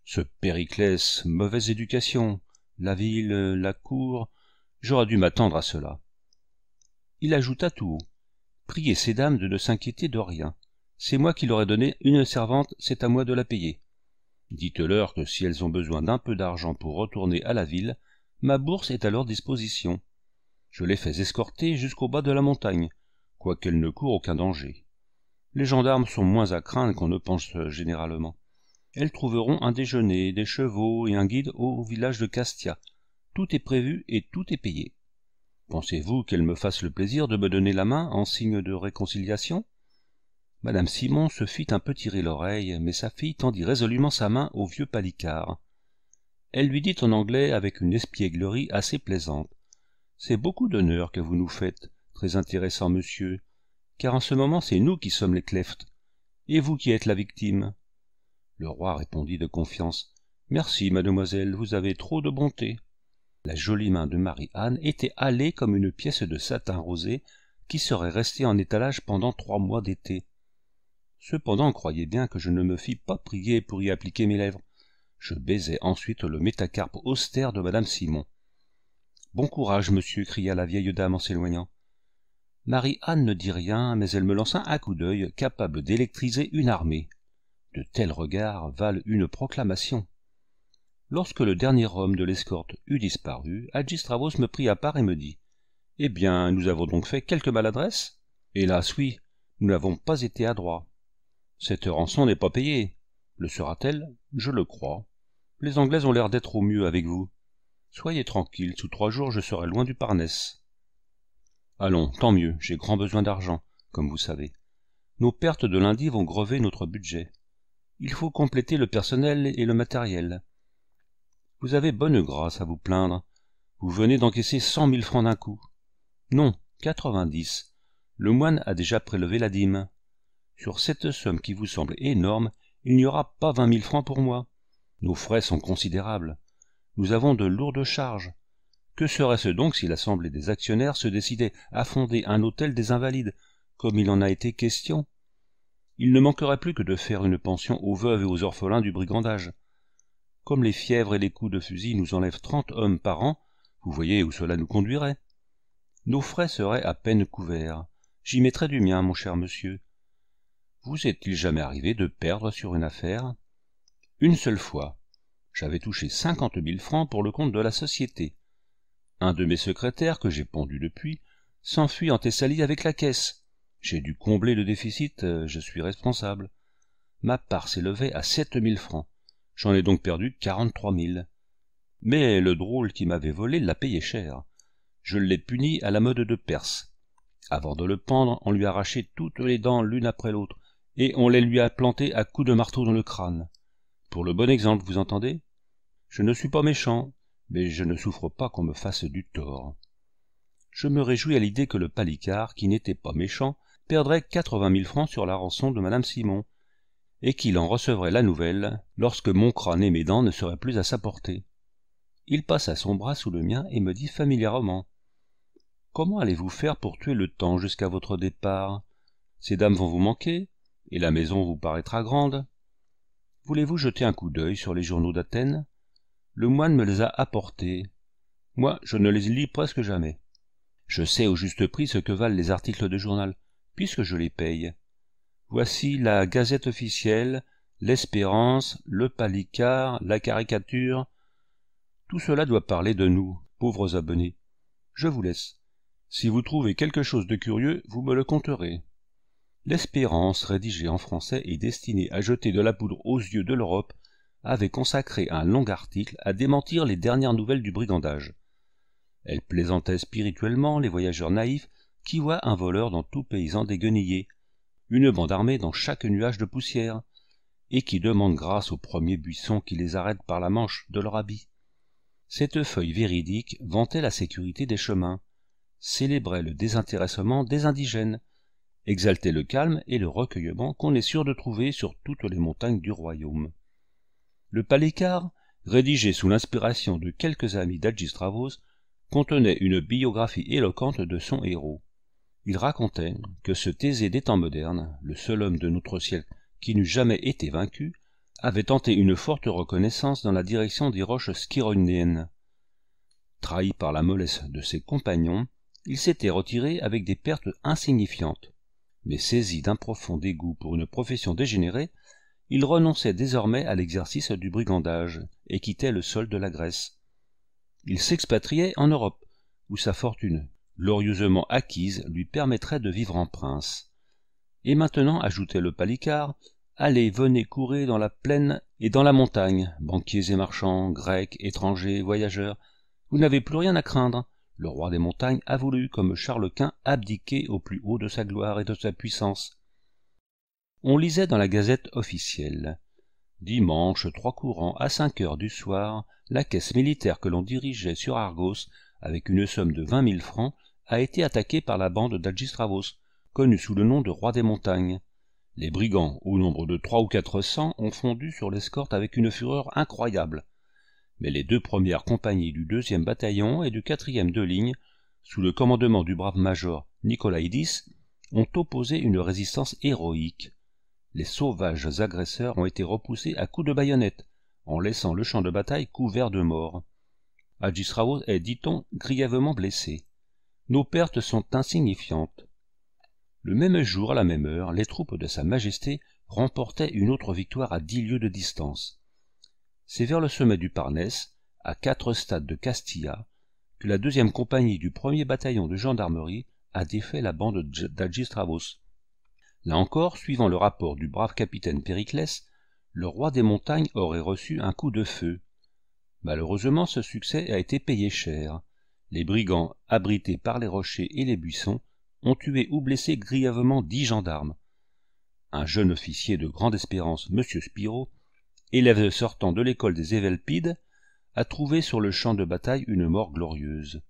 Ce Périclès, mauvaise éducation, la ville, la cour, j'aurais dû m'attendre à cela. Il ajouta tout haut Priez ces dames de ne s'inquiéter de rien. C'est moi qui leur ai donné une servante, c'est à moi de la payer. Dites-leur que si elles ont besoin d'un peu d'argent pour retourner à la ville, ma bourse est à leur disposition. Je les fais escorter jusqu'au bas de la montagne, quoiqu'elles ne courent aucun danger. Les gendarmes sont moins à craindre qu'on ne pense généralement. Elles trouveront un déjeuner, des chevaux et un guide au village de Castia. Tout est prévu et tout est payé. Pensez-vous qu'elles me fassent le plaisir de me donner la main en signe de réconciliation Madame Simon se fit un peu tirer l'oreille, mais sa fille tendit résolument sa main au vieux palicard. Elle lui dit en anglais avec une espièglerie assez plaisante. C'est beaucoup d'honneur que vous nous faites, très intéressant monsieur, car en ce moment c'est nous qui sommes les clefts, et vous qui êtes la victime. Le roi répondit de confiance. Merci, mademoiselle, vous avez trop de bonté. La jolie main de Marie-Anne était allée comme une pièce de satin rosé qui serait restée en étalage pendant trois mois d'été. Cependant, croyez bien que je ne me fis pas prier pour y appliquer mes lèvres. Je baisai ensuite le métacarpe austère de madame Simon bon courage monsieur cria la vieille dame en s'éloignant marie-anne ne dit rien mais elle me lança un coup d'œil capable d'électriser une armée de tels regards valent une proclamation lorsque le dernier homme de l'escorte eut disparu agistravos me prit à part et me dit eh bien nous avons donc fait quelque maladresse hélas oui nous n'avons pas été adroits cette rançon n'est pas payée le sera-t-elle je le crois les Anglais ont l'air d'être au mieux avec vous Soyez tranquille, sous trois jours je serai loin du Parnès. »« Allons, tant mieux, j'ai grand besoin d'argent, comme vous savez. Nos pertes de lundi vont grever notre budget. Il faut compléter le personnel et le matériel. Vous avez bonne grâce à vous plaindre. Vous venez d'encaisser cent mille francs d'un coup. Non, quatre-vingt-dix. Le moine a déjà prélevé la dîme. Sur cette somme qui vous semble énorme, il n'y aura pas vingt mille francs pour moi. Nos frais sont considérables nous avons de lourdes charges. Que serait-ce donc si l'Assemblée des actionnaires se décidait à fonder un hôtel des invalides, comme il en a été question Il ne manquerait plus que de faire une pension aux veuves et aux orphelins du brigandage. Comme les fièvres et les coups de fusil nous enlèvent trente hommes par an, vous voyez où cela nous conduirait. Nos frais seraient à peine couverts. J'y mettrais du mien, mon cher monsieur. Vous est-il jamais arrivé de perdre sur une affaire Une seule fois, j'avais touché cinquante mille francs pour le compte de la société. Un de mes secrétaires, que j'ai pendu depuis, s'enfuit en Thessalie avec la caisse. J'ai dû combler le déficit, euh, je suis responsable. Ma part s'élevait à sept mille francs. J'en ai donc perdu quarante-trois mille. Mais le drôle qui m'avait volé l'a payé cher. Je l'ai puni à la mode de Perse. Avant de le pendre, on lui a arraché toutes les dents l'une après l'autre, et on les lui a plantées à coups de marteau dans le crâne. Pour le bon exemple, vous entendez Je ne suis pas méchant, mais je ne souffre pas qu'on me fasse du tort. Je me réjouis à l'idée que le palicard, qui n'était pas méchant, perdrait quatre-vingt mille francs sur la rançon de madame Simon, et qu'il en recevrait la nouvelle lorsque mon crâne et mes dents ne seraient plus à sa portée. Il passa son bras sous le mien et me dit familièrement Comment allez-vous faire pour tuer le temps jusqu'à votre départ Ces dames vont vous manquer, et la maison vous paraîtra grande. Voulez-vous jeter un coup d'œil sur les journaux d'Athènes Le moine me les a apportés. Moi, je ne les lis presque jamais. Je sais au juste prix ce que valent les articles de journal, puisque je les paye. Voici la Gazette officielle, l'Espérance, le Palicard, la caricature. Tout cela doit parler de nous, pauvres abonnés. Je vous laisse. Si vous trouvez quelque chose de curieux, vous me le compterez. » L'Espérance, rédigée en français et destinée à jeter de la poudre aux yeux de l'Europe, avait consacré un long article à démentir les dernières nouvelles du brigandage. Elle plaisantait spirituellement les voyageurs naïfs qui voient un voleur dans tout paysan déguenillé, une bande armée dans chaque nuage de poussière, et qui demandent grâce au premier buisson qui les arrête par la manche de leur habit. Cette feuille véridique vantait la sécurité des chemins, célébrait le désintéressement des indigènes, exaltait le calme et le recueillement qu'on est sûr de trouver sur toutes les montagnes du royaume. Le palécar, rédigé sous l'inspiration de quelques amis d'Algistravos, contenait une biographie éloquente de son héros. Il racontait que ce Thésée des temps modernes, le seul homme de notre siècle qui n'eût jamais été vaincu, avait tenté une forte reconnaissance dans la direction des roches skironiennes. Trahi par la mollesse de ses compagnons, il s'était retiré avec des pertes insignifiantes mais saisi d'un profond dégoût pour une profession dégénérée, il renonçait désormais à l'exercice du brigandage et quittait le sol de la Grèce. Il s'expatriait en Europe, où sa fortune, glorieusement acquise, lui permettrait de vivre en prince. Et maintenant, ajoutait le palicard, allez, venez, courez dans la plaine et dans la montagne, banquiers et marchands, grecs, étrangers, voyageurs, vous n'avez plus rien à craindre, le roi des montagnes a voulu, comme Charles Quint, abdiquer au plus haut de sa gloire et de sa puissance. On lisait dans la gazette officielle. Dimanche, trois courants, à cinq heures du soir, la caisse militaire que l'on dirigeait sur Argos, avec une somme de vingt mille francs, a été attaquée par la bande d'Algistravos, connue sous le nom de roi des montagnes. Les brigands, au nombre de trois ou quatre cents, ont fondu sur l'escorte avec une fureur incroyable mais les deux premières compagnies du deuxième bataillon et du quatrième de ligne, sous le commandement du brave major Nicolaïdis ont opposé une résistance héroïque. Les sauvages agresseurs ont été repoussés à coups de baïonnette, en laissant le champ de bataille couvert de morts. Adjisrao est, dit-on, grièvement blessé. Nos pertes sont insignifiantes. Le même jour, à la même heure, les troupes de Sa Majesté remportaient une autre victoire à dix lieues de distance c'est vers le sommet du Parnès, à quatre stades de Castilla, que la deuxième compagnie du premier bataillon de gendarmerie a défait la bande d'Agistravos. Là encore, suivant le rapport du brave capitaine Périclès, le roi des montagnes aurait reçu un coup de feu. Malheureusement, ce succès a été payé cher. Les brigands, abrités par les rochers et les buissons, ont tué ou blessé grièvement dix gendarmes. Un jeune officier de grande espérance, M. Spiro, élève sortant de l'école des Évelpides, a trouvé sur le champ de bataille une mort glorieuse.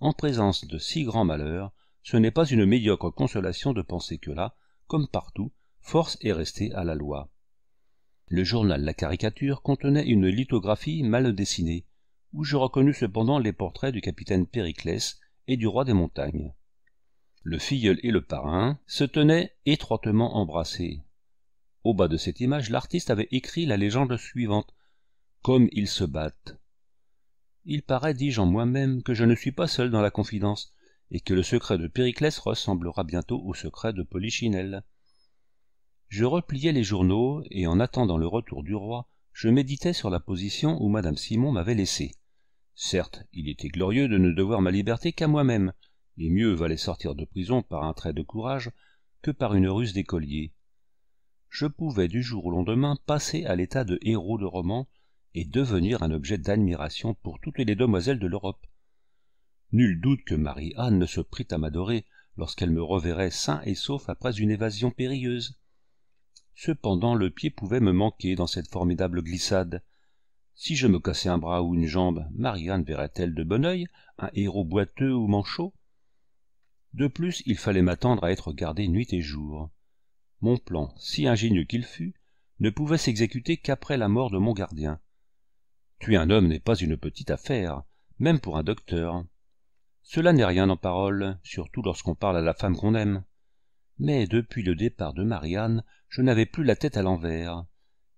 En présence de si grands malheurs, ce n'est pas une médiocre consolation de penser que là, comme partout, force est restée à la loi. Le journal La Caricature contenait une lithographie mal dessinée, où je reconnus cependant les portraits du capitaine Périclès et du roi des montagnes. Le filleul et le parrain se tenaient étroitement embrassés, au bas de cette image, l'artiste avait écrit la légende suivante Comme ils se battent. Il paraît, dis-je en moi-même, que je ne suis pas seul dans la confidence, et que le secret de Périclès ressemblera bientôt au secret de Polichinelle. Je repliai les journaux, et en attendant le retour du roi, je méditais sur la position où madame Simon m'avait laissé. Certes, il était glorieux de ne devoir ma liberté qu'à moi-même, et mieux valait sortir de prison par un trait de courage que par une ruse d'écolier je pouvais du jour au lendemain passer à l'état de héros de roman et devenir un objet d'admiration pour toutes les demoiselles de l'Europe. Nul doute que Marie-Anne ne se prit à m'adorer lorsqu'elle me reverrait sain et sauf après une évasion périlleuse. Cependant le pied pouvait me manquer dans cette formidable glissade. Si je me cassais un bras ou une jambe, Marie-Anne verrait-elle de bon œil un héros boiteux ou manchot De plus, il fallait m'attendre à être gardé nuit et jour mon plan, si ingénieux qu'il fût, ne pouvait s'exécuter qu'après la mort de mon gardien. Tuer un homme n'est pas une petite affaire, même pour un docteur. Cela n'est rien en parole, surtout lorsqu'on parle à la femme qu'on aime. Mais depuis le départ de Marianne, je n'avais plus la tête à l'envers.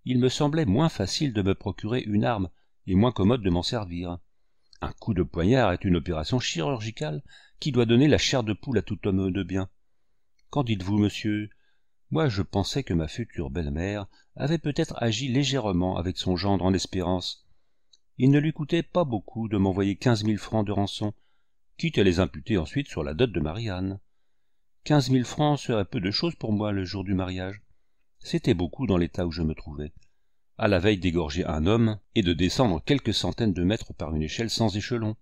Il me semblait moins facile de me procurer une arme et moins commode de m'en servir. Un coup de poignard est une opération chirurgicale qui doit donner la chair de poule à tout homme de bien. Qu'en dites-vous, monsieur moi je pensais que ma future belle-mère avait peut-être agi légèrement avec son gendre en espérance il ne lui coûtait pas beaucoup de m'envoyer quinze mille francs de rançon quitte à les imputer ensuite sur la dot de marianne quinze mille francs seraient peu de chose pour moi le jour du mariage c'était beaucoup dans l'état où je me trouvais à la veille d'égorger un homme et de descendre quelques centaines de mètres par une échelle sans échelon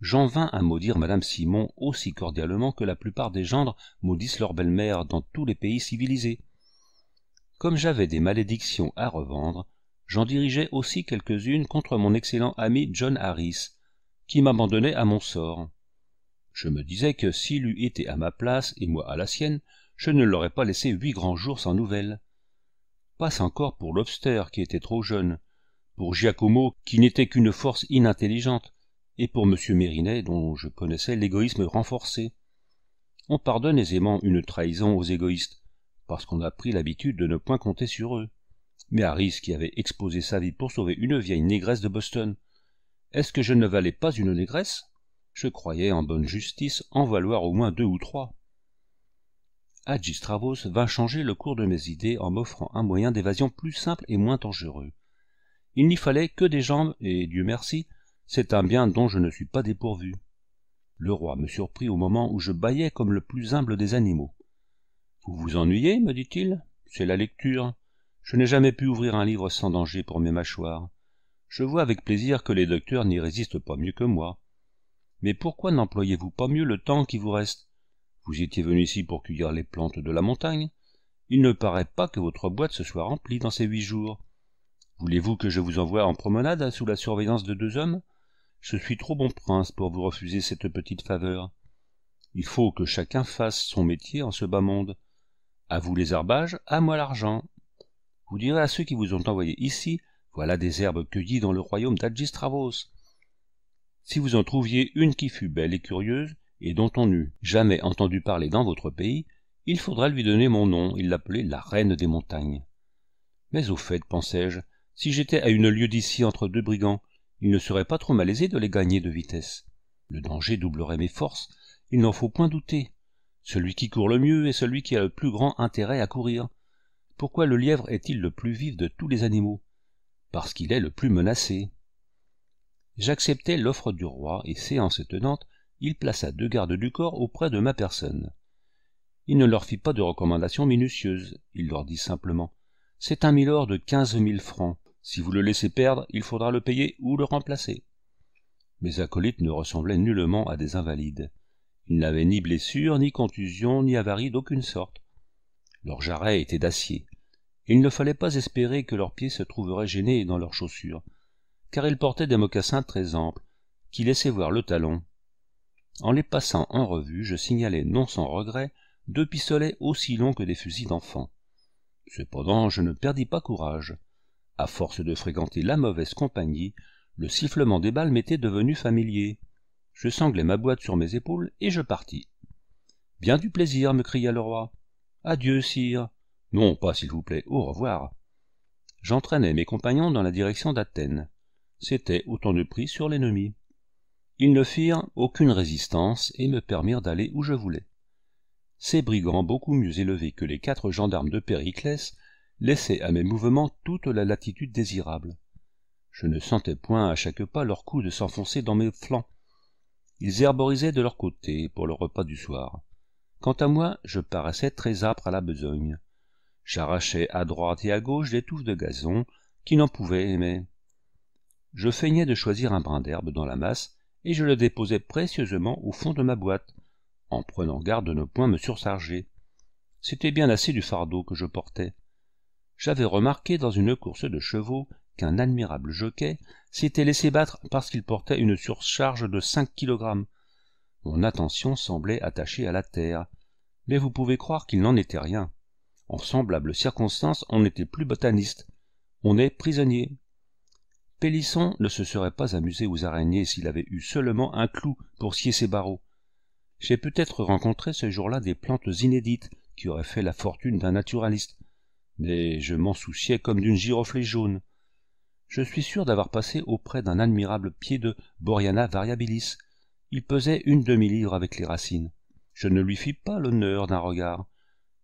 j'en vins à maudire madame simon aussi cordialement que la plupart des gendres maudissent leur belle-mère dans tous les pays civilisés comme j'avais des malédictions à revendre j'en dirigeai aussi quelques-unes contre mon excellent ami john harris qui m'abandonnait à mon sort je me disais que s'il eût été à ma place et moi à la sienne je ne l'aurais pas laissé huit grands jours sans nouvelles passe encore pour lobster qui était trop jeune pour giacomo qui n'était qu'une force inintelligente et pour M. Mérinet, dont je connaissais l'égoïsme renforcé. On pardonne aisément une trahison aux égoïstes, parce qu'on a pris l'habitude de ne point compter sur eux. Mais Harris, qui avait exposé sa vie pour sauver une vieille négresse de Boston, est-ce que je ne valais pas une négresse Je croyais, en bonne justice, en valoir au moins deux ou trois. Agis Travos vint changer le cours de mes idées en m'offrant un moyen d'évasion plus simple et moins dangereux. Il n'y fallait que des jambes, et Dieu merci, c'est un bien dont je ne suis pas dépourvu. Le roi me surprit au moment où je bâillais comme le plus humble des animaux. Vous vous ennuyez, me dit-il. C'est la lecture. Je n'ai jamais pu ouvrir un livre sans danger pour mes mâchoires. Je vois avec plaisir que les docteurs n'y résistent pas mieux que moi. Mais pourquoi n'employez-vous pas mieux le temps qui vous reste Vous étiez venu ici pour cueillir les plantes de la montagne. Il ne paraît pas que votre boîte se soit remplie dans ces huit jours. Voulez-vous que je vous envoie en promenade sous la surveillance de deux hommes je suis trop bon prince pour vous refuser cette petite faveur. Il faut que chacun fasse son métier en ce bas monde. À vous les herbages, à moi l'argent. Vous direz à ceux qui vous ont envoyé ici, voilà des herbes cueillies dans le royaume d'Adgistravos. Si vous en trouviez une qui fût belle et curieuse, et dont on n'eût jamais entendu parler dans votre pays, il faudra lui donner mon nom, il l'appelait la reine des montagnes. Mais au fait, pensais je si j'étais à une lieue d'ici entre deux brigands, il ne serait pas trop malaisé de les gagner de vitesse. Le danger doublerait mes forces, il n'en faut point douter. Celui qui court le mieux est celui qui a le plus grand intérêt à courir. Pourquoi le lièvre est-il le plus vif de tous les animaux Parce qu'il est le plus menacé. J'acceptai l'offre du roi, et séance tenante, il plaça deux gardes du corps auprès de ma personne. Il ne leur fit pas de recommandations minutieuses, il leur dit simplement C'est un milord de quinze mille francs, si vous le laissez perdre, il faudra le payer ou le remplacer. Mes acolytes ne ressemblaient nullement à des invalides. Ils n'avaient ni blessure, ni contusion, ni avarie d'aucune sorte. Leurs jarrets étaient d'acier. Il ne fallait pas espérer que leurs pieds se trouveraient gênés dans leurs chaussures, car ils portaient des mocassins très amples, qui laissaient voir le talon. En les passant en revue, je signalai non sans regret deux pistolets aussi longs que des fusils d'enfant. Cependant, je ne perdis pas courage à force de fréquenter la mauvaise compagnie, le sifflement des balles m'était devenu familier. Je sanglai ma boîte sur mes épaules et je partis. Bien du plaisir, me cria le roi. Adieu, sire. Non, pas s'il vous plaît, au revoir. J'entraînai mes compagnons dans la direction d'Athènes. C'était autant de prix sur l'ennemi. Ils ne firent aucune résistance et me permirent d'aller où je voulais. Ces brigands, beaucoup mieux élevés que les quatre gendarmes de Périclès, laissaient à mes mouvements toute la latitude désirable. Je ne sentais point à chaque pas leurs coudes s'enfoncer dans mes flancs. Ils herborisaient de leur côté pour le repas du soir. Quant à moi, je paraissais très âpre à la besogne. J'arrachais à droite et à gauche des touffes de gazon qui n'en pouvaient aimer. Je feignais de choisir un brin d'herbe dans la masse et je le déposais précieusement au fond de ma boîte, en prenant garde de ne point me surcharger. C'était bien assez du fardeau que je portais j'avais remarqué dans une course de chevaux qu'un admirable jockey s'était laissé battre parce qu'il portait une surcharge de cinq kilogrammes. Mon attention semblait attachée à la terre, mais vous pouvez croire qu'il n'en était rien. En semblable circonstance, on n'était plus botaniste, on est prisonnier. Pélisson ne se serait pas amusé aux araignées s'il avait eu seulement un clou pour scier ses barreaux. J'ai peut-être rencontré ce jour-là des plantes inédites qui auraient fait la fortune d'un naturaliste, mais je m'en souciais comme d'une giroflée jaune. Je suis sûr d'avoir passé auprès d'un admirable pied de Boriana variabilis. Il pesait une demi-livre avec les racines. Je ne lui fis pas l'honneur d'un regard.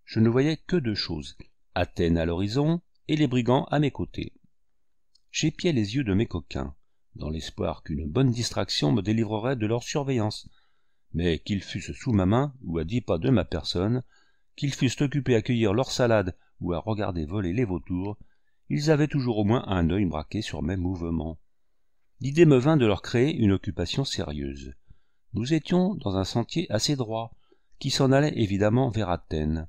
Je ne voyais que deux choses, Athènes à l'horizon et les brigands à mes côtés. J'épiais les yeux de mes coquins, dans l'espoir qu'une bonne distraction me délivrerait de leur surveillance, mais qu'ils fussent sous ma main ou à dix pas de ma personne, qu'ils fussent occupés à cueillir leur salade ou à regarder voler les vautours, ils avaient toujours au moins un œil braqué sur mes mouvements. L'idée me vint de leur créer une occupation sérieuse. Nous étions dans un sentier assez droit, qui s'en allait évidemment vers Athènes.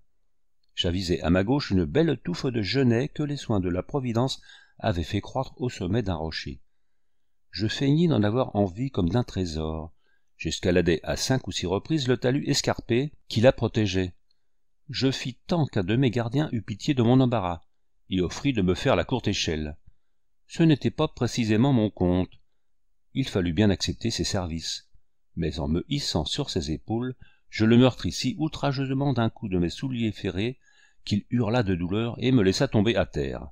J'avisai à ma gauche une belle touffe de genêts que les soins de la Providence avaient fait croître au sommet d'un rocher. Je feignis d'en avoir envie comme d'un trésor. J'escaladai à cinq ou six reprises le talus escarpé qui la protégeait, je fis tant qu'un de mes gardiens eut pitié de mon embarras et offrit de me faire la courte échelle ce n'était pas précisément mon compte il fallut bien accepter ses services mais en me hissant sur ses épaules je le meurtris si outrageusement d'un coup de mes souliers ferrés qu'il hurla de douleur et me laissa tomber à terre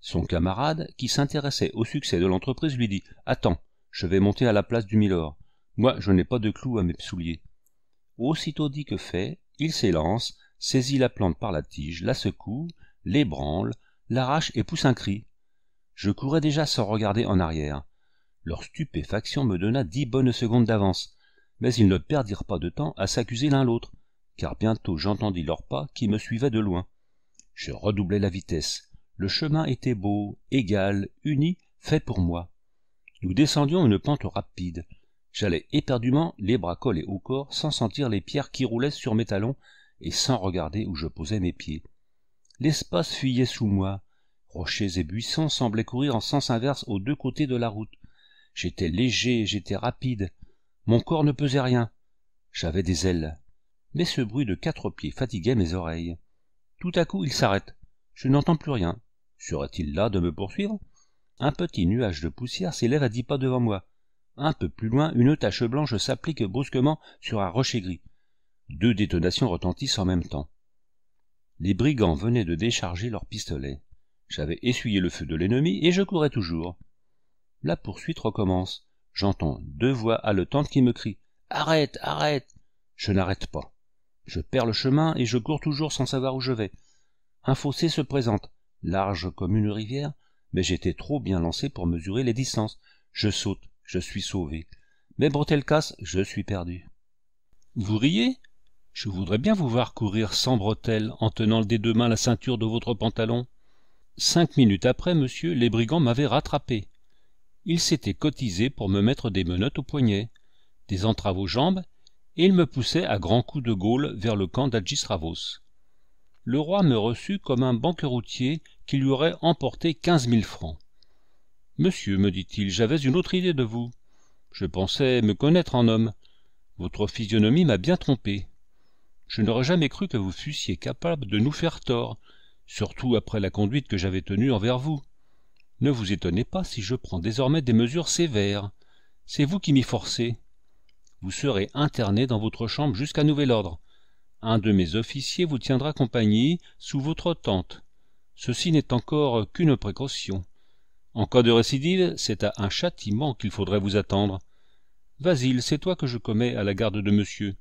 son camarade qui s'intéressait au succès de l'entreprise lui dit attends je vais monter à la place du milord moi je n'ai pas de clous à mes souliers aussitôt dit que fait il s'élance, saisit la plante par la tige, la secoue, l'ébranle, l'arrache et pousse un cri. Je courais déjà sans regarder en arrière. Leur stupéfaction me donna dix bonnes secondes d'avance, mais ils ne perdirent pas de temps à s'accuser l'un l'autre, car bientôt j'entendis leurs pas qui me suivaient de loin. Je redoublai la vitesse. Le chemin était beau, égal, uni, fait pour moi. Nous descendions une pente rapide. J'allais éperdument, les bras collés au corps, sans sentir les pierres qui roulaient sur mes talons et sans regarder où je posais mes pieds. L'espace fuyait sous moi. Rochers et buissons semblaient courir en sens inverse aux deux côtés de la route. J'étais léger, j'étais rapide. Mon corps ne pesait rien. J'avais des ailes. Mais ce bruit de quatre pieds fatiguait mes oreilles. Tout à coup, il s'arrête. Je n'entends plus rien. Serait-il là de me poursuivre Un petit nuage de poussière s'élève à dix pas devant moi. Un peu plus loin, une tache blanche s'applique brusquement sur un rocher gris. Deux détonations retentissent en même temps. Les brigands venaient de décharger leurs pistolets. J'avais essuyé le feu de l'ennemi et je courais toujours. La poursuite recommence. J'entends deux voix haletantes qui me crient Arrête, arrête Je n'arrête pas. Je perds le chemin et je cours toujours sans savoir où je vais. Un fossé se présente, large comme une rivière, mais j'étais trop bien lancé pour mesurer les distances. Je saute, je suis sauvé. Mais casse, je suis perdu. Vous riez Je voudrais bien vous voir courir sans bretelles en tenant des deux mains la ceinture de votre pantalon. Cinq minutes après, monsieur, les brigands m'avaient rattrapé. Ils s'étaient cotisés pour me mettre des menottes au poignet, des entraves aux jambes, et ils me poussaient à grands coups de gaule vers le camp Ravos. Le roi me reçut comme un banqueroutier qui lui aurait emporté quinze mille francs monsieur me dit-il j'avais une autre idée de vous je pensais me connaître en homme votre physionomie m'a bien trompé je n'aurais jamais cru que vous fussiez capable de nous faire tort surtout après la conduite que j'avais tenue envers vous ne vous étonnez pas si je prends désormais des mesures sévères c'est vous qui m'y forcez vous serez interné dans votre chambre jusqu'à nouvel ordre un de mes officiers vous tiendra compagnie sous votre tente ceci n'est encore qu'une précaution en cas de récidive, c'est à un châtiment qu'il faudrait vous attendre. Vasile, c'est toi que je commets à la garde de monsieur.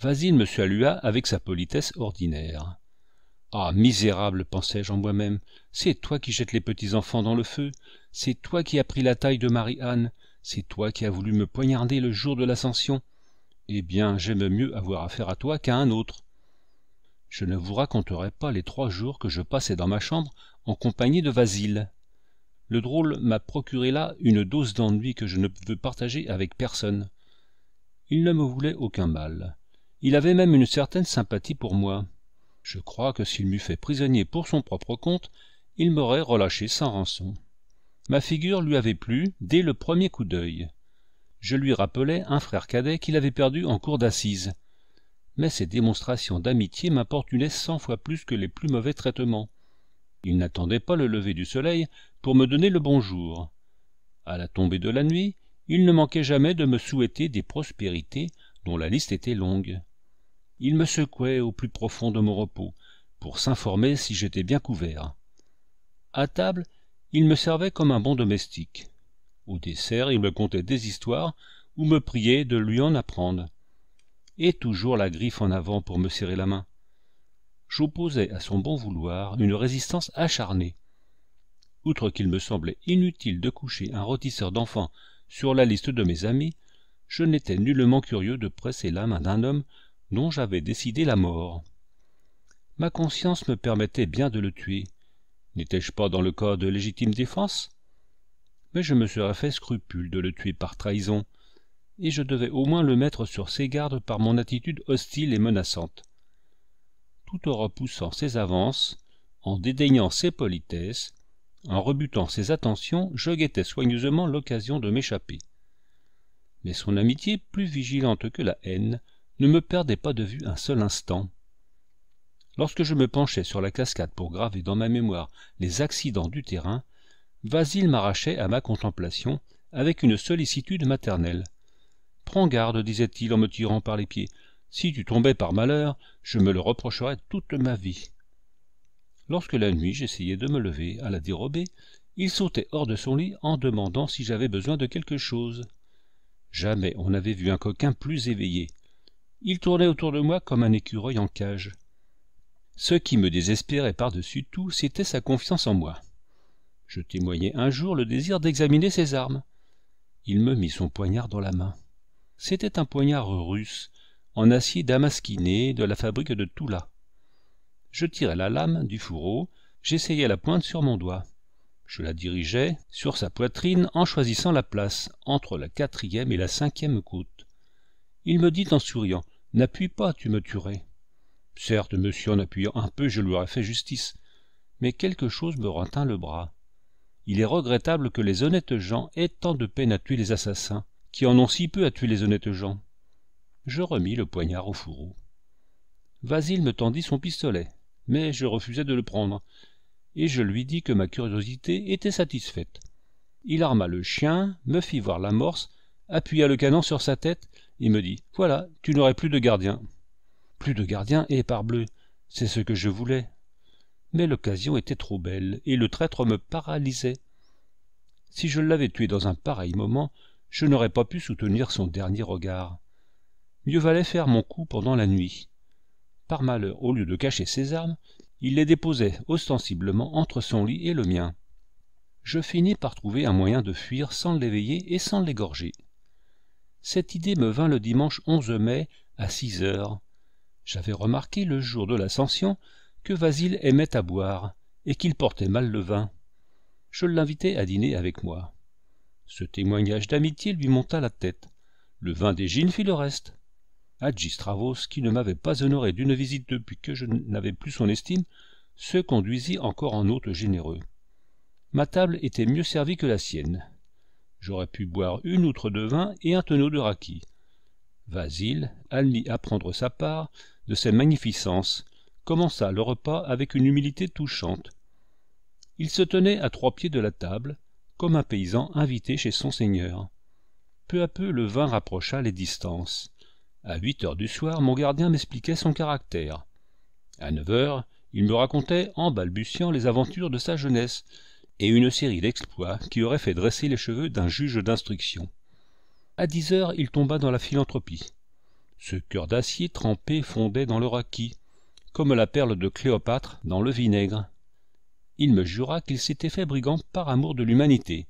Vasile me salua avec sa politesse ordinaire. Ah, misérable, pensai-je en moi-même, c'est toi qui jettes les petits enfants dans le feu, c'est toi qui as pris la taille de Marie-Anne, c'est toi qui as voulu me poignarder le jour de l'ascension. Eh bien, j'aime mieux avoir affaire à toi qu'à un autre. Je ne vous raconterai pas les trois jours que je passais dans ma chambre en compagnie de Vasile. Le drôle m'a procuré là une dose d'ennui que je ne veux partager avec personne. Il ne me voulait aucun mal. Il avait même une certaine sympathie pour moi. Je crois que s'il m'eût fait prisonnier pour son propre compte, il m'aurait relâché sans rançon. Ma figure lui avait plu dès le premier coup d'œil. Je lui rappelais un frère cadet qu'il avait perdu en cour d'assises. Mais ses démonstrations d'amitié m'importunaient cent fois plus que les plus mauvais traitements. Il n'attendait pas le lever du soleil pour me donner le bonjour à la tombée de la nuit il ne manquait jamais de me souhaiter des prospérités dont la liste était longue il me secouait au plus profond de mon repos pour s'informer si j'étais bien couvert à table il me servait comme un bon domestique au dessert il me contait des histoires ou me priait de lui en apprendre et toujours la griffe en avant pour me serrer la main j'opposais à son bon vouloir une résistance acharnée outre qu'il me semblait inutile de coucher un rôtisseur d'enfants sur la liste de mes amis, je n'étais nullement curieux de presser la main d'un homme dont j'avais décidé la mort. Ma conscience me permettait bien de le tuer. N'étais-je pas dans le corps de légitime défense Mais je me serais fait scrupule de le tuer par trahison, et je devais au moins le mettre sur ses gardes par mon attitude hostile et menaçante. Tout en repoussant ses avances, en dédaignant ses politesses, en rebutant ses attentions, je guettais soigneusement l'occasion de m'échapper. Mais son amitié, plus vigilante que la haine, ne me perdait pas de vue un seul instant. Lorsque je me penchais sur la cascade pour graver dans ma mémoire les accidents du terrain, Vasile m'arrachait à ma contemplation avec une sollicitude maternelle. Prends garde, disait-il en me tirant par les pieds. Si tu tombais par malheur, je me le reprocherais toute ma vie. Lorsque la nuit j'essayais de me lever à la dérobée, il sautait hors de son lit en demandant si j'avais besoin de quelque chose. Jamais on n'avait vu un coquin plus éveillé. Il tournait autour de moi comme un écureuil en cage. Ce qui me désespérait par-dessus tout, c'était sa confiance en moi. Je témoignai un jour le désir d'examiner ses armes. Il me mit son poignard dans la main. C'était un poignard russe, en acier damasquiné de la fabrique de Toula je tirai la lame du fourreau, j'essayai la pointe sur mon doigt. Je la dirigeai sur sa poitrine en choisissant la place, entre la quatrième et la cinquième côte. Il me dit en souriant N'appuie pas, tu me tuerais. Certes, monsieur, en appuyant un peu, je lui aurais fait justice, mais quelque chose me retint le bras. Il est regrettable que les honnêtes gens aient tant de peine à tuer les assassins, qui en ont si peu à tuer les honnêtes gens. Je remis le poignard au fourreau. Vasile me tendit son pistolet mais je refusai de le prendre, et je lui dis que ma curiosité était satisfaite. Il arma le chien, me fit voir l'amorce, appuya le canon sur sa tête, et me dit Voilà, tu n'aurais plus de gardien. Plus de gardien, et parbleu, c'est ce que je voulais. Mais l'occasion était trop belle, et le traître me paralysait. Si je l'avais tué dans un pareil moment, je n'aurais pas pu soutenir son dernier regard. Mieux valait faire mon coup pendant la nuit par malheur, au lieu de cacher ses armes, il les déposait ostensiblement entre son lit et le mien. Je finis par trouver un moyen de fuir sans l'éveiller et sans l'égorger. Cette idée me vint le dimanche 11 mai à six heures. J'avais remarqué le jour de l'ascension que Vasile aimait à boire et qu'il portait mal le vin. Je l'invitai à dîner avec moi. Ce témoignage d'amitié lui monta la tête. Le vin des fit le reste. Hadji qui ne m'avait pas honoré d'une visite depuis que je n'avais plus son estime, se conduisit encore en hôte généreux. Ma table était mieux servie que la sienne. J'aurais pu boire une outre de vin et un tonneau de raki. Vasile, admis à prendre sa part de ces magnificences, commença le repas avec une humilité touchante. Il se tenait à trois pieds de la table, comme un paysan invité chez son seigneur. Peu à peu le vin rapprocha les distances. À huit heures du soir, mon gardien m'expliquait son caractère. À neuf heures, il me racontait en balbutiant les aventures de sa jeunesse et une série d'exploits qui auraient fait dresser les cheveux d'un juge d'instruction. À dix heures, il tomba dans la philanthropie. Ce cœur d'acier trempé fondait dans le raki, comme la perle de Cléopâtre dans le vinaigre. Il me jura qu'il s'était fait brigand par amour de l'humanité,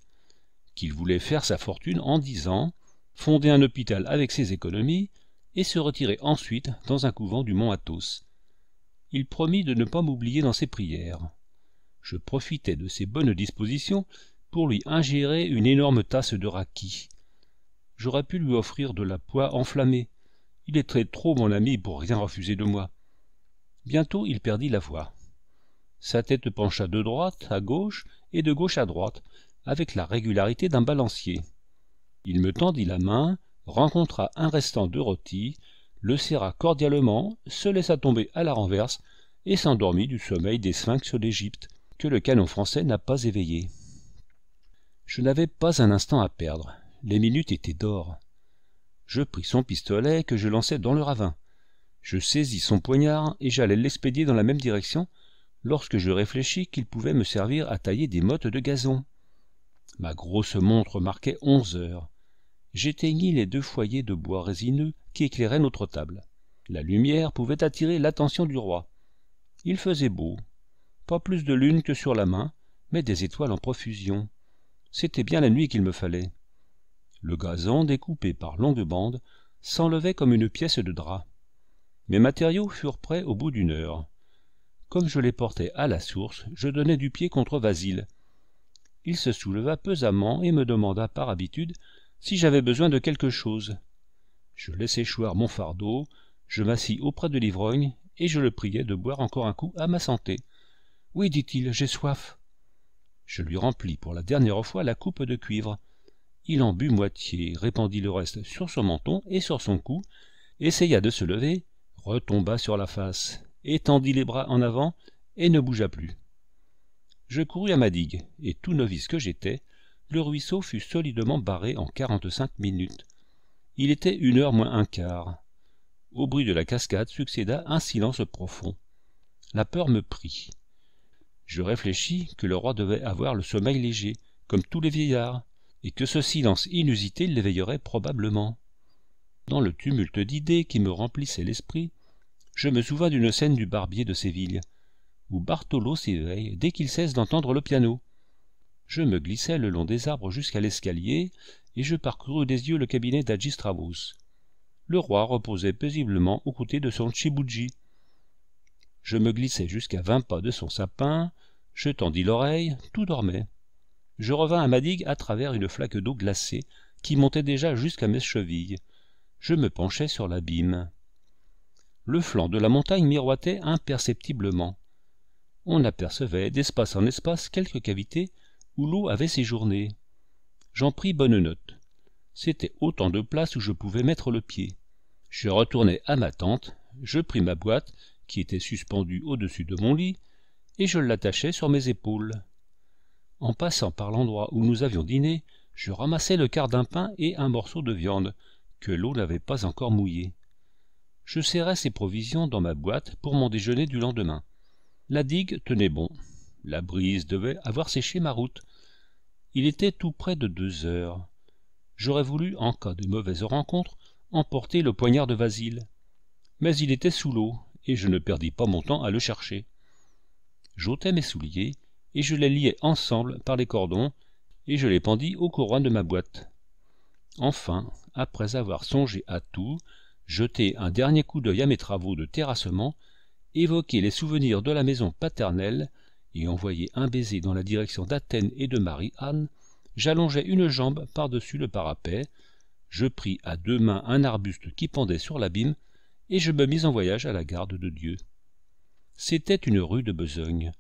qu'il voulait faire sa fortune en dix ans, fonder un hôpital avec ses économies, et se retirait ensuite dans un couvent du mont Athos. Il promit de ne pas m'oublier dans ses prières. Je profitai de ses bonnes dispositions pour lui ingérer une énorme tasse de raki. J'aurais pu lui offrir de la poix enflammée. Il est très trop mon ami pour rien refuser de moi. Bientôt il perdit la voix. Sa tête pencha de droite à gauche et de gauche à droite, avec la régularité d'un balancier. Il me tendit la main rencontra un restant de rôti, le serra cordialement, se laissa tomber à la renverse et s'endormit du sommeil des sphinx d'Égypte que le canon français n'a pas éveillé. Je n'avais pas un instant à perdre. Les minutes étaient d'or. Je pris son pistolet que je lançai dans le ravin. Je saisis son poignard et j'allais l'expédier dans la même direction lorsque je réfléchis qu'il pouvait me servir à tailler des mottes de gazon. Ma grosse montre marquait onze heures j'éteignis les deux foyers de bois résineux qui éclairaient notre table la lumière pouvait attirer l'attention du roi il faisait beau pas plus de lune que sur la main mais des étoiles en profusion c'était bien la nuit qu'il me fallait le gazon découpé par longues bandes s'enlevait comme une pièce de drap mes matériaux furent prêts au bout d'une heure comme je les portais à la source je donnais du pied contre vasile il se souleva pesamment et me demanda par habitude si j'avais besoin de quelque chose. Je laissai choir mon fardeau, je m'assis auprès de l'ivrogne, et je le priai de boire encore un coup à ma santé. Oui, dit-il, j'ai soif. Je lui remplis pour la dernière fois la coupe de cuivre. Il en but moitié, répandit le reste sur son menton et sur son cou, essaya de se lever, retomba sur la face, étendit les bras en avant et ne bougea plus. Je courus à ma digue, et tout novice que j'étais, le ruisseau fut solidement barré en quarante-cinq minutes. Il était une heure moins un quart. Au bruit de la cascade succéda un silence profond. La peur me prit. Je réfléchis que le roi devait avoir le sommeil léger, comme tous les vieillards, et que ce silence inusité l'éveillerait probablement. Dans le tumulte d'idées qui me remplissait l'esprit, je me souvins d'une scène du barbier de Séville, où Bartolo s'éveille dès qu'il cesse d'entendre le piano je me glissai le long des arbres jusqu'à l'escalier, et je parcourus des yeux le cabinet d'Adjistravus. Le roi reposait paisiblement aux côtés de son Chibuji. Je me glissai jusqu'à vingt pas de son sapin, je tendis l'oreille, tout dormait. Je revins à ma digue à travers une flaque d'eau glacée qui montait déjà jusqu'à mes chevilles. Je me penchai sur l'abîme. Le flanc de la montagne miroitait imperceptiblement. On apercevait d'espace en espace quelques cavités où l'eau avait séjourné. J'en pris bonne note. C'était autant de places où je pouvais mettre le pied. Je retournai à ma tente, je pris ma boîte, qui était suspendue au-dessus de mon lit, et je l'attachai sur mes épaules. En passant par l'endroit où nous avions dîné, je ramassai le quart d'un pain et un morceau de viande, que l'eau n'avait pas encore mouillé. Je serrai ces provisions dans ma boîte pour mon déjeuner du lendemain. La digue tenait bon. La brise devait avoir séché ma route, il était tout près de deux heures j'aurais voulu en cas de mauvaise rencontre emporter le poignard de Vasile. mais il était sous l'eau et je ne perdis pas mon temps à le chercher j'ôtai mes souliers et je les liai ensemble par les cordons et je les pendis au courroies de ma boîte enfin après avoir songé à tout jeté un dernier coup d'œil à mes travaux de terrassement évoqué les souvenirs de la maison paternelle et envoyé un baiser dans la direction d'Athènes et de Marie-Anne, j'allongeai une jambe par-dessus le parapet, je pris à deux mains un arbuste qui pendait sur l'abîme, et je me mis en voyage à la garde de Dieu. C'était une rude besogne,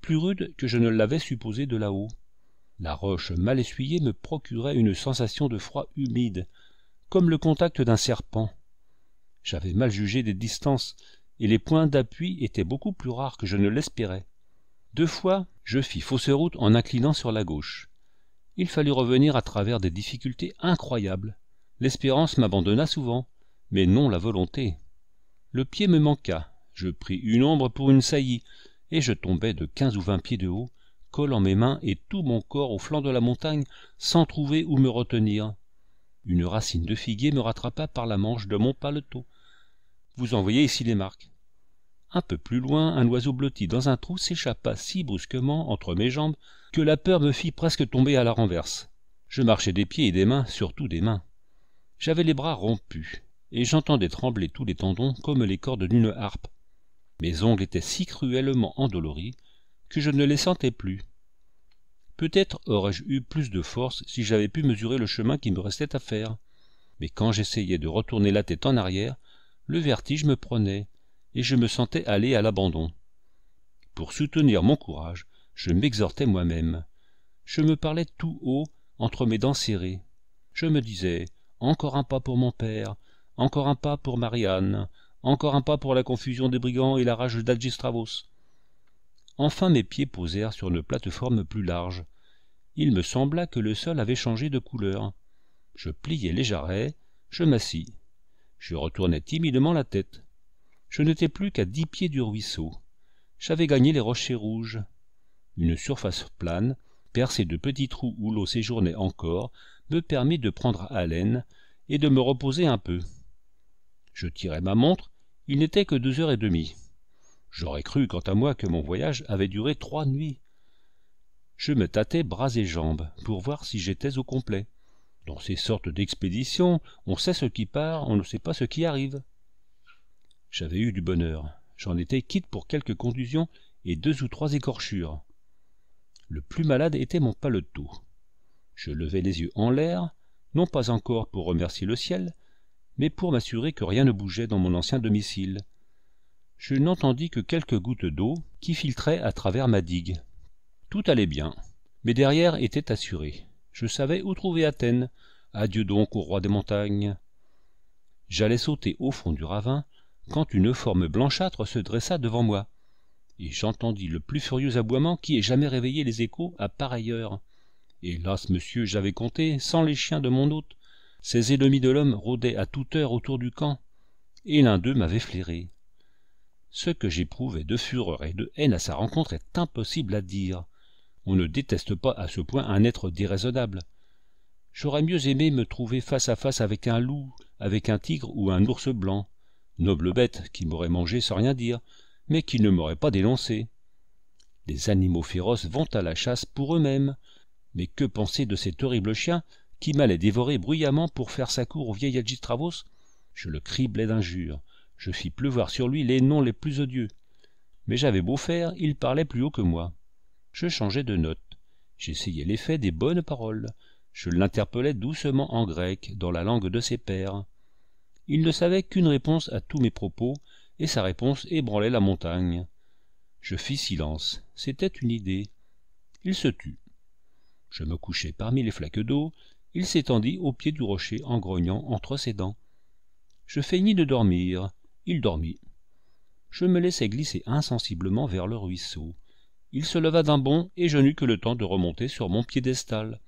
plus rude que je ne l'avais supposé de là-haut. La roche mal essuyée me procurait une sensation de froid humide, comme le contact d'un serpent. J'avais mal jugé des distances, et les points d'appui étaient beaucoup plus rares que je ne l'espérais. Deux fois, je fis fausse route en inclinant sur la gauche. Il fallut revenir à travers des difficultés incroyables. L'espérance m'abandonna souvent, mais non la volonté. Le pied me manqua, je pris une ombre pour une saillie, et je tombai de quinze ou vingt pieds de haut, collant mes mains et tout mon corps au flanc de la montagne, sans trouver où me retenir. Une racine de figuier me rattrapa par la manche de mon paletot. Vous en voyez ici les marques un peu plus loin un oiseau blotti dans un trou s'échappa si brusquement entre mes jambes que la peur me fit presque tomber à la renverse je marchais des pieds et des mains surtout des mains j'avais les bras rompus et j'entendais trembler tous les tendons comme les cordes d'une harpe mes ongles étaient si cruellement endoloris que je ne les sentais plus peut-être aurais-je eu plus de force si j'avais pu mesurer le chemin qui me restait à faire mais quand j'essayais de retourner la tête en arrière le vertige me prenait et je me sentais aller à l'abandon pour soutenir mon courage je m'exhortais moi-même je me parlais tout haut entre mes dents serrées je me disais encore un pas pour mon père encore un pas pour marianne encore un pas pour la confusion des brigands et la rage d'algistravos enfin mes pieds posèrent sur une plateforme plus large il me sembla que le sol avait changé de couleur je pliai les jarrets je m'assis je retournai timidement la tête je n'étais plus qu'à dix pieds du ruisseau j'avais gagné les rochers rouges une surface plane percée de petits trous où l'eau séjournait encore me permit de prendre haleine et de me reposer un peu je tirai ma montre il n'était que deux heures et demie j'aurais cru quant à moi que mon voyage avait duré trois nuits je me tâtai bras et jambes pour voir si j'étais au complet dans ces sortes d'expéditions on sait ce qui part on ne sait pas ce qui arrive j'avais eu du bonheur j'en étais quitte pour quelques contusions et deux ou trois écorchures le plus malade était mon paletot je levai les yeux en l'air non pas encore pour remercier le ciel mais pour m'assurer que rien ne bougeait dans mon ancien domicile je n'entendis que quelques gouttes d'eau qui filtraient à travers ma digue tout allait bien mais derrière était assuré je savais où trouver athènes adieu donc au roi des montagnes j'allais sauter au fond du ravin quand une forme blanchâtre se dressa devant moi, et j'entendis le plus furieux aboiement qui ait jamais réveillé les échos à pareille heure. Hélas, monsieur, j'avais compté, sans les chiens de mon hôte, ces ennemis de l'homme rôdaient à toute heure autour du camp, et l'un d'eux m'avait flairé. Ce que j'éprouvais de fureur et de haine à sa rencontre est impossible à dire. On ne déteste pas à ce point un être déraisonnable. J'aurais mieux aimé me trouver face à face avec un loup, avec un tigre ou un ours blanc, noble bête qui m'aurait mangé sans rien dire, mais qui ne m'aurait pas dénoncé. Les animaux féroces vont à la chasse pour eux-mêmes, mais que penser de cet horrible chien qui m'allait dévorer bruyamment pour faire sa cour au vieil Travos ?»« Je le criblai d'injures, je fis pleuvoir sur lui les noms les plus odieux. Mais j'avais beau faire, il parlait plus haut que moi. Je changeai de note. J'essayais l'effet des bonnes paroles. Je l'interpellais doucement en grec, dans la langue de ses pères il ne savait qu'une réponse à tous mes propos et sa réponse ébranlait la montagne je fis silence c'était une idée il se tut je me couchai parmi les flaques d'eau il s'étendit au pied du rocher en grognant entre ses dents je feignis de dormir il dormit je me laissai glisser insensiblement vers le ruisseau il se leva d'un bond et je n'eus que le temps de remonter sur mon piédestal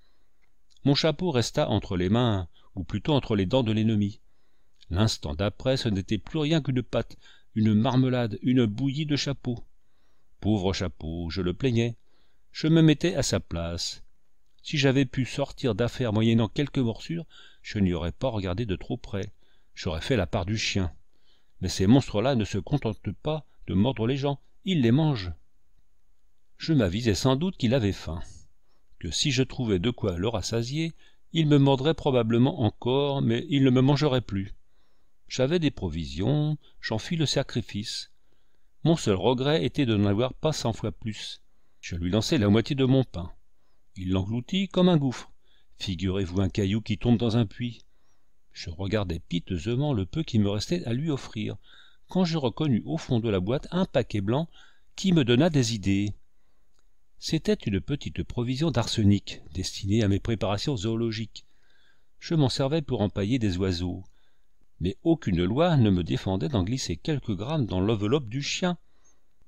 mon chapeau resta entre les mains ou plutôt entre les dents de l'ennemi l'instant d'après ce n'était plus rien qu'une pâte une marmelade une bouillie de chapeau pauvre chapeau je le plaignais je me mettais à sa place si j'avais pu sortir d'affaire moyennant quelques morsures je n'y aurais pas regardé de trop près j'aurais fait la part du chien mais ces monstres là ne se contentent pas de mordre les gens ils les mangent je m'avisais sans doute qu'il avait faim que si je trouvais de quoi le rassasier il me mordrait probablement encore mais il ne me mangerait plus j'avais des provisions j'en fis le sacrifice mon seul regret était de n'en avoir pas cent fois plus je lui lançai la moitié de mon pain il l'engloutit comme un gouffre figurez-vous un caillou qui tombe dans un puits je regardais piteusement le peu qui me restait à lui offrir quand je reconnus au fond de la boîte un paquet blanc qui me donna des idées c'était une petite provision d'arsenic destinée à mes préparations zoologiques je m'en servais pour empailler des oiseaux mais aucune loi ne me défendait d'en glisser quelques grammes dans l'enveloppe du chien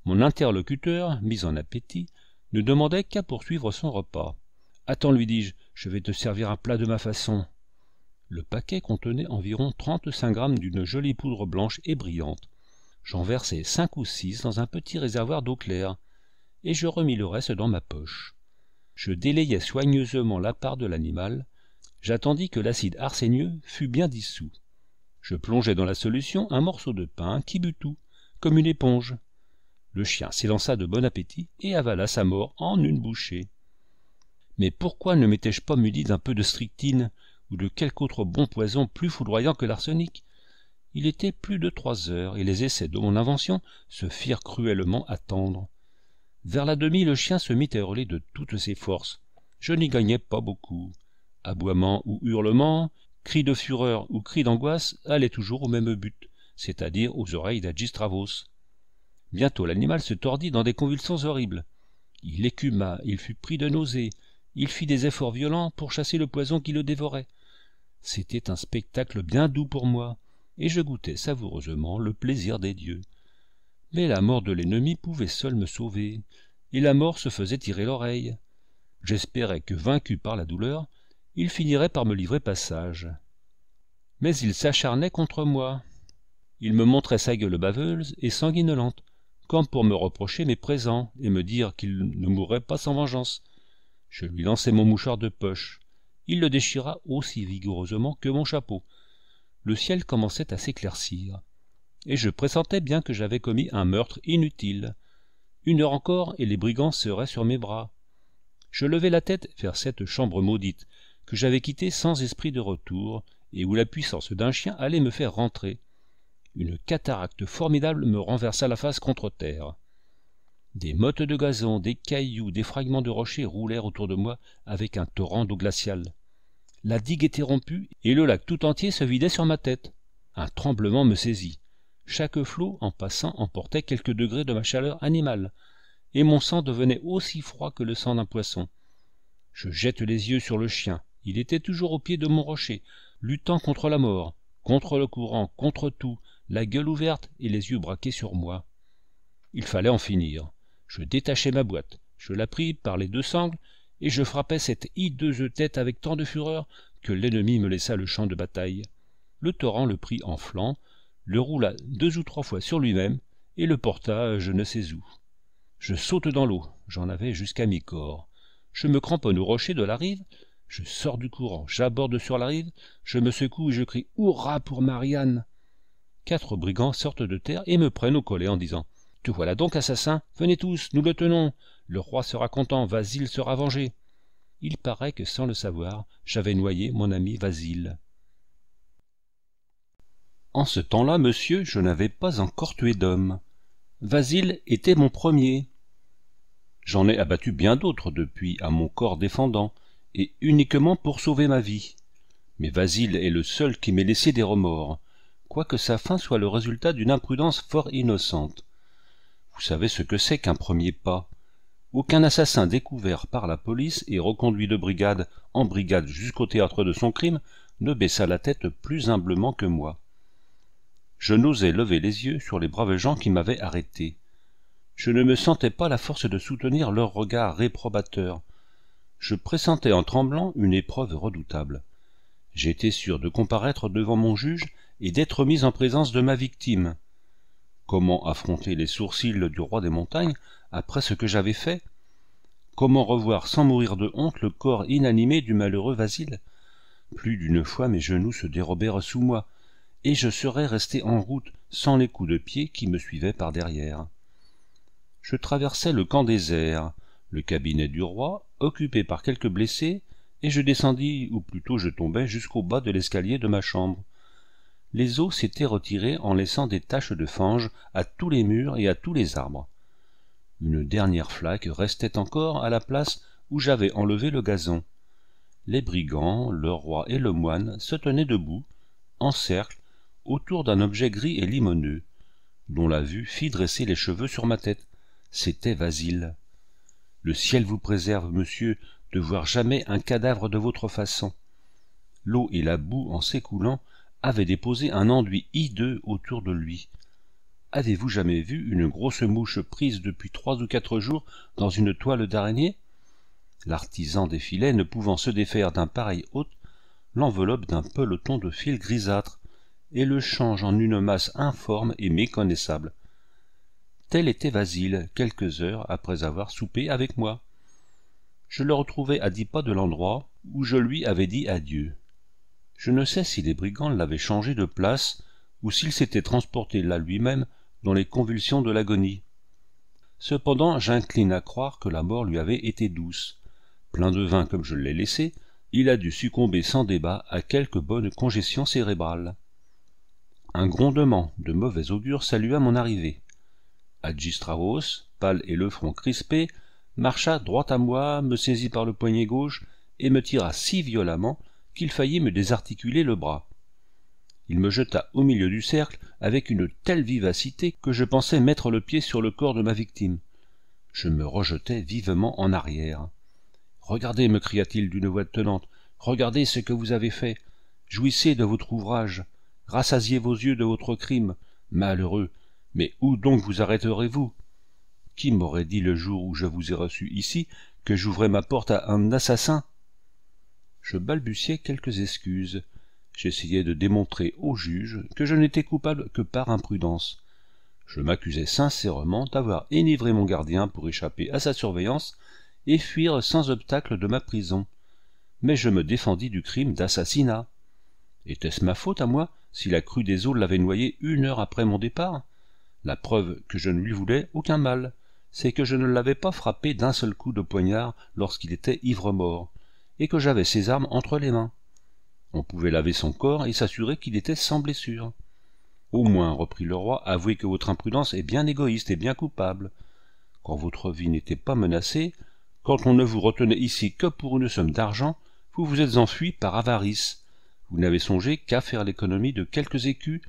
mon interlocuteur mis en appétit ne demandait qu'à poursuivre son repas attends lui dis-je je vais te servir un plat de ma façon le paquet contenait environ trente-cinq grammes d'une jolie poudre blanche et brillante j'en versai cinq ou six dans un petit réservoir d'eau claire et je remis le reste dans ma poche je délayai soigneusement la part de l'animal j'attendis que l'acide arsénieux fût bien dissous je plongeai dans la solution un morceau de pain qui but tout comme une éponge le chien s'élança de bon appétit et avala sa mort en une bouchée mais pourquoi ne m'étais-je pas muni d'un peu de strychnine ou de quelque autre bon poison plus foudroyant que l'arsenic il était plus de trois heures et les essais de mon invention se firent cruellement attendre vers la demi le chien se mit à hurler de toutes ses forces je n'y gagnais pas beaucoup aboiements ou hurlements cris de fureur ou cri d'angoisse allaient toujours au même but, c'est-à-dire aux oreilles d'Adjistravos. Bientôt l'animal se tordit dans des convulsions horribles. Il écuma, il fut pris de nausées, il fit des efforts violents pour chasser le poison qui le dévorait. C'était un spectacle bien doux pour moi, et je goûtais savoureusement le plaisir des dieux. Mais la mort de l'ennemi pouvait seule me sauver, et la mort se faisait tirer l'oreille. J'espérais que, vaincu par la douleur, il finirait par me livrer passage. Mais il s'acharnait contre moi. Il me montrait sa gueule baveuse et sanguinolente, comme pour me reprocher mes présents et me dire qu'il ne mourrait pas sans vengeance. Je lui lançai mon mouchoir de poche. Il le déchira aussi vigoureusement que mon chapeau. Le ciel commençait à s'éclaircir, et je pressentais bien que j'avais commis un meurtre inutile. Une heure encore et les brigands seraient sur mes bras. Je levai la tête vers cette chambre maudite, que j'avais quitté sans esprit de retour, et où la puissance d'un chien allait me faire rentrer. Une cataracte formidable me renversa la face contre terre. Des mottes de gazon, des cailloux, des fragments de rochers roulèrent autour de moi avec un torrent d'eau glaciale. La digue était rompue et le lac tout entier se vidait sur ma tête. Un tremblement me saisit. Chaque flot, en passant, emportait quelques degrés de ma chaleur animale, et mon sang devenait aussi froid que le sang d'un poisson. Je jette les yeux sur le chien. Il était toujours au pied de mon rocher, luttant contre la mort, contre le courant, contre tout, la gueule ouverte et les yeux braqués sur moi. Il fallait en finir. Je détachai ma boîte, je la pris par les deux sangles, et je frappai cette hideuse tête avec tant de fureur que l'ennemi me laissa le champ de bataille. Le torrent le prit en flanc, le roula deux ou trois fois sur lui-même, et le porta je ne sais où. Je saute dans l'eau, j'en avais jusqu'à mi-corps. Je me cramponne au rocher de la rive, je sors du courant, j'aborde sur la rive, je me secoue et je crie Hurrah pour Marianne Quatre brigands sortent de terre et me prennent au collet en disant Te voilà donc, assassin Venez tous, nous le tenons Le roi sera content, Vasile sera vengé Il paraît que sans le savoir, j'avais noyé mon ami Vasile. En ce temps-là, monsieur, je n'avais pas encore tué d'homme. Vasile était mon premier. J'en ai abattu bien d'autres depuis à mon corps défendant, et uniquement pour sauver ma vie. Mais Vasile est le seul qui m'ait laissé des remords, quoique sa fin soit le résultat d'une imprudence fort innocente. Vous savez ce que c'est qu'un premier pas. Aucun assassin découvert par la police et reconduit de brigade en brigade jusqu'au théâtre de son crime ne baissa la tête plus humblement que moi. Je n'osais lever les yeux sur les braves gens qui m'avaient arrêté. Je ne me sentais pas la force de soutenir leurs regard réprobateurs, je pressentais en tremblant une épreuve redoutable. J'étais sûr de comparaître devant mon juge et d'être mis en présence de ma victime. Comment affronter les sourcils du roi des montagnes après ce que j'avais fait Comment revoir sans mourir de honte le corps inanimé du malheureux Vasile Plus d'une fois mes genoux se dérobèrent sous moi, et je serais resté en route sans les coups de pied qui me suivaient par derrière. Je traversais le camp désert, le cabinet du roi, occupé par quelques blessés, et je descendis, ou plutôt je tombai jusqu'au bas de l'escalier de ma chambre. Les eaux s'étaient retirées en laissant des taches de fange à tous les murs et à tous les arbres. Une dernière flaque restait encore à la place où j'avais enlevé le gazon. Les brigands, le roi et le moine se tenaient debout, en cercle, autour d'un objet gris et limoneux, dont la vue fit dresser les cheveux sur ma tête. C'était Vasile. Le ciel vous préserve, monsieur, de voir jamais un cadavre de votre façon. L'eau et la boue, en s'écoulant, avaient déposé un enduit hideux autour de lui. Avez-vous jamais vu une grosse mouche prise depuis trois ou quatre jours dans une toile d'araignée L'artisan des filets, ne pouvant se défaire d'un pareil hôte, l'enveloppe d'un peloton de fil grisâtre et le change en une masse informe et méconnaissable. Tel était Vasile, quelques heures après avoir soupé avec moi. Je le retrouvai à dix pas de l'endroit où je lui avais dit adieu. Je ne sais si les brigands l'avaient changé de place ou s'il s'était transporté là lui-même dans les convulsions de l'agonie. Cependant, j'incline à croire que la mort lui avait été douce. Plein de vin comme je l'ai laissé, il a dû succomber sans débat à quelque bonne congestion cérébrale. Un grondement de mauvais augure salua mon arrivée. Adjistraos, pâle et le front crispé, marcha droit à moi, me saisit par le poignet gauche et me tira si violemment qu'il faillit me désarticuler le bras. Il me jeta au milieu du cercle avec une telle vivacité que je pensais mettre le pied sur le corps de ma victime. Je me rejetai vivement en arrière. Regardez, me cria-t-il d'une voix tenante, regardez ce que vous avez fait. Jouissez de votre ouvrage. Rassasiez vos yeux de votre crime. Malheureux, mais où donc vous arrêterez-vous Qui m'aurait dit le jour où je vous ai reçu ici que j'ouvrais ma porte à un assassin Je balbutiai quelques excuses. J'essayais de démontrer au juge que je n'étais coupable que par imprudence. Je m'accusais sincèrement d'avoir énivré mon gardien pour échapper à sa surveillance et fuir sans obstacle de ma prison. Mais je me défendis du crime d'assassinat. Était-ce ma faute à moi si la crue des eaux l'avait noyé une heure après mon départ la preuve que je ne lui voulais aucun mal, c'est que je ne l'avais pas frappé d'un seul coup de poignard lorsqu'il était ivre-mort, et que j'avais ses armes entre les mains. On pouvait laver son corps et s'assurer qu'il était sans blessure. Au moins, reprit le roi, avouez que votre imprudence est bien égoïste et bien coupable. Quand votre vie n'était pas menacée, quand on ne vous retenait ici que pour une somme d'argent, vous vous êtes enfui par avarice. Vous n'avez songé qu'à faire l'économie de quelques écus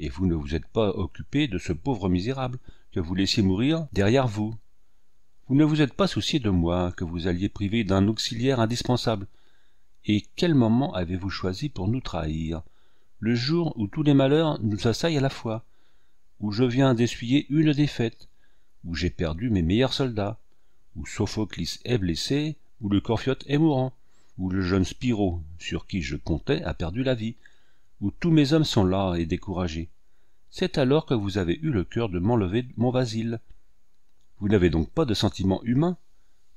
et vous ne vous êtes pas occupé de ce pauvre misérable que vous laissiez mourir derrière vous. Vous ne vous êtes pas soucié de moi, que vous alliez priver d'un auxiliaire indispensable. Et quel moment avez-vous choisi pour nous trahir Le jour où tous les malheurs nous assaillent à la fois, où je viens d'essuyer une défaite, où j'ai perdu mes meilleurs soldats, où Sophoclis est blessé, où le Corfiote est mourant, où le jeune Spiro, sur qui je comptais, a perdu la vie, où tous mes hommes sont las et découragés. C'est alors que vous avez eu le cœur de m'enlever mon vasile. Vous n'avez donc pas de sentiment humains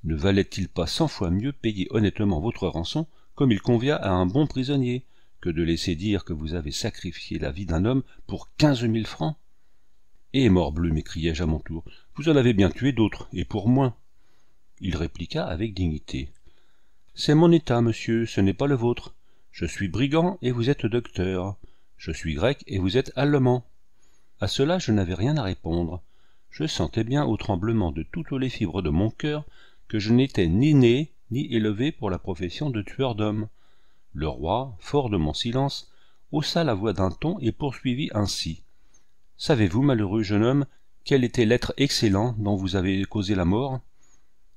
Ne valait-il pas cent fois mieux payer honnêtement votre rançon, comme il convient à un bon prisonnier, que de laisser dire que vous avez sacrifié la vie d'un homme pour quinze mille francs Eh morbleu m'écriai-je à mon tour, vous en avez bien tué d'autres, et pour moins. Il répliqua avec dignité. C'est mon état, monsieur, ce n'est pas le vôtre. Je suis brigand et vous êtes docteur. Je suis grec et vous êtes allemand. À cela, je n'avais rien à répondre. Je sentais bien au tremblement de toutes les fibres de mon cœur que je n'étais ni né ni élevé pour la profession de tueur d'hommes. Le roi, fort de mon silence, haussa la voix d'un ton et poursuivit ainsi. Savez-vous, malheureux jeune homme, quel était l'être excellent dont vous avez causé la mort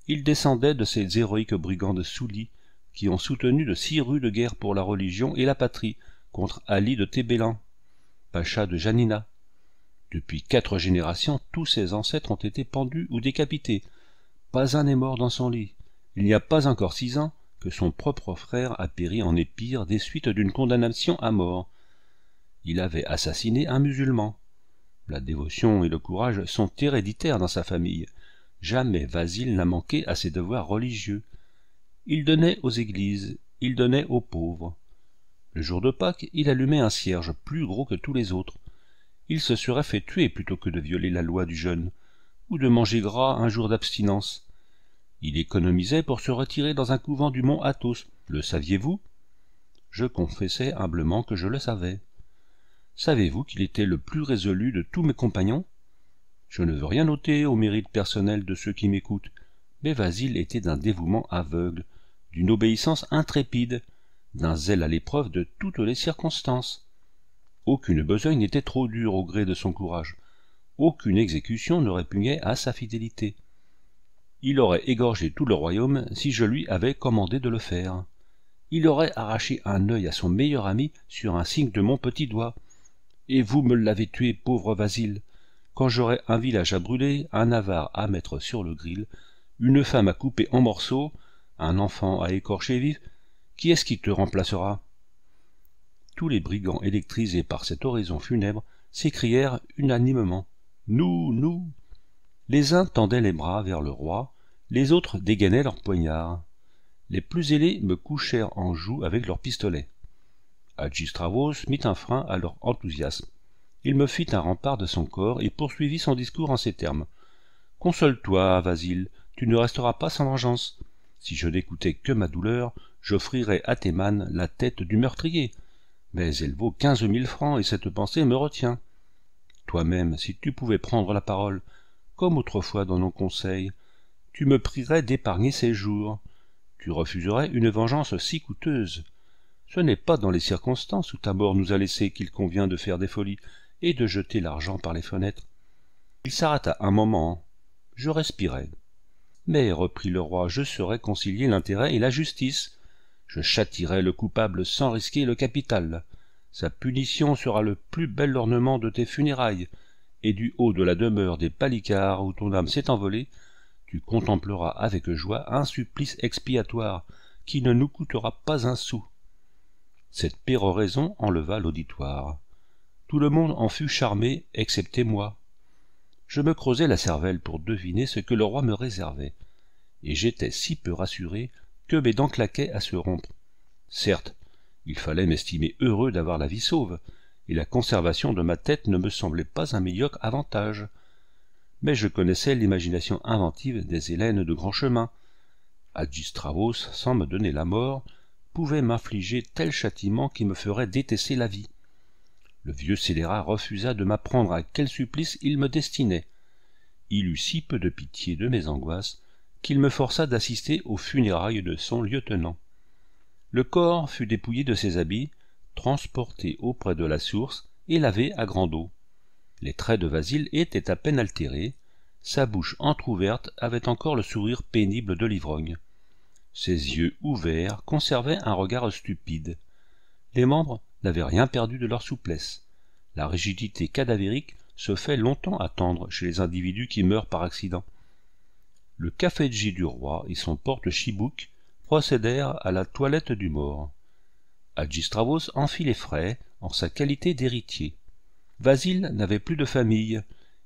Il descendait de ces héroïques brigands de Souli qui ont soutenu de rues de guerres pour la religion et la patrie contre Ali de Tébélan, pacha de Janina. Depuis quatre générations, tous ses ancêtres ont été pendus ou décapités. Pas un n'est mort dans son lit. Il n'y a pas encore six ans que son propre frère a péri en Épire des suites d'une condamnation à mort. Il avait assassiné un musulman. La dévotion et le courage sont héréditaires dans sa famille. Jamais Vasile n'a manqué à ses devoirs religieux. Il donnait aux églises, il donnait aux pauvres. Le jour de Pâques, il allumait un cierge plus gros que tous les autres. Il se serait fait tuer plutôt que de violer la loi du jeûne, ou de manger gras un jour d'abstinence. Il économisait pour se retirer dans un couvent du mont Athos, le saviez-vous Je confessais humblement que je le savais. Savez-vous qu'il était le plus résolu de tous mes compagnons Je ne veux rien ôter au mérite personnel de ceux qui m'écoutent, mais Vasile était d'un dévouement aveugle, d'une obéissance intrépide, d'un zèle à l'épreuve de toutes les circonstances. Aucune besogne n'était trop dure au gré de son courage, aucune exécution ne répugnait à sa fidélité. Il aurait égorgé tout le royaume si je lui avais commandé de le faire. Il aurait arraché un œil à son meilleur ami sur un signe de mon petit doigt. Et vous me l'avez tué, pauvre Vasile, quand j'aurais un village à brûler, un avare à mettre sur le grill, une femme à couper en morceaux, un enfant à écorcher vif, qui est-ce qui te remplacera Tous les brigands électrisés par cette horizon funèbre s'écrièrent unanimement Nous, nous Les uns tendaient les bras vers le roi, les autres dégainaient leurs poignards. Les plus ailés me couchèrent en joue avec leurs pistolets. Travos mit un frein à leur enthousiasme. Il me fit un rempart de son corps et poursuivit son discours en ces termes Console-toi, Vasile, tu ne resteras pas sans vengeance. Si je n'écoutais que ma douleur, j'offrirais à Théman la tête du meurtrier. Mais elle vaut quinze mille francs et cette pensée me retient. Toi-même, si tu pouvais prendre la parole, comme autrefois dans nos conseils, tu me prierais d'épargner ces jours. Tu refuserais une vengeance si coûteuse. Ce n'est pas dans les circonstances où ta mort nous a laissé qu'il convient de faire des folies et de jeter l'argent par les fenêtres. Il s'arrêta un moment. Je respirais. Mais, reprit le roi, je saurai concilier l'intérêt et la justice. Je châtirai le coupable sans risquer le capital. Sa punition sera le plus bel ornement de tes funérailles, et du haut de la demeure des palicards où ton âme s'est envolée, tu contempleras avec joie un supplice expiatoire qui ne nous coûtera pas un sou. Cette péroraison enleva l'auditoire. Tout le monde en fut charmé, excepté moi, je me creusais la cervelle pour deviner ce que le roi me réservait, et j'étais si peu rassuré que mes dents claquaient à se rompre. Certes, il fallait m'estimer heureux d'avoir la vie sauve, et la conservation de ma tête ne me semblait pas un médiocre avantage. Mais je connaissais l'imagination inventive des Hélènes de grand chemin. Adistravos, sans me donner la mort, pouvait m'infliger tel châtiment qui me ferait détester la vie. Le vieux scélérat refusa de m'apprendre à quel supplice il me destinait. Il eut si peu de pitié de mes angoisses qu'il me força d'assister aux funérailles de son lieutenant. Le corps fut dépouillé de ses habits, transporté auprès de la source et lavé à grand eau. Les traits de Vasile étaient à peine altérés, sa bouche entr'ouverte avait encore le sourire pénible de l'ivrogne. Ses yeux ouverts conservaient un regard stupide. Les membres n'avaient rien perdu de leur souplesse. La rigidité cadavérique se fait longtemps attendre chez les individus qui meurent par accident. Le café J du roi et son porte-chibouk procédèrent à la toilette du mort. Agistravos en fit les frais en sa qualité d'héritier. Vasile n'avait plus de famille,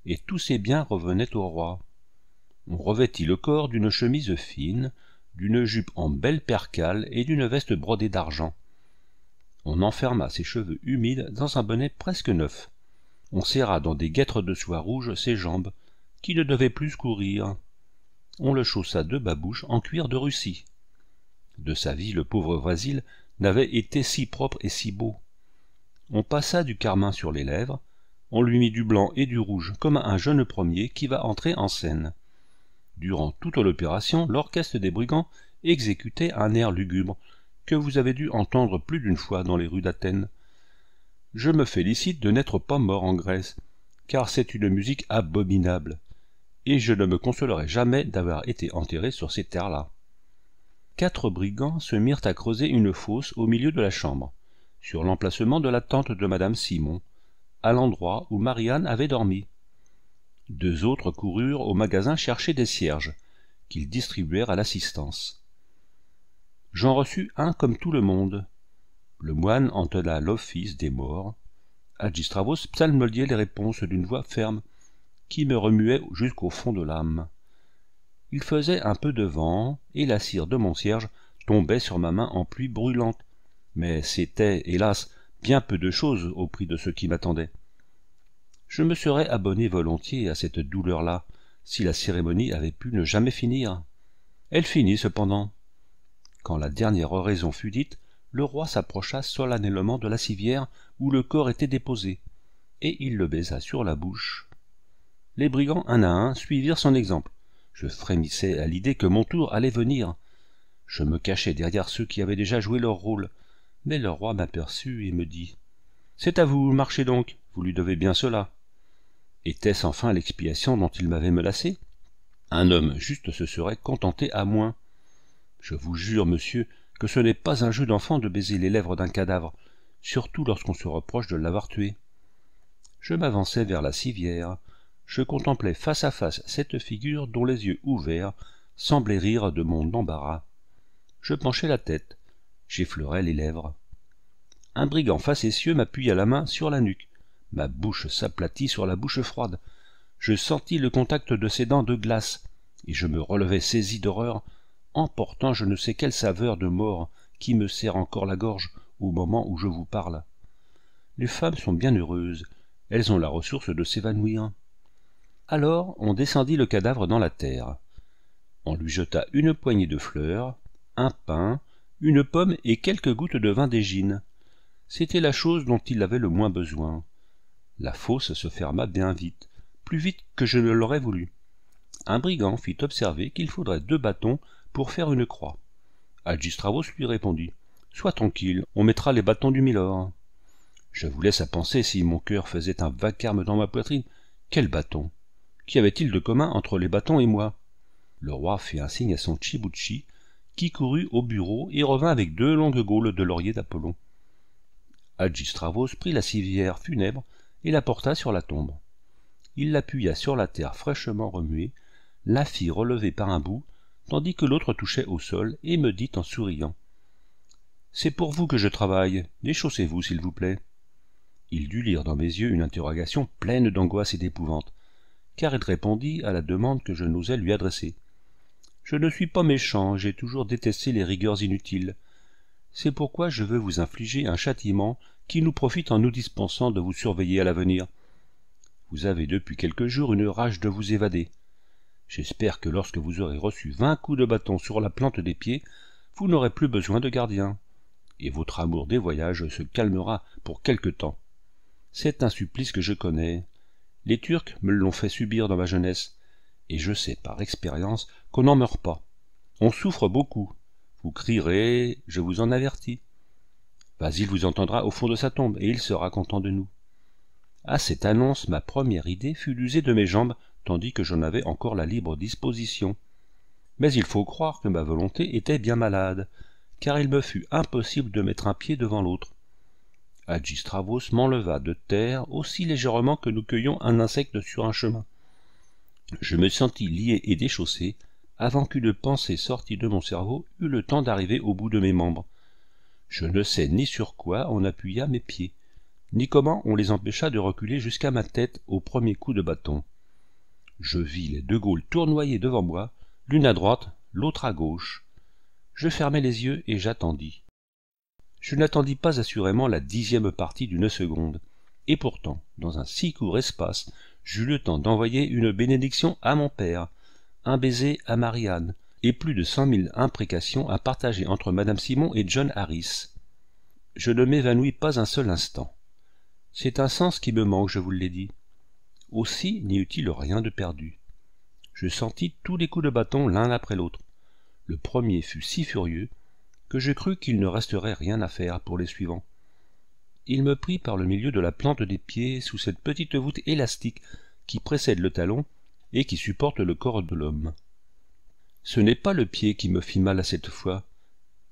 et tous ses biens revenaient au roi. On revêtit le corps d'une chemise fine, d'une jupe en belle percale et d'une veste brodée d'argent. On enferma ses cheveux humides dans un bonnet presque neuf. On serra dans des guêtres de soie rouge ses jambes, qui ne devaient plus courir. On le chaussa de babouches en cuir de Russie. De sa vie, le pauvre Vasil n'avait été si propre et si beau. On passa du carmin sur les lèvres, on lui mit du blanc et du rouge comme à un jeune premier qui va entrer en scène. Durant toute l'opération, l'orchestre des brigands exécutait un air lugubre que vous avez dû entendre plus d'une fois dans les rues d'Athènes. Je me félicite de n'être pas mort en Grèce, car c'est une musique abominable, et je ne me consolerai jamais d'avoir été enterré sur ces terres-là. Quatre brigands se mirent à creuser une fosse au milieu de la chambre, sur l'emplacement de la tente de madame Simon, à l'endroit où Marianne avait dormi. Deux autres coururent au magasin chercher des cierges, qu'ils distribuèrent à l'assistance j'en reçus un comme tout le monde. Le moine entonna l'office des morts. Agistravos psalmodiait les réponses d'une voix ferme qui me remuait jusqu'au fond de l'âme. Il faisait un peu de vent, et la cire de mon cierge tombait sur ma main en pluie brûlante. Mais c'était, hélas, bien peu de chose au prix de ce qui m'attendait. Je me serais abonné volontiers à cette douleur-là, si la cérémonie avait pu ne jamais finir. Elle finit cependant quand la dernière oraison fut dite le roi s'approcha solennellement de la civière où le corps était déposé et il le baisa sur la bouche les brigands un à un suivirent son exemple je frémissais à l'idée que mon tour allait venir je me cachai derrière ceux qui avaient déjà joué leur rôle mais le roi m'aperçut et me dit c'est à vous marchez donc vous lui devez bien cela était-ce enfin l'expiation dont il m'avait menacé un homme juste se serait contenté à moins je vous jure, monsieur, que ce n'est pas un jeu d'enfant de baiser les lèvres d'un cadavre, surtout lorsqu'on se reproche de l'avoir tué. Je m'avançai vers la civière, je contemplais face à face cette figure dont les yeux ouverts semblaient rire de mon embarras. Je penchai la tête, j'effleurais les lèvres. Un brigand facétieux m'appuya la main sur la nuque. Ma bouche s'aplatit sur la bouche froide. Je sentis le contact de ses dents de glace, et je me relevai saisi d'horreur emportant je ne sais quelle saveur de mort qui me serre encore la gorge au moment où je vous parle. Les femmes sont bien heureuses, elles ont la ressource de s'évanouir. Alors on descendit le cadavre dans la terre. On lui jeta une poignée de fleurs, un pain, une pomme et quelques gouttes de vin d'Égine. C'était la chose dont il avait le moins besoin. La fosse se ferma bien vite, plus vite que je ne l'aurais voulu. Un brigand fit observer qu'il faudrait deux bâtons pour faire une croix. Agistravos lui répondit Sois tranquille, on mettra les bâtons du milord. Je vous laisse à penser si mon cœur faisait un vacarme dans ma poitrine. Quel bâton Qu'y avait-il de commun entre les bâtons et moi Le roi fit un signe à son Chibuchi, qui courut au bureau et revint avec deux longues gaules de laurier d'Apollon. Agistravos prit la civière funèbre et la porta sur la tombe. Il l'appuya sur la terre fraîchement remuée, la fit relever par un bout tandis que l'autre touchait au sol, et me dit en souriant. C'est pour vous que je travaille. Déchaussez-vous, s'il vous plaît. Il dut lire dans mes yeux une interrogation pleine d'angoisse et d'épouvante, car il répondit à la demande que je n'osais lui adresser. Je ne suis pas méchant, j'ai toujours détesté les rigueurs inutiles. C'est pourquoi je veux vous infliger un châtiment qui nous profite en nous dispensant de vous surveiller à l'avenir. Vous avez depuis quelques jours une rage de vous évader. J'espère que lorsque vous aurez reçu vingt coups de bâton sur la plante des pieds, vous n'aurez plus besoin de gardien, et votre amour des voyages se calmera pour quelque temps. C'est un supplice que je connais. Les Turcs me l'ont fait subir dans ma jeunesse, et je sais par expérience qu'on n'en meurt pas. On souffre beaucoup. Vous crierez, je vous en avertis. Basile vous entendra au fond de sa tombe, et il sera content de nous. À cette annonce, ma première idée fut d'user de mes jambes tandis que j'en avais encore la libre disposition mais il faut croire que ma volonté était bien malade car il me fut impossible de mettre un pied devant l'autre Agistravos m'enleva de terre aussi légèrement que nous cueillons un insecte sur un chemin je me sentis lié et déchaussé avant qu'une pensée sortie de mon cerveau eût le temps d'arriver au bout de mes membres je ne sais ni sur quoi on appuya mes pieds ni comment on les empêcha de reculer jusqu'à ma tête au premier coup de bâton je vis les deux Gaules tournoyer devant moi, l'une à droite, l'autre à gauche. Je fermai les yeux et j'attendis. Je n'attendis pas assurément la dixième partie d'une seconde, et pourtant, dans un si court espace, j'eus le temps d'envoyer une bénédiction à mon père, un baiser à Marianne, et plus de cent mille imprécations à partager entre madame Simon et John Harris. Je ne m'évanouis pas un seul instant. C'est un sens qui me manque, je vous l'ai dit aussi n'y eut-il rien de perdu. Je sentis tous les coups de bâton l'un après l'autre. Le premier fut si furieux que je crus qu'il ne resterait rien à faire pour les suivants. Il me prit par le milieu de la plante des pieds sous cette petite voûte élastique qui précède le talon et qui supporte le corps de l'homme. Ce n'est pas le pied qui me fit mal à cette fois,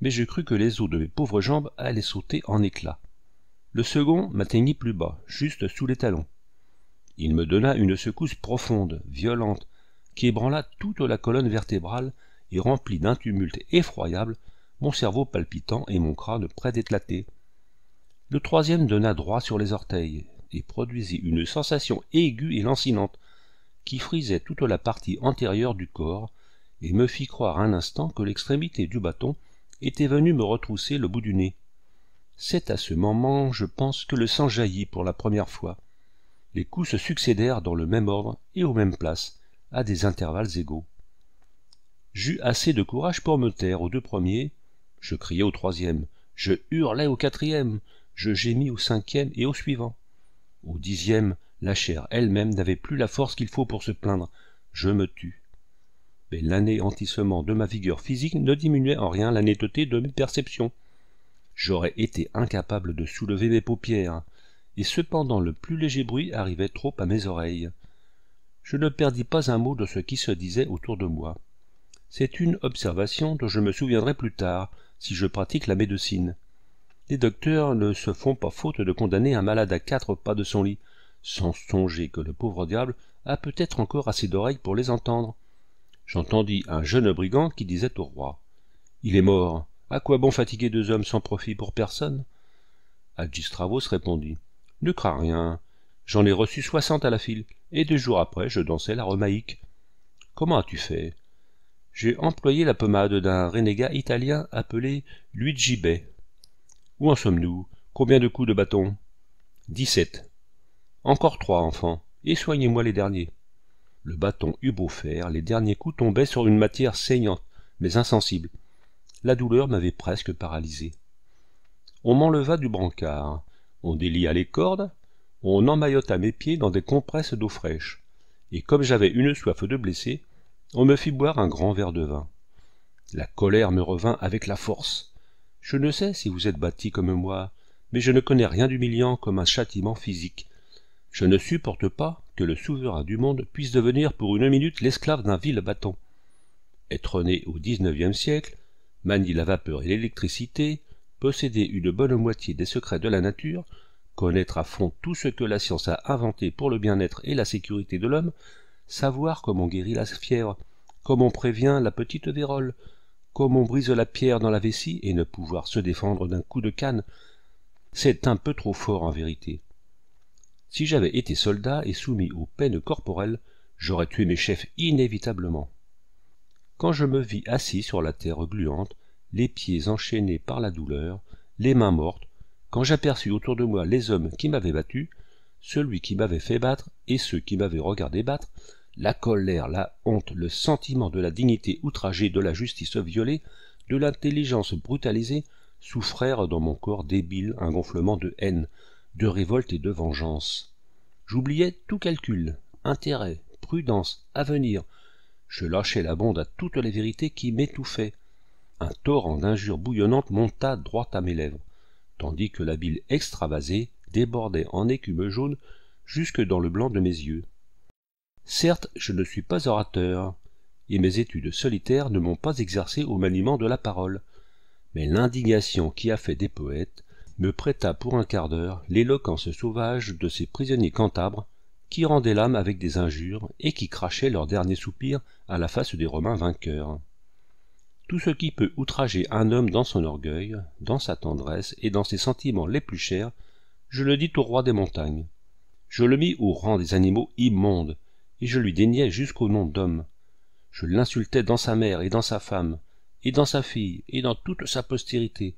mais je crus que les os de mes pauvres jambes allaient sauter en éclats. Le second m'atteignit plus bas, juste sous les talons. Il me donna une secousse profonde, violente, qui ébranla toute la colonne vertébrale et remplit d'un tumulte effroyable mon cerveau palpitant et mon crâne près d'éclater. Le troisième donna droit sur les orteils et produisit une sensation aiguë et lancinante qui frisait toute la partie antérieure du corps et me fit croire un instant que l'extrémité du bâton était venue me retrousser le bout du nez. C'est à ce moment, je pense, que le sang jaillit pour la première fois les coups se succédèrent dans le même ordre et aux mêmes places à des intervalles égaux j'eus assez de courage pour me taire aux deux premiers je criai au troisième je hurlai au quatrième je gémis au cinquième et au suivant au dixième la chair elle-même n'avait plus la force qu'il faut pour se plaindre je me tus mais l'anéantissement de ma vigueur physique ne diminuait en rien la netteté de mes perceptions j'aurais été incapable de soulever mes paupières et cependant le plus léger bruit arrivait trop à mes oreilles. Je ne perdis pas un mot de ce qui se disait autour de moi. C'est une observation dont je me souviendrai plus tard, si je pratique la médecine. Les docteurs ne se font pas faute de condamner un malade à quatre pas de son lit, sans songer que le pauvre diable a peut-être encore assez d'oreilles pour les entendre. J'entendis un jeune brigand qui disait au roi Il est mort. À quoi bon fatiguer deux hommes sans profit pour personne Agistravos répondit ne crains rien. J'en ai reçu soixante à la file, et deux jours après, je dansais la romaïque. Comment as-tu fait J'ai employé la pommade d'un renégat italien appelé Luigi Bay. Où en sommes-nous Combien de coups de bâton Dix-sept. Encore trois, enfants, et soignez-moi les derniers. Le bâton eut beau faire, les derniers coups tombaient sur une matière saignante, mais insensible. La douleur m'avait presque paralysé. On m'enleva du brancard on délia les cordes on emmaillota mes pieds dans des compresses d'eau fraîche et comme j'avais une soif de blessé on me fit boire un grand verre de vin la colère me revint avec la force je ne sais si vous êtes bâti comme moi mais je ne connais rien d'humiliant comme un châtiment physique je ne supporte pas que le souverain du monde puisse devenir pour une minute l'esclave d'un vil bâton être né au XIXe siècle manie la vapeur et l'électricité posséder une bonne moitié des secrets de la nature, connaître à fond tout ce que la science a inventé pour le bien-être et la sécurité de l'homme, savoir comment guérit la fièvre, comment prévient la petite vérole, comment on brise la pierre dans la vessie et ne pouvoir se défendre d'un coup de canne, c'est un peu trop fort en vérité. Si j'avais été soldat et soumis aux peines corporelles, j'aurais tué mes chefs inévitablement. Quand je me vis assis sur la terre gluante, les pieds enchaînés par la douleur, les mains mortes, quand j'aperçus autour de moi les hommes qui m'avaient battu, celui qui m'avait fait battre et ceux qui m'avaient regardé battre, la colère, la honte, le sentiment de la dignité outragée, de la justice violée, de l'intelligence brutalisée, souffrèrent dans mon corps débile un gonflement de haine, de révolte et de vengeance. J'oubliais tout calcul, intérêt, prudence, avenir. Je lâchais la bande à toutes les vérités qui m'étouffaient, un torrent d'injures bouillonnantes monta droit à mes lèvres tandis que la bile extravasée débordait en écume jaune jusque dans le blanc de mes yeux certes je ne suis pas orateur et mes études solitaires ne m'ont pas exercé au maniement de la parole mais l'indignation qui a fait des poètes me prêta pour un quart d'heure l'éloquence sauvage de ces prisonniers cantabres qui rendaient l'âme avec des injures et qui crachaient leurs derniers soupirs à la face des romains vainqueurs tout ce qui peut outrager un homme dans son orgueil, dans sa tendresse et dans ses sentiments les plus chers, je le dis au roi des montagnes. Je le mis au rang des animaux immondes, et je lui déniais jusqu'au nom d'homme. Je l'insultais dans sa mère et dans sa femme, et dans sa fille, et dans toute sa postérité.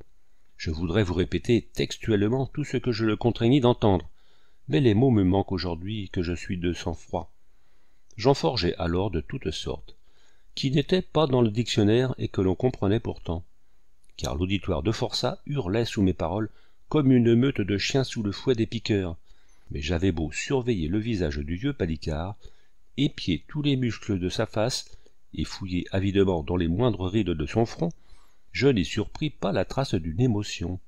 Je voudrais vous répéter textuellement tout ce que je le contraignis d'entendre, mais les mots me manquent aujourd'hui que je suis de sang-froid. J'en forgeai alors de toutes sortes, qui n'était pas dans le dictionnaire et que l'on comprenait pourtant, car l'auditoire de forçats hurlait sous mes paroles comme une meute de chiens sous le fouet des piqueurs. Mais j'avais beau surveiller le visage du vieux palicard, épier tous les muscles de sa face et fouiller avidement dans les moindres rides de son front, je n'ai surpris pas la trace d'une émotion.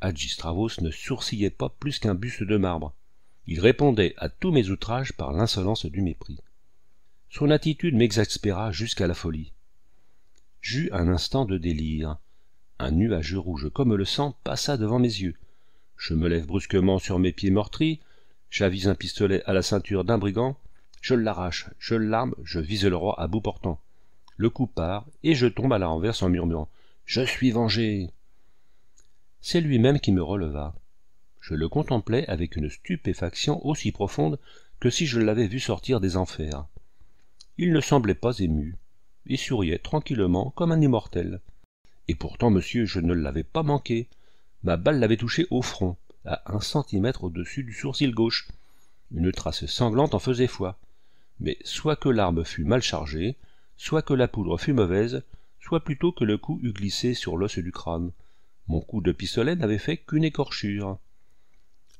Adgistravos ne sourcillait pas plus qu'un buste de marbre. Il répondait à tous mes outrages par l'insolence du mépris. Son attitude m'exaspéra jusqu'à la folie. J'eus un instant de délire. Un nuage rouge comme le sang passa devant mes yeux. Je me lève brusquement sur mes pieds meurtris, j'avise un pistolet à la ceinture d'un brigand, je l'arrache, je l'arme, je vise le roi à bout portant. Le coup part, et je tombe à la renverse en murmurant Je suis vengé C'est lui-même qui me releva. Je le contemplais avec une stupéfaction aussi profonde que si je l'avais vu sortir des enfers il ne semblait pas ému, et souriait tranquillement comme un immortel. Et pourtant, monsieur, je ne l'avais pas manqué. Ma balle l'avait touché au front, à un centimètre au-dessus du sourcil gauche. Une trace sanglante en faisait foi. Mais soit que l'arme fût mal chargée, soit que la poudre fût mauvaise, soit plutôt que le coup eût glissé sur l'os du crâne. Mon coup de pistolet n'avait fait qu'une écorchure.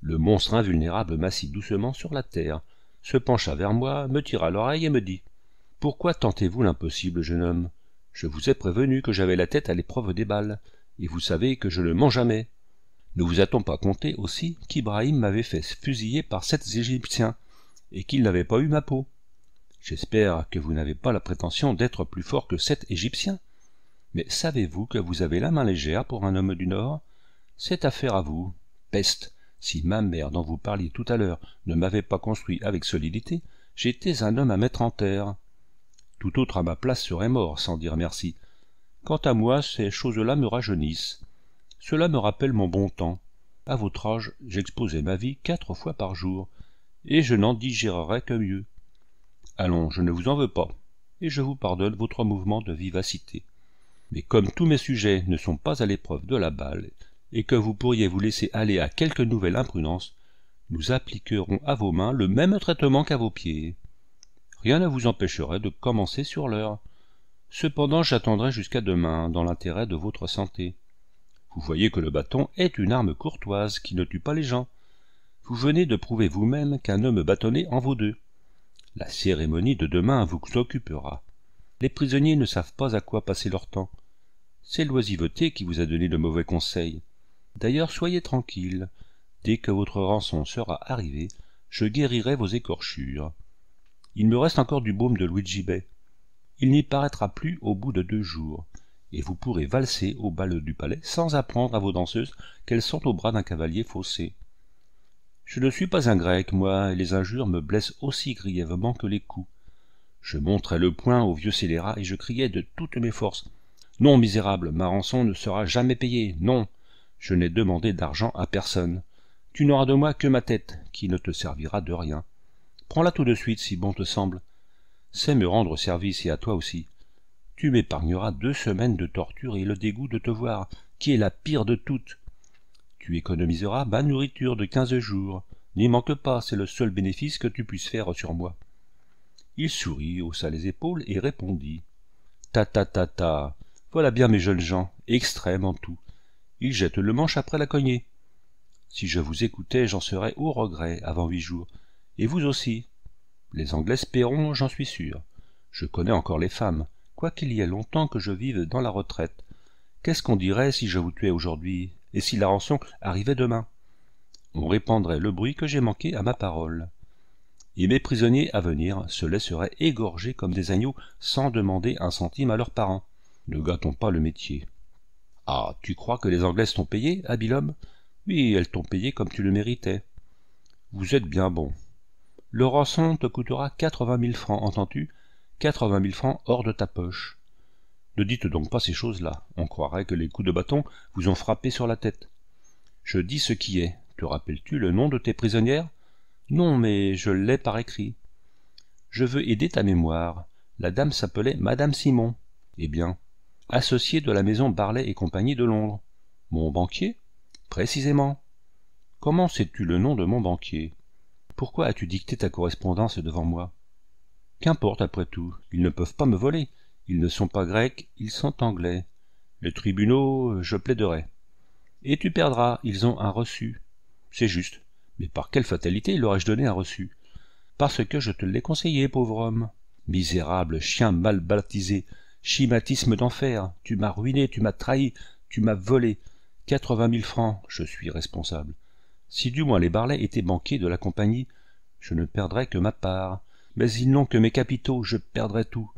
Le monstre invulnérable m'assit doucement sur la terre, se pencha vers moi, me tira l'oreille et me dit pourquoi tentez-vous l'impossible jeune homme je vous ai prévenu que j'avais la tête à l'épreuve des balles et vous savez que je ne mens jamais ne vous a-t-on pas conté aussi qu'ibrahim m'avait fait fusiller par sept égyptiens et qu'il n'avait pas eu ma peau j'espère que vous n'avez pas la prétention d'être plus fort que sept égyptiens mais savez-vous que vous avez la main légère pour un homme du nord Cette affaire à vous peste si ma mère dont vous parliez tout à l'heure ne m'avait pas construit avec solidité j'étais un homme à mettre en terre tout autre à ma place serait mort sans dire merci quant à moi ces choses-là me rajeunissent cela me rappelle mon bon temps à votre âge j'exposais ma vie quatre fois par jour et je n'en digérerais que mieux allons je ne vous en veux pas et je vous pardonne votre mouvement de vivacité mais comme tous mes sujets ne sont pas à l'épreuve de la balle et que vous pourriez vous laisser aller à quelque nouvelle imprudence nous appliquerons à vos mains le même traitement qu'à vos pieds rien ne vous empêcherait de commencer sur l'heure. Cependant j'attendrai jusqu'à demain, dans l'intérêt de votre santé. Vous voyez que le bâton est une arme courtoise qui ne tue pas les gens. Vous venez de prouver vous-même qu'un homme bâtonné en vaut deux. La cérémonie de demain vous occupera. Les prisonniers ne savent pas à quoi passer leur temps. C'est l'oisiveté qui vous a donné le mauvais conseil. D'ailleurs, soyez tranquille. Dès que votre rançon sera arrivée, je guérirai vos écorchures il me reste encore du baume de Luigi Bay. Il n'y paraîtra plus au bout de deux jours, et vous pourrez valser au bal du palais sans apprendre à vos danseuses qu'elles sont au bras d'un cavalier faussé. Je ne suis pas un grec, moi, et les injures me blessent aussi grièvement que les coups. Je montrai le poing au vieux scélérat et je criais de toutes mes forces. Non, misérable, ma rançon ne sera jamais payée, non. Je n'ai demandé d'argent à personne. Tu n'auras de moi que ma tête, qui ne te servira de rien. Prends-la tout de suite si bon te semble. C'est me rendre service et à toi aussi. Tu m'épargneras deux semaines de torture et le dégoût de te voir, qui est la pire de toutes. Tu économiseras ma nourriture de quinze jours. N'y manque pas, c'est le seul bénéfice que tu puisses faire sur moi. Il sourit, haussa les épaules et répondit. Ta ta ta ta. Voilà bien mes jeunes gens, extrêmes en tout. Ils jettent le manche après la cognée. Si je vous écoutais, j'en serais au regret avant huit jours. Et vous aussi. Les Anglais paieront, j'en suis sûr. Je connais encore les femmes, quoiqu'il y ait longtemps que je vive dans la retraite. Qu'est-ce qu'on dirait si je vous tuais aujourd'hui, et si la rançon arrivait demain On répandrait le bruit que j'ai manqué à ma parole. Et mes prisonniers à venir se laisseraient égorger comme des agneaux sans demander un centime à leurs parents. Ne gâtons pas le métier. Ah, tu crois que les Anglaises t'ont payé, habile homme Oui, elles t'ont payé comme tu le méritais. Vous êtes bien bon, le rançon te coûtera quatre-vingt mille francs, entends-tu Quatre-vingt mille francs hors de ta poche. Ne dites donc pas ces choses-là, on croirait que les coups de bâton vous ont frappé sur la tête. Je dis ce qui est. Te rappelles-tu le nom de tes prisonnières Non, mais je l'ai par écrit. Je veux aider ta mémoire. La dame s'appelait Madame Simon. Eh bien, associée de la maison Barlet et compagnie de Londres. Mon banquier Précisément. Comment sais-tu le nom de mon banquier pourquoi as-tu dicté ta correspondance devant moi qu'importe après tout ils ne peuvent pas me voler ils ne sont pas grecs ils sont anglais les tribunaux je plaiderai et tu perdras ils ont un reçu c'est juste mais par quelle fatalité leur ai-je donné un reçu parce que je te l'ai conseillé pauvre homme misérable chien mal baptisé schématisme d'enfer tu m'as ruiné tu m'as trahi tu m'as volé quatre-vingt mille francs je suis responsable si du moins les Barlais étaient banquiers de la compagnie, je ne perdrais que ma part. Mais ils n'ont que mes capitaux, je perdrais tout.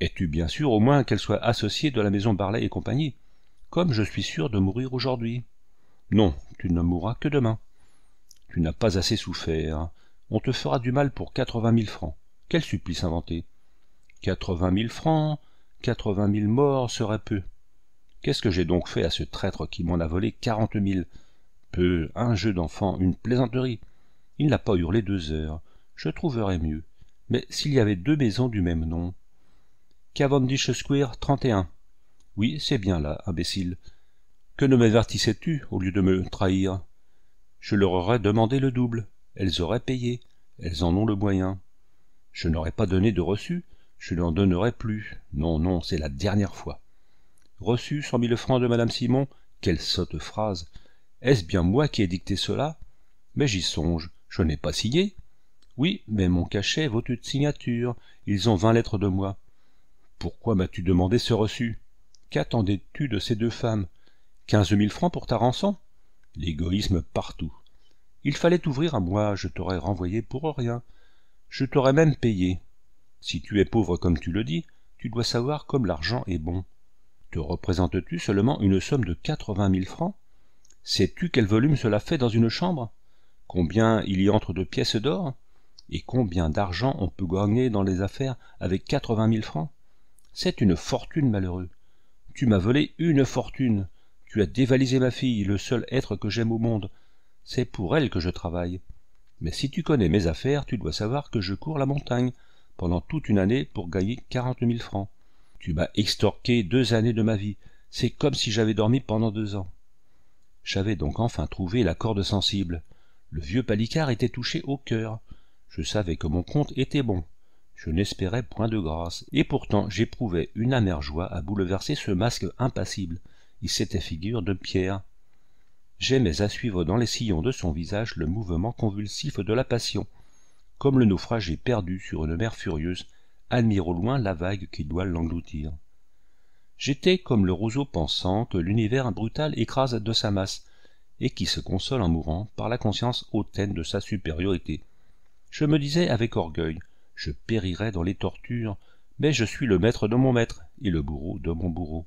Es-tu bien sûr au moins qu'elle soit associée de la maison Barlet et compagnie Comme je suis sûr de mourir aujourd'hui. Non, tu ne mourras que demain. Tu n'as pas assez souffert. On te fera du mal pour quatre-vingt mille francs. Quel supplice inventé Quatre-vingt mille francs, quatre-vingt mille morts serait peu. Qu'est-ce que j'ai donc fait à ce traître qui m'en a volé quarante mille peu, un jeu d'enfant, une plaisanterie. Il n'a pas hurlé deux heures. Je trouverais mieux. Mais s'il y avait deux maisons du même nom. Cavendish Square 31. Oui, c'est bien là, imbécile. Que ne m'avertissais-tu au lieu de me trahir Je leur aurais demandé le double. Elles auraient payé. Elles en ont le moyen. Je n'aurais pas donné de reçu. Je n'en donnerai plus. Non, non, c'est la dernière fois. Reçu cent mille francs de madame Simon. Quelle sotte phrase est-ce bien moi qui ai dicté cela Mais j'y songe, je n'ai pas signé. Oui, mais mon cachet vaut une signature, ils ont vingt lettres de moi. Pourquoi m'as-tu demandé ce reçu Qu'attendais-tu de ces deux femmes Quinze mille francs pour ta rançon L'égoïsme partout. Il fallait t'ouvrir à moi, je t'aurais renvoyé pour rien. Je t'aurais même payé. Si tu es pauvre comme tu le dis, tu dois savoir comme l'argent est bon. Te représentes-tu seulement une somme de quatre-vingt mille francs Sais-tu quel volume cela fait dans une chambre Combien il y entre de pièces d'or Et combien d'argent on peut gagner dans les affaires avec quatre-vingt mille francs C'est une fortune, malheureux. Tu m'as volé une fortune. Tu as dévalisé ma fille, le seul être que j'aime au monde. C'est pour elle que je travaille. Mais si tu connais mes affaires, tu dois savoir que je cours la montagne pendant toute une année pour gagner quarante mille francs. Tu m'as extorqué deux années de ma vie. C'est comme si j'avais dormi pendant deux ans j'avais donc enfin trouvé la corde sensible le vieux palicard était touché au cœur je savais que mon compte était bon je n'espérais point de grâce et pourtant j'éprouvais une amère joie à bouleverser ce masque impassible il s'était figure de pierre j'aimais à suivre dans les sillons de son visage le mouvement convulsif de la passion comme le naufragé perdu sur une mer furieuse admire au loin la vague qui doit l'engloutir j'étais comme le roseau pensant que l'univers brutal écrase de sa masse et qui se console en mourant par la conscience hautaine de sa supériorité je me disais avec orgueil je périrai dans les tortures mais je suis le maître de mon maître et le bourreau de mon bourreau